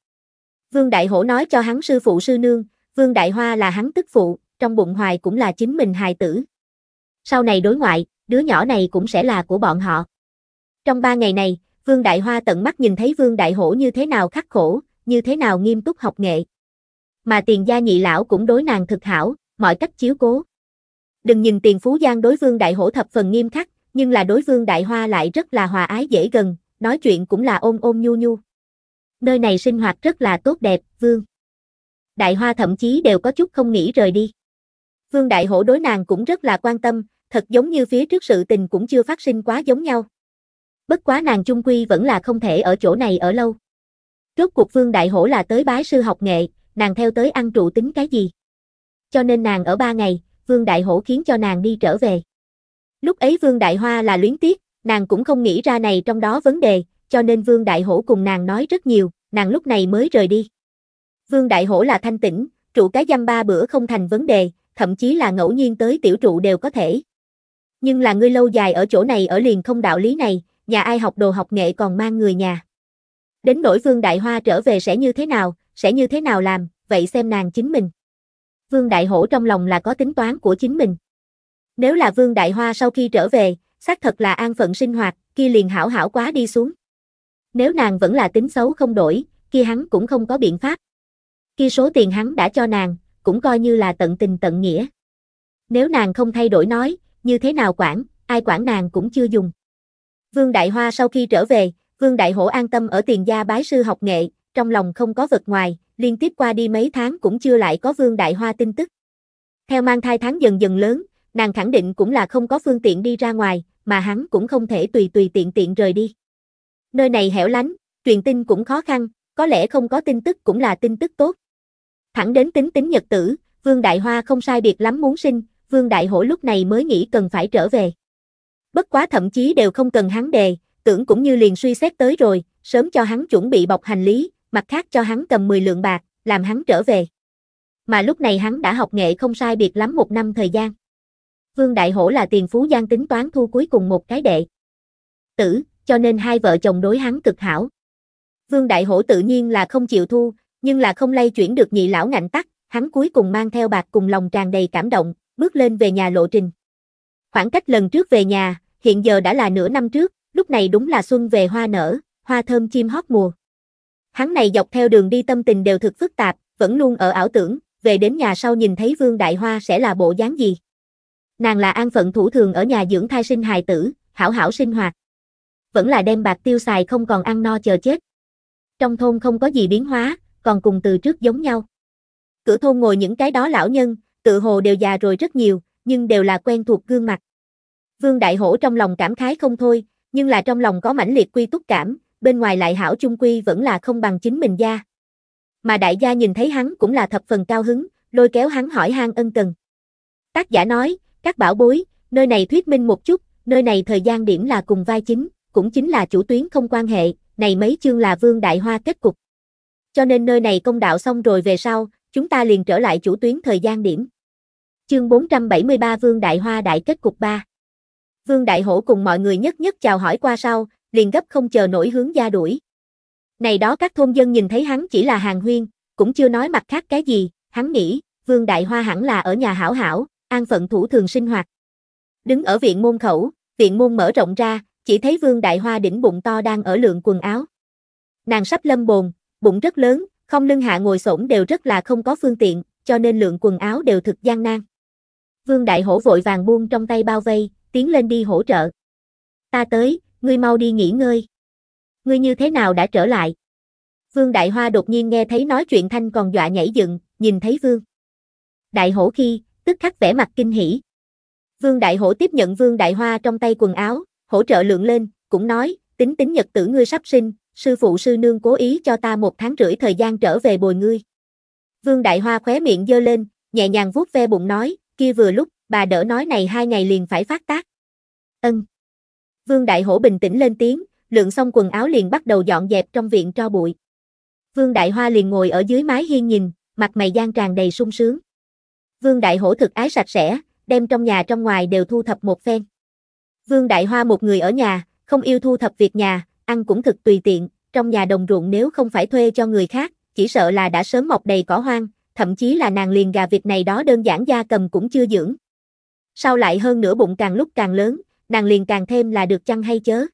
Vương Đại Hổ nói cho hắn sư phụ sư nương, Vương Đại Hoa là hắn tức phụ, trong bụng hoài cũng là chính mình hài tử. Sau này đối ngoại, đứa nhỏ này cũng sẽ là của bọn họ. Trong ba ngày này, Vương Đại Hoa tận mắt nhìn thấy Vương Đại Hổ như thế nào khắc khổ, như thế nào nghiêm túc học nghệ. Mà tiền gia nhị lão cũng đối nàng thực hảo, mọi cách chiếu cố. Đừng nhìn tiền phú giang đối vương đại hổ thập phần nghiêm khắc, nhưng là đối vương đại hoa lại rất là hòa ái dễ gần, nói chuyện cũng là ôm ôm nhu nhu. Nơi này sinh hoạt rất là tốt đẹp, vương. Đại hoa thậm chí đều có chút không nghĩ rời đi. Vương đại hổ đối nàng cũng rất là quan tâm, thật giống như phía trước sự tình cũng chưa phát sinh quá giống nhau. Bất quá nàng chung quy vẫn là không thể ở chỗ này ở lâu rốt cuộc Vương Đại Hổ là tới bái sư học nghệ, nàng theo tới ăn trụ tính cái gì. Cho nên nàng ở ba ngày, Vương Đại Hổ khiến cho nàng đi trở về. Lúc ấy Vương Đại Hoa là luyến tiếc, nàng cũng không nghĩ ra này trong đó vấn đề, cho nên Vương Đại Hổ cùng nàng nói rất nhiều, nàng lúc này mới rời đi. Vương Đại Hổ là thanh tĩnh, trụ cái dăm ba bữa không thành vấn đề, thậm chí là ngẫu nhiên tới tiểu trụ đều có thể. Nhưng là ngươi lâu dài ở chỗ này ở liền không đạo lý này, nhà ai học đồ học nghệ còn mang người nhà. Đến nỗi Vương Đại Hoa trở về sẽ như thế nào, sẽ như thế nào làm, vậy xem nàng chính mình. Vương Đại Hổ trong lòng là có tính toán của chính mình. Nếu là Vương Đại Hoa sau khi trở về, xác thật là an phận sinh hoạt, kia liền hảo hảo quá đi xuống. Nếu nàng vẫn là tính xấu không đổi, kia hắn cũng không có biện pháp. Kia số tiền hắn đã cho nàng, cũng coi như là tận tình tận nghĩa. Nếu nàng không thay đổi nói, như thế nào quản, ai quản nàng cũng chưa dùng. Vương Đại Hoa sau khi trở về, Vương Đại Hổ an tâm ở tiền gia bái sư học nghệ, trong lòng không có vật ngoài, liên tiếp qua đi mấy tháng cũng chưa lại có Vương Đại Hoa tin tức. Theo mang thai tháng dần dần lớn, nàng khẳng định cũng là không có phương tiện đi ra ngoài, mà hắn cũng không thể tùy tùy tiện tiện rời đi. Nơi này hẻo lánh, truyền tin cũng khó khăn, có lẽ không có tin tức cũng là tin tức tốt. Thẳng đến tính tính nhật tử, Vương Đại Hoa không sai biệt lắm muốn sinh, Vương Đại Hổ lúc này mới nghĩ cần phải trở về. Bất quá thậm chí đều không cần hắn đề, tưởng cũng như liền suy xét tới rồi, sớm cho hắn chuẩn bị bọc hành lý, mặt khác cho hắn cầm 10 lượng bạc, làm hắn trở về. Mà lúc này hắn đã học nghệ không sai biệt lắm một năm thời gian. Vương Đại Hổ là tiền phú gian tính toán thu cuối cùng một cái đệ. Tử, cho nên hai vợ chồng đối hắn cực hảo. Vương Đại Hổ tự nhiên là không chịu thu, nhưng là không lay chuyển được nhị lão ngạnh tắc, hắn cuối cùng mang theo bạc cùng lòng tràn đầy cảm động, bước lên về nhà lộ trình. Khoảng cách lần trước về nhà, hiện giờ đã là nửa năm trước, lúc này đúng là xuân về hoa nở, hoa thơm chim hót mùa. Hắn này dọc theo đường đi tâm tình đều thực phức tạp, vẫn luôn ở ảo tưởng, về đến nhà sau nhìn thấy Vương Đại Hoa sẽ là bộ dáng gì. Nàng là an phận thủ thường ở nhà dưỡng thai sinh hài tử, hảo hảo sinh hoạt. Vẫn là đem bạc tiêu xài không còn ăn no chờ chết. Trong thôn không có gì biến hóa, còn cùng từ trước giống nhau. Cửa thôn ngồi những cái đó lão nhân, tự hồ đều già rồi rất nhiều, nhưng đều là quen thuộc gương mặt. Vương Đại Hổ trong lòng cảm khái không thôi, nhưng là trong lòng có mãnh liệt quy túc cảm, bên ngoài lại hảo chung quy vẫn là không bằng chính mình gia. Mà đại gia nhìn thấy hắn cũng là thập phần cao hứng, lôi kéo hắn hỏi han ân cần. Tác giả nói, các bảo bối, nơi này thuyết minh một chút, nơi này thời gian điểm là cùng vai chính, cũng chính là chủ tuyến không quan hệ, này mấy chương là vương đại hoa kết cục. Cho nên nơi này công đạo xong rồi về sau, chúng ta liền trở lại chủ tuyến thời gian điểm. Chương 473 Vương Đại Hoa Đại kết cục 3 Vương Đại Hổ cùng mọi người nhất nhất chào hỏi qua sau, liền gấp không chờ nổi hướng ra đuổi. Này đó các thôn dân nhìn thấy hắn chỉ là hàng huyên, cũng chưa nói mặt khác cái gì, hắn nghĩ, Vương Đại Hoa hẳn là ở nhà hảo hảo, an phận thủ thường sinh hoạt. Đứng ở viện môn khẩu, viện môn mở rộng ra, chỉ thấy Vương Đại Hoa đỉnh bụng to đang ở lượng quần áo. Nàng sắp lâm bồn, bụng rất lớn, không lưng hạ ngồi xổm đều rất là không có phương tiện, cho nên lượng quần áo đều thực gian nan. Vương Đại Hổ vội vàng buông trong tay bao vây, tiến lên đi hỗ trợ. Ta tới, ngươi mau đi nghỉ ngơi. Ngươi như thế nào đã trở lại? Vương Đại Hoa đột nhiên nghe thấy nói chuyện Thanh còn dọa nhảy dựng, nhìn thấy Vương. Đại hổ khi, tức khắc vẻ mặt kinh hỉ. Vương Đại hổ tiếp nhận Vương Đại Hoa trong tay quần áo, hỗ trợ lượng lên, cũng nói, tính tính nhật tử ngươi sắp sinh, sư phụ sư nương cố ý cho ta một tháng rưỡi thời gian trở về bồi ngươi. Vương Đại Hoa khóe miệng dơ lên, nhẹ nhàng vuốt ve bụng nói, kia vừa lúc, bà đỡ nói này hai ngày liền phải phát tác. Ân. Vương Đại Hổ bình tĩnh lên tiếng, lượng xong quần áo liền bắt đầu dọn dẹp trong viện cho bụi. Vương Đại Hoa liền ngồi ở dưới mái hiên nhìn, mặt mày gian tràn đầy sung sướng. Vương Đại Hổ thực ái sạch sẽ, đem trong nhà trong ngoài đều thu thập một phen. Vương Đại Hoa một người ở nhà, không yêu thu thập việc nhà, ăn cũng thực tùy tiện, trong nhà đồng ruộng nếu không phải thuê cho người khác, chỉ sợ là đã sớm mọc đầy cỏ hoang, thậm chí là nàng liền gà vịt này đó đơn giản gia cầm cũng chưa dưỡng sau lại hơn nửa bụng càng lúc càng lớn, nàng liền càng thêm là được chăng hay chớ.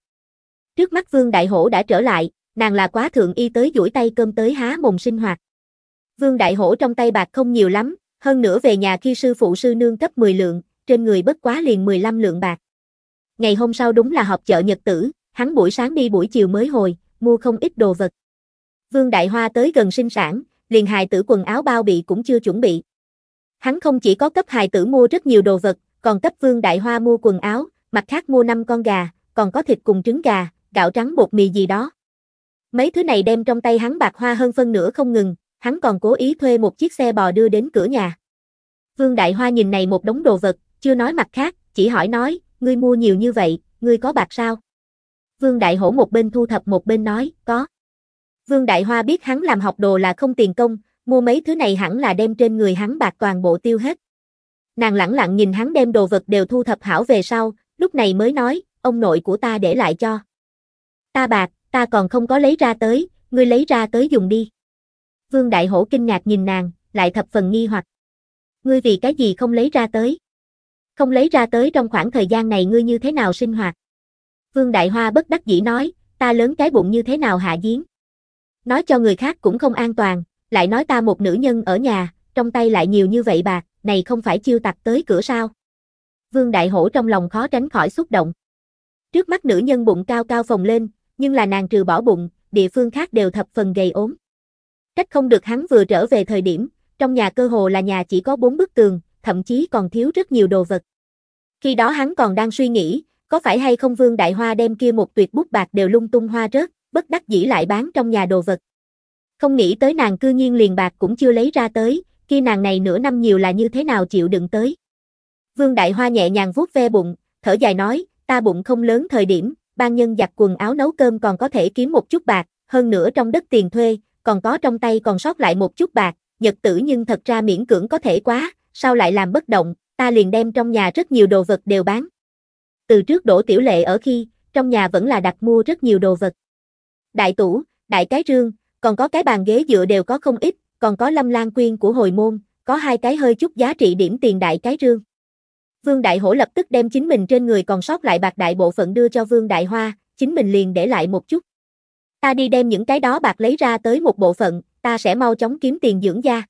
Trước mắt Vương Đại Hổ đã trở lại, nàng là quá thượng y tới duỗi tay cơm tới há mồm sinh hoạt. Vương Đại Hổ trong tay bạc không nhiều lắm, hơn nữa về nhà khi sư phụ sư nương cấp 10 lượng, trên người bất quá liền 15 lượng bạc. Ngày hôm sau đúng là họp chợ nhật tử, hắn buổi sáng đi buổi chiều mới hồi, mua không ít đồ vật. Vương Đại Hoa tới gần sinh sản, liền hài tử quần áo bao bị cũng chưa chuẩn bị. Hắn không chỉ có cấp hài tử mua rất nhiều đồ vật, còn cấp Vương Đại Hoa mua quần áo, mặt khác mua 5 con gà, còn có thịt cùng trứng gà, gạo trắng bột mì gì đó. Mấy thứ này đem trong tay hắn bạc hoa hơn phân nửa không ngừng, hắn còn cố ý thuê một chiếc xe bò đưa đến cửa nhà. Vương Đại Hoa nhìn này một đống đồ vật, chưa nói mặt khác, chỉ hỏi nói, ngươi mua nhiều như vậy, ngươi có bạc sao? Vương Đại Hổ một bên thu thập một bên nói, có. Vương Đại Hoa biết hắn làm học đồ là không tiền công, mua mấy thứ này hẳn là đem trên người hắn bạc toàn bộ tiêu hết. Nàng lẳng lặng nhìn hắn đem đồ vật đều thu thập hảo về sau, lúc này mới nói, ông nội của ta để lại cho. Ta bạc, ta còn không có lấy ra tới, ngươi lấy ra tới dùng đi. Vương Đại Hổ kinh ngạc nhìn nàng, lại thập phần nghi hoặc. Ngươi vì cái gì không lấy ra tới? Không lấy ra tới trong khoảng thời gian này ngươi như thế nào sinh hoạt? Vương Đại Hoa bất đắc dĩ nói, ta lớn cái bụng như thế nào hạ giếng? Nói cho người khác cũng không an toàn, lại nói ta một nữ nhân ở nhà, trong tay lại nhiều như vậy bà này không phải chiêu tặc tới cửa sao. Vương Đại Hổ trong lòng khó tránh khỏi xúc động. Trước mắt nữ nhân bụng cao cao phồng lên, nhưng là nàng trừ bỏ bụng, địa phương khác đều thập phần gầy ốm. Cách không được hắn vừa trở về thời điểm, trong nhà cơ hồ là nhà chỉ có bốn bức tường, thậm chí còn thiếu rất nhiều đồ vật. Khi đó hắn còn đang suy nghĩ, có phải hay không Vương Đại Hoa đem kia một tuyệt bút bạc đều lung tung hoa rớt, bất đắc dĩ lại bán trong nhà đồ vật. Không nghĩ tới nàng cư nhiên liền bạc cũng chưa lấy ra tới, khi nàng này nửa năm nhiều là như thế nào chịu đựng tới. Vương Đại Hoa nhẹ nhàng vuốt ve bụng, thở dài nói, ta bụng không lớn thời điểm, ban nhân giặt quần áo nấu cơm còn có thể kiếm một chút bạc, hơn nữa trong đất tiền thuê, còn có trong tay còn sót lại một chút bạc, nhật tử nhưng thật ra miễn cưỡng có thể quá, sao lại làm bất động, ta liền đem trong nhà rất nhiều đồ vật đều bán. Từ trước đổ tiểu lệ ở khi, trong nhà vẫn là đặt mua rất nhiều đồ vật. Đại tủ, đại cái rương, còn có cái bàn ghế dựa đều có không ít, còn có Lâm Lan Quyên của hồi môn, có hai cái hơi chút giá trị điểm tiền đại cái rương. Vương Đại Hổ lập tức đem chính mình trên người còn sót lại bạc đại bộ phận đưa cho Vương Đại Hoa, chính mình liền để lại một chút. Ta đi đem những cái đó bạc lấy ra tới một bộ phận, ta sẽ mau chóng kiếm tiền dưỡng gia.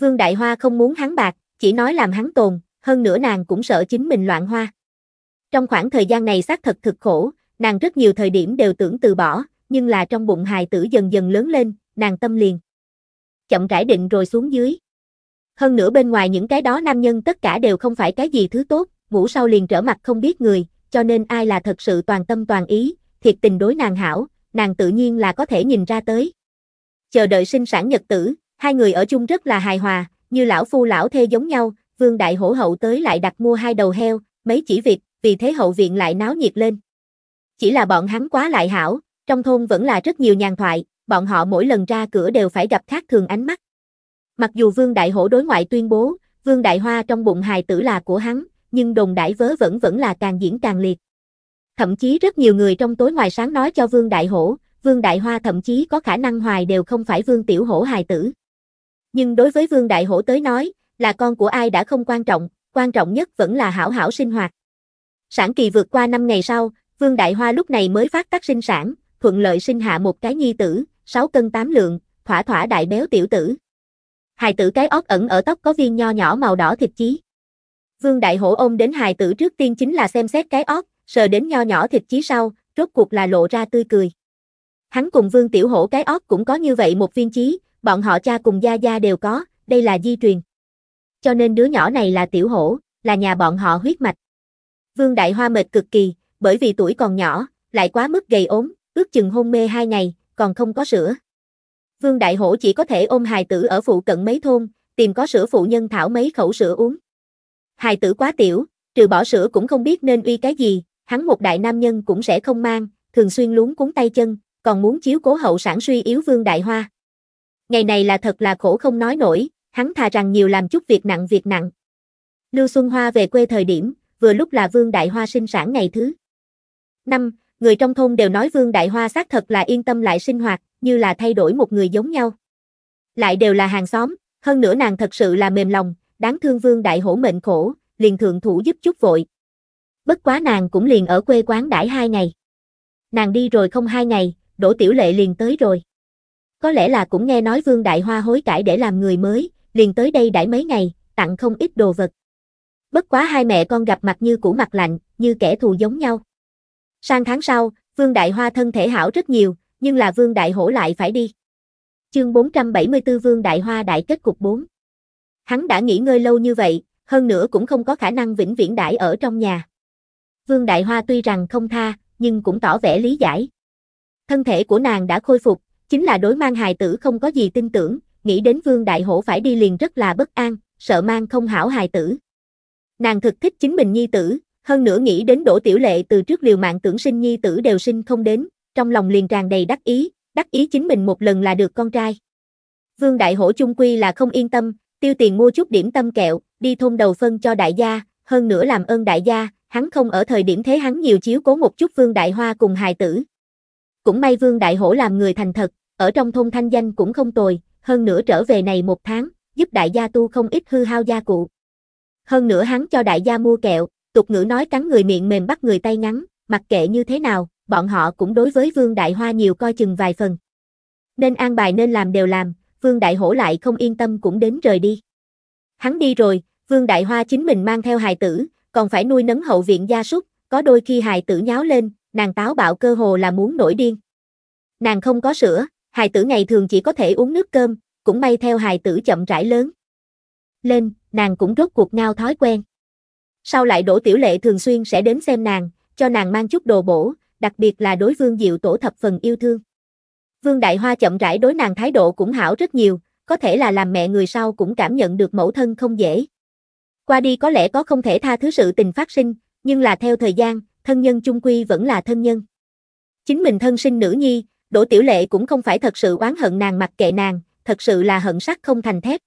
Vương Đại Hoa không muốn hắn bạc, chỉ nói làm hắn tồn, hơn nữa nàng cũng sợ chính mình loạn hoa. Trong khoảng thời gian này xác thật thực khổ, nàng rất nhiều thời điểm đều tưởng từ bỏ, nhưng là trong bụng hài tử dần dần lớn lên, nàng tâm liền chậm rãi định rồi xuống dưới. Hơn nữa bên ngoài những cái đó nam nhân tất cả đều không phải cái gì thứ tốt, ngủ sau liền trở mặt không biết người, cho nên ai là thật sự toàn tâm toàn ý, thiệt tình đối nàng hảo, nàng tự nhiên là có thể nhìn ra tới. Chờ đợi sinh sản nhật tử, hai người ở chung rất là hài hòa, như lão phu lão thê giống nhau, vương đại hổ hậu tới lại đặt mua hai đầu heo, mấy chỉ vịt, vì thế hậu viện lại náo nhiệt lên. Chỉ là bọn hắn quá lại hảo, trong thôn vẫn là rất nhiều nhàn thoại, bọn họ mỗi lần ra cửa đều phải gặp khác thường ánh mắt. Mặc dù Vương Đại Hổ đối ngoại tuyên bố, Vương Đại Hoa trong bụng hài tử là của hắn, nhưng đồn đại vớ vẫn vẫn là càng diễn càng liệt. Thậm chí rất nhiều người trong tối ngoài sáng nói cho Vương Đại Hổ, Vương Đại Hoa thậm chí có khả năng hoài đều không phải Vương Tiểu Hổ hài tử. Nhưng đối với Vương Đại Hổ tới nói, là con của ai đã không quan trọng, quan trọng nhất vẫn là hảo hảo sinh hoạt. Sản kỳ vượt qua 5 ngày sau, Vương Đại Hoa lúc này mới phát tác sinh sản, thuận lợi sinh hạ một cái nhi tử, sáu cân tám lượng, thỏa thỏa đại béo tiểu tử. Hài tử cái ót ẩn ở tóc có viên nho nhỏ màu đỏ thịt chí. Vương Đại Hổ ôm đến hài tử trước tiên chính là xem xét cái ót, sờ đến nho nhỏ thịt chí sau, rốt cuộc là lộ ra tươi cười. Hắn cùng Vương Tiểu Hổ cái ót cũng có như vậy một viên chí, bọn họ cha cùng gia gia đều có, đây là di truyền. Cho nên đứa nhỏ này là Tiểu Hổ, là nhà bọn họ huyết mạch. Vương Đại Hoa mệt cực kỳ, bởi vì tuổi còn nhỏ, lại quá mức gầy ốm, ước chừng hôn mê hai ngày, còn không có sữa. Vương Đại Hổ chỉ có thể ôm hài tử ở phụ cận mấy thôn, tìm có sữa phụ nhân thảo mấy khẩu sữa uống. Hài tử quá tiểu, trừ bỏ sữa cũng không biết nên uy cái gì, hắn một đại nam nhân cũng sẽ không mang, thường xuyên luống cuốn tay chân, còn muốn chiếu cố hậu sản suy yếu Vương Đại Hoa. Ngày này là thật là khổ không nói nổi, hắn thà rằng nhiều làm chút việc nặng việc nặng. Lưu Xuân Hoa về quê thời điểm, vừa lúc là Vương Đại Hoa sinh sản ngày thứ. Năm, người trong thôn đều nói Vương Đại Hoa xác thật là yên tâm lại sinh hoạt, như là thay đổi một người giống nhau. Lại đều là hàng xóm, hơn nữa nàng thật sự là mềm lòng, đáng thương Vương Đại Hổ mệnh khổ, liền thượng thủ giúp chút vội. Bất quá nàng cũng liền ở quê quán đãi hai ngày. Nàng đi rồi không hai ngày, Đỗ Tiểu Lệ liền tới rồi. Có lẽ là cũng nghe nói Vương Đại Hoa hối cải để làm người mới, liền tới đây đãi mấy ngày, tặng không ít đồ vật. Bất quá hai mẹ con gặp mặt như cũ mặt lạnh, như kẻ thù giống nhau. Sang tháng sau, Vương Đại Hoa thân thể hảo rất nhiều, nhưng là Vương Đại Hổ lại phải đi. Chương 474 Vương Đại Hoa đại kết cục 4. Hắn đã nghỉ ngơi lâu như vậy, hơn nữa cũng không có khả năng vĩnh viễn đại ở trong nhà. Vương Đại Hoa tuy rằng không tha, nhưng cũng tỏ vẻ lý giải. Thân thể của nàng đã khôi phục, chính là đối mang hài tử không có gì tin tưởng, nghĩ đến Vương Đại Hổ phải đi liền rất là bất an, sợ mang không hảo hài tử. Nàng thực thích chính mình nhi tử, hơn nữa nghĩ đến Đỗ Tiểu Lệ từ trước liều mạng tưởng sinh nhi tử đều sinh không đến, trong lòng liền tràn đầy đắc ý, đắc ý chính mình một lần là được con trai. Vương Đại Hổ chung quy là không yên tâm, tiêu tiền mua chút điểm tâm kẹo, đi thôn đầu phân cho đại gia, hơn nữa làm ơn đại gia, hắn không ở thời điểm thế hắn nhiều chiếu cố một chút Vương Đại Hoa cùng hài tử. Cũng may Vương Đại Hổ làm người thành thật, ở trong thôn thanh danh cũng không tồi, hơn nữa trở về này một tháng, giúp đại gia tu không ít hư hao gia cụ. Hơn nữa hắn cho đại gia mua kẹo, Tục ngữ nói cắn người miệng mềm bắt người tay ngắn, mặc kệ như thế nào, bọn họ cũng đối với Vương Đại Hoa nhiều coi chừng vài phần. Nên an bài nên làm đều làm, Vương Đại Hổ lại không yên tâm cũng đến rời đi. Hắn đi rồi, Vương Đại Hoa chính mình mang theo hài tử, còn phải nuôi nấng hậu viện gia súc, có đôi khi hài tử nháo lên, nàng táo bạo cơ hồ là muốn nổi điên. Nàng không có sữa, hài tử ngày thường chỉ có thể uống nước cơm, cũng may theo hài tử chậm rãi lớn. Lên, nàng cũng rốt cuộc ngao thói quen. Sau lại Đỗ Tiểu Lệ thường xuyên sẽ đến xem nàng, cho nàng mang chút đồ bổ, đặc biệt là đối Vương Diệu Tổ thập phần yêu thương. Vương Đại Hoa chậm rãi đối nàng thái độ cũng hảo rất nhiều, có thể là làm mẹ người sau cũng cảm nhận được mẫu thân không dễ. Qua đi có lẽ có không thể tha thứ sự tình phát sinh, nhưng là theo thời gian, thân nhân chung quy vẫn là thân nhân. Chính mình thân sinh nữ nhi, Đỗ Tiểu Lệ cũng không phải thật sự oán hận nàng mặc kệ nàng, thật sự là hận sắt không thành thép.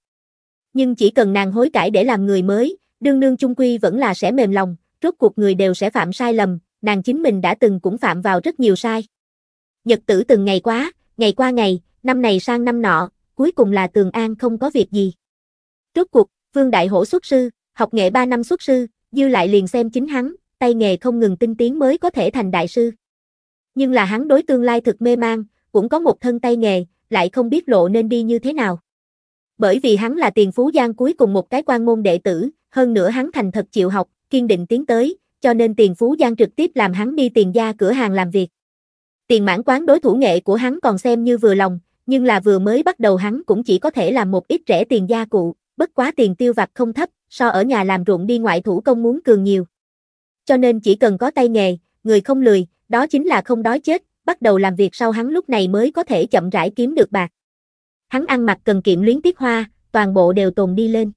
Nhưng chỉ cần nàng hối cải để làm người mới, đương nương chung quy vẫn là sẽ mềm lòng, rốt cuộc người đều sẽ phạm sai lầm, nàng chính mình đã từng cũng phạm vào rất nhiều sai. Nhật tử từng ngày quá, ngày qua ngày, năm này sang năm nọ, cuối cùng là Tường An không có việc gì. Rốt cuộc, Vương Đại Hổ xuất sư, học nghệ 3 năm xuất sư, dư lại liền xem chính hắn, tay nghề không ngừng tinh tiến mới có thể thành đại sư. Nhưng là hắn đối tương lai thực mê mang, cũng có một thân tay nghề, lại không biết lộ nên đi như thế nào bởi vì hắn là tiền phú giang cuối cùng một cái quan môn đệ tử, hơn nữa hắn thành thật chịu học, kiên định tiến tới, cho nên tiền phú giang trực tiếp làm hắn đi tiền gia cửa hàng làm việc. Tiền mãn quán đối thủ nghệ của hắn còn xem như vừa lòng, nhưng là vừa mới bắt đầu hắn cũng chỉ có thể làm một ít rẻ tiền gia cụ, bất quá tiền tiêu vặt không thấp, so ở nhà làm ruộng đi ngoại thủ công muốn cường nhiều. Cho nên chỉ cần có tay nghề, người không lười, đó chính là không đói chết, bắt đầu làm việc sau hắn lúc này mới có thể chậm rãi kiếm được bạc hắn ăn mặc cần kiệm luyến tiếc hoa, toàn bộ đều tồn đi lên.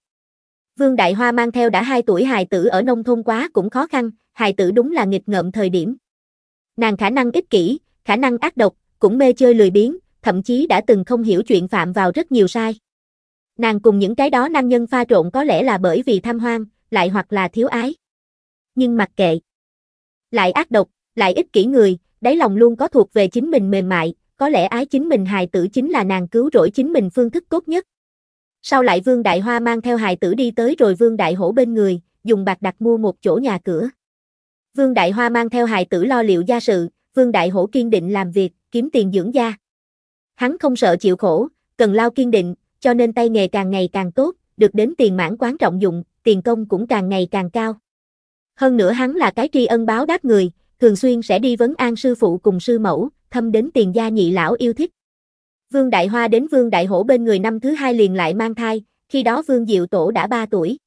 Vương Đại Hoa mang theo đã 2 tuổi hài tử ở nông thôn quá cũng khó khăn, hài tử đúng là nghịch ngợm thời điểm. Nàng khả năng ích kỷ, khả năng ác độc, cũng mê chơi lười biếng, thậm chí đã từng không hiểu chuyện phạm vào rất nhiều sai. Nàng cùng những cái đó nam nhân pha trộn có lẽ là bởi vì tham hoang, lại hoặc là thiếu ái. Nhưng mặc kệ. Lại ác độc, lại ích kỷ người, đáy lòng luôn có thuộc về chính mình mềm mại, có lẽ ái chính mình hài tử chính là nàng cứu rỗi chính mình phương thức tốt nhất. Sau lại Vương Đại Hoa mang theo hài tử đi tới rồi Vương Đại Hổ bên người, dùng bạc đặt mua một chỗ nhà cửa. Vương Đại Hoa mang theo hài tử lo liệu gia sự, Vương Đại Hổ kiên định làm việc, kiếm tiền dưỡng gia. Hắn không sợ chịu khổ, cần lao kiên định, cho nên tay nghề càng ngày càng tốt, được đến tiền mãn quán trọng dụng, tiền công cũng càng ngày càng cao. Hơn nữa hắn là cái tri ân báo đáp người, thường xuyên sẽ đi vấn an sư phụ cùng sư mẫu, thâm đến tiền gia nhị lão yêu thích. Vương Đại Hoa đến Vương Đại Hổ bên người năm thứ hai liền lại mang thai, khi đó Vương Diệu Tổ đã 3 tuổi.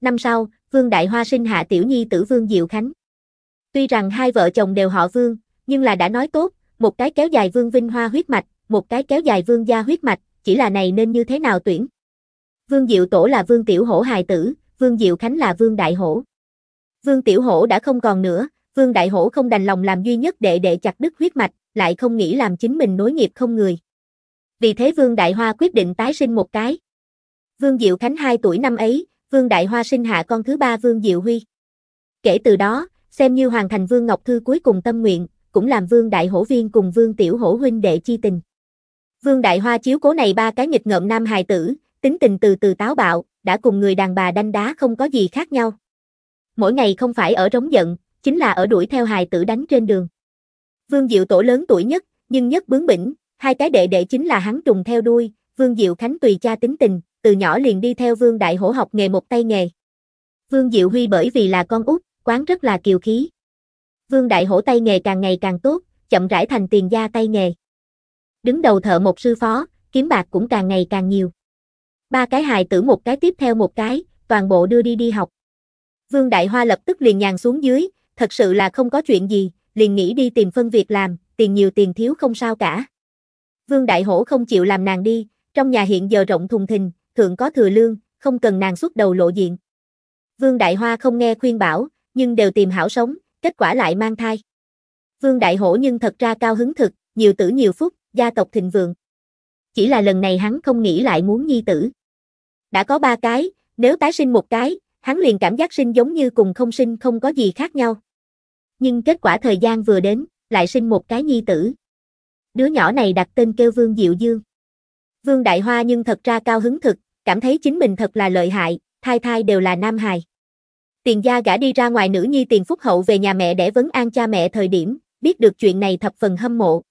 Năm sau, Vương Đại Hoa sinh hạ tiểu nhi tử Vương Diệu Khánh. Tuy rằng hai vợ chồng đều họ Vương, nhưng là đã nói tốt, một cái kéo dài Vương Vinh Hoa huyết mạch, một cái kéo dài Vương Gia huyết mạch, chỉ là này nên như thế nào tuyển. Vương Diệu Tổ là Vương Tiểu Hổ hài tử, Vương Diệu Khánh là Vương Đại Hổ. Vương Tiểu Hổ đã không còn nữa, Vương Đại Hổ không đành lòng làm duy nhất đệ đệ chặt đứt huyết mạch, lại không nghĩ làm chính mình nối nghiệp không người. Vì thế Vương Đại Hoa quyết định tái sinh một cái. Vương Diệu Khánh 2 tuổi năm ấy, Vương Đại Hoa sinh hạ con thứ ba Vương Diệu Huy. Kể từ đó, xem như hoàn thành Vương Ngọc Thư cuối cùng tâm nguyện, cũng làm Vương Đại Hổ Viên cùng Vương Tiểu Hổ huynh đệ chi tình. Vương Đại Hoa chiếu cố này ba cái nghịch ngợm nam hài tử, tính tình từ từ táo bạo, đã cùng người đàn bà đanh đá không có gì khác nhau. Mỗi ngày không phải ở rống giận, chính là ở đuổi theo hài tử đánh trên đường. Vương Diệu tổ lớn tuổi nhất, nhưng nhất bướng bỉnh, hai cái đệ đệ chính là hắn trùng theo đuôi, Vương Diệu Khánh tùy cha tính tình, từ nhỏ liền đi theo Vương Đại Hổ học nghề một tay nghề. Vương Diệu Huy bởi vì là con út, quán rất là kiều khí. Vương Đại Hổ tay nghề càng ngày càng tốt, chậm rãi thành tiền gia tay nghề. Đứng đầu thợ một sư phó, kiếm bạc cũng càng ngày càng nhiều. Ba cái hài tử một cái tiếp theo một cái, toàn bộ đưa đi đi học. Vương Đại Hoa lập tức liền nhàn xuống dưới, thật sự là không có chuyện gì, liền nghĩ đi tìm phân việc làm, tiền nhiều tiền thiếu không sao cả. Vương Đại Hổ không chịu làm nàng đi, trong nhà hiện giờ rộng thùng thình, thượng có thừa lương, không cần nàng xuất đầu lộ diện. Vương Đại Hoa không nghe khuyên bảo, nhưng đều tìm hảo sống, kết quả lại mang thai. Vương Đại Hổ nhưng thật ra cao hứng thực, nhiều tử nhiều phúc, gia tộc thịnh vượng. Chỉ là lần này hắn không nghĩ lại muốn nhi tử. Đã có ba cái, nếu tái sinh một cái, hắn liền cảm giác sinh giống như cùng không sinh không có gì khác nhau nhưng kết quả thời gian vừa đến, lại sinh một cái nhi tử. Đứa nhỏ này đặt tên kêu Vương Diệu Dương. Vương Đại Hoa nhưng thật ra cao hứng thực, cảm thấy chính mình thật là lợi hại, thai thai đều là nam hài. Tiền gia gã đi ra ngoài nữ nhi tiền phúc hậu về nhà mẹ để vấn an cha mẹ thời điểm, biết được chuyện này thập phần hâm mộ.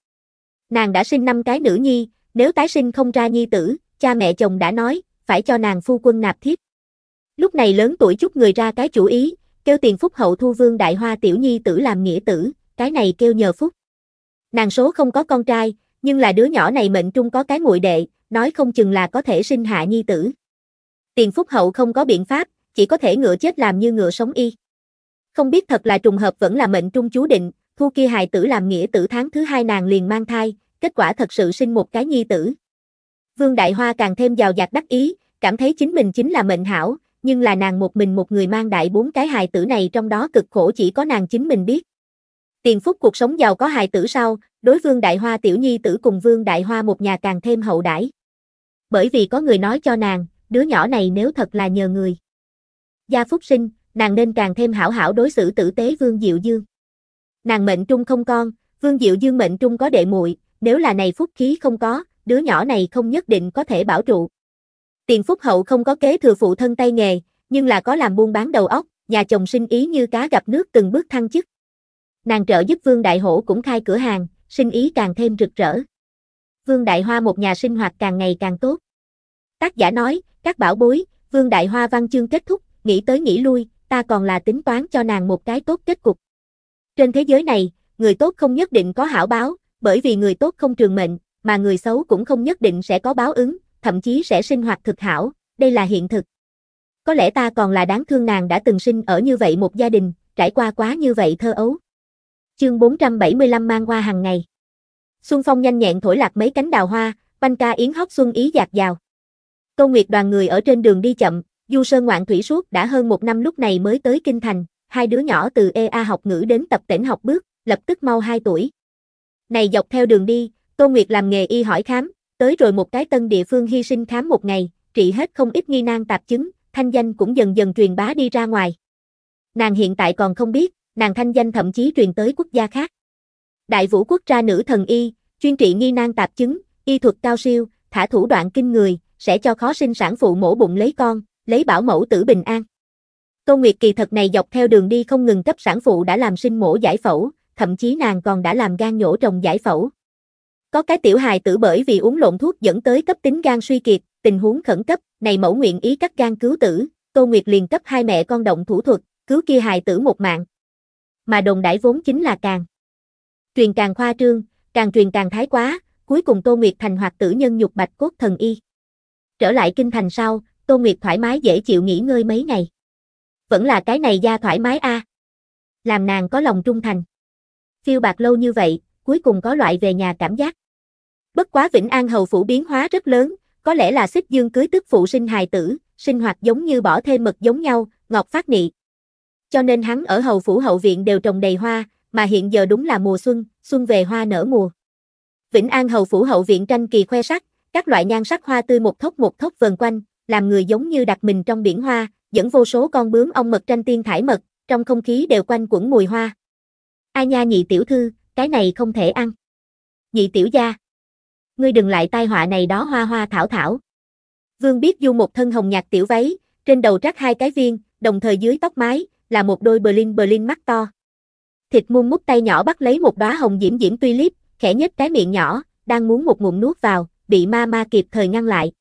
Nàng đã sinh năm cái nữ nhi, nếu tái sinh không ra nhi tử, cha mẹ chồng đã nói, phải cho nàng phu quân nạp thiếp. Lúc này lớn tuổi chút người ra cái chủ ý, Kêu tiền phúc hậu thu vương đại hoa tiểu nhi tử làm nghĩa tử, cái này kêu nhờ phúc. Nàng số không có con trai, nhưng là đứa nhỏ này mệnh trung có cái muội đệ, nói không chừng là có thể sinh hạ nhi tử. Tiền phúc hậu không có biện pháp, chỉ có thể ngựa chết làm như ngựa sống y. Không biết thật là trùng hợp vẫn là mệnh trung chú định, thu kia hài tử làm nghĩa tử tháng thứ hai nàng liền mang thai, kết quả thật sự sinh một cái nhi tử. Vương Đại Hoa càng thêm giàu dạt đắc ý, cảm thấy chính mình chính là mệnh hảo, nhưng là nàng một mình một người mang đại bốn cái hài tử này trong đó cực khổ chỉ có nàng chính mình biết. Tiền phúc cuộc sống giàu có hài tử sau, đối vương đại hoa tiểu nhi tử cùng vương đại hoa một nhà càng thêm hậu đãi. Bởi vì có người nói cho nàng, đứa nhỏ này nếu thật là nhờ người. Gia phúc sinh, nàng nên càng thêm hảo hảo đối xử tử tế vương diệu dương. Nàng mệnh trung không con, vương diệu dương mệnh trung có đệ muội nếu là này phúc khí không có, đứa nhỏ này không nhất định có thể bảo trụ. Tiền phúc hậu không có kế thừa phụ thân tay nghề, nhưng là có làm buôn bán đầu óc, nhà chồng sinh ý như cá gặp nước từng bước thăng chức. Nàng trợ giúp Vương Đại Hổ cũng khai cửa hàng, sinh ý càng thêm rực rỡ. Vương Đại Hoa một nhà sinh hoạt càng ngày càng tốt. Tác giả nói, các bảo bối, Vương Đại Hoa văn chương kết thúc, nghĩ tới nghĩ lui, ta còn là tính toán cho nàng một cái tốt kết cục. Trên thế giới này, người tốt không nhất định có hảo báo, bởi vì người tốt không trường mệnh, mà người xấu cũng không nhất định sẽ có báo ứng, thậm chí sẽ sinh hoạt thực hảo, đây là hiện thực. Có lẽ ta còn là đáng thương nàng đã từng sinh ở như vậy một gia đình, trải qua quá như vậy thơ ấu. Chương 475 mang hoa hàng ngày. Xuân phong nhanh nhẹn thổi lạc mấy cánh đào hoa, banh ca yến hót xuân ý dạt dào. Câu nguyệt đoàn người ở trên đường đi chậm, du sơn ngoạn thủy suốt đã hơn một năm lúc này mới tới Kinh Thành, hai đứa nhỏ từ EA học ngữ đến tập tỉnh học bước, lập tức mau 2 tuổi. Này dọc theo đường đi, Tô Nguyệt làm nghề y hỏi khám, Tới rồi một cái tân địa phương hy sinh khám một ngày, trị hết không ít nghi nan tạp chứng, thanh danh cũng dần dần truyền bá đi ra ngoài. Nàng hiện tại còn không biết, nàng thanh danh thậm chí truyền tới quốc gia khác. Đại vũ quốc ra nữ thần y, chuyên trị nghi nan tạp chứng, y thuật cao siêu, thả thủ đoạn kinh người, sẽ cho khó sinh sản phụ mổ bụng lấy con, lấy bảo mẫu tử bình an. Câu Nguyệt kỳ thật này dọc theo đường đi không ngừng cấp sản phụ đã làm sinh mổ giải phẫu, thậm chí nàng còn đã làm gan nhổ trồng giải phẫu. Có cái tiểu hài tử bởi vì uống lộn thuốc dẫn tới cấp tính gan suy kiệt, tình huống khẩn cấp, này mẫu nguyện ý cắt gan cứu tử, Tô Nguyệt liền cấp hai mẹ con động thủ thuật, cứu kia hài tử một mạng. Mà đồng đãi vốn chính là càng. Truyền càng khoa trương, càng truyền càng thái quá, cuối cùng Tô Nguyệt thành hoạt tử nhân nhục bạch cốt thần y. Trở lại kinh thành sau, Tô Nguyệt thoải mái dễ chịu nghỉ ngơi mấy ngày. Vẫn là cái này da thoải mái a. À. Làm nàng có lòng trung thành. Phiêu bạc lâu như vậy, cuối cùng có loại về nhà cảm giác. Bất quá Vĩnh An hầu phủ biến hóa rất lớn, có lẽ là xích dương cưới tức phụ sinh hài tử, sinh hoạt giống như bỏ thêm mật giống nhau, ngọc phát nị. Cho nên hắn ở hầu phủ hậu viện đều trồng đầy hoa, mà hiện giờ đúng là mùa xuân, xuân về hoa nở mùa. Vĩnh An hầu phủ hậu viện tranh kỳ khoe sắc, các loại nhan sắc hoa tươi một thốc một thốc vần quanh, làm người giống như đặt mình trong biển hoa, dẫn vô số con bướm ong mật tranh tiên thải mật, trong không khí đều quanh quẩn mùi hoa. A nha nhị tiểu thư, cái này không thể ăn. Nhị tiểu gia, ngươi đừng lại tai họa này đó hoa hoa thảo thảo. Vương Biết Du một thân hồng nhạt tiểu váy, trên đầu rắc hai cái viên, đồng thời dưới tóc mái là một đôi berlin berlin mắt to. Thịt muôn mút tay nhỏ bắt lấy một đóa hồng diễm diễm tulip, khẽ nhếch cái miệng nhỏ, đang muốn một ngụm nuốt vào, bị ma ma kịp thời ngăn lại.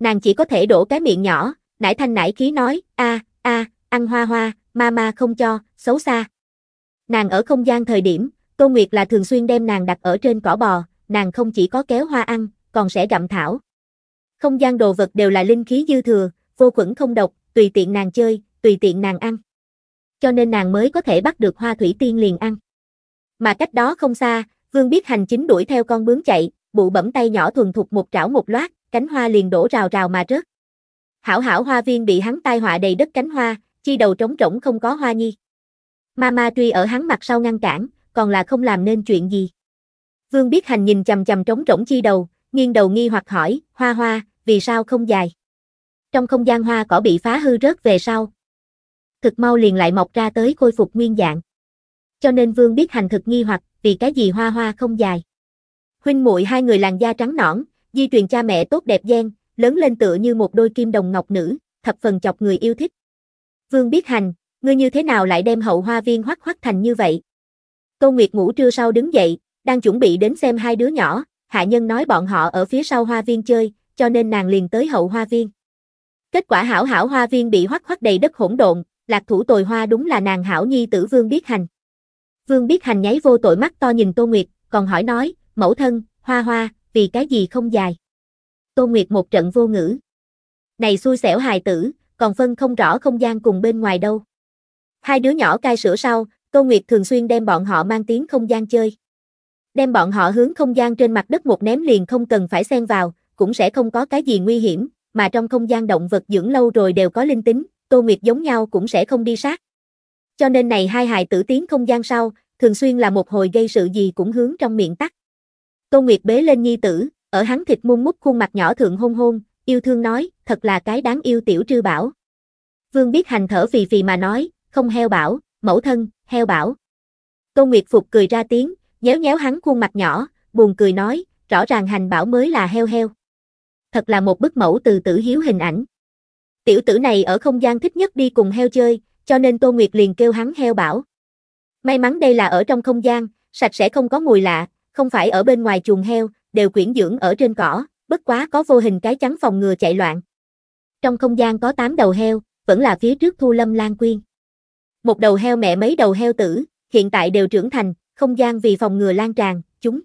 Nàng chỉ có thể đổ cái miệng nhỏ, nải thanh nải khí nói, a a, ăn hoa hoa, ma ma không cho, xấu xa. Nàng ở không gian thời điểm, Tô Nguyệt là thường xuyên đem nàng đặt ở trên cỏ bò, nàng không chỉ có kéo hoa ăn, còn sẽ gặm thảo. Không gian đồ vật đều là linh khí dư thừa, vô khuẩn không độc, tùy tiện nàng chơi, tùy tiện nàng ăn. Cho nên nàng mới có thể bắt được hoa thủy tiên liền ăn. Mà cách đó không xa, Vương biết hành chính đuổi theo con bướm chạy, bụ bẩm tay nhỏ thuần thục một trảo một loát, cánh hoa liền đổ rào rào mà rớt. Hảo hảo hoa viên bị hắn tai họa đầy đất cánh hoa, chi đầu trống rỗng không có hoa nhi. Mama truy ở hắn mặt sau ngăn cản, còn là không làm nên chuyện gì. Vương biết hành nhìn chầm chầm trống rỗng chi đầu, nghiêng đầu nghi hoặc hỏi, hoa hoa, vì sao không dài? Trong không gian hoa cỏ bị phá hư rớt về sau. Thực mau liền lại mọc ra tới khôi phục nguyên dạng. Cho nên vương biết hành thực nghi hoặc, vì cái gì hoa hoa không dài. Huynh muội hai người làn da trắng nõn, di truyền cha mẹ tốt đẹp gian, lớn lên tựa như một đôi kim đồng ngọc nữ, thập phần chọc người yêu thích. Vương biết hành, ngươi như thế nào lại đem hậu hoa viên hoắc hoắc thành như vậy? Tôn Nguyệt ngủ trưa sau đứng dậy, đang chuẩn bị đến xem hai đứa nhỏ, hạ nhân nói bọn họ ở phía sau hoa viên chơi, cho nên nàng liền tới hậu hoa viên. Kết quả hảo hảo hoa viên bị hoắc hoắc đầy đất hỗn độn, lạc thủ tồi hoa đúng là nàng hảo nhi tử Vương Biết Hành. Vương Biết Hành nháy vô tội mắt to nhìn Tô Nguyệt, còn hỏi nói, mẫu thân, hoa hoa, vì cái gì không dài. Tô Nguyệt một trận vô ngữ. Này xui xẻo hài tử, còn phân không rõ không gian cùng bên ngoài đâu. Hai đứa nhỏ cai sữa sau, Tô Nguyệt thường xuyên đem bọn họ mang tiếng không gian chơi. Đem bọn họ hướng không gian trên mặt đất một ném liền không cần phải xen vào, cũng sẽ không có cái gì nguy hiểm, mà trong không gian động vật dưỡng lâu rồi đều có linh tính, Tô Nguyệt giống nhau cũng sẽ không đi sát. Cho nên này hai hài tử tiến không gian sau, thường xuyên là một hồi gây sự gì cũng hướng trong miệng tắt. Tô Nguyệt bế lên nhi tử, ở hắn thịt mung mút khuôn mặt nhỏ thượng hôn hôn, yêu thương nói, thật là cái đáng yêu tiểu trư bảo. Vương biết hành thở phì phì mà nói, không heo bảo, mẫu thân, heo bảo. Tô Nguyệt Phục cười ra tiếng, nhéo nhéo hắn khuôn mặt nhỏ, buồn cười nói, rõ ràng hành bảo mới là heo heo. Thật là một bức mẫu từ tử hiếu hình ảnh. Tiểu tử này ở không gian thích nhất đi cùng heo chơi, cho nên Tô Nguyệt liền kêu hắn heo bảo. May mắn đây là ở trong không gian, sạch sẽ không có mùi lạ, không phải ở bên ngoài chuồng heo, đều quyển dưỡng ở trên cỏ, bất quá có vô hình cái chắn phòng ngừa chạy loạn. Trong không gian có 8 đầu heo, vẫn là phía trước Thu Lâm Lan Quyên. Một đầu heo mẹ mấy đầu heo tử, hiện tại đều trưởng thành, không gian vì phòng ngừa lan tràn, chúng.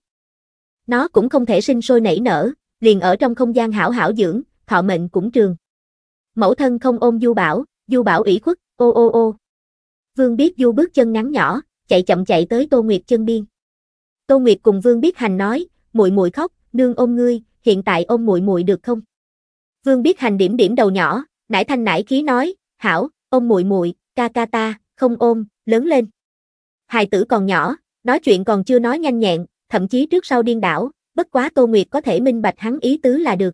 Nó cũng không thể sinh sôi nảy nở, liền ở trong không gian hảo hảo dưỡng, thọ mệnh cũng trường. Mẫu thân không ôm Du Bảo, Du Bảo ủy khuất, ô ô ô. Vương Biết Du bước chân ngắn nhỏ, chạy chậm chạy tới Tô Nguyệt chân biên. Tô Nguyệt cùng Vương Biết Hành nói, muội muội khóc, nương ôm ngươi, hiện tại ôm muội muội được không? Vương Biết Hành điểm điểm đầu nhỏ, nải thanh nải khí nói, hảo, ôm muội muội, ca ca ta, không ôm, lớn lên. Hài tử còn nhỏ, nói chuyện còn chưa nói nhanh nhẹn, thậm chí trước sau điên đảo, bất quá Tô Nguyệt có thể minh bạch hắn ý tứ là được.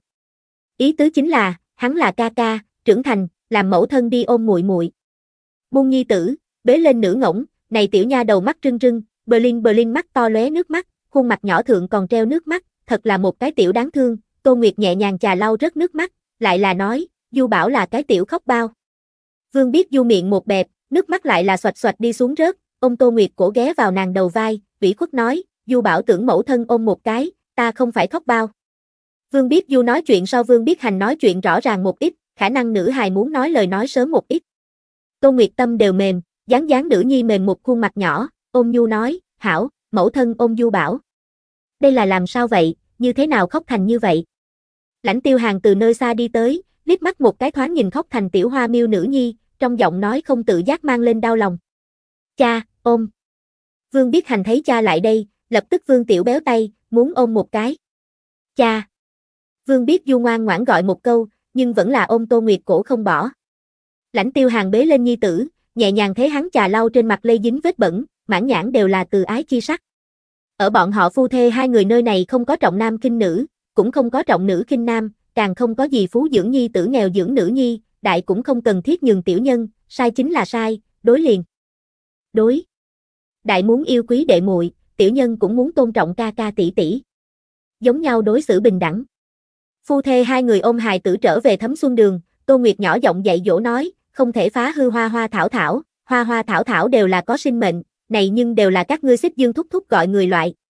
Ý tứ chính là, hắn là ca ca, trưởng thành, làm mẫu thân đi ôm muội muội. Buông nhi tử, bế lên nữ ngỗng, này tiểu nha đầu mắt trưng trưng, Berlin Berlin mắt to lóe nước mắt, khuôn mặt nhỏ thượng còn treo nước mắt, thật là một cái tiểu đáng thương, Tô Nguyệt nhẹ nhàng trà lau rất nước mắt, lại là nói, Du bảo là cái tiểu khóc bao. Vương biết Du miệng một bẹp, nước mắt lại là xoạch xoạch đi xuống rớt, ông Tô Nguyệt cổ ghé vào nàng đầu vai, vĩ khuất nói, Du bảo tưởng mẫu thân ôm một cái, ta không phải khóc bao. Vương biết Du nói chuyện sau Vương biết hành nói chuyện rõ ràng một ít, khả năng nữ hài muốn nói lời nói sớm một ít. Tô Nguyệt tâm đều mềm, dáng dáng nữ nhi mềm một khuôn mặt nhỏ, ôm Du nói, hảo, mẫu thân ôm Du bảo. Đây là làm sao vậy, như thế nào khóc thành như vậy? Lãnh tiêu hàng từ nơi xa đi tới, liếc mắt một cái thoáng nhìn khóc thành tiểu hoa miêu nữ nhi, trong giọng nói không tự giác mang lên đau lòng. Cha, ôm. Vương biết hành thấy cha lại đây, lập tức Vương tiểu béo tay, muốn ôm một cái. Cha. Vương biết du ngoan ngoãn gọi một câu, nhưng vẫn là ôm Tô Nguyệt cổ không bỏ. Lãnh tiêu hàng bế lên nhi tử, nhẹ nhàng thế hắn trà lau trên mặt lây dính vết bẩn, mãn nhãn đều là từ ái chi sắc. Ở bọn họ phu thê hai người nơi này không có trọng nam kinh nữ, cũng không có trọng nữ kinh nam, càng không có gì phú dưỡng nhi tử nghèo dưỡng nữ nhi, đại cũng không cần thiết nhường tiểu nhân, sai chính là sai, đối liền. Đối. Đại muốn yêu quý đệ muội, tiểu nhân cũng muốn tôn trọng ca ca tỷ tỷ. Giống nhau đối xử bình đẳng. Phu thê hai người ôm hài tử trở về thấm xuân đường, Tô Nguyệt nhỏ giọng dạy dỗ nói, không thể phá hư hoa hoa thảo thảo, hoa hoa thảo thảo đều là có sinh mệnh, này nhưng đều là các ngươi xích dương thúc thúc gọi người loại.